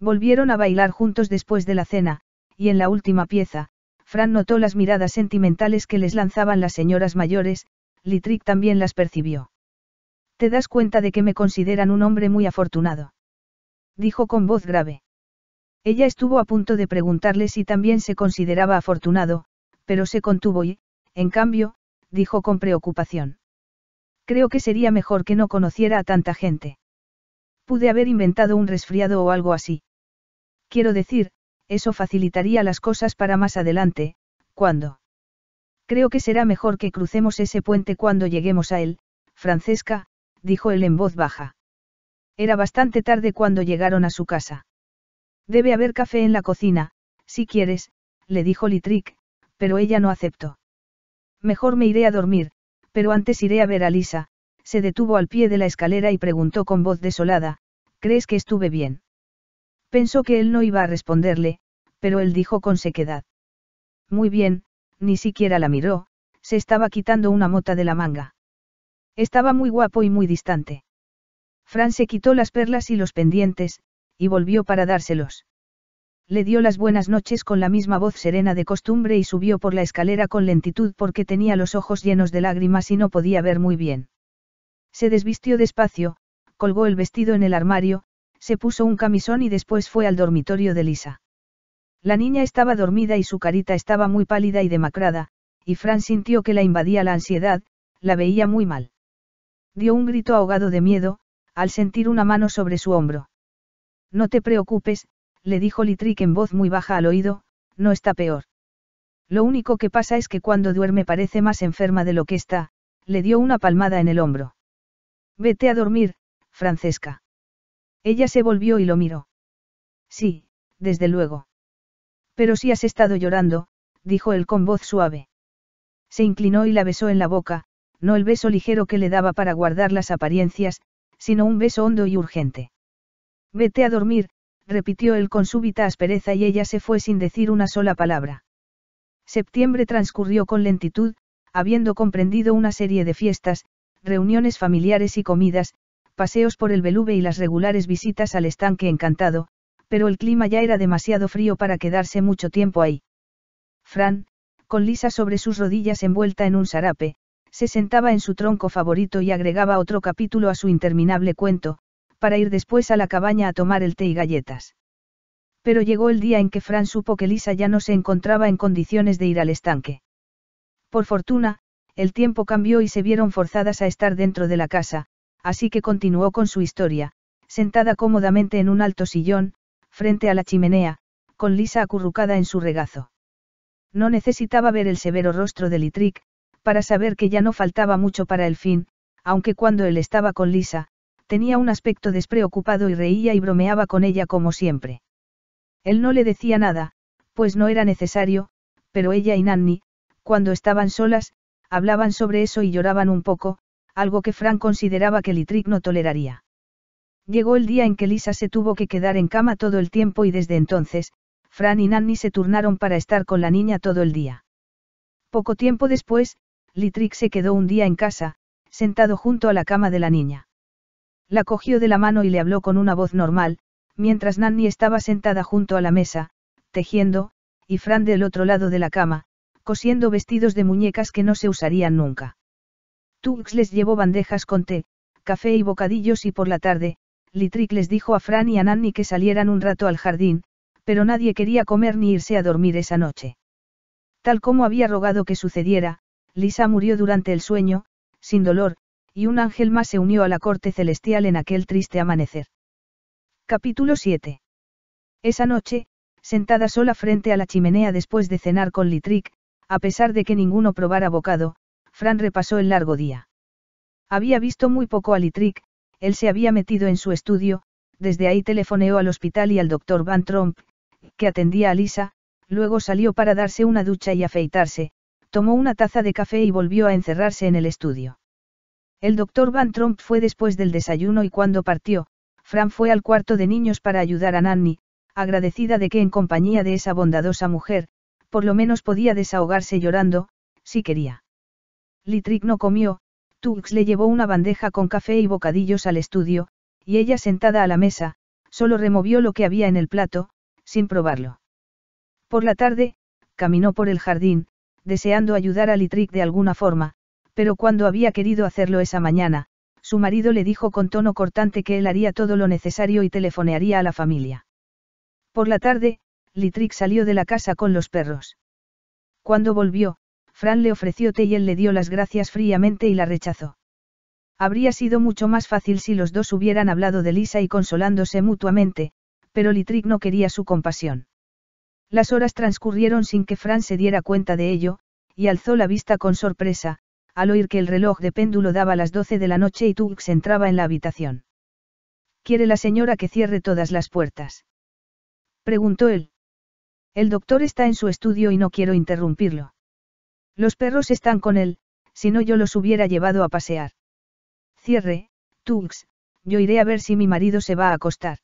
Volvieron a bailar juntos después de la cena, y en la última pieza, Fran notó las miradas sentimentales que les lanzaban las señoras mayores, Litrick también las percibió. Te das cuenta de que me consideran un hombre muy afortunado. Dijo con voz grave. Ella estuvo a punto de preguntarle si también se consideraba afortunado, pero se contuvo y, en cambio, dijo con preocupación. Creo que sería mejor que no conociera a tanta gente. Pude haber inventado un resfriado o algo así. Quiero decir, eso facilitaría las cosas para más adelante, cuando. Creo que será mejor que crucemos ese puente cuando lleguemos a él, Francesca, dijo él en voz baja. Era bastante tarde cuando llegaron a su casa. Debe haber café en la cocina, si quieres, le dijo Litric, pero ella no aceptó. Mejor me iré a dormir, pero antes iré a ver a Lisa, se detuvo al pie de la escalera y preguntó con voz desolada, ¿crees que estuve bien? Pensó que él no iba a responderle, pero él dijo con sequedad. Muy bien, ni siquiera la miró, se estaba quitando una mota de la manga. Estaba muy guapo y muy distante. Fran se quitó las perlas y los pendientes, y volvió para dárselos. Le dio las buenas noches con la misma voz serena de costumbre y subió por la escalera con lentitud porque tenía los ojos llenos de lágrimas y no podía ver muy bien. Se desvistió despacio, colgó el vestido en el armario, se puso un camisón y después fue al dormitorio de Lisa. La niña estaba dormida y su carita estaba muy pálida y demacrada, y Fran sintió que la invadía la ansiedad, la veía muy mal. Dio un grito ahogado de miedo, al sentir una mano sobre su hombro. No te preocupes, le dijo Litrick en voz muy baja al oído, no está peor. Lo único que pasa es que cuando duerme parece más enferma de lo que está, le dio una palmada en el hombro. Vete a dormir, Francesca. Ella se volvió y lo miró. Sí, desde luego. Pero si has estado llorando, dijo él con voz suave. Se inclinó y la besó en la boca, no el beso ligero que le daba para guardar las apariencias, sino un beso hondo y urgente. Vete a dormir, repitió él con súbita aspereza y ella se fue sin decir una sola palabra. Septiembre transcurrió con lentitud, habiendo comprendido una serie de fiestas, reuniones familiares y comidas, paseos por el Belube y las regulares visitas al estanque encantado, pero el clima ya era demasiado frío para quedarse mucho tiempo ahí. Fran, con Lisa sobre sus rodillas envuelta en un sarape, se sentaba en su tronco favorito y agregaba otro capítulo a su interminable cuento, para ir después a la cabaña a tomar el té y galletas. Pero llegó el día en que Fran supo que Lisa ya no se encontraba en condiciones de ir al estanque. Por fortuna, el tiempo cambió y se vieron forzadas a estar dentro de la casa, así que continuó con su historia, sentada cómodamente en un alto sillón, frente a la chimenea, con Lisa acurrucada en su regazo. No necesitaba ver el severo rostro de Litric, para saber que ya no faltaba mucho para el fin, aunque cuando él estaba con Lisa, tenía un aspecto despreocupado y reía y bromeaba con ella como siempre. Él no le decía nada, pues no era necesario, pero ella y Nanny, cuando estaban solas, hablaban sobre eso y lloraban un poco, algo que Fran consideraba que Litric no toleraría. Llegó el día en que Lisa se tuvo que quedar en cama todo el tiempo y desde entonces, Fran y Nanny se turnaron para estar con la niña todo el día. Poco tiempo después, Litric se quedó un día en casa, sentado junto a la cama de la niña. La cogió de la mano y le habló con una voz normal, mientras Nanny estaba sentada junto a la mesa, tejiendo, y Fran del otro lado de la cama, cosiendo vestidos de muñecas que no se usarían nunca. Tux les llevó bandejas con té, café y bocadillos y por la tarde, Litric les dijo a Fran y a Nanny que salieran un rato al jardín, pero nadie quería comer ni irse a dormir esa noche. Tal como había rogado que sucediera, Lisa murió durante el sueño, sin dolor, y un ángel más se unió a la corte celestial en aquel triste amanecer. Capítulo 7. Esa noche, sentada sola frente a la chimenea después de cenar con Litric, a pesar de que ninguno probara bocado, Fran repasó el largo día. Había visto muy poco a Littrick, él se había metido en su estudio, desde ahí telefoneó al hospital y al doctor Van Tromp, que atendía a Lisa, luego salió para darse una ducha y afeitarse, tomó una taza de café y volvió a encerrarse en el estudio. El doctor Van Tromp fue después del desayuno y cuando partió, Fran fue al cuarto de niños para ayudar a Nanny, agradecida de que en compañía de esa bondadosa mujer, por lo menos podía desahogarse llorando, si quería. Litric no comió, Tux le llevó una bandeja con café y bocadillos al estudio, y ella sentada a la mesa, solo removió lo que había en el plato, sin probarlo. Por la tarde, caminó por el jardín, deseando ayudar a Litric de alguna forma, pero cuando había querido hacerlo esa mañana, su marido le dijo con tono cortante que él haría todo lo necesario y telefonearía a la familia. Por la tarde, Litric salió de la casa con los perros. Cuando volvió, Fran le ofreció té y él le dio las gracias fríamente y la rechazó. Habría sido mucho más fácil si los dos hubieran hablado de Lisa y consolándose mutuamente, pero Litric no quería su compasión. Las horas transcurrieron sin que Fran se diera cuenta de ello, y alzó la vista con sorpresa, al oír que el reloj de péndulo daba las doce de la noche y Tux entraba en la habitación. ¿Quiere la señora que cierre todas las puertas? Preguntó él. El doctor está en su estudio y no quiero interrumpirlo. Los perros están con él, si no yo los hubiera llevado a pasear. Cierre, Tux, yo iré a ver si mi marido se va a acostar.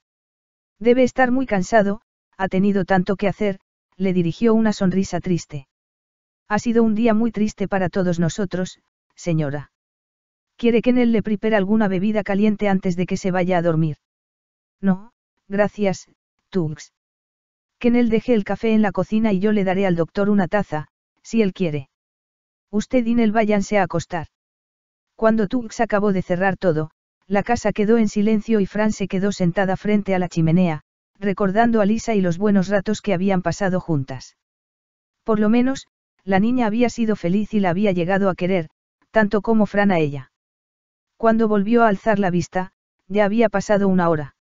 Debe estar muy cansado, ha tenido tanto que hacer, le dirigió una sonrisa triste. Ha sido un día muy triste para todos nosotros, señora. ¿Quiere que en él le prepare alguna bebida caliente antes de que se vaya a dormir? No, gracias, Tunks. Que él deje el café en la cocina y yo le daré al doctor una taza, si él quiere. Usted y Nel váyanse a acostar. Cuando Tux acabó de cerrar todo, la casa quedó en silencio y Fran se quedó sentada frente a la chimenea, recordando a Lisa y los buenos ratos que habían pasado juntas. Por lo menos, la niña había sido feliz y la había llegado a querer, tanto como Fran a ella. Cuando volvió a alzar la vista, ya había pasado una hora.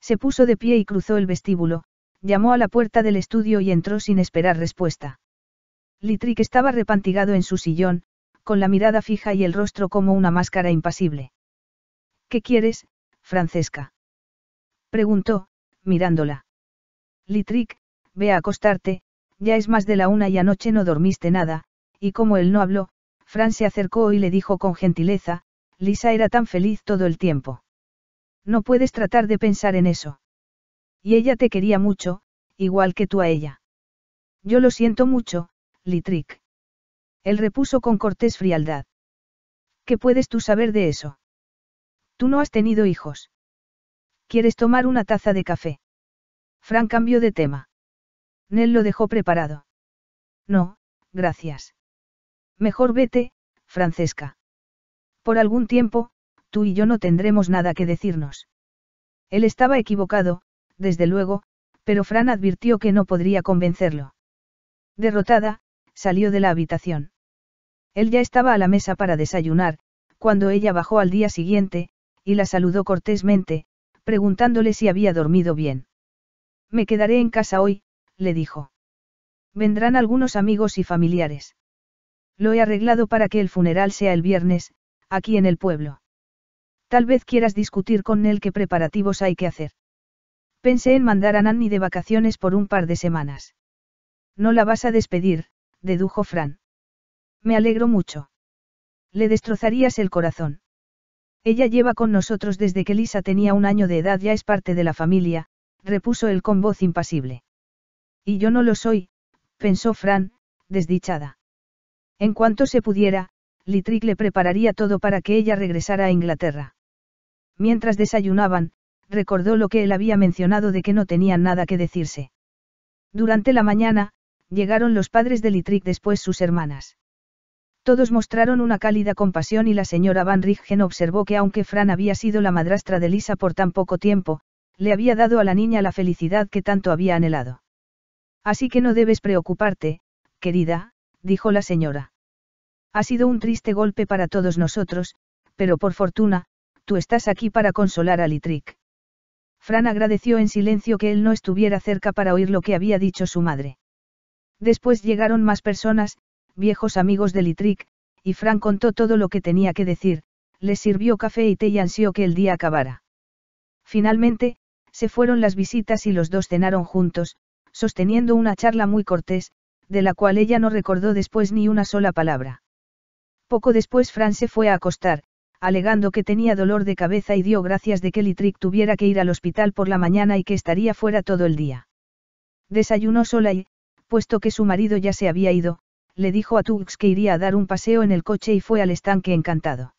Se puso de pie y cruzó el vestíbulo, llamó a la puerta del estudio y entró sin esperar respuesta. Litrick estaba repantigado en su sillón, con la mirada fija y el rostro como una máscara impasible. ¿Qué quieres, Francesca? preguntó, mirándola. Litrick, ve a acostarte, ya es más de la una y anoche no dormiste nada, y como él no habló, Fran se acercó y le dijo con gentileza, Lisa era tan feliz todo el tiempo. No puedes tratar de pensar en eso. Y ella te quería mucho, igual que tú a ella. Yo lo siento mucho, Litric. Él repuso con cortés frialdad. ¿Qué puedes tú saber de eso? Tú no has tenido hijos. ¿Quieres tomar una taza de café? Fran cambió de tema. Nel lo dejó preparado. No, gracias. Mejor vete, Francesca. Por algún tiempo, tú y yo no tendremos nada que decirnos. Él estaba equivocado, desde luego, pero Fran advirtió que no podría convencerlo. Derrotada, salió de la habitación. Él ya estaba a la mesa para desayunar, cuando ella bajó al día siguiente, y la saludó cortésmente, preguntándole si había dormido bien. Me quedaré en casa hoy, le dijo. Vendrán algunos amigos y familiares. Lo he arreglado para que el funeral sea el viernes, aquí en el pueblo. Tal vez quieras discutir con él qué preparativos hay que hacer. Pensé en mandar a Nanny de vacaciones por un par de semanas. No la vas a despedir, dedujo Fran. Me alegro mucho. Le destrozarías el corazón. Ella lleva con nosotros desde que Lisa tenía un año de edad, ya es parte de la familia, repuso él con voz impasible. Y yo no lo soy, pensó Fran, desdichada. En cuanto se pudiera, Litrick le prepararía todo para que ella regresara a Inglaterra. Mientras desayunaban, recordó lo que él había mencionado de que no tenían nada que decirse. Durante la mañana, Llegaron los padres de Litric después sus hermanas. Todos mostraron una cálida compasión y la señora Van Rijgen observó que aunque Fran había sido la madrastra de Lisa por tan poco tiempo, le había dado a la niña la felicidad que tanto había anhelado. Así que no debes preocuparte, querida, dijo la señora. Ha sido un triste golpe para todos nosotros, pero por fortuna, tú estás aquí para consolar a Litric. Fran agradeció en silencio que él no estuviera cerca para oír lo que había dicho su madre. Después llegaron más personas, viejos amigos de Litric, y Fran contó todo lo que tenía que decir, les sirvió café y té y ansió que el día acabara. Finalmente, se fueron las visitas y los dos cenaron juntos, sosteniendo una charla muy cortés, de la cual ella no recordó después ni una sola palabra. Poco después Fran se fue a acostar, alegando que tenía dolor de cabeza y dio gracias de que Litric tuviera que ir al hospital por la mañana y que estaría fuera todo el día. Desayunó sola y, puesto que su marido ya se había ido, le dijo a Tux que iría a dar un paseo en el coche y fue al estanque encantado.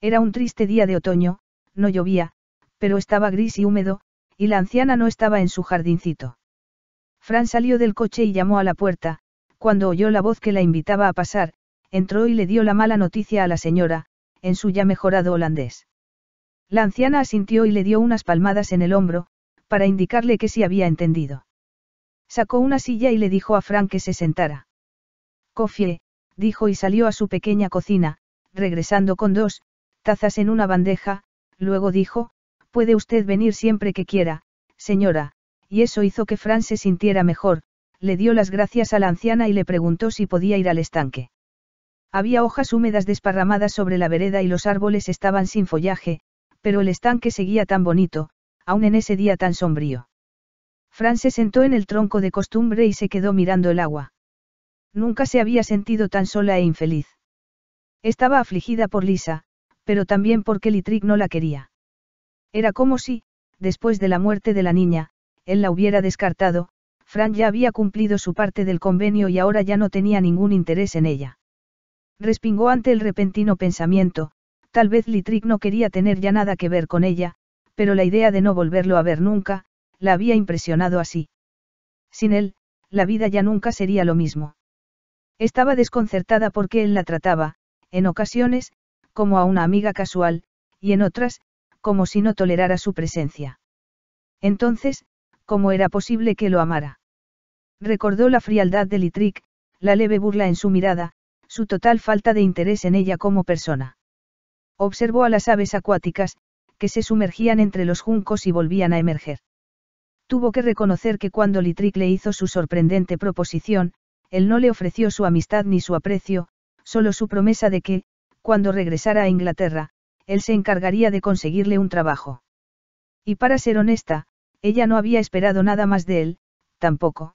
Era un triste día de otoño, no llovía, pero estaba gris y húmedo, y la anciana no estaba en su jardincito. Fran salió del coche y llamó a la puerta, cuando oyó la voz que la invitaba a pasar, entró y le dio la mala noticia a la señora, en su ya mejorado holandés. La anciana asintió y le dio unas palmadas en el hombro, para indicarle que sí había entendido. Sacó una silla y le dijo a Fran que se sentara. Cofie, dijo y salió a su pequeña cocina, regresando con dos tazas en una bandeja, luego dijo, puede usted venir siempre que quiera, señora, y eso hizo que Fran se sintiera mejor, le dio las gracias a la anciana y le preguntó si podía ir al estanque. Había hojas húmedas desparramadas sobre la vereda y los árboles estaban sin follaje, pero el estanque seguía tan bonito, aún en ese día tan sombrío. Fran se sentó en el tronco de costumbre y se quedó mirando el agua. Nunca se había sentido tan sola e infeliz. Estaba afligida por Lisa, pero también porque Litrig no la quería. Era como si, después de la muerte de la niña, él la hubiera descartado, Fran ya había cumplido su parte del convenio y ahora ya no tenía ningún interés en ella. Respingó ante el repentino pensamiento, tal vez Littrick no quería tener ya nada que ver con ella, pero la idea de no volverlo a ver nunca, la había impresionado así. Sin él, la vida ya nunca sería lo mismo. Estaba desconcertada porque él la trataba, en ocasiones, como a una amiga casual, y en otras, como si no tolerara su presencia. Entonces, ¿cómo era posible que lo amara? Recordó la frialdad de Litric, la leve burla en su mirada, su total falta de interés en ella como persona. Observó a las aves acuáticas, que se sumergían entre los juncos y volvían a emerger. Tuvo que reconocer que cuando Litrick le hizo su sorprendente proposición, él no le ofreció su amistad ni su aprecio, solo su promesa de que, cuando regresara a Inglaterra, él se encargaría de conseguirle un trabajo. Y para ser honesta, ella no había esperado nada más de él, tampoco.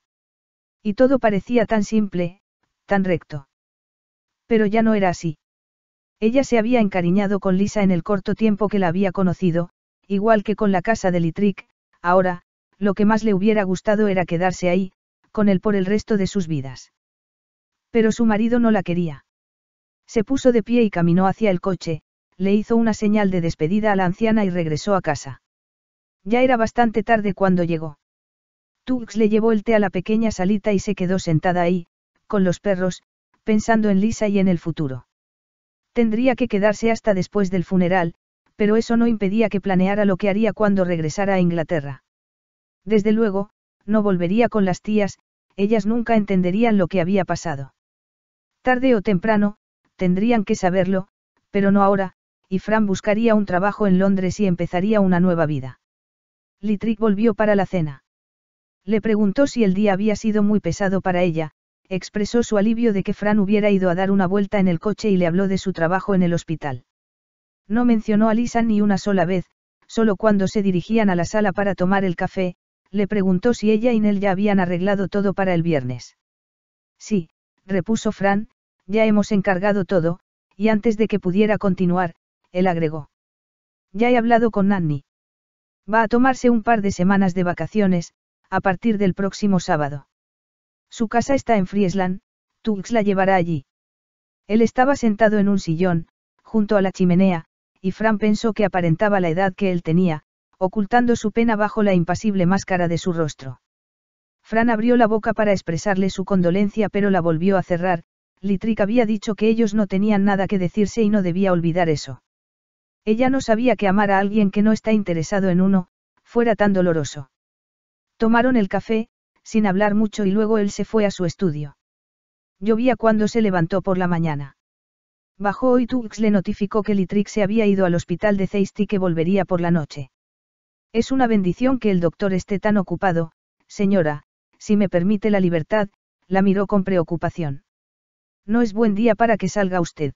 Y todo parecía tan simple, tan recto. Pero ya no era así. Ella se había encariñado con Lisa en el corto tiempo que la había conocido, igual que con la casa de Litrick, ahora, lo que más le hubiera gustado era quedarse ahí, con él por el resto de sus vidas. Pero su marido no la quería. Se puso de pie y caminó hacia el coche, le hizo una señal de despedida a la anciana y regresó a casa. Ya era bastante tarde cuando llegó. Tux le llevó el té a la pequeña salita y se quedó sentada ahí, con los perros, pensando en Lisa y en el futuro. Tendría que quedarse hasta después del funeral, pero eso no impedía que planeara lo que haría cuando regresara a Inglaterra. Desde luego, no volvería con las tías, ellas nunca entenderían lo que había pasado. Tarde o temprano, tendrían que saberlo, pero no ahora, y Fran buscaría un trabajo en Londres y empezaría una nueva vida. Littrick volvió para la cena. Le preguntó si el día había sido muy pesado para ella, expresó su alivio de que Fran hubiera ido a dar una vuelta en el coche y le habló de su trabajo en el hospital. No mencionó a Lisa ni una sola vez, solo cuando se dirigían a la sala para tomar el café, le preguntó si ella y él ya habían arreglado todo para el viernes. Sí, repuso Fran, ya hemos encargado todo, y antes de que pudiera continuar, él agregó. Ya he hablado con Nanny. Va a tomarse un par de semanas de vacaciones, a partir del próximo sábado. Su casa está en Friesland, Tux la llevará allí. Él estaba sentado en un sillón, junto a la chimenea, y Fran pensó que aparentaba la edad que él tenía, ocultando su pena bajo la impasible máscara de su rostro. Fran abrió la boca para expresarle su condolencia pero la volvió a cerrar, Litric había dicho que ellos no tenían nada que decirse y no debía olvidar eso. Ella no sabía que amar a alguien que no está interesado en uno, fuera tan doloroso. Tomaron el café, sin hablar mucho y luego él se fue a su estudio. Llovía cuando se levantó por la mañana. Bajó hoy Tux le notificó que Litrick se había ido al hospital de Zeist y que volvería por la noche. Es una bendición que el doctor esté tan ocupado, señora, si me permite la libertad, la miró con preocupación. No es buen día para que salga usted.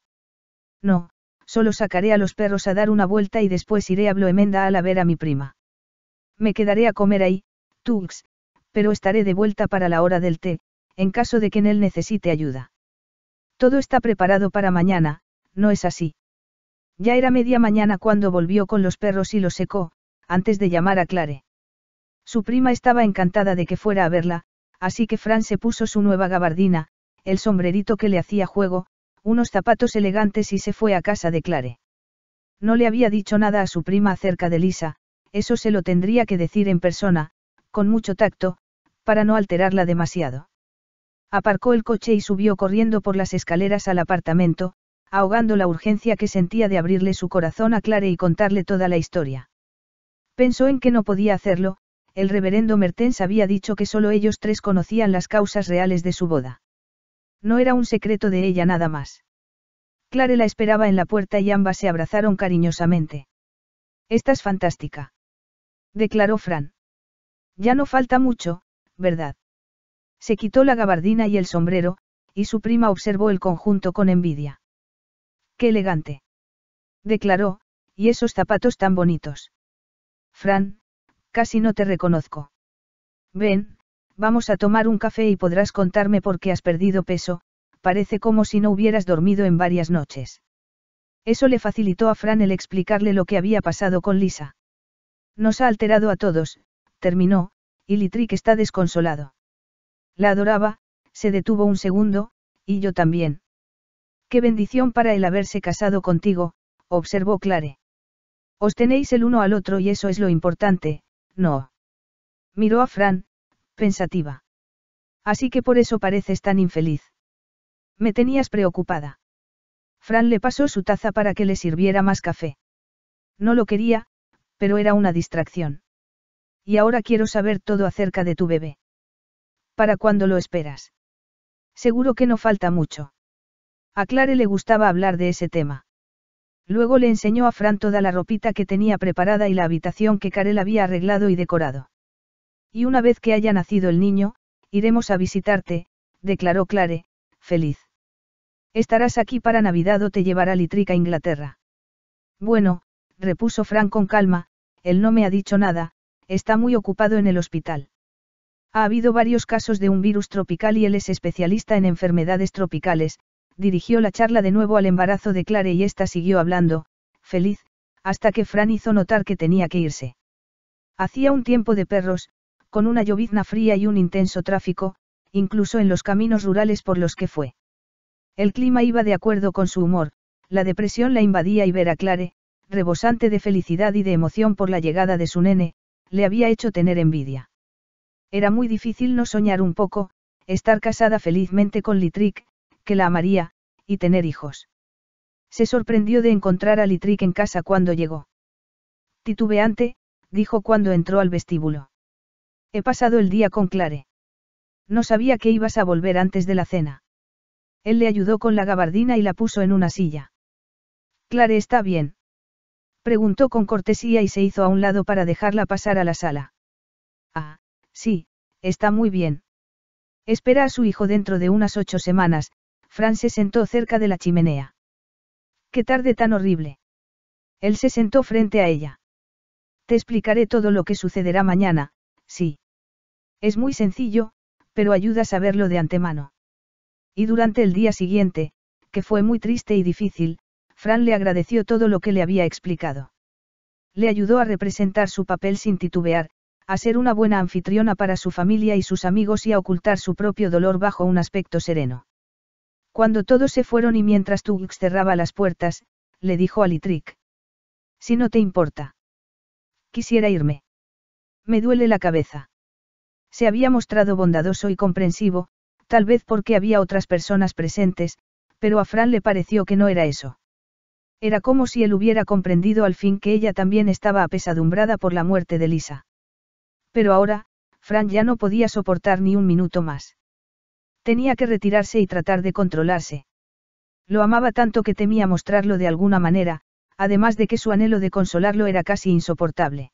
No, solo sacaré a los perros a dar una vuelta y después iré a Bloemenda a ver a mi prima. Me quedaré a comer ahí, Tux, pero estaré de vuelta para la hora del té, en caso de que él necesite ayuda. Todo está preparado para mañana, ¿no es así? Ya era media mañana cuando volvió con los perros y los secó, antes de llamar a Clare. Su prima estaba encantada de que fuera a verla, así que Fran se puso su nueva gabardina, el sombrerito que le hacía juego, unos zapatos elegantes y se fue a casa de Clare. No le había dicho nada a su prima acerca de Lisa, eso se lo tendría que decir en persona, con mucho tacto, para no alterarla demasiado. Aparcó el coche y subió corriendo por las escaleras al apartamento, ahogando la urgencia que sentía de abrirle su corazón a Clare y contarle toda la historia. Pensó en que no podía hacerlo, el reverendo Mertens había dicho que solo ellos tres conocían las causas reales de su boda. No era un secreto de ella nada más. Clare la esperaba en la puerta y ambas se abrazaron cariñosamente. —¡Esta es fantástica. Declaró Fran. Ya no falta mucho, ¿verdad? Se quitó la gabardina y el sombrero, y su prima observó el conjunto con envidia. Qué elegante. Declaró, y esos zapatos tan bonitos. Fran, casi no te reconozco. Ven, vamos a tomar un café y podrás contarme por qué has perdido peso, parece como si no hubieras dormido en varias noches. Eso le facilitó a Fran el explicarle lo que había pasado con Lisa. Nos ha alterado a todos, terminó, y Litrick está desconsolado. La adoraba, se detuvo un segundo, y yo también. Qué bendición para él haberse casado contigo, observó Clare. Os tenéis el uno al otro y eso es lo importante, ¿no? Miró a Fran, pensativa. Así que por eso pareces tan infeliz. Me tenías preocupada. Fran le pasó su taza para que le sirviera más café. No lo quería, pero era una distracción. Y ahora quiero saber todo acerca de tu bebé. ¿Para cuándo lo esperas? Seguro que no falta mucho. A Clare le gustaba hablar de ese tema. Luego le enseñó a Fran toda la ropita que tenía preparada y la habitación que Karel había arreglado y decorado. Y una vez que haya nacido el niño, iremos a visitarte, declaró Clare, feliz. Estarás aquí para Navidad o te llevará Litrica a Inglaterra. Bueno, repuso Fran con calma, él no me ha dicho nada, está muy ocupado en el hospital. Ha habido varios casos de un virus tropical y él es especialista en enfermedades tropicales, dirigió la charla de nuevo al embarazo de Clare y ésta siguió hablando, feliz, hasta que Fran hizo notar que tenía que irse. Hacía un tiempo de perros, con una llovizna fría y un intenso tráfico, incluso en los caminos rurales por los que fue. El clima iba de acuerdo con su humor, la depresión la invadía y ver a Clare, rebosante de felicidad y de emoción por la llegada de su nene, le había hecho tener envidia. Era muy difícil no soñar un poco, estar casada felizmente con Litrick, que la amaría, y tener hijos. Se sorprendió de encontrar a Litrick en casa cuando llegó. Titubeante, dijo cuando entró al vestíbulo. He pasado el día con Clare. No sabía que ibas a volver antes de la cena. Él le ayudó con la gabardina y la puso en una silla. Clare está bien. Preguntó con cortesía y se hizo a un lado para dejarla pasar a la sala. Ah, sí, está muy bien. Espera a su hijo dentro de unas ocho semanas, Fran se sentó cerca de la chimenea. Qué tarde tan horrible. Él se sentó frente a ella. Te explicaré todo lo que sucederá mañana, sí. Es muy sencillo, pero ayuda a saberlo de antemano. Y durante el día siguiente, que fue muy triste y difícil, Fran le agradeció todo lo que le había explicado. Le ayudó a representar su papel sin titubear, a ser una buena anfitriona para su familia y sus amigos y a ocultar su propio dolor bajo un aspecto sereno. Cuando todos se fueron y mientras Tuggs cerraba las puertas, le dijo a Litric. Si no te importa. Quisiera irme. Me duele la cabeza. Se había mostrado bondadoso y comprensivo, tal vez porque había otras personas presentes, pero a Fran le pareció que no era eso. Era como si él hubiera comprendido al fin que ella también estaba apesadumbrada por la muerte de Lisa. Pero ahora, Fran ya no podía soportar ni un minuto más. Tenía que retirarse y tratar de controlarse. Lo amaba tanto que temía mostrarlo de alguna manera, además de que su anhelo de consolarlo era casi insoportable.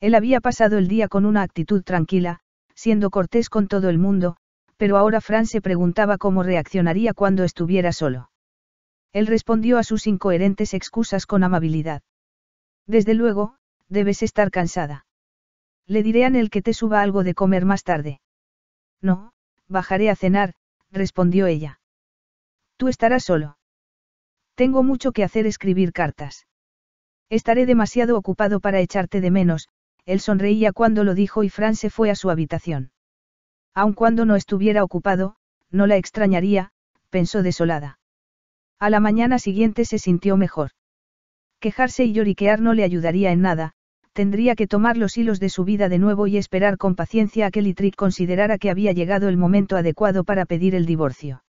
Él había pasado el día con una actitud tranquila, siendo cortés con todo el mundo, pero ahora Fran se preguntaba cómo reaccionaría cuando estuviera solo. Él respondió a sus incoherentes excusas con amabilidad. Desde luego, debes estar cansada. Le diré a Nel que te suba algo de comer más tarde. No, bajaré a cenar, respondió ella. Tú estarás solo. Tengo mucho que hacer escribir cartas. Estaré demasiado ocupado para echarte de menos, él sonreía cuando lo dijo y Fran se fue a su habitación. Aun cuando no estuviera ocupado, no la extrañaría, pensó desolada. A la mañana siguiente se sintió mejor. Quejarse y lloriquear no le ayudaría en nada, tendría que tomar los hilos de su vida de nuevo y esperar con paciencia a que Littrick considerara que había llegado el momento adecuado para pedir el divorcio.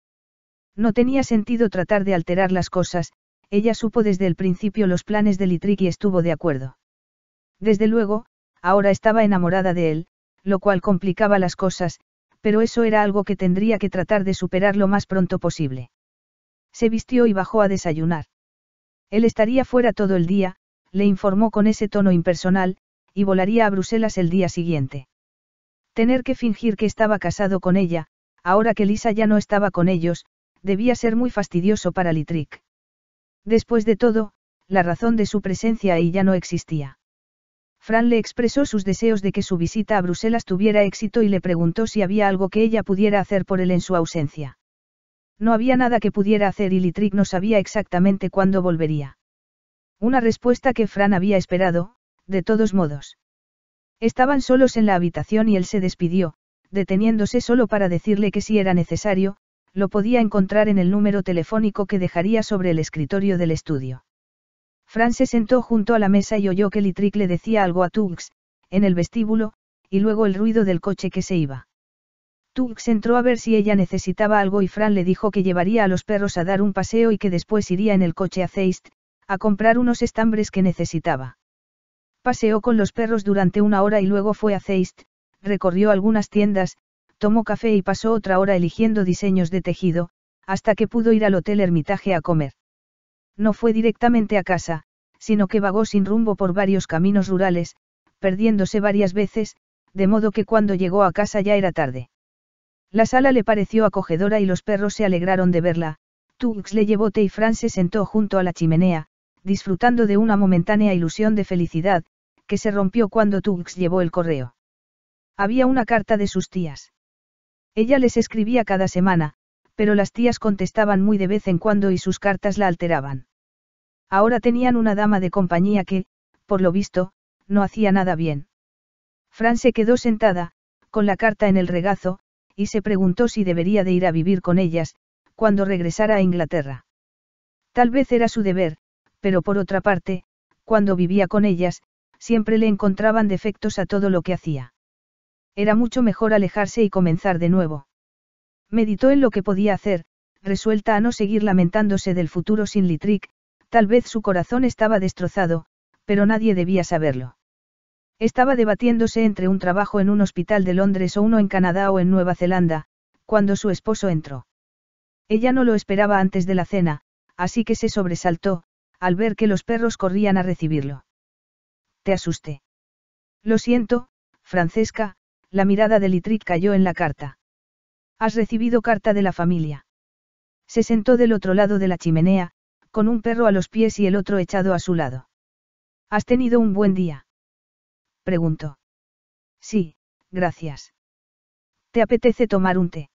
No tenía sentido tratar de alterar las cosas, ella supo desde el principio los planes de Littrick y estuvo de acuerdo. Desde luego, ahora estaba enamorada de él, lo cual complicaba las cosas, pero eso era algo que tendría que tratar de superar lo más pronto posible. Se vistió y bajó a desayunar. Él estaría fuera todo el día, le informó con ese tono impersonal, y volaría a Bruselas el día siguiente. Tener que fingir que estaba casado con ella, ahora que Lisa ya no estaba con ellos, debía ser muy fastidioso para Litric. Después de todo, la razón de su presencia ahí ya no existía. Fran le expresó sus deseos de que su visita a Bruselas tuviera éxito y le preguntó si había algo que ella pudiera hacer por él en su ausencia. No había nada que pudiera hacer y Litric no sabía exactamente cuándo volvería. Una respuesta que Fran había esperado, de todos modos. Estaban solos en la habitación y él se despidió, deteniéndose solo para decirle que si era necesario, lo podía encontrar en el número telefónico que dejaría sobre el escritorio del estudio. Fran se sentó junto a la mesa y oyó que Litric le decía algo a Tux, en el vestíbulo, y luego el ruido del coche que se iba. Tux entró a ver si ella necesitaba algo y Fran le dijo que llevaría a los perros a dar un paseo y que después iría en el coche a Zeist, a comprar unos estambres que necesitaba. Paseó con los perros durante una hora y luego fue a Zeist, recorrió algunas tiendas, tomó café y pasó otra hora eligiendo diseños de tejido, hasta que pudo ir al Hotel Hermitage a comer. No fue directamente a casa, sino que vagó sin rumbo por varios caminos rurales, perdiéndose varias veces, de modo que cuando llegó a casa ya era tarde. La sala le pareció acogedora y los perros se alegraron de verla, Tux le llevó té y Fran se sentó junto a la chimenea, disfrutando de una momentánea ilusión de felicidad, que se rompió cuando Tux llevó el correo. Había una carta de sus tías. Ella les escribía cada semana, pero las tías contestaban muy de vez en cuando y sus cartas la alteraban. Ahora tenían una dama de compañía que, por lo visto, no hacía nada bien. Fran se quedó sentada, con la carta en el regazo, y se preguntó si debería de ir a vivir con ellas, cuando regresara a Inglaterra. Tal vez era su deber, pero por otra parte, cuando vivía con ellas, siempre le encontraban defectos a todo lo que hacía. Era mucho mejor alejarse y comenzar de nuevo. Meditó en lo que podía hacer, resuelta a no seguir lamentándose del futuro sin Litric, tal vez su corazón estaba destrozado, pero nadie debía saberlo. Estaba debatiéndose entre un trabajo en un hospital de Londres o uno en Canadá o en Nueva Zelanda, cuando su esposo entró. Ella no lo esperaba antes de la cena, así que se sobresaltó, al ver que los perros corrían a recibirlo. Te asusté. Lo siento, Francesca, la mirada de Litric cayó en la carta. Has recibido carta de la familia. Se sentó del otro lado de la chimenea, con un perro a los pies y el otro echado a su lado. ¿Has tenido un buen día? Preguntó. Sí, gracias. ¿Te apetece tomar un té?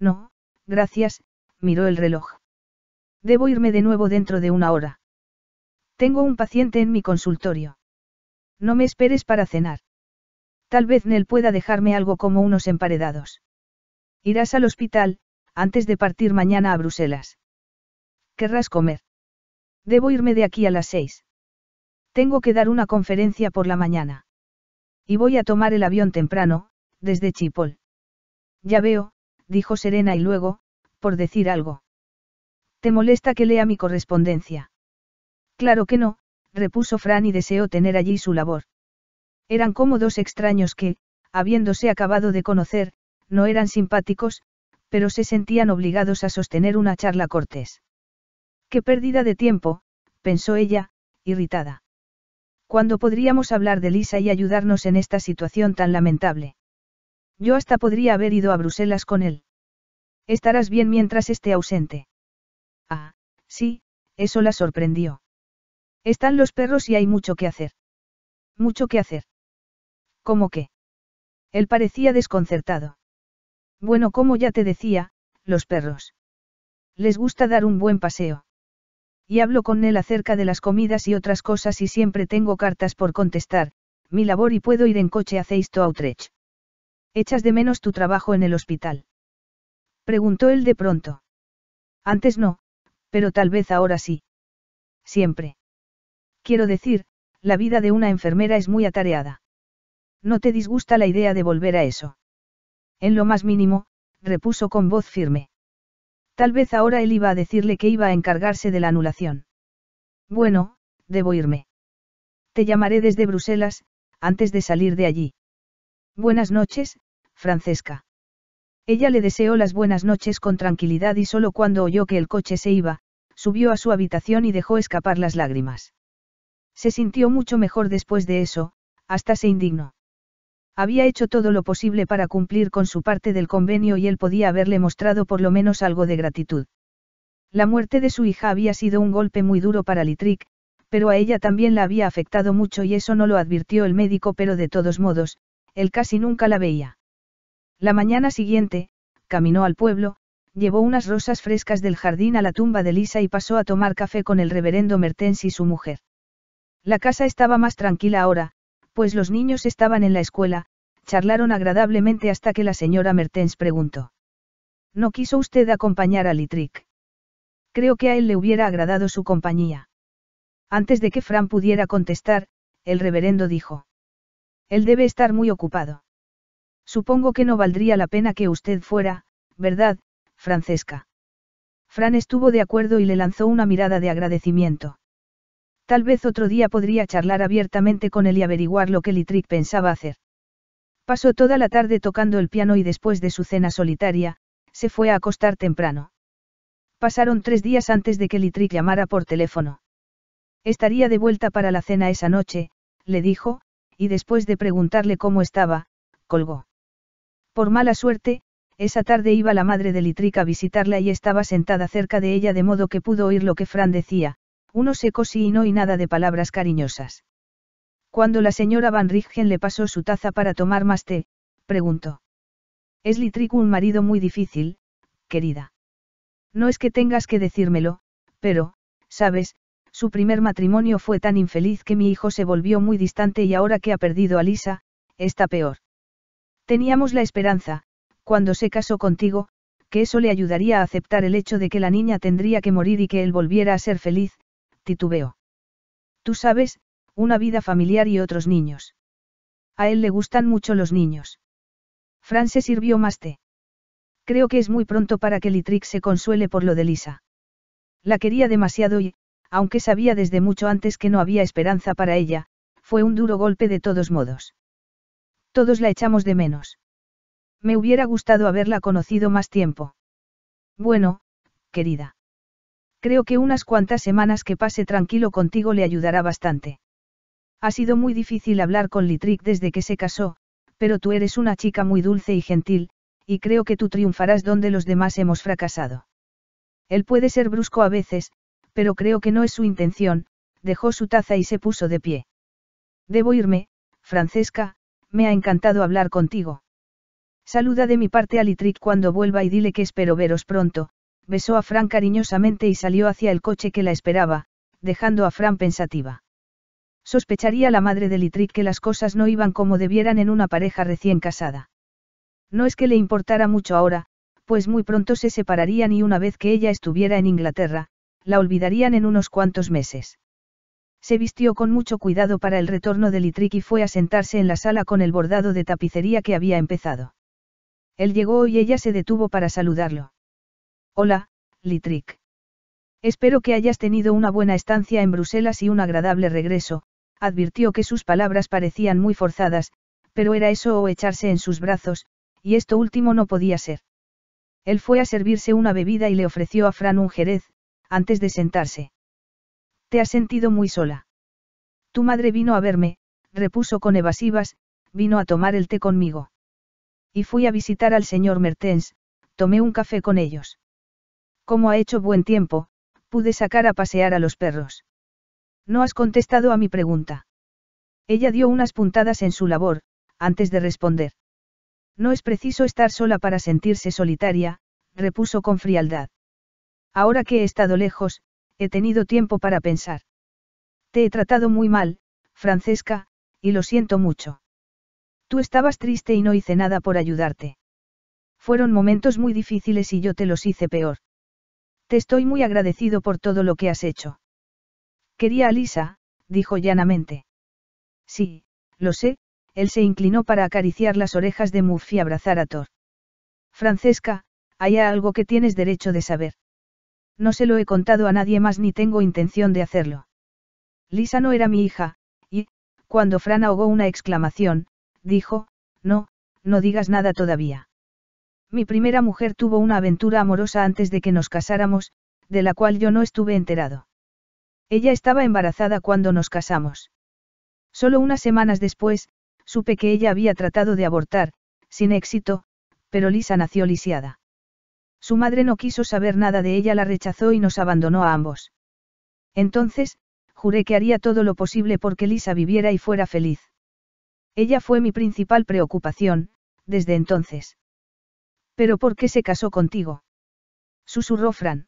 No, gracias, miró el reloj. Debo irme de nuevo dentro de una hora. Tengo un paciente en mi consultorio. No me esperes para cenar. Tal vez Nel pueda dejarme algo como unos emparedados. Irás al hospital, antes de partir mañana a Bruselas. ¿Querrás comer? Debo irme de aquí a las seis. Tengo que dar una conferencia por la mañana. Y voy a tomar el avión temprano, desde Chipol. Ya veo, dijo Serena y luego, por decir algo. ¿Te molesta que lea mi correspondencia? Claro que no, repuso Fran y deseó tener allí su labor. Eran como dos extraños que, habiéndose acabado de conocer, no eran simpáticos, pero se sentían obligados a sostener una charla cortés. Qué pérdida de tiempo, pensó ella, irritada. ¿Cuándo podríamos hablar de Lisa y ayudarnos en esta situación tan lamentable? Yo hasta podría haber ido a Bruselas con él. Estarás bien mientras esté ausente. Ah, sí, eso la sorprendió. Están los perros y hay mucho que hacer. Mucho que hacer. ¿Cómo qué? Él parecía desconcertado. Bueno, como ya te decía, los perros. Les gusta dar un buen paseo. Y hablo con él acerca de las comidas y otras cosas y siempre tengo cartas por contestar, mi labor y puedo ir en coche a Ceisto Outreach. ¿Echas de menos tu trabajo en el hospital? Preguntó él de pronto. Antes no, pero tal vez ahora sí. Siempre. Quiero decir, la vida de una enfermera es muy atareada. No te disgusta la idea de volver a eso. En lo más mínimo, repuso con voz firme. Tal vez ahora él iba a decirle que iba a encargarse de la anulación. Bueno, debo irme. Te llamaré desde Bruselas, antes de salir de allí. Buenas noches, Francesca. Ella le deseó las buenas noches con tranquilidad y solo cuando oyó que el coche se iba, subió a su habitación y dejó escapar las lágrimas. Se sintió mucho mejor después de eso, hasta se indignó. Había hecho todo lo posible para cumplir con su parte del convenio y él podía haberle mostrado por lo menos algo de gratitud. La muerte de su hija había sido un golpe muy duro para Litric, pero a ella también la había afectado mucho y eso no lo advirtió el médico, pero de todos modos, él casi nunca la veía. La mañana siguiente, caminó al pueblo, llevó unas rosas frescas del jardín a la tumba de Lisa y pasó a tomar café con el reverendo Mertens y su mujer. La casa estaba más tranquila ahora, pues los niños estaban en la escuela, charlaron agradablemente hasta que la señora Mertens preguntó. ¿No quiso usted acompañar a Litric? Creo que a él le hubiera agradado su compañía. Antes de que Fran pudiera contestar, el reverendo dijo. Él debe estar muy ocupado. Supongo que no valdría la pena que usted fuera, ¿verdad, Francesca? Fran estuvo de acuerdo y le lanzó una mirada de agradecimiento. Tal vez otro día podría charlar abiertamente con él y averiguar lo que Litric pensaba hacer. Pasó toda la tarde tocando el piano y después de su cena solitaria, se fue a acostar temprano. Pasaron tres días antes de que Littrick llamara por teléfono. Estaría de vuelta para la cena esa noche, le dijo, y después de preguntarle cómo estaba, colgó. Por mala suerte, esa tarde iba la madre de Litrick a visitarla y estaba sentada cerca de ella de modo que pudo oír lo que Fran decía, seco secos y no y nada de palabras cariñosas. Cuando la señora Van Rijgen le pasó su taza para tomar más té, preguntó. Es Litrico un marido muy difícil, querida. No es que tengas que decírmelo, pero, sabes, su primer matrimonio fue tan infeliz que mi hijo se volvió muy distante y ahora que ha perdido a Lisa, está peor. Teníamos la esperanza, cuando se casó contigo, que eso le ayudaría a aceptar el hecho de que la niña tendría que morir y que él volviera a ser feliz, Titubeo. Tú sabes, una vida familiar y otros niños. A él le gustan mucho los niños. Fran se sirvió más té. Creo que es muy pronto para que Litrix se consuele por lo de Lisa. La quería demasiado y, aunque sabía desde mucho antes que no había esperanza para ella, fue un duro golpe de todos modos. Todos la echamos de menos. Me hubiera gustado haberla conocido más tiempo. Bueno, querida. Creo que unas cuantas semanas que pase tranquilo contigo le ayudará bastante. Ha sido muy difícil hablar con Litric desde que se casó, pero tú eres una chica muy dulce y gentil, y creo que tú triunfarás donde los demás hemos fracasado. Él puede ser brusco a veces, pero creo que no es su intención, dejó su taza y se puso de pie. Debo irme, Francesca, me ha encantado hablar contigo. Saluda de mi parte a Litric cuando vuelva y dile que espero veros pronto, besó a Fran cariñosamente y salió hacia el coche que la esperaba, dejando a Fran pensativa. Sospecharía la madre de Litric que las cosas no iban como debieran en una pareja recién casada. No es que le importara mucho ahora, pues muy pronto se separarían y una vez que ella estuviera en Inglaterra, la olvidarían en unos cuantos meses. Se vistió con mucho cuidado para el retorno de Litric y fue a sentarse en la sala con el bordado de tapicería que había empezado. Él llegó y ella se detuvo para saludarlo. Hola, Litric. Espero que hayas tenido una buena estancia en Bruselas y un agradable regreso, advirtió que sus palabras parecían muy forzadas, pero era eso o echarse en sus brazos, y esto último no podía ser. Él fue a servirse una bebida y le ofreció a Fran un jerez, antes de sentarse. Te has sentido muy sola. Tu madre vino a verme, repuso con evasivas, vino a tomar el té conmigo. Y fui a visitar al señor Mertens, tomé un café con ellos. Como ha hecho buen tiempo, pude sacar a pasear a los perros. No has contestado a mi pregunta. Ella dio unas puntadas en su labor, antes de responder. No es preciso estar sola para sentirse solitaria, repuso con frialdad. Ahora que he estado lejos, he tenido tiempo para pensar. Te he tratado muy mal, Francesca, y lo siento mucho. Tú estabas triste y no hice nada por ayudarte. Fueron momentos muy difíciles y yo te los hice peor estoy muy agradecido por todo lo que has hecho. Quería a Lisa, dijo llanamente. Sí, lo sé, él se inclinó para acariciar las orejas de Murphy y abrazar a Thor. Francesca, hay algo que tienes derecho de saber. No se lo he contado a nadie más ni tengo intención de hacerlo. Lisa no era mi hija, y, cuando Fran ahogó una exclamación, dijo, no, no digas nada todavía. Mi primera mujer tuvo una aventura amorosa antes de que nos casáramos, de la cual yo no estuve enterado. Ella estaba embarazada cuando nos casamos. Solo unas semanas después, supe que ella había tratado de abortar, sin éxito, pero Lisa nació lisiada. Su madre no quiso saber nada de ella, la rechazó y nos abandonó a ambos. Entonces, juré que haría todo lo posible porque Lisa viviera y fuera feliz. Ella fue mi principal preocupación, desde entonces. ¿Pero por qué se casó contigo? Susurró Fran.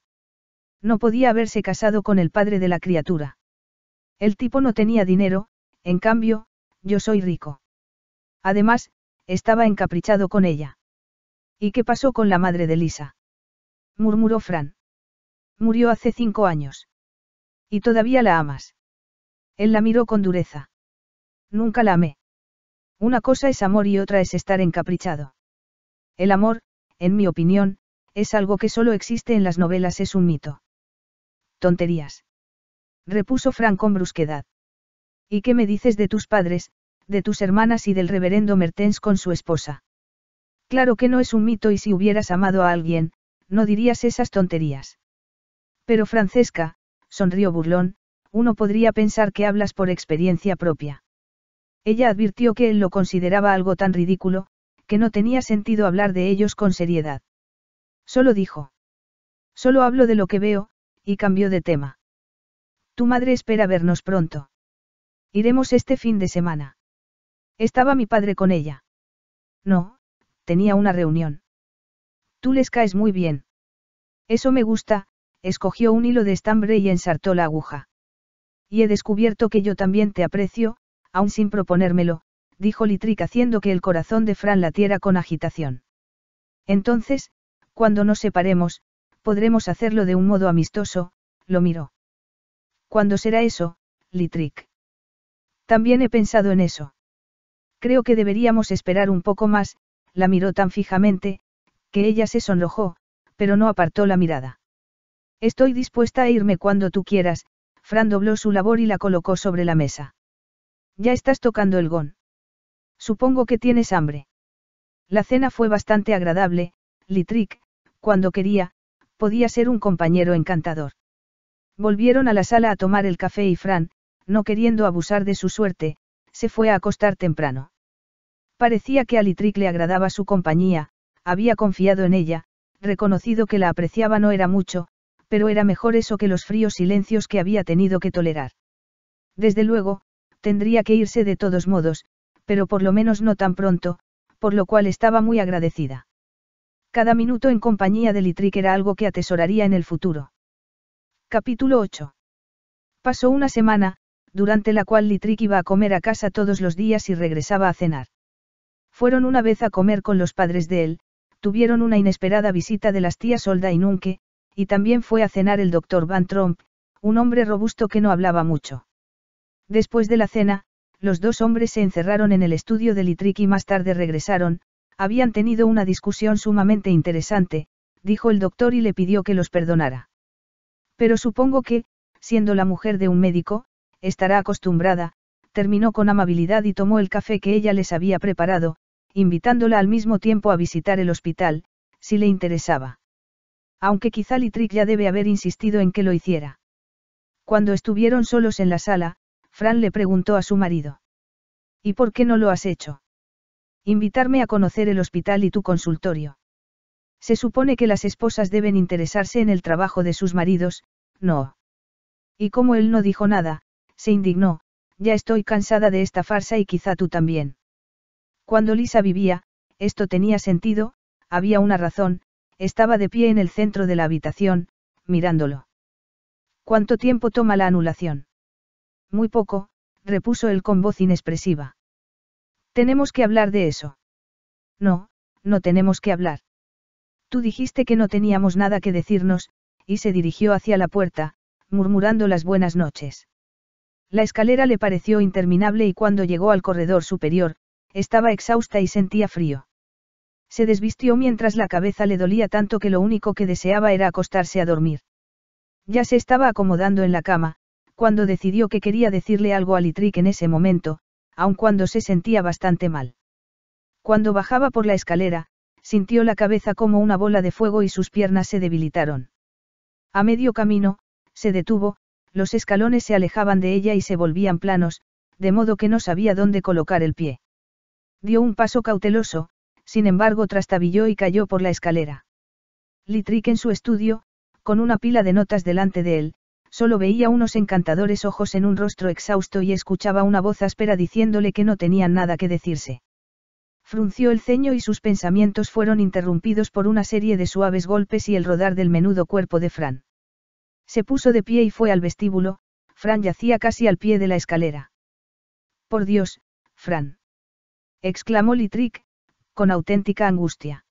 No podía haberse casado con el padre de la criatura. El tipo no tenía dinero, en cambio, yo soy rico. Además, estaba encaprichado con ella. ¿Y qué pasó con la madre de Lisa? murmuró Fran. Murió hace cinco años. ¿Y todavía la amas? Él la miró con dureza. Nunca la amé. Una cosa es amor y otra es estar encaprichado. El amor, en mi opinión, es algo que solo existe en las novelas, es un mito. Tonterías. Repuso Frank con brusquedad. ¿Y qué me dices de tus padres, de tus hermanas y del reverendo Mertens con su esposa? Claro que no es un mito y si hubieras amado a alguien, no dirías esas tonterías. Pero Francesca, sonrió burlón, uno podría pensar que hablas por experiencia propia. Ella advirtió que él lo consideraba algo tan ridículo, que no tenía sentido hablar de ellos con seriedad. Solo dijo. Solo hablo de lo que veo, y cambió de tema. Tu madre espera vernos pronto. Iremos este fin de semana. Estaba mi padre con ella. No, tenía una reunión. Tú les caes muy bien. Eso me gusta, escogió un hilo de estambre y ensartó la aguja. Y he descubierto que yo también te aprecio, aun sin proponérmelo, dijo Litric haciendo que el corazón de Fran latiera con agitación. Entonces, cuando nos separemos, podremos hacerlo de un modo amistoso, lo miró. ¿Cuándo será eso, Litric? También he pensado en eso. Creo que deberíamos esperar un poco más, la miró tan fijamente, que ella se sonrojó, pero no apartó la mirada. Estoy dispuesta a irme cuando tú quieras, Fran dobló su labor y la colocó sobre la mesa. Ya estás tocando el gón. Supongo que tienes hambre. La cena fue bastante agradable, Litric, cuando quería, podía ser un compañero encantador. Volvieron a la sala a tomar el café y Fran, no queriendo abusar de su suerte, se fue a acostar temprano. Parecía que a Litric le agradaba su compañía, había confiado en ella, reconocido que la apreciaba no era mucho, pero era mejor eso que los fríos silencios que había tenido que tolerar. Desde luego, tendría que irse de todos modos, pero por lo menos no tan pronto, por lo cual estaba muy agradecida. Cada minuto en compañía de Litrick era algo que atesoraría en el futuro. Capítulo 8. Pasó una semana, durante la cual Litrick iba a comer a casa todos los días y regresaba a cenar. Fueron una vez a comer con los padres de él, tuvieron una inesperada visita de las tías Olda y Nunke, y también fue a cenar el doctor Van Tromp, un hombre robusto que no hablaba mucho. Después de la cena, los dos hombres se encerraron en el estudio de Littrick y más tarde regresaron, habían tenido una discusión sumamente interesante, dijo el doctor y le pidió que los perdonara. Pero supongo que, siendo la mujer de un médico, estará acostumbrada, terminó con amabilidad y tomó el café que ella les había preparado, invitándola al mismo tiempo a visitar el hospital, si le interesaba. Aunque quizá Littrick ya debe haber insistido en que lo hiciera. Cuando estuvieron solos en la sala, Fran le preguntó a su marido. ¿Y por qué no lo has hecho? Invitarme a conocer el hospital y tu consultorio. Se supone que las esposas deben interesarse en el trabajo de sus maridos, no. Y como él no dijo nada, se indignó, ya estoy cansada de esta farsa y quizá tú también. Cuando Lisa vivía, esto tenía sentido, había una razón, estaba de pie en el centro de la habitación, mirándolo. ¿Cuánto tiempo toma la anulación? muy poco, repuso él con voz inexpresiva. Tenemos que hablar de eso. No, no tenemos que hablar. Tú dijiste que no teníamos nada que decirnos, y se dirigió hacia la puerta, murmurando las buenas noches. La escalera le pareció interminable y cuando llegó al corredor superior, estaba exhausta y sentía frío. Se desvistió mientras la cabeza le dolía tanto que lo único que deseaba era acostarse a dormir. Ya se estaba acomodando en la cama, cuando decidió que quería decirle algo a Littrick en ese momento, aun cuando se sentía bastante mal. Cuando bajaba por la escalera, sintió la cabeza como una bola de fuego y sus piernas se debilitaron. A medio camino, se detuvo, los escalones se alejaban de ella y se volvían planos, de modo que no sabía dónde colocar el pie. Dio un paso cauteloso, sin embargo trastabilló y cayó por la escalera. Littrick en su estudio, con una pila de notas delante de él, Solo veía unos encantadores ojos en un rostro exhausto y escuchaba una voz áspera diciéndole que no tenían nada que decirse. Frunció el ceño y sus pensamientos fueron interrumpidos por una serie de suaves golpes y el rodar del menudo cuerpo de Fran. Se puso de pie y fue al vestíbulo, Fran yacía casi al pie de la escalera. Por Dios, Fran. exclamó Litric, con auténtica angustia.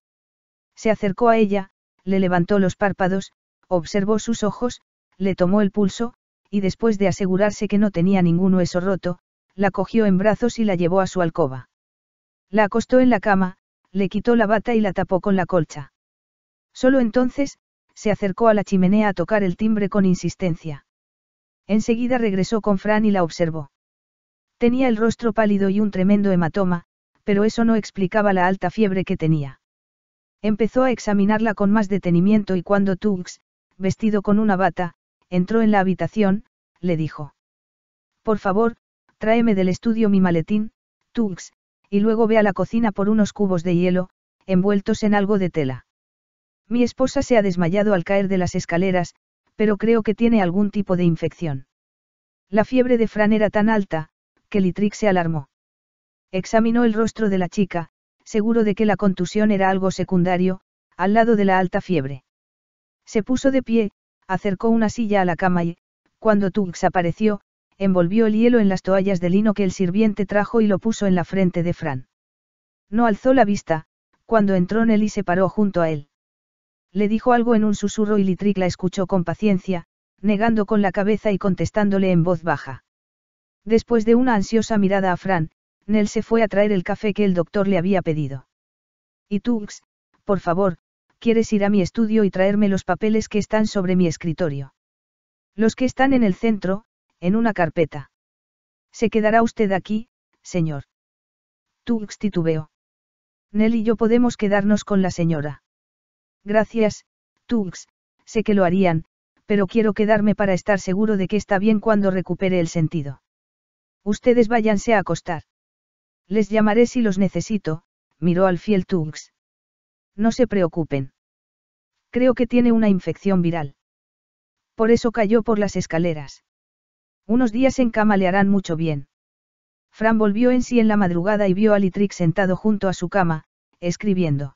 Se acercó a ella, le levantó los párpados, observó sus ojos, le tomó el pulso, y después de asegurarse que no tenía ningún hueso roto, la cogió en brazos y la llevó a su alcoba. La acostó en la cama, le quitó la bata y la tapó con la colcha. Solo entonces, se acercó a la chimenea a tocar el timbre con insistencia. Enseguida regresó con Fran y la observó. Tenía el rostro pálido y un tremendo hematoma, pero eso no explicaba la alta fiebre que tenía. Empezó a examinarla con más detenimiento y cuando Tux, vestido con una bata, entró en la habitación, le dijo. Por favor, tráeme del estudio mi maletín, Tux, y luego ve a la cocina por unos cubos de hielo, envueltos en algo de tela. Mi esposa se ha desmayado al caer de las escaleras, pero creo que tiene algún tipo de infección. La fiebre de Fran era tan alta, que Litrix se alarmó. Examinó el rostro de la chica, seguro de que la contusión era algo secundario, al lado de la alta fiebre. Se puso de pie, acercó una silla a la cama y, cuando Tux apareció, envolvió el hielo en las toallas de lino que el sirviente trajo y lo puso en la frente de Fran. No alzó la vista, cuando entró y se paró junto a él. Le dijo algo en un susurro y Litric la escuchó con paciencia, negando con la cabeza y contestándole en voz baja. Después de una ansiosa mirada a Fran, Nel se fue a traer el café que el doctor le había pedido. Y Tux, por favor, ¿quieres ir a mi estudio y traerme los papeles que están sobre mi escritorio? Los que están en el centro, en una carpeta. Se quedará usted aquí, señor. Tux titubeó. Nell y yo podemos quedarnos con la señora. Gracias, Tux, sé que lo harían, pero quiero quedarme para estar seguro de que está bien cuando recupere el sentido. Ustedes váyanse a acostar. Les llamaré si los necesito, miró al fiel Tux. No se preocupen. Creo que tiene una infección viral. Por eso cayó por las escaleras. Unos días en cama le harán mucho bien. Fran volvió en sí en la madrugada y vio a Littrick sentado junto a su cama, escribiendo.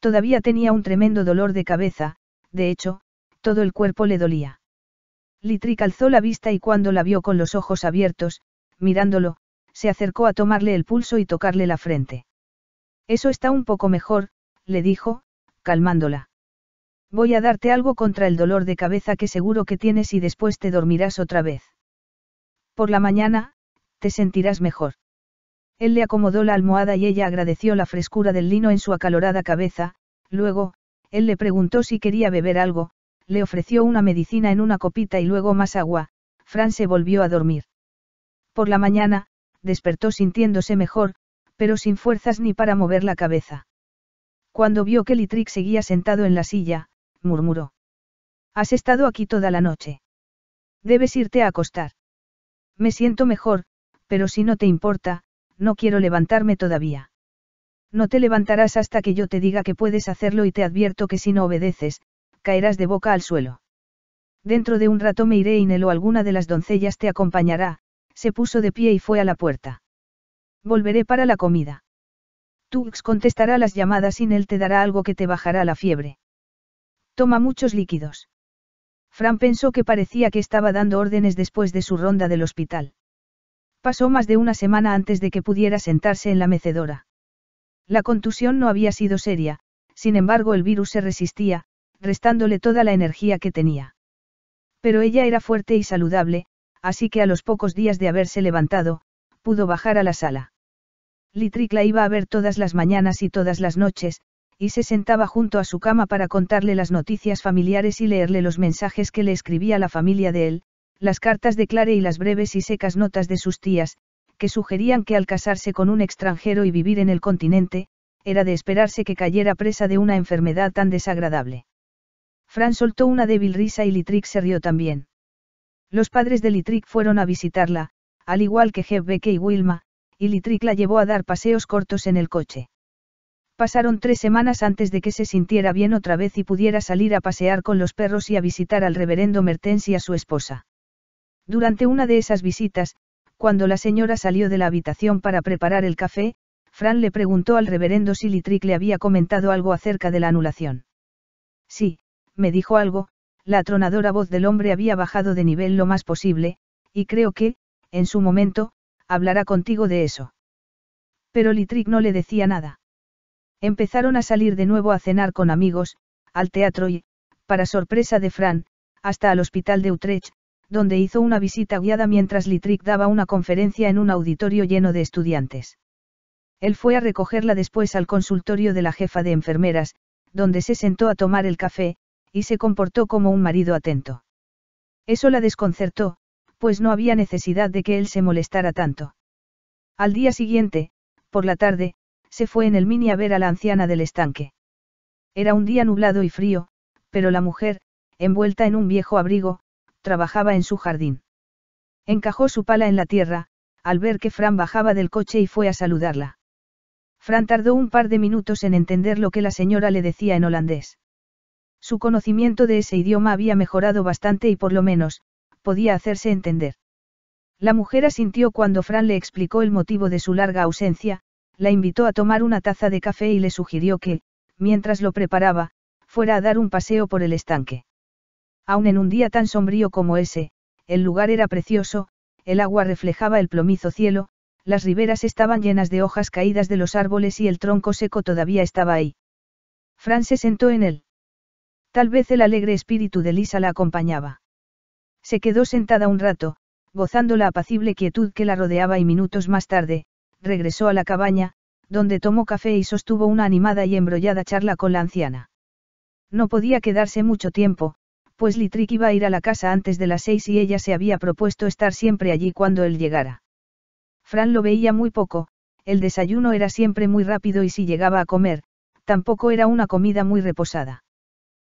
Todavía tenía un tremendo dolor de cabeza, de hecho, todo el cuerpo le dolía. Littrick alzó la vista y cuando la vio con los ojos abiertos, mirándolo, se acercó a tomarle el pulso y tocarle la frente. Eso está un poco mejor, le dijo, calmándola. Voy a darte algo contra el dolor de cabeza que seguro que tienes y después te dormirás otra vez. Por la mañana, te sentirás mejor. Él le acomodó la almohada y ella agradeció la frescura del lino en su acalorada cabeza, luego, él le preguntó si quería beber algo, le ofreció una medicina en una copita y luego más agua, Fran se volvió a dormir. Por la mañana, despertó sintiéndose mejor, pero sin fuerzas ni para mover la cabeza. Cuando vio que Litrick seguía sentado en la silla, murmuró. Has estado aquí toda la noche. Debes irte a acostar. Me siento mejor, pero si no te importa, no quiero levantarme todavía. No te levantarás hasta que yo te diga que puedes hacerlo y te advierto que si no obedeces, caerás de boca al suelo. Dentro de un rato me iré y Nelo alguna de las doncellas te acompañará, se puso de pie y fue a la puerta. Volveré para la comida. Tux contestará las llamadas sin él te dará algo que te bajará la fiebre. Toma muchos líquidos. Fran pensó que parecía que estaba dando órdenes después de su ronda del hospital. Pasó más de una semana antes de que pudiera sentarse en la mecedora. La contusión no había sido seria, sin embargo el virus se resistía, restándole toda la energía que tenía. Pero ella era fuerte y saludable, así que a los pocos días de haberse levantado, pudo bajar a la sala. Litrick la iba a ver todas las mañanas y todas las noches, y se sentaba junto a su cama para contarle las noticias familiares y leerle los mensajes que le escribía la familia de él, las cartas de Clare y las breves y secas notas de sus tías, que sugerían que al casarse con un extranjero y vivir en el continente, era de esperarse que cayera presa de una enfermedad tan desagradable. Fran soltó una débil risa y Litrick se rió también. Los padres de Litrick fueron a visitarla, al igual que Jeff Beck y Wilma, y Litric la llevó a dar paseos cortos en el coche. Pasaron tres semanas antes de que se sintiera bien otra vez y pudiera salir a pasear con los perros y a visitar al reverendo Mertens y a su esposa. Durante una de esas visitas, cuando la señora salió de la habitación para preparar el café, Fran le preguntó al reverendo si Litric le había comentado algo acerca de la anulación. Sí, me dijo algo, la atronadora voz del hombre había bajado de nivel lo más posible, y creo que, en su momento, hablará contigo de eso. Pero Litric no le decía nada. Empezaron a salir de nuevo a cenar con amigos, al teatro y, para sorpresa de Fran, hasta al hospital de Utrecht, donde hizo una visita guiada mientras Litric daba una conferencia en un auditorio lleno de estudiantes. Él fue a recogerla después al consultorio de la jefa de enfermeras, donde se sentó a tomar el café, y se comportó como un marido atento. Eso la desconcertó, pues no había necesidad de que él se molestara tanto. Al día siguiente, por la tarde, se fue en el mini a ver a la anciana del estanque. Era un día nublado y frío, pero la mujer, envuelta en un viejo abrigo, trabajaba en su jardín. Encajó su pala en la tierra, al ver que Fran bajaba del coche y fue a saludarla. Fran tardó un par de minutos en entender lo que la señora le decía en holandés. Su conocimiento de ese idioma había mejorado bastante y por lo menos, podía hacerse entender. La mujer asintió cuando Fran le explicó el motivo de su larga ausencia, la invitó a tomar una taza de café y le sugirió que, mientras lo preparaba, fuera a dar un paseo por el estanque. Aun en un día tan sombrío como ese, el lugar era precioso, el agua reflejaba el plomizo cielo, las riberas estaban llenas de hojas caídas de los árboles y el tronco seco todavía estaba ahí. Fran se sentó en él. Tal vez el alegre espíritu de Lisa la acompañaba. Se quedó sentada un rato, gozando la apacible quietud que la rodeaba y minutos más tarde, regresó a la cabaña, donde tomó café y sostuvo una animada y embrollada charla con la anciana. No podía quedarse mucho tiempo, pues Litrick iba a ir a la casa antes de las seis y ella se había propuesto estar siempre allí cuando él llegara. Fran lo veía muy poco, el desayuno era siempre muy rápido y si llegaba a comer, tampoco era una comida muy reposada.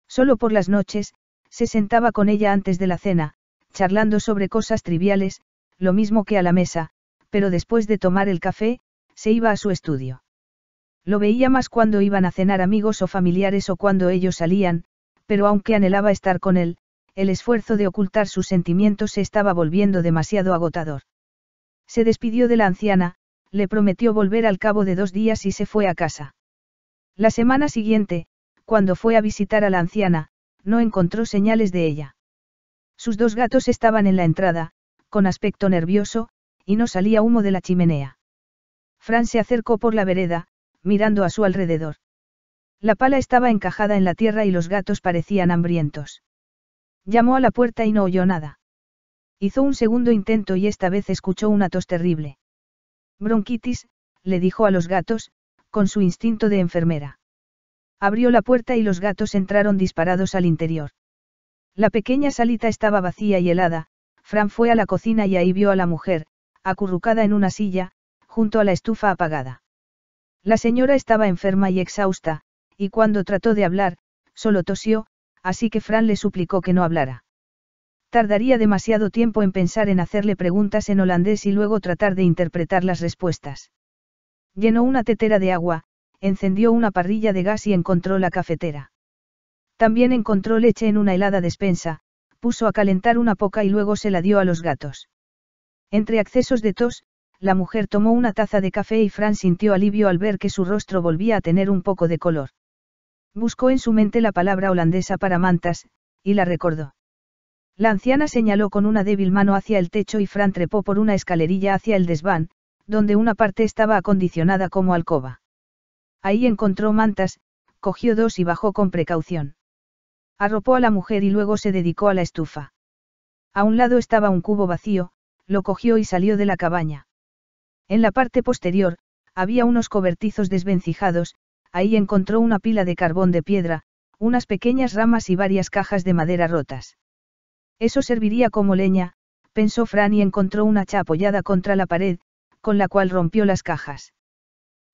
Solo por las noches, se sentaba con ella antes de la cena, charlando sobre cosas triviales, lo mismo que a la mesa, pero después de tomar el café, se iba a su estudio. Lo veía más cuando iban a cenar amigos o familiares o cuando ellos salían, pero aunque anhelaba estar con él, el esfuerzo de ocultar sus sentimientos se estaba volviendo demasiado agotador. Se despidió de la anciana, le prometió volver al cabo de dos días y se fue a casa. La semana siguiente, cuando fue a visitar a la anciana, no encontró señales de ella. Sus dos gatos estaban en la entrada, con aspecto nervioso, y no salía humo de la chimenea. Fran se acercó por la vereda, mirando a su alrededor. La pala estaba encajada en la tierra y los gatos parecían hambrientos. Llamó a la puerta y no oyó nada. Hizo un segundo intento y esta vez escuchó una tos terrible. Bronquitis, le dijo a los gatos, con su instinto de enfermera. Abrió la puerta y los gatos entraron disparados al interior. La pequeña salita estaba vacía y helada, Fran fue a la cocina y ahí vio a la mujer, acurrucada en una silla, junto a la estufa apagada. La señora estaba enferma y exhausta, y cuando trató de hablar, solo tosió, así que Fran le suplicó que no hablara. Tardaría demasiado tiempo en pensar en hacerle preguntas en holandés y luego tratar de interpretar las respuestas. Llenó una tetera de agua, encendió una parrilla de gas y encontró la cafetera. También encontró leche en una helada despensa, puso a calentar una poca y luego se la dio a los gatos. Entre accesos de tos, la mujer tomó una taza de café y Fran sintió alivio al ver que su rostro volvía a tener un poco de color. Buscó en su mente la palabra holandesa para mantas, y la recordó. La anciana señaló con una débil mano hacia el techo y Fran trepó por una escalerilla hacia el desván, donde una parte estaba acondicionada como alcoba. Ahí encontró mantas, cogió dos y bajó con precaución. Arropó a la mujer y luego se dedicó a la estufa. A un lado estaba un cubo vacío, lo cogió y salió de la cabaña. En la parte posterior, había unos cobertizos desvencijados, ahí encontró una pila de carbón de piedra, unas pequeñas ramas y varias cajas de madera rotas. Eso serviría como leña, pensó Fran y encontró una hacha apoyada contra la pared, con la cual rompió las cajas.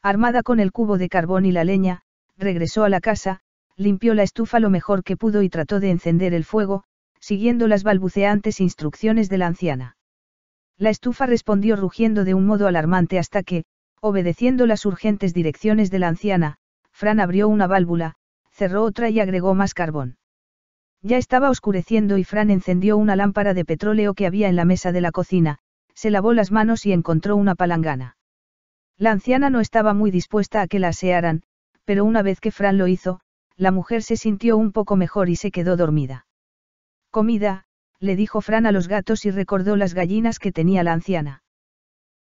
Armada con el cubo de carbón y la leña, regresó a la casa, limpió la estufa lo mejor que pudo y trató de encender el fuego, siguiendo las balbuceantes instrucciones de la anciana. La estufa respondió rugiendo de un modo alarmante hasta que, obedeciendo las urgentes direcciones de la anciana, Fran abrió una válvula, cerró otra y agregó más carbón. Ya estaba oscureciendo y Fran encendió una lámpara de petróleo que había en la mesa de la cocina, se lavó las manos y encontró una palangana. La anciana no estaba muy dispuesta a que la asearan, pero una vez que Fran lo hizo, la mujer se sintió un poco mejor y se quedó dormida. Comida, le dijo Fran a los gatos y recordó las gallinas que tenía la anciana.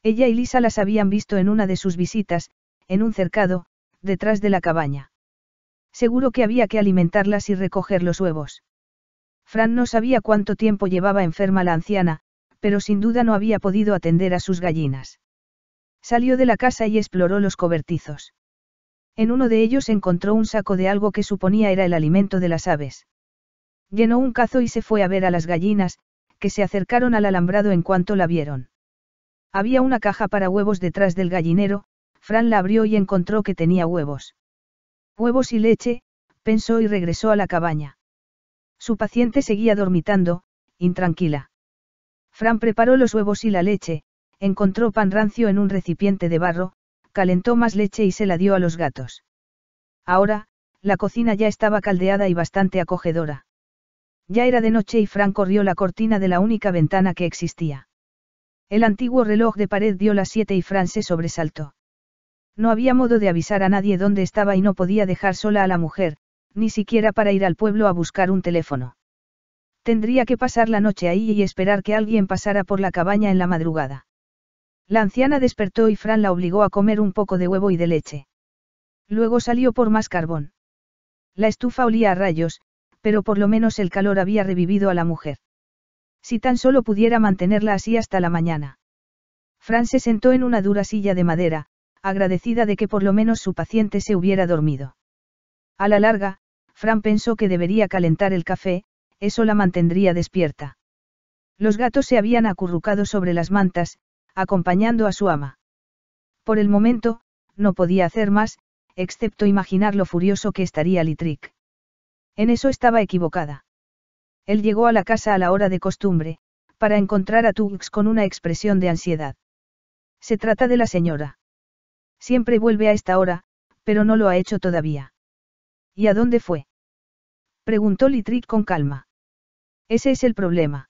Ella y Lisa las habían visto en una de sus visitas, en un cercado, detrás de la cabaña. Seguro que había que alimentarlas y recoger los huevos. Fran no sabía cuánto tiempo llevaba enferma la anciana, pero sin duda no había podido atender a sus gallinas. Salió de la casa y exploró los cobertizos. En uno de ellos encontró un saco de algo que suponía era el alimento de las aves. Llenó un cazo y se fue a ver a las gallinas, que se acercaron al alambrado en cuanto la vieron. Había una caja para huevos detrás del gallinero, Fran la abrió y encontró que tenía huevos. Huevos y leche, pensó y regresó a la cabaña. Su paciente seguía dormitando, intranquila. Fran preparó los huevos y la leche, encontró pan rancio en un recipiente de barro, calentó más leche y se la dio a los gatos. Ahora, la cocina ya estaba caldeada y bastante acogedora. Ya era de noche y Fran corrió la cortina de la única ventana que existía. El antiguo reloj de pared dio las siete y Fran se sobresaltó. No había modo de avisar a nadie dónde estaba y no podía dejar sola a la mujer, ni siquiera para ir al pueblo a buscar un teléfono. Tendría que pasar la noche ahí y esperar que alguien pasara por la cabaña en la madrugada. La anciana despertó y Fran la obligó a comer un poco de huevo y de leche. Luego salió por más carbón. La estufa olía a rayos, pero por lo menos el calor había revivido a la mujer. Si tan solo pudiera mantenerla así hasta la mañana. Fran se sentó en una dura silla de madera, agradecida de que por lo menos su paciente se hubiera dormido. A la larga, Fran pensó que debería calentar el café, eso la mantendría despierta. Los gatos se habían acurrucado sobre las mantas, acompañando a su ama. Por el momento, no podía hacer más, excepto imaginar lo furioso que estaría Litric. En eso estaba equivocada. Él llegó a la casa a la hora de costumbre, para encontrar a Tux con una expresión de ansiedad. Se trata de la señora. Siempre vuelve a esta hora, pero no lo ha hecho todavía. ¿Y a dónde fue? Preguntó Litric con calma. Ese es el problema.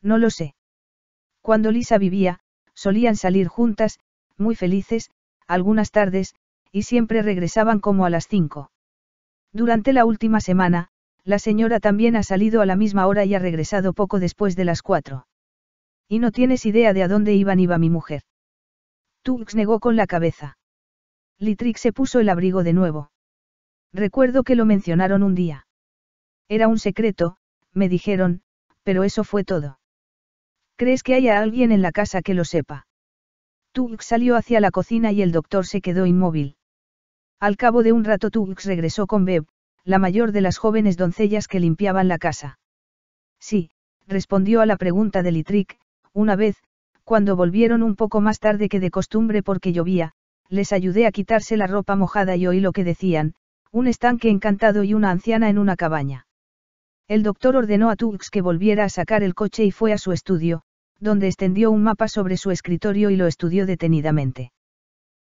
No lo sé. Cuando Lisa vivía, Solían salir juntas, muy felices, algunas tardes, y siempre regresaban como a las cinco. Durante la última semana, la señora también ha salido a la misma hora y ha regresado poco después de las cuatro. Y no tienes idea de a dónde iban iba mi mujer. Tux negó con la cabeza. Litrix se puso el abrigo de nuevo. Recuerdo que lo mencionaron un día. Era un secreto, me dijeron, pero eso fue todo. ¿Crees que haya alguien en la casa que lo sepa? Tux salió hacia la cocina y el doctor se quedó inmóvil. Al cabo de un rato Tux regresó con Beb, la mayor de las jóvenes doncellas que limpiaban la casa. Sí, respondió a la pregunta de Litric, una vez, cuando volvieron un poco más tarde que de costumbre porque llovía, les ayudé a quitarse la ropa mojada y oí lo que decían, un estanque encantado y una anciana en una cabaña. El doctor ordenó a Tux que volviera a sacar el coche y fue a su estudio, donde extendió un mapa sobre su escritorio y lo estudió detenidamente.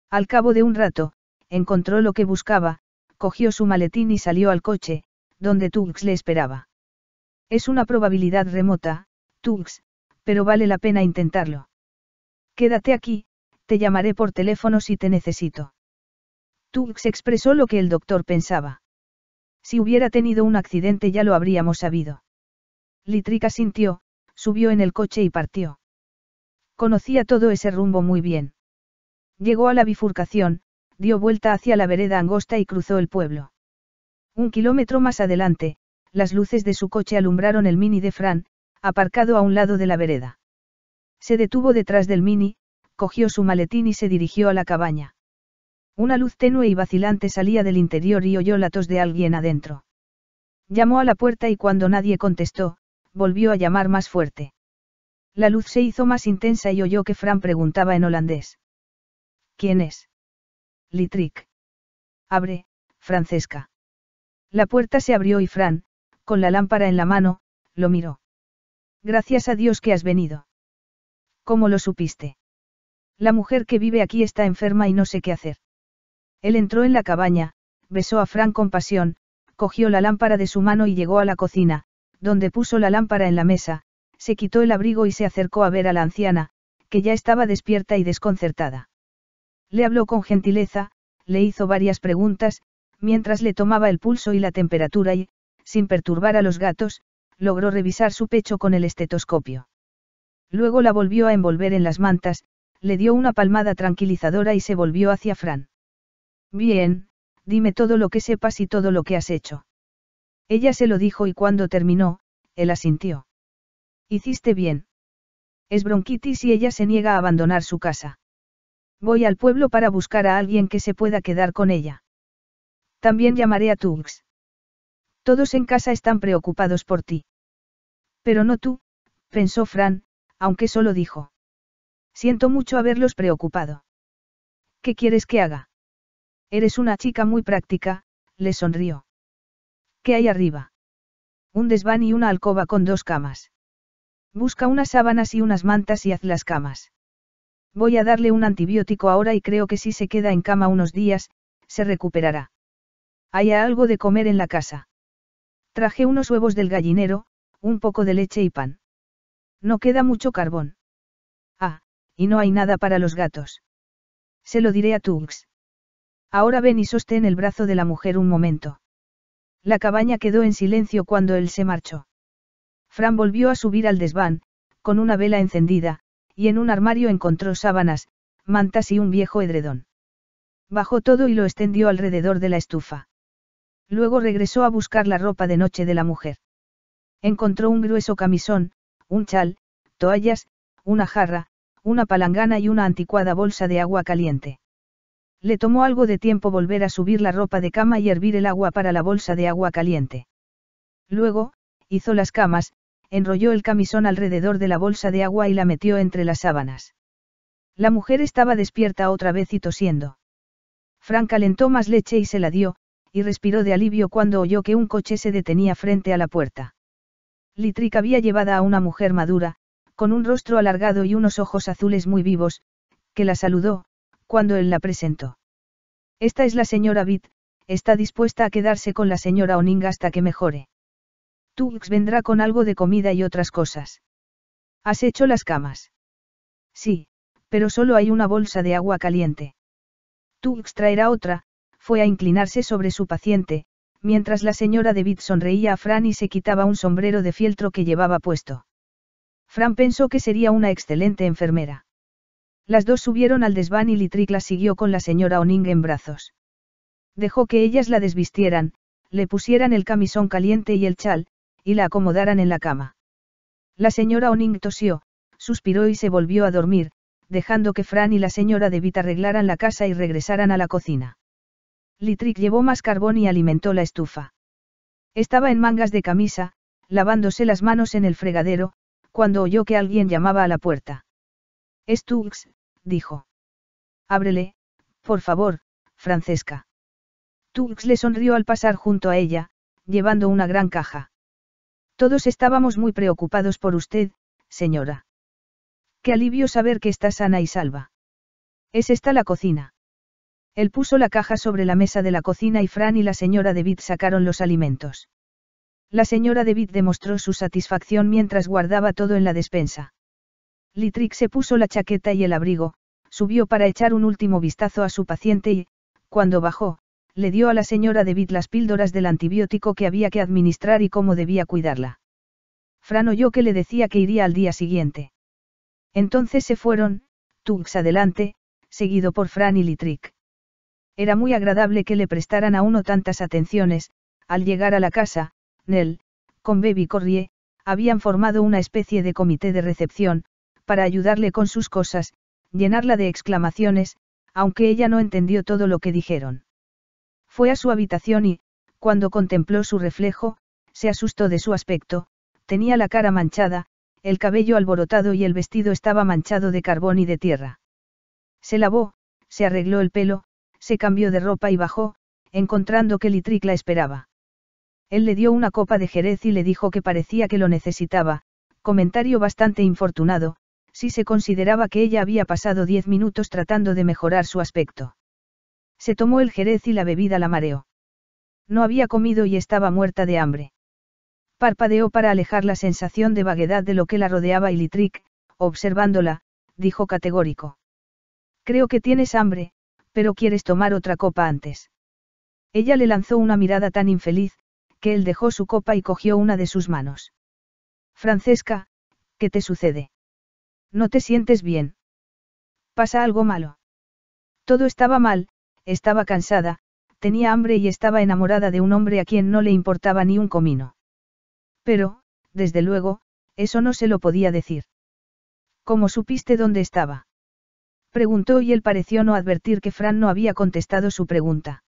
Al cabo de un rato, encontró lo que buscaba, cogió su maletín y salió al coche, donde Tux le esperaba. Es una probabilidad remota, Tux, pero vale la pena intentarlo. Quédate aquí, te llamaré por teléfono si te necesito. Tux expresó lo que el doctor pensaba. Si hubiera tenido un accidente ya lo habríamos sabido. Litrica sintió, subió en el coche y partió. Conocía todo ese rumbo muy bien. Llegó a la bifurcación, dio vuelta hacia la vereda angosta y cruzó el pueblo. Un kilómetro más adelante, las luces de su coche alumbraron el mini de Fran, aparcado a un lado de la vereda. Se detuvo detrás del mini, cogió su maletín y se dirigió a la cabaña. Una luz tenue y vacilante salía del interior y oyó la tos de alguien adentro. Llamó a la puerta y cuando nadie contestó, volvió a llamar más fuerte. La luz se hizo más intensa y oyó que Fran preguntaba en holandés. ¿Quién es? —Litric. Abre, Francesca. La puerta se abrió y Fran, con la lámpara en la mano, lo miró. Gracias a Dios que has venido. ¿Cómo lo supiste? La mujer que vive aquí está enferma y no sé qué hacer. Él entró en la cabaña, besó a Fran con pasión, cogió la lámpara de su mano y llegó a la cocina, donde puso la lámpara en la mesa, se quitó el abrigo y se acercó a ver a la anciana, que ya estaba despierta y desconcertada. Le habló con gentileza, le hizo varias preguntas, mientras le tomaba el pulso y la temperatura y, sin perturbar a los gatos, logró revisar su pecho con el estetoscopio. Luego la volvió a envolver en las mantas, le dio una palmada tranquilizadora y se volvió hacia Fran. Bien, dime todo lo que sepas y todo lo que has hecho. Ella se lo dijo y cuando terminó, él asintió. Hiciste bien. Es bronquitis y ella se niega a abandonar su casa. Voy al pueblo para buscar a alguien que se pueda quedar con ella. También llamaré a Tugs. Todos en casa están preocupados por ti. Pero no tú, pensó Fran, aunque solo dijo. Siento mucho haberlos preocupado. ¿Qué quieres que haga? Eres una chica muy práctica, le sonrió. ¿Qué hay arriba? Un desván y una alcoba con dos camas. Busca unas sábanas y unas mantas y haz las camas. Voy a darle un antibiótico ahora y creo que si se queda en cama unos días, se recuperará. Hay algo de comer en la casa. Traje unos huevos del gallinero, un poco de leche y pan. No queda mucho carbón. Ah, y no hay nada para los gatos. Se lo diré a Tugs. Ahora ven y sostén el brazo de la mujer un momento. La cabaña quedó en silencio cuando él se marchó. Fran volvió a subir al desván, con una vela encendida, y en un armario encontró sábanas, mantas y un viejo edredón. Bajó todo y lo extendió alrededor de la estufa. Luego regresó a buscar la ropa de noche de la mujer. Encontró un grueso camisón, un chal, toallas, una jarra, una palangana y una anticuada bolsa de agua caliente. Le tomó algo de tiempo volver a subir la ropa de cama y hervir el agua para la bolsa de agua caliente. Luego, hizo las camas, enrolló el camisón alrededor de la bolsa de agua y la metió entre las sábanas. La mujer estaba despierta otra vez y tosiendo. Frank calentó más leche y se la dio, y respiró de alivio cuando oyó que un coche se detenía frente a la puerta. Litrick había llevada a una mujer madura, con un rostro alargado y unos ojos azules muy vivos, que la saludó, cuando él la presentó. Esta es la señora Bitt, está dispuesta a quedarse con la señora Oning hasta que mejore. Tux vendrá con algo de comida y otras cosas. ¿Has hecho las camas? Sí, pero solo hay una bolsa de agua caliente. Tux traerá otra, fue a inclinarse sobre su paciente, mientras la señora David sonreía a Fran y se quitaba un sombrero de fieltro que llevaba puesto. Fran pensó que sería una excelente enfermera. Las dos subieron al desván y Litric la siguió con la señora Oning en brazos. Dejó que ellas la desvistieran, le pusieran el camisón caliente y el chal, y la acomodaran en la cama. La señora Oning tosió, suspiró y se volvió a dormir, dejando que Fran y la señora Devitt arreglaran la casa y regresaran a la cocina. Litric llevó más carbón y alimentó la estufa. Estaba en mangas de camisa, lavándose las manos en el fregadero, cuando oyó que alguien llamaba a la puerta. Stux, dijo. Ábrele, por favor, Francesca. Tux le sonrió al pasar junto a ella, llevando una gran caja. Todos estábamos muy preocupados por usted, señora. Qué alivio saber que está sana y salva. Es esta la cocina. Él puso la caja sobre la mesa de la cocina y Fran y la señora David sacaron los alimentos. La señora David demostró su satisfacción mientras guardaba todo en la despensa. Litrix se puso la chaqueta y el abrigo, Subió para echar un último vistazo a su paciente y, cuando bajó, le dio a la señora David las píldoras del antibiótico que había que administrar y cómo debía cuidarla. Fran oyó que le decía que iría al día siguiente. Entonces se fueron, Tux adelante, seguido por Fran y Litrick. Era muy agradable que le prestaran a uno tantas atenciones, al llegar a la casa, Nell, con Baby Corrie, habían formado una especie de comité de recepción, para ayudarle con sus cosas, llenarla de exclamaciones, aunque ella no entendió todo lo que dijeron. Fue a su habitación y, cuando contempló su reflejo, se asustó de su aspecto, tenía la cara manchada, el cabello alborotado y el vestido estaba manchado de carbón y de tierra. Se lavó, se arregló el pelo, se cambió de ropa y bajó, encontrando que Litric la esperaba. Él le dio una copa de jerez y le dijo que parecía que lo necesitaba, comentario bastante infortunado, si se consideraba que ella había pasado diez minutos tratando de mejorar su aspecto. Se tomó el jerez y la bebida la mareó. No había comido y estaba muerta de hambre. Parpadeó para alejar la sensación de vaguedad de lo que la rodeaba y Litric, observándola, dijo categórico. Creo que tienes hambre, pero quieres tomar otra copa antes. Ella le lanzó una mirada tan infeliz, que él dejó su copa y cogió una de sus manos. Francesca, ¿qué te sucede? No te sientes bien. Pasa algo malo. Todo estaba mal, estaba cansada, tenía hambre y estaba enamorada de un hombre a quien no le importaba ni un comino. Pero, desde luego, eso no se lo podía decir. ¿Cómo supiste dónde estaba? Preguntó y él pareció no advertir que Fran no había contestado su pregunta.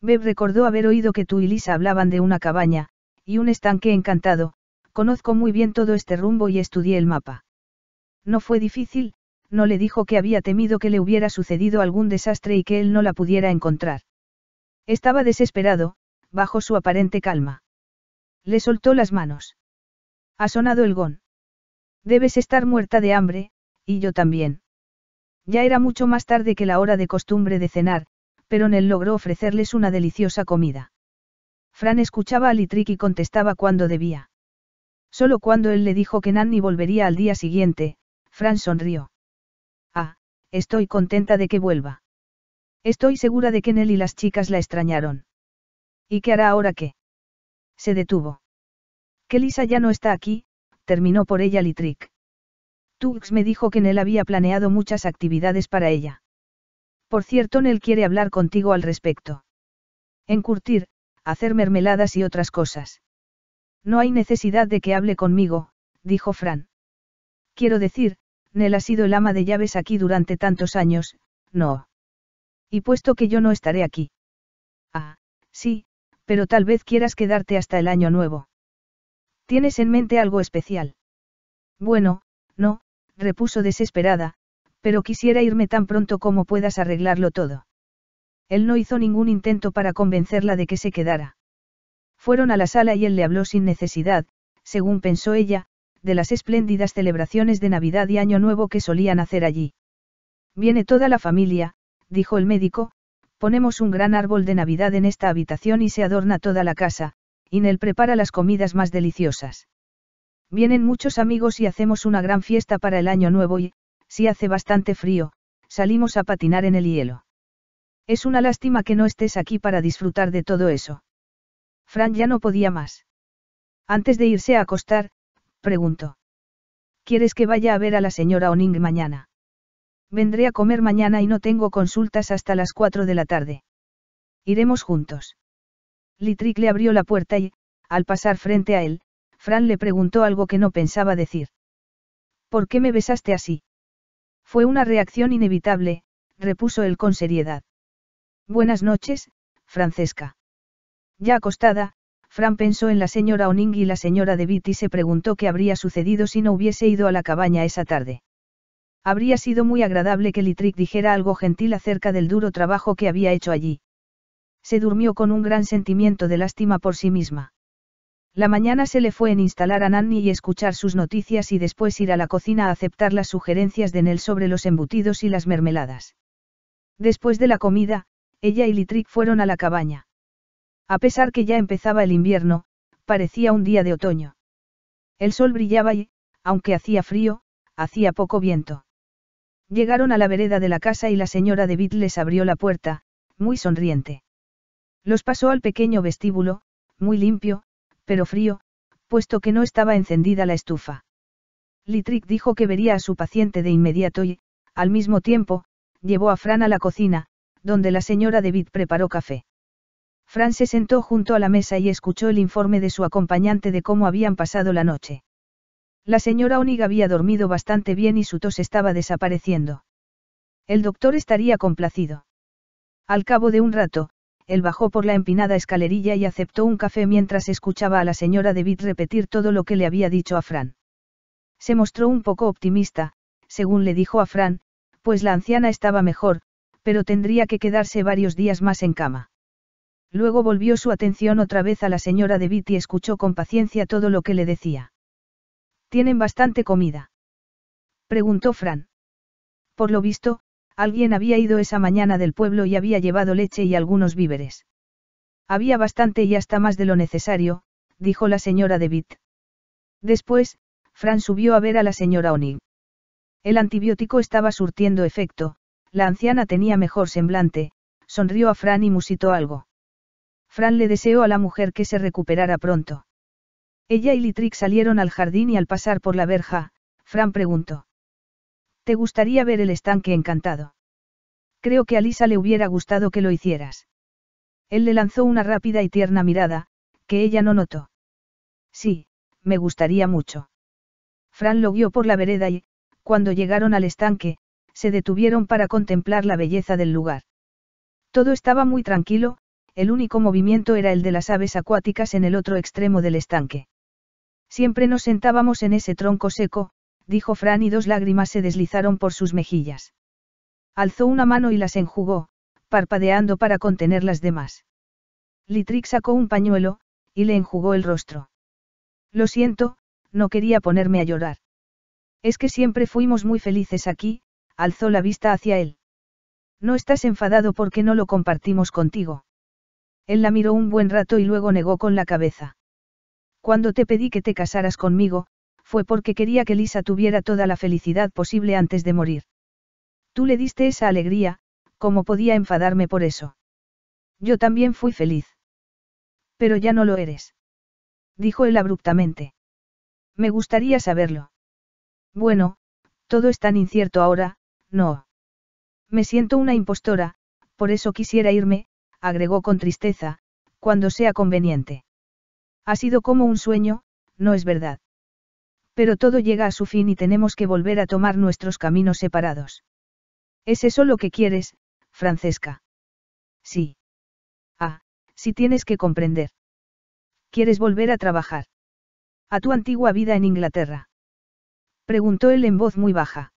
Beb recordó haber oído que tú y Lisa hablaban de una cabaña, y un estanque encantado, conozco muy bien todo este rumbo y estudié el mapa. No fue difícil, no le dijo que había temido que le hubiera sucedido algún desastre y que él no la pudiera encontrar. Estaba desesperado, bajo su aparente calma. Le soltó las manos. Ha sonado el gong. Debes estar muerta de hambre, y yo también. Ya era mucho más tarde que la hora de costumbre de cenar, pero Nel logró ofrecerles una deliciosa comida. Fran escuchaba a litrik y contestaba cuando debía. Solo cuando él le dijo que Nanny volvería al día siguiente, Fran sonrió. Ah, estoy contenta de que vuelva. Estoy segura de que Nell y las chicas la extrañaron. ¿Y qué hará ahora qué? Se detuvo. Que Lisa ya no está aquí, terminó por ella Litrick. Tux me dijo que Nell había planeado muchas actividades para ella. Por cierto, Nell quiere hablar contigo al respecto. Encurtir, hacer mermeladas y otras cosas. No hay necesidad de que hable conmigo, dijo Fran. Quiero decir, Nel ha sido el ama de llaves aquí durante tantos años, no. Y puesto que yo no estaré aquí. Ah, sí, pero tal vez quieras quedarte hasta el año nuevo. ¿Tienes en mente algo especial? Bueno, no, repuso desesperada, pero quisiera irme tan pronto como puedas arreglarlo todo. Él no hizo ningún intento para convencerla de que se quedara. Fueron a la sala y él le habló sin necesidad, según pensó ella, de las espléndidas celebraciones de Navidad y Año Nuevo que solían hacer allí. Viene toda la familia, dijo el médico, ponemos un gran árbol de Navidad en esta habitación y se adorna toda la casa, y él prepara las comidas más deliciosas. Vienen muchos amigos y hacemos una gran fiesta para el año nuevo y, si hace bastante frío, salimos a patinar en el hielo. Es una lástima que no estés aquí para disfrutar de todo eso. Fran ya no podía más. Antes de irse a acostar, Preguntó. ¿Quieres que vaya a ver a la señora Oning mañana? Vendré a comer mañana y no tengo consultas hasta las cuatro de la tarde. Iremos juntos. Litric le abrió la puerta y, al pasar frente a él, Fran le preguntó algo que no pensaba decir. ¿Por qué me besaste así? Fue una reacción inevitable, repuso él con seriedad. Buenas noches, Francesca. Ya acostada, Fran pensó en la señora Oning y la señora de y se preguntó qué habría sucedido si no hubiese ido a la cabaña esa tarde. Habría sido muy agradable que Litric dijera algo gentil acerca del duro trabajo que había hecho allí. Se durmió con un gran sentimiento de lástima por sí misma. La mañana se le fue en instalar a Nanny y escuchar sus noticias y después ir a la cocina a aceptar las sugerencias de Nell sobre los embutidos y las mermeladas. Después de la comida, ella y Litrick fueron a la cabaña. A pesar que ya empezaba el invierno, parecía un día de otoño. El sol brillaba y, aunque hacía frío, hacía poco viento. Llegaron a la vereda de la casa y la señora de les abrió la puerta, muy sonriente. Los pasó al pequeño vestíbulo, muy limpio, pero frío, puesto que no estaba encendida la estufa. Litrick dijo que vería a su paciente de inmediato y, al mismo tiempo, llevó a Fran a la cocina, donde la señora David preparó café. Fran se sentó junto a la mesa y escuchó el informe de su acompañante de cómo habían pasado la noche. La señora Oniga había dormido bastante bien y su tos estaba desapareciendo. El doctor estaría complacido. Al cabo de un rato, él bajó por la empinada escalerilla y aceptó un café mientras escuchaba a la señora David repetir todo lo que le había dicho a Fran. Se mostró un poco optimista, según le dijo a Fran, pues la anciana estaba mejor, pero tendría que quedarse varios días más en cama. Luego volvió su atención otra vez a la señora de y escuchó con paciencia todo lo que le decía. ¿Tienen bastante comida? preguntó Fran. Por lo visto, alguien había ido esa mañana del pueblo y había llevado leche y algunos víveres. Había bastante y hasta más de lo necesario, dijo la señora de Después, Fran subió a ver a la señora O'Neill. El antibiótico estaba surtiendo efecto, la anciana tenía mejor semblante, sonrió a Fran y musitó algo. Fran le deseó a la mujer que se recuperara pronto. Ella y Litric salieron al jardín y al pasar por la verja, Fran preguntó. ¿Te gustaría ver el estanque encantado? Creo que a Lisa le hubiera gustado que lo hicieras. Él le lanzó una rápida y tierna mirada, que ella no notó. Sí, me gustaría mucho. Fran lo guió por la vereda y, cuando llegaron al estanque, se detuvieron para contemplar la belleza del lugar. Todo estaba muy tranquilo, el único movimiento era el de las aves acuáticas en el otro extremo del estanque. Siempre nos sentábamos en ese tronco seco, dijo Fran y dos lágrimas se deslizaron por sus mejillas. Alzó una mano y las enjugó, parpadeando para contener las demás. Litrix sacó un pañuelo, y le enjugó el rostro. Lo siento, no quería ponerme a llorar. Es que siempre fuimos muy felices aquí, alzó la vista hacia él. No estás enfadado porque no lo compartimos contigo. Él la miró un buen rato y luego negó con la cabeza. Cuando te pedí que te casaras conmigo, fue porque quería que Lisa tuviera toda la felicidad posible antes de morir. Tú le diste esa alegría, ¿cómo podía enfadarme por eso? Yo también fui feliz. Pero ya no lo eres. Dijo él abruptamente. Me gustaría saberlo. Bueno, todo es tan incierto ahora, no. Me siento una impostora, por eso quisiera irme, agregó con tristeza, cuando sea conveniente. Ha sido como un sueño, no es verdad. Pero todo llega a su fin y tenemos que volver a tomar nuestros caminos separados. ¿Es eso lo que quieres, Francesca? Sí. Ah, si tienes que comprender. ¿Quieres volver a trabajar? A tu antigua vida en Inglaterra. Preguntó él en voz muy baja.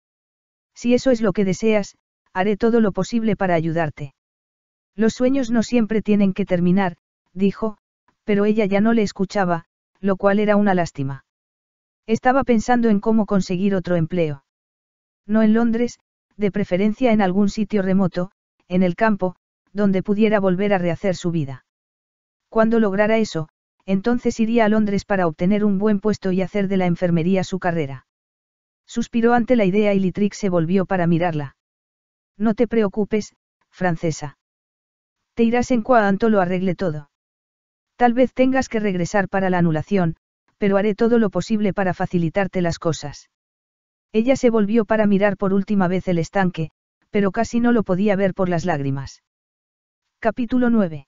Si eso es lo que deseas, haré todo lo posible para ayudarte. Los sueños no siempre tienen que terminar, dijo, pero ella ya no le escuchaba, lo cual era una lástima. Estaba pensando en cómo conseguir otro empleo. No en Londres, de preferencia en algún sitio remoto, en el campo, donde pudiera volver a rehacer su vida. Cuando lograra eso, entonces iría a Londres para obtener un buen puesto y hacer de la enfermería su carrera. Suspiró ante la idea y Litrix se volvió para mirarla. No te preocupes, francesa. Te irás en cuanto lo arregle todo. Tal vez tengas que regresar para la anulación, pero haré todo lo posible para facilitarte las cosas. Ella se volvió para mirar por última vez el estanque, pero casi no lo podía ver por las lágrimas. Capítulo 9.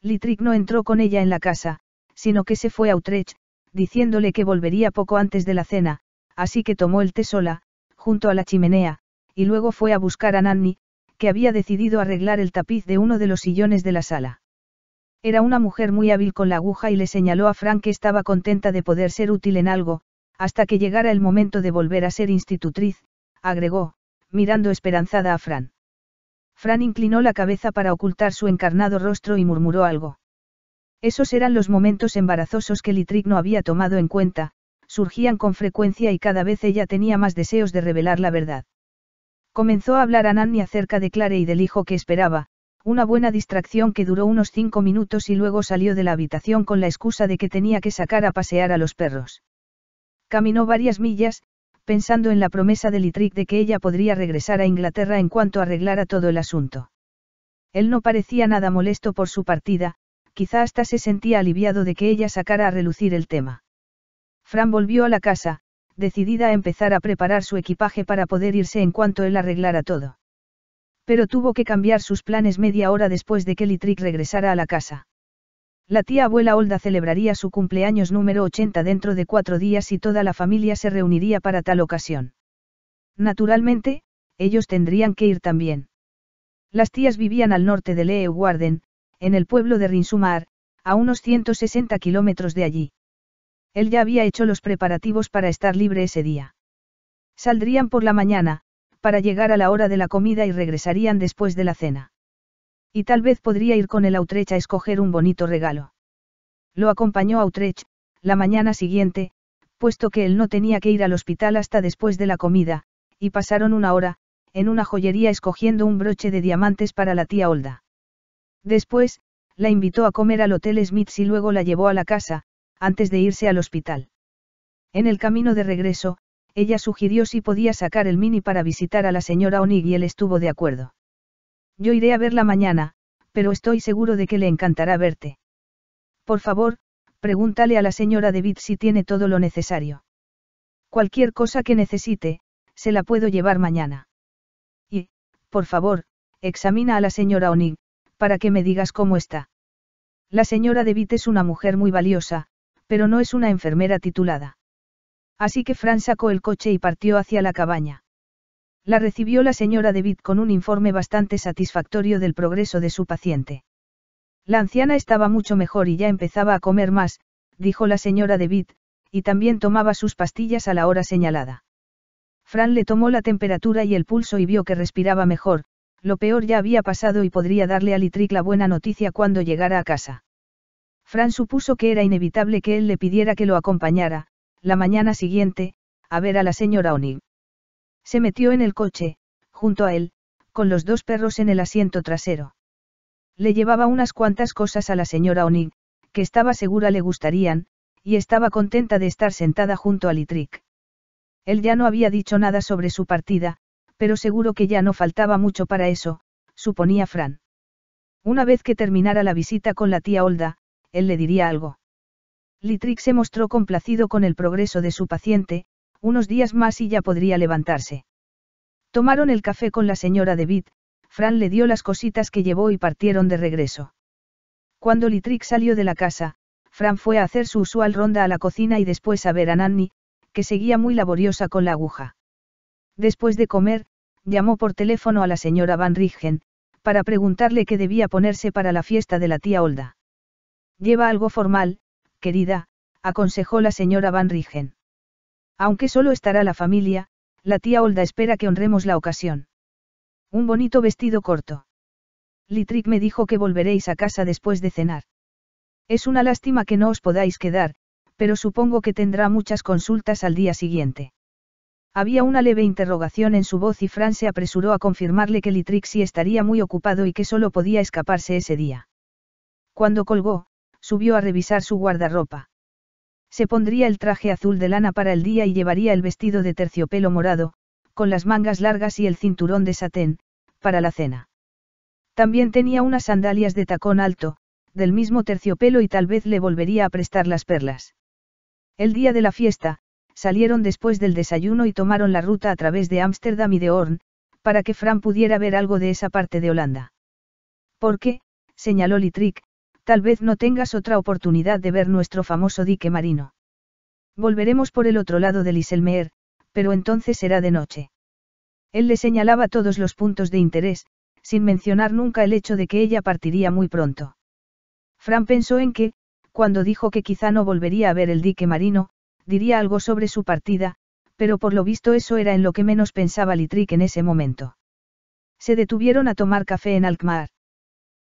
Litric no entró con ella en la casa, sino que se fue a Utrecht, diciéndole que volvería poco antes de la cena, así que tomó el té sola, junto a la chimenea, y luego fue a buscar a Nanny, que había decidido arreglar el tapiz de uno de los sillones de la sala. Era una mujer muy hábil con la aguja y le señaló a Fran que estaba contenta de poder ser útil en algo, hasta que llegara el momento de volver a ser institutriz, agregó, mirando esperanzada a Fran. Fran inclinó la cabeza para ocultar su encarnado rostro y murmuró algo. Esos eran los momentos embarazosos que Litrig no había tomado en cuenta, surgían con frecuencia y cada vez ella tenía más deseos de revelar la verdad. Comenzó a hablar a Nanny acerca de Clare y del hijo que esperaba, una buena distracción que duró unos cinco minutos y luego salió de la habitación con la excusa de que tenía que sacar a pasear a los perros. Caminó varias millas, pensando en la promesa de Littrick de que ella podría regresar a Inglaterra en cuanto arreglara todo el asunto. Él no parecía nada molesto por su partida, quizá hasta se sentía aliviado de que ella sacara a relucir el tema. Fran volvió a la casa, decidida a empezar a preparar su equipaje para poder irse en cuanto él arreglara todo. Pero tuvo que cambiar sus planes media hora después de que Litrick regresara a la casa. La tía abuela Olda celebraría su cumpleaños número 80 dentro de cuatro días y toda la familia se reuniría para tal ocasión. Naturalmente, ellos tendrían que ir también. Las tías vivían al norte de Leeuwarden, en el pueblo de Rinsumar, a unos 160 kilómetros de allí. Él ya había hecho los preparativos para estar libre ese día. Saldrían por la mañana, para llegar a la hora de la comida y regresarían después de la cena. Y tal vez podría ir con el Autrech a escoger un bonito regalo. Lo acompañó Utrecht, la mañana siguiente, puesto que él no tenía que ir al hospital hasta después de la comida, y pasaron una hora, en una joyería escogiendo un broche de diamantes para la tía Olda. Después, la invitó a comer al Hotel Smith y luego la llevó a la casa, antes de irse al hospital. En el camino de regreso, ella sugirió si podía sacar el mini para visitar a la señora Onig y él estuvo de acuerdo. Yo iré a verla mañana, pero estoy seguro de que le encantará verte. Por favor, pregúntale a la señora David si tiene todo lo necesario. Cualquier cosa que necesite, se la puedo llevar mañana. Y, por favor, examina a la señora Onig, para que me digas cómo está. La señora David es una mujer muy valiosa, pero no es una enfermera titulada. Así que Fran sacó el coche y partió hacia la cabaña. La recibió la señora David con un informe bastante satisfactorio del progreso de su paciente. La anciana estaba mucho mejor y ya empezaba a comer más, dijo la señora David, y también tomaba sus pastillas a la hora señalada. Fran le tomó la temperatura y el pulso y vio que respiraba mejor, lo peor ya había pasado y podría darle a Litric la buena noticia cuando llegara a casa. Fran supuso que era inevitable que él le pidiera que lo acompañara, la mañana siguiente, a ver a la señora Onig. Se metió en el coche, junto a él, con los dos perros en el asiento trasero. Le llevaba unas cuantas cosas a la señora Onig, que estaba segura le gustarían, y estaba contenta de estar sentada junto a Litric. Él ya no había dicho nada sobre su partida, pero seguro que ya no faltaba mucho para eso, suponía Fran. Una vez que terminara la visita con la tía Olda, él le diría algo. Littrick se mostró complacido con el progreso de su paciente, unos días más y ya podría levantarse. Tomaron el café con la señora de Fran le dio las cositas que llevó y partieron de regreso. Cuando Littrick salió de la casa, Fran fue a hacer su usual ronda a la cocina y después a ver a Nanny, que seguía muy laboriosa con la aguja. Después de comer, llamó por teléfono a la señora Van Rijgen, para preguntarle qué debía ponerse para la fiesta de la tía Olda. Lleva algo formal, querida, aconsejó la señora Van Rigen. Aunque solo estará la familia, la tía Olda espera que honremos la ocasión. Un bonito vestido corto. Litrick me dijo que volveréis a casa después de cenar. Es una lástima que no os podáis quedar, pero supongo que tendrá muchas consultas al día siguiente. Había una leve interrogación en su voz y Fran se apresuró a confirmarle que sí estaría muy ocupado y que solo podía escaparse ese día. Cuando colgó, subió a revisar su guardarropa. Se pondría el traje azul de lana para el día y llevaría el vestido de terciopelo morado, con las mangas largas y el cinturón de satén, para la cena. También tenía unas sandalias de tacón alto, del mismo terciopelo y tal vez le volvería a prestar las perlas. El día de la fiesta, salieron después del desayuno y tomaron la ruta a través de Ámsterdam y de Horn, para que Fran pudiera ver algo de esa parte de Holanda. ¿Por qué?, señaló Litrick, tal vez no tengas otra oportunidad de ver nuestro famoso dique marino. Volveremos por el otro lado del Iselmeer, pero entonces será de noche. Él le señalaba todos los puntos de interés, sin mencionar nunca el hecho de que ella partiría muy pronto. Fran pensó en que, cuando dijo que quizá no volvería a ver el dique marino, diría algo sobre su partida, pero por lo visto eso era en lo que menos pensaba Litrick en ese momento. Se detuvieron a tomar café en Alkmaar.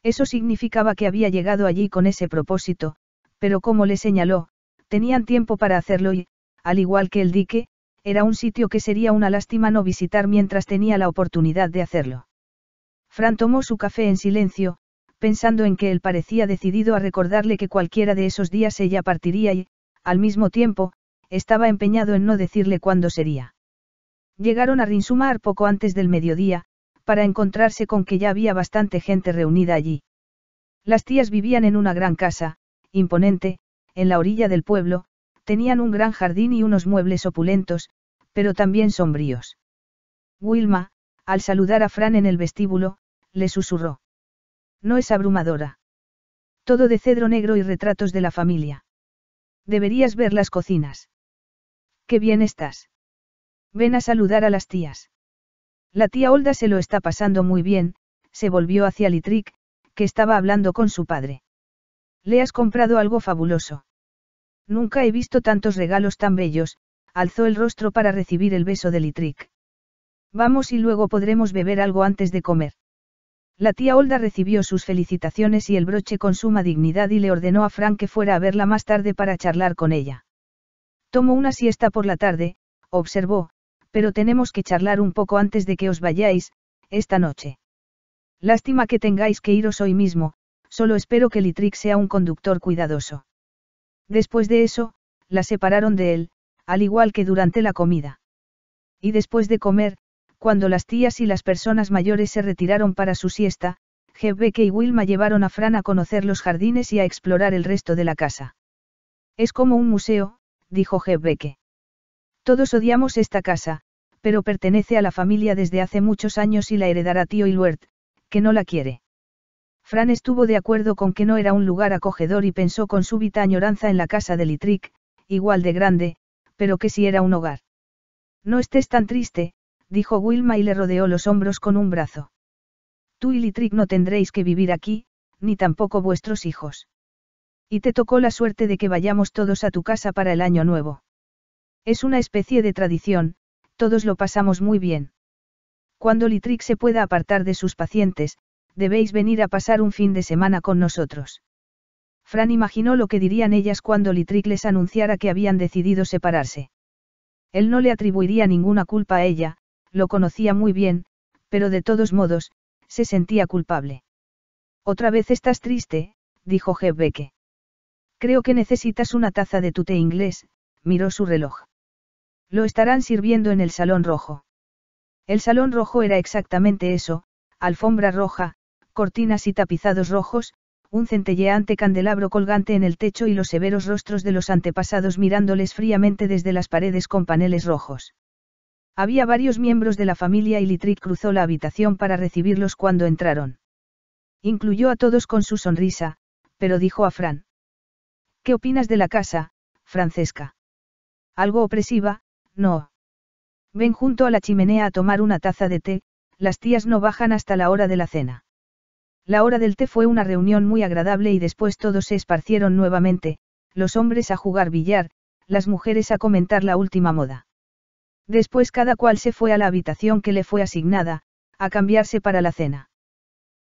Eso significaba que había llegado allí con ese propósito, pero como le señaló, tenían tiempo para hacerlo y, al igual que el dique, era un sitio que sería una lástima no visitar mientras tenía la oportunidad de hacerlo. Fran tomó su café en silencio, pensando en que él parecía decidido a recordarle que cualquiera de esos días ella partiría y, al mismo tiempo, estaba empeñado en no decirle cuándo sería. Llegaron a Rinsumar poco antes del mediodía, para encontrarse con que ya había bastante gente reunida allí. Las tías vivían en una gran casa, imponente, en la orilla del pueblo, tenían un gran jardín y unos muebles opulentos, pero también sombríos. Wilma, al saludar a Fran en el vestíbulo, le susurró. No es abrumadora. Todo de cedro negro y retratos de la familia. Deberías ver las cocinas. Qué bien estás. Ven a saludar a las tías. La tía Olda se lo está pasando muy bien, se volvió hacia Litric, que estaba hablando con su padre. Le has comprado algo fabuloso. Nunca he visto tantos regalos tan bellos, alzó el rostro para recibir el beso de Litric. Vamos y luego podremos beber algo antes de comer. La tía Olda recibió sus felicitaciones y el broche con suma dignidad y le ordenó a Frank que fuera a verla más tarde para charlar con ella. Tomo una siesta por la tarde, observó, pero tenemos que charlar un poco antes de que os vayáis, esta noche. Lástima que tengáis que iros hoy mismo, solo espero que Litrix sea un conductor cuidadoso. Después de eso, la separaron de él, al igual que durante la comida. Y después de comer, cuando las tías y las personas mayores se retiraron para su siesta, Jebeque y Wilma llevaron a Fran a conocer los jardines y a explorar el resto de la casa. Es como un museo, dijo Hebeque. Todos odiamos esta casa, pero pertenece a la familia desde hace muchos años y la heredará tío ilwert que no la quiere. Fran estuvo de acuerdo con que no era un lugar acogedor y pensó con súbita añoranza en la casa de Litric, igual de grande, pero que sí era un hogar. No estés tan triste, dijo Wilma y le rodeó los hombros con un brazo. Tú y Litric no tendréis que vivir aquí, ni tampoco vuestros hijos. Y te tocó la suerte de que vayamos todos a tu casa para el año nuevo. Es una especie de tradición, todos lo pasamos muy bien. Cuando Litric se pueda apartar de sus pacientes, debéis venir a pasar un fin de semana con nosotros. Fran imaginó lo que dirían ellas cuando Litric les anunciara que habían decidido separarse. Él no le atribuiría ninguna culpa a ella, lo conocía muy bien, pero de todos modos, se sentía culpable. Otra vez estás triste, dijo Jebbeke. Creo que necesitas una taza de tu té inglés, miró su reloj. Lo estarán sirviendo en el salón rojo. El salón rojo era exactamente eso, alfombra roja, cortinas y tapizados rojos, un centelleante candelabro colgante en el techo y los severos rostros de los antepasados mirándoles fríamente desde las paredes con paneles rojos. Había varios miembros de la familia y Litric cruzó la habitación para recibirlos cuando entraron. Incluyó a todos con su sonrisa, pero dijo a Fran. ¿Qué opinas de la casa, Francesca? Algo opresiva, no. Ven junto a la chimenea a tomar una taza de té, las tías no bajan hasta la hora de la cena. La hora del té fue una reunión muy agradable y después todos se esparcieron nuevamente, los hombres a jugar billar, las mujeres a comentar la última moda. Después cada cual se fue a la habitación que le fue asignada, a cambiarse para la cena.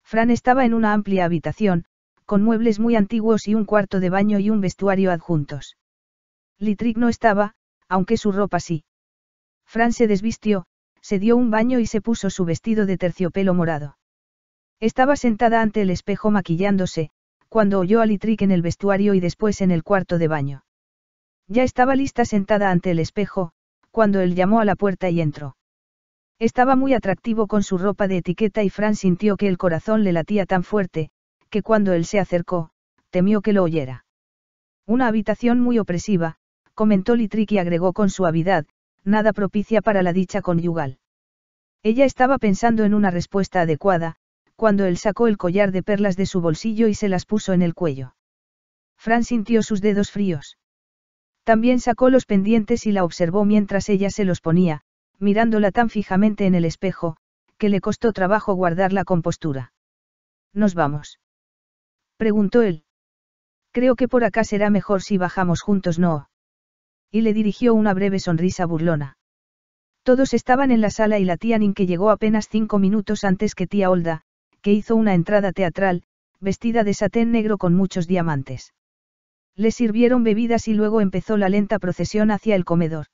Fran estaba en una amplia habitación, con muebles muy antiguos y un cuarto de baño y un vestuario adjuntos. Litric no estaba, aunque su ropa sí. Fran se desvistió, se dio un baño y se puso su vestido de terciopelo morado. Estaba sentada ante el espejo maquillándose, cuando oyó a Litric en el vestuario y después en el cuarto de baño. Ya estaba lista sentada ante el espejo, cuando él llamó a la puerta y entró. Estaba muy atractivo con su ropa de etiqueta y Fran sintió que el corazón le latía tan fuerte, que cuando él se acercó, temió que lo oyera. Una habitación muy opresiva, comentó Litrick y agregó con suavidad, nada propicia para la dicha conyugal. Ella estaba pensando en una respuesta adecuada, cuando él sacó el collar de perlas de su bolsillo y se las puso en el cuello. Fran sintió sus dedos fríos. También sacó los pendientes y la observó mientras ella se los ponía, mirándola tan fijamente en el espejo, que le costó trabajo guardar la compostura. ¿Nos vamos? preguntó él. Creo que por acá será mejor si bajamos juntos, ¿no? y le dirigió una breve sonrisa burlona. Todos estaban en la sala y la tía Ninke llegó apenas cinco minutos antes que tía Olda, que hizo una entrada teatral, vestida de satén negro con muchos diamantes. Le sirvieron bebidas y luego empezó la lenta procesión hacia el comedor.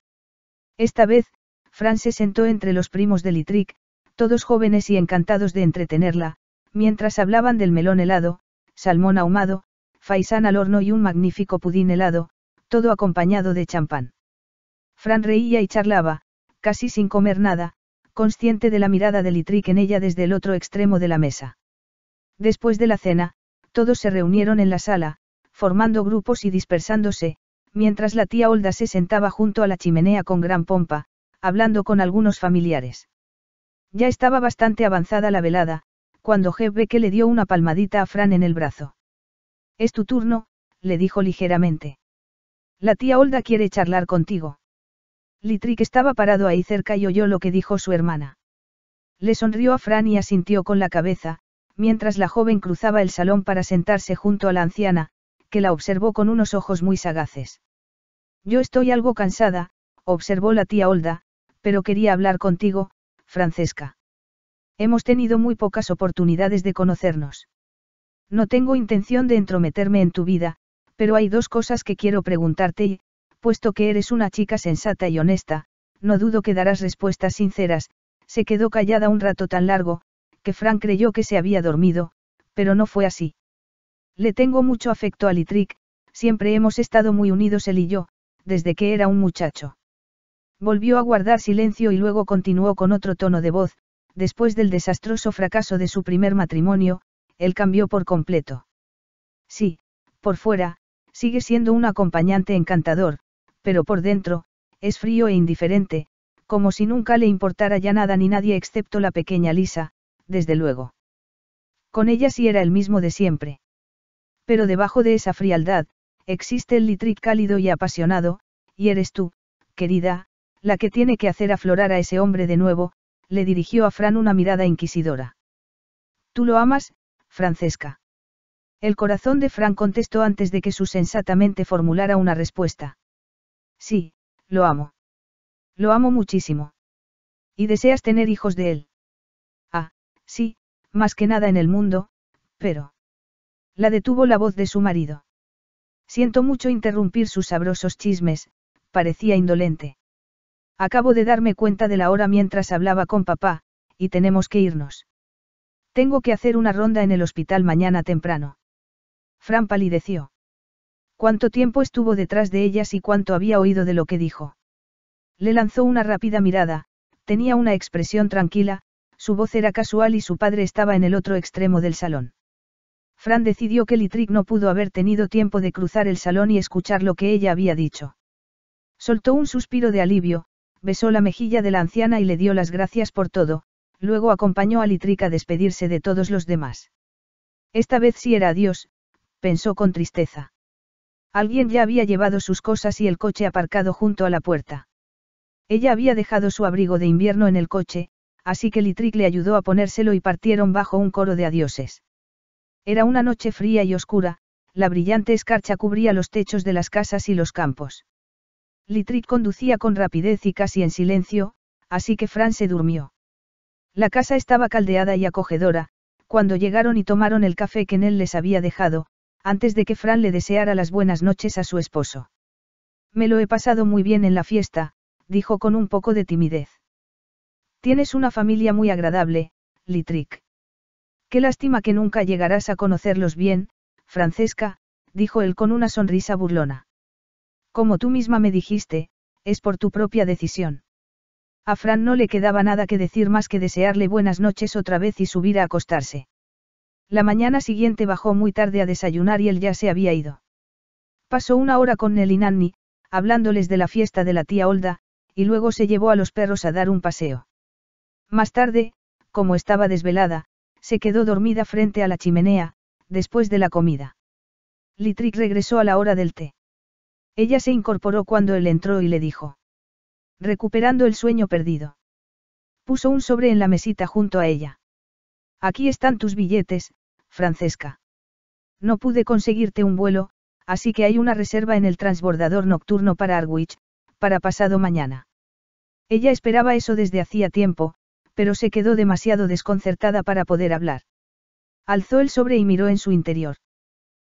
Esta vez, Fran se sentó entre los primos de Litric, todos jóvenes y encantados de entretenerla, mientras hablaban del melón helado, salmón ahumado, faisán al horno y un magnífico pudín helado, todo acompañado de champán. Fran reía y charlaba, casi sin comer nada, consciente de la mirada de Litric en ella desde el otro extremo de la mesa. Después de la cena, todos se reunieron en la sala, formando grupos y dispersándose, mientras la tía Olda se sentaba junto a la chimenea con gran pompa, hablando con algunos familiares. Ya estaba bastante avanzada la velada, cuando que le dio una palmadita a Fran en el brazo. Es tu turno, le dijo ligeramente. La tía Olda quiere charlar contigo. Litrick estaba parado ahí cerca y oyó lo que dijo su hermana. Le sonrió a Fran y asintió con la cabeza, mientras la joven cruzaba el salón para sentarse junto a la anciana, que la observó con unos ojos muy sagaces. Yo estoy algo cansada, observó la tía Olda, pero quería hablar contigo, Francesca. Hemos tenido muy pocas oportunidades de conocernos. No tengo intención de entrometerme en tu vida, pero hay dos cosas que quiero preguntarte y, puesto que eres una chica sensata y honesta, no dudo que darás respuestas sinceras, se quedó callada un rato tan largo, que Frank creyó que se había dormido, pero no fue así. Le tengo mucho afecto a Litric. siempre hemos estado muy unidos él y yo, desde que era un muchacho. Volvió a guardar silencio y luego continuó con otro tono de voz, después del desastroso fracaso de su primer matrimonio, él cambió por completo. Sí, por fuera, Sigue siendo un acompañante encantador, pero por dentro, es frío e indiferente, como si nunca le importara ya nada ni nadie excepto la pequeña Lisa, desde luego. Con ella sí era el mismo de siempre. Pero debajo de esa frialdad, existe el litric cálido y apasionado, y eres tú, querida, la que tiene que hacer aflorar a ese hombre de nuevo, le dirigió a Fran una mirada inquisidora. Tú lo amas, Francesca. El corazón de Fran contestó antes de que su sensatamente formulara una respuesta. Sí, lo amo. Lo amo muchísimo. ¿Y deseas tener hijos de él? Ah, sí, más que nada en el mundo, pero... La detuvo la voz de su marido. Siento mucho interrumpir sus sabrosos chismes, parecía indolente. Acabo de darme cuenta de la hora mientras hablaba con papá, y tenemos que irnos. Tengo que hacer una ronda en el hospital mañana temprano. Fran palideció. Cuánto tiempo estuvo detrás de ellas y cuánto había oído de lo que dijo. Le lanzó una rápida mirada, tenía una expresión tranquila, su voz era casual y su padre estaba en el otro extremo del salón. Fran decidió que Litric no pudo haber tenido tiempo de cruzar el salón y escuchar lo que ella había dicho. Soltó un suspiro de alivio, besó la mejilla de la anciana y le dio las gracias por todo, luego acompañó a Littrick a despedirse de todos los demás. Esta vez sí era adiós, pensó con tristeza. Alguien ya había llevado sus cosas y el coche aparcado junto a la puerta. Ella había dejado su abrigo de invierno en el coche, así que Litric le ayudó a ponérselo y partieron bajo un coro de adioses. Era una noche fría y oscura, la brillante escarcha cubría los techos de las casas y los campos. Litric conducía con rapidez y casi en silencio, así que Fran se durmió. La casa estaba caldeada y acogedora, cuando llegaron y tomaron el café que él les había dejado, antes de que Fran le deseara las buenas noches a su esposo. Me lo he pasado muy bien en la fiesta, dijo con un poco de timidez. Tienes una familia muy agradable, Litric. Qué lástima que nunca llegarás a conocerlos bien, Francesca, dijo él con una sonrisa burlona. Como tú misma me dijiste, es por tu propia decisión. A Fran no le quedaba nada que decir más que desearle buenas noches otra vez y subir a acostarse. La mañana siguiente bajó muy tarde a desayunar y él ya se había ido. Pasó una hora con Nell y Nanny, hablándoles de la fiesta de la tía Olda, y luego se llevó a los perros a dar un paseo. Más tarde, como estaba desvelada, se quedó dormida frente a la chimenea, después de la comida. Litric regresó a la hora del té. Ella se incorporó cuando él entró y le dijo. Recuperando el sueño perdido. Puso un sobre en la mesita junto a ella. Aquí están tus billetes, Francesca. No pude conseguirte un vuelo, así que hay una reserva en el transbordador nocturno para Arwich, para pasado mañana. Ella esperaba eso desde hacía tiempo, pero se quedó demasiado desconcertada para poder hablar. Alzó el sobre y miró en su interior.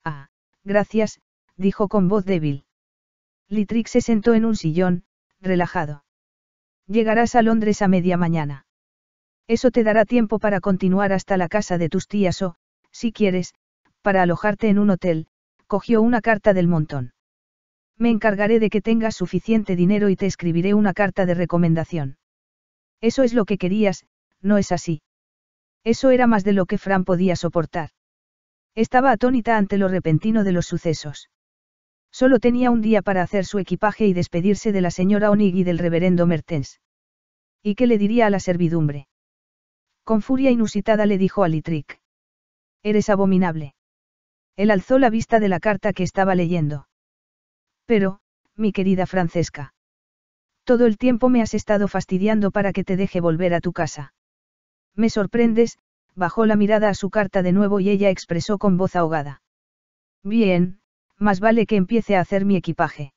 Ah, gracias, dijo con voz débil. Litrix se sentó en un sillón, relajado. Llegarás a Londres a media mañana. Eso te dará tiempo para continuar hasta la casa de tus tías o, si quieres, para alojarte en un hotel, cogió una carta del montón. Me encargaré de que tengas suficiente dinero y te escribiré una carta de recomendación. Eso es lo que querías, no es así. Eso era más de lo que Fran podía soportar. Estaba atónita ante lo repentino de los sucesos. Solo tenía un día para hacer su equipaje y despedirse de la señora Onig y del reverendo Mertens. ¿Y qué le diría a la servidumbre? Con furia inusitada le dijo a Litric. Eres abominable. Él alzó la vista de la carta que estaba leyendo. Pero, mi querida Francesca. Todo el tiempo me has estado fastidiando para que te deje volver a tu casa. Me sorprendes, bajó la mirada a su carta de nuevo y ella expresó con voz ahogada. Bien, más vale que empiece a hacer mi equipaje.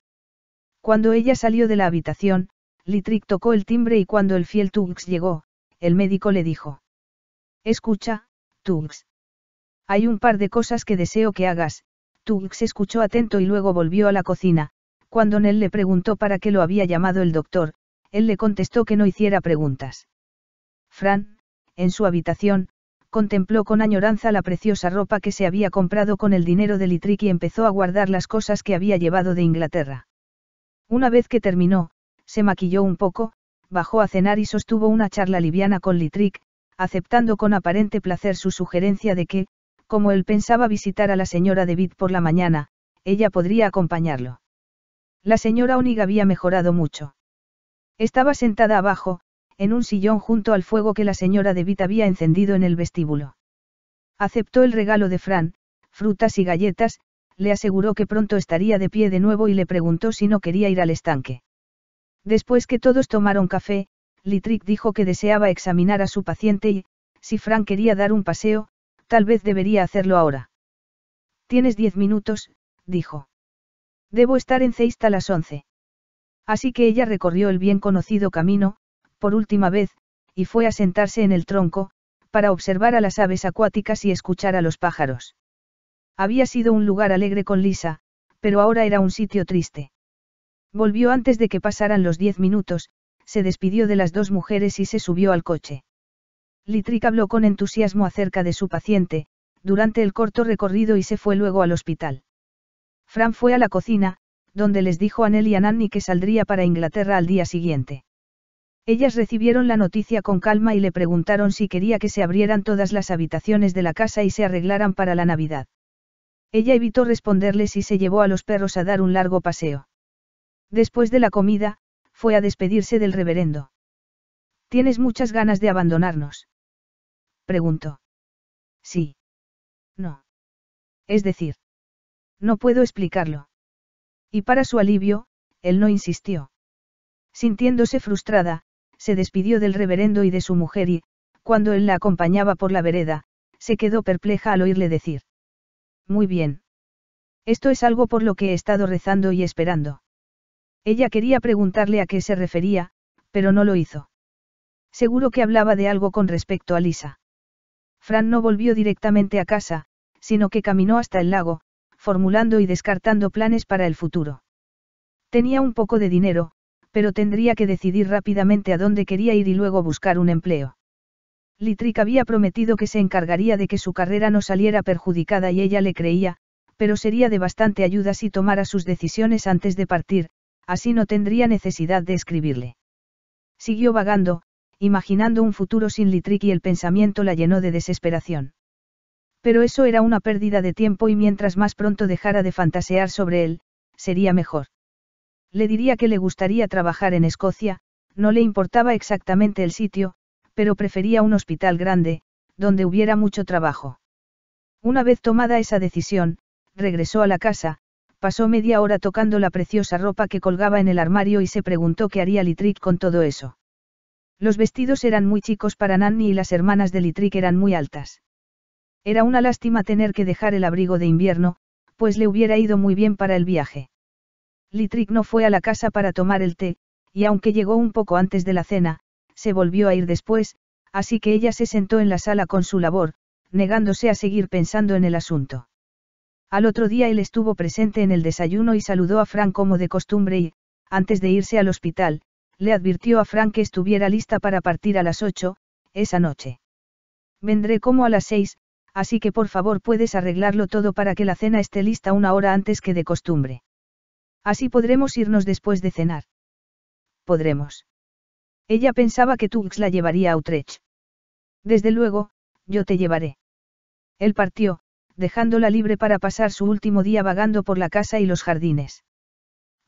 Cuando ella salió de la habitación, Littrick tocó el timbre y cuando el fiel Tux llegó, el médico le dijo. Escucha, Tugs. Hay un par de cosas que deseo que hagas, se escuchó atento y luego volvió a la cocina, cuando Nell le preguntó para qué lo había llamado el doctor, él le contestó que no hiciera preguntas. Fran, en su habitación, contempló con añoranza la preciosa ropa que se había comprado con el dinero de Litrick y empezó a guardar las cosas que había llevado de Inglaterra. Una vez que terminó, se maquilló un poco, bajó a cenar y sostuvo una charla liviana con Litrick, aceptando con aparente placer su sugerencia de que, como él pensaba visitar a la señora David por la mañana, ella podría acompañarlo. La señora Onig había mejorado mucho. Estaba sentada abajo, en un sillón junto al fuego que la señora David había encendido en el vestíbulo. Aceptó el regalo de Fran, frutas y galletas, le aseguró que pronto estaría de pie de nuevo y le preguntó si no quería ir al estanque. Después que todos tomaron café, Littrick dijo que deseaba examinar a su paciente y, si Fran quería dar un paseo, Tal vez debería hacerlo ahora. Tienes diez minutos, dijo. Debo estar en Ceista a las once. Así que ella recorrió el bien conocido camino, por última vez, y fue a sentarse en el tronco, para observar a las aves acuáticas y escuchar a los pájaros. Había sido un lugar alegre con Lisa, pero ahora era un sitio triste. Volvió antes de que pasaran los diez minutos, se despidió de las dos mujeres y se subió al coche. Litrick habló con entusiasmo acerca de su paciente, durante el corto recorrido y se fue luego al hospital. Fran fue a la cocina, donde les dijo a Nelly y a Nanny que saldría para Inglaterra al día siguiente. Ellas recibieron la noticia con calma y le preguntaron si quería que se abrieran todas las habitaciones de la casa y se arreglaran para la Navidad. Ella evitó responderles y se llevó a los perros a dar un largo paseo. Después de la comida, fue a despedirse del reverendo. Tienes muchas ganas de abandonarnos. Preguntó. Sí. No. Es decir. No puedo explicarlo. Y para su alivio, él no insistió. Sintiéndose frustrada, se despidió del reverendo y de su mujer y, cuando él la acompañaba por la vereda, se quedó perpleja al oírle decir. Muy bien. Esto es algo por lo que he estado rezando y esperando. Ella quería preguntarle a qué se refería, pero no lo hizo. Seguro que hablaba de algo con respecto a Lisa. Fran no volvió directamente a casa, sino que caminó hasta el lago, formulando y descartando planes para el futuro. Tenía un poco de dinero, pero tendría que decidir rápidamente a dónde quería ir y luego buscar un empleo. Litrick había prometido que se encargaría de que su carrera no saliera perjudicada y ella le creía, pero sería de bastante ayuda si tomara sus decisiones antes de partir, así no tendría necesidad de escribirle. Siguió vagando, imaginando un futuro sin Litric y el pensamiento la llenó de desesperación. Pero eso era una pérdida de tiempo y mientras más pronto dejara de fantasear sobre él, sería mejor. Le diría que le gustaría trabajar en Escocia, no le importaba exactamente el sitio, pero prefería un hospital grande, donde hubiera mucho trabajo. Una vez tomada esa decisión, regresó a la casa, pasó media hora tocando la preciosa ropa que colgaba en el armario y se preguntó qué haría Litric con todo eso. Los vestidos eran muy chicos para Nanny y las hermanas de Litrick eran muy altas. Era una lástima tener que dejar el abrigo de invierno, pues le hubiera ido muy bien para el viaje. Litrick no fue a la casa para tomar el té, y aunque llegó un poco antes de la cena, se volvió a ir después, así que ella se sentó en la sala con su labor, negándose a seguir pensando en el asunto. Al otro día él estuvo presente en el desayuno y saludó a Frank como de costumbre y, antes de irse al hospital, le advirtió a Frank que estuviera lista para partir a las ocho, esa noche. Vendré como a las seis, así que por favor puedes arreglarlo todo para que la cena esté lista una hora antes que de costumbre. Así podremos irnos después de cenar. Podremos. Ella pensaba que Tux la llevaría a Utrecht. Desde luego, yo te llevaré. Él partió, dejándola libre para pasar su último día vagando por la casa y los jardines.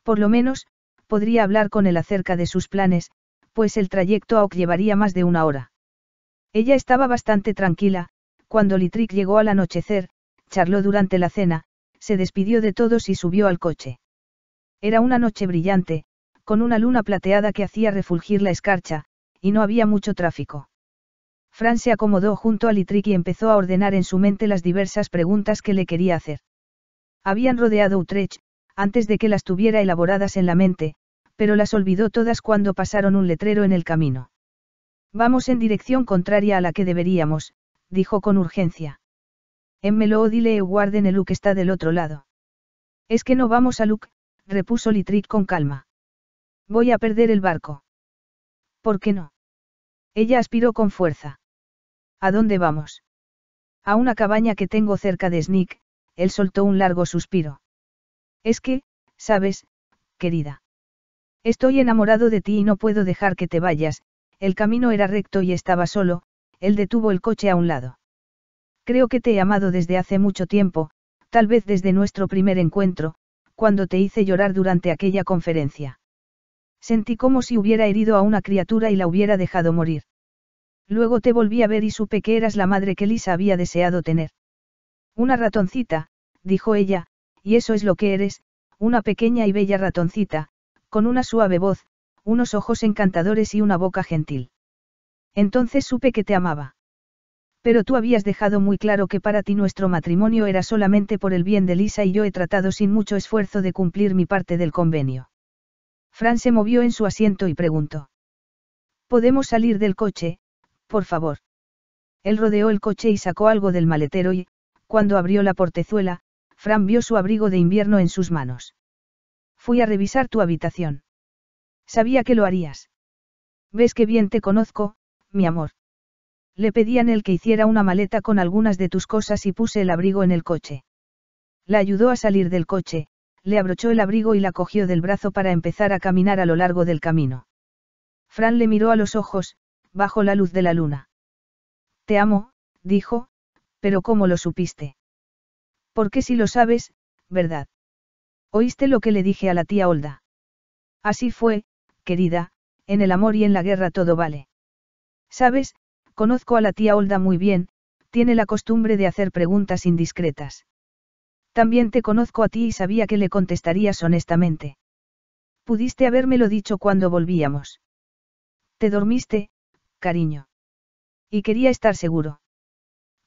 Por lo menos, podría hablar con él acerca de sus planes, pues el trayecto a llevaría más de una hora. Ella estaba bastante tranquila, cuando Litrick llegó al anochecer, charló durante la cena, se despidió de todos y subió al coche. Era una noche brillante, con una luna plateada que hacía refulgir la escarcha, y no había mucho tráfico. Fran se acomodó junto a Litrick y empezó a ordenar en su mente las diversas preguntas que le quería hacer. Habían rodeado Utrecht, antes de que las tuviera elaboradas en la mente, pero las olvidó todas cuando pasaron un letrero en el camino. Vamos en dirección contraria a la que deberíamos, dijo con urgencia. En Melodile guarden el que está del otro lado. Es que no vamos a Luke, repuso litric con calma. Voy a perder el barco. ¿Por qué no? Ella aspiró con fuerza. ¿A dónde vamos? A una cabaña que tengo cerca de Snick, él soltó un largo suspiro. Es que, sabes, querida. Estoy enamorado de ti y no puedo dejar que te vayas, el camino era recto y estaba solo, él detuvo el coche a un lado. Creo que te he amado desde hace mucho tiempo, tal vez desde nuestro primer encuentro, cuando te hice llorar durante aquella conferencia. Sentí como si hubiera herido a una criatura y la hubiera dejado morir. Luego te volví a ver y supe que eras la madre que Lisa había deseado tener. Una ratoncita, dijo ella, y eso es lo que eres, una pequeña y bella ratoncita, con una suave voz, unos ojos encantadores y una boca gentil. Entonces supe que te amaba. Pero tú habías dejado muy claro que para ti nuestro matrimonio era solamente por el bien de Lisa y yo he tratado sin mucho esfuerzo de cumplir mi parte del convenio. Fran se movió en su asiento y preguntó. ¿Podemos salir del coche, por favor? Él rodeó el coche y sacó algo del maletero y, cuando abrió la portezuela, Fran vio su abrigo de invierno en sus manos. Fui a revisar tu habitación. Sabía que lo harías. ¿Ves que bien te conozco, mi amor? Le pedían el que hiciera una maleta con algunas de tus cosas y puse el abrigo en el coche. La ayudó a salir del coche, le abrochó el abrigo y la cogió del brazo para empezar a caminar a lo largo del camino. Fran le miró a los ojos, bajo la luz de la luna. Te amo, dijo, pero ¿cómo lo supiste? Porque si lo sabes, ¿verdad? ¿Oíste lo que le dije a la tía Olda? Así fue, querida, en el amor y en la guerra todo vale. Sabes, conozco a la tía Olda muy bien, tiene la costumbre de hacer preguntas indiscretas. También te conozco a ti y sabía que le contestarías honestamente. Pudiste habérmelo dicho cuando volvíamos. Te dormiste, cariño. Y quería estar seguro.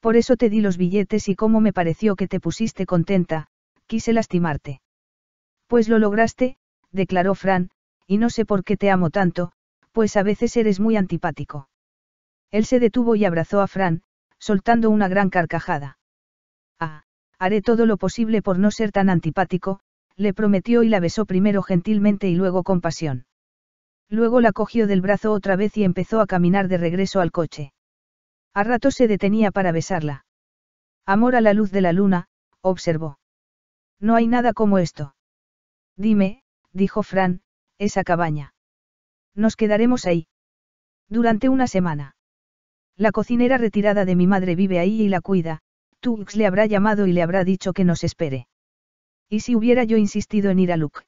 Por eso te di los billetes y como me pareció que te pusiste contenta, quise lastimarte. Pues lo lograste, declaró Fran, y no sé por qué te amo tanto, pues a veces eres muy antipático. Él se detuvo y abrazó a Fran, soltando una gran carcajada. Ah, haré todo lo posible por no ser tan antipático, le prometió y la besó primero gentilmente y luego con pasión. Luego la cogió del brazo otra vez y empezó a caminar de regreso al coche. A rato se detenía para besarla. Amor a la luz de la luna, observó. No hay nada como esto. Dime, dijo Fran, esa cabaña. Nos quedaremos ahí. Durante una semana. La cocinera retirada de mi madre vive ahí y la cuida, Tux le habrá llamado y le habrá dicho que nos espere. ¿Y si hubiera yo insistido en ir a Luke?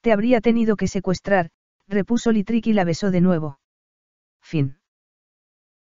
Te habría tenido que secuestrar, repuso Litrick y la besó de nuevo. Fin.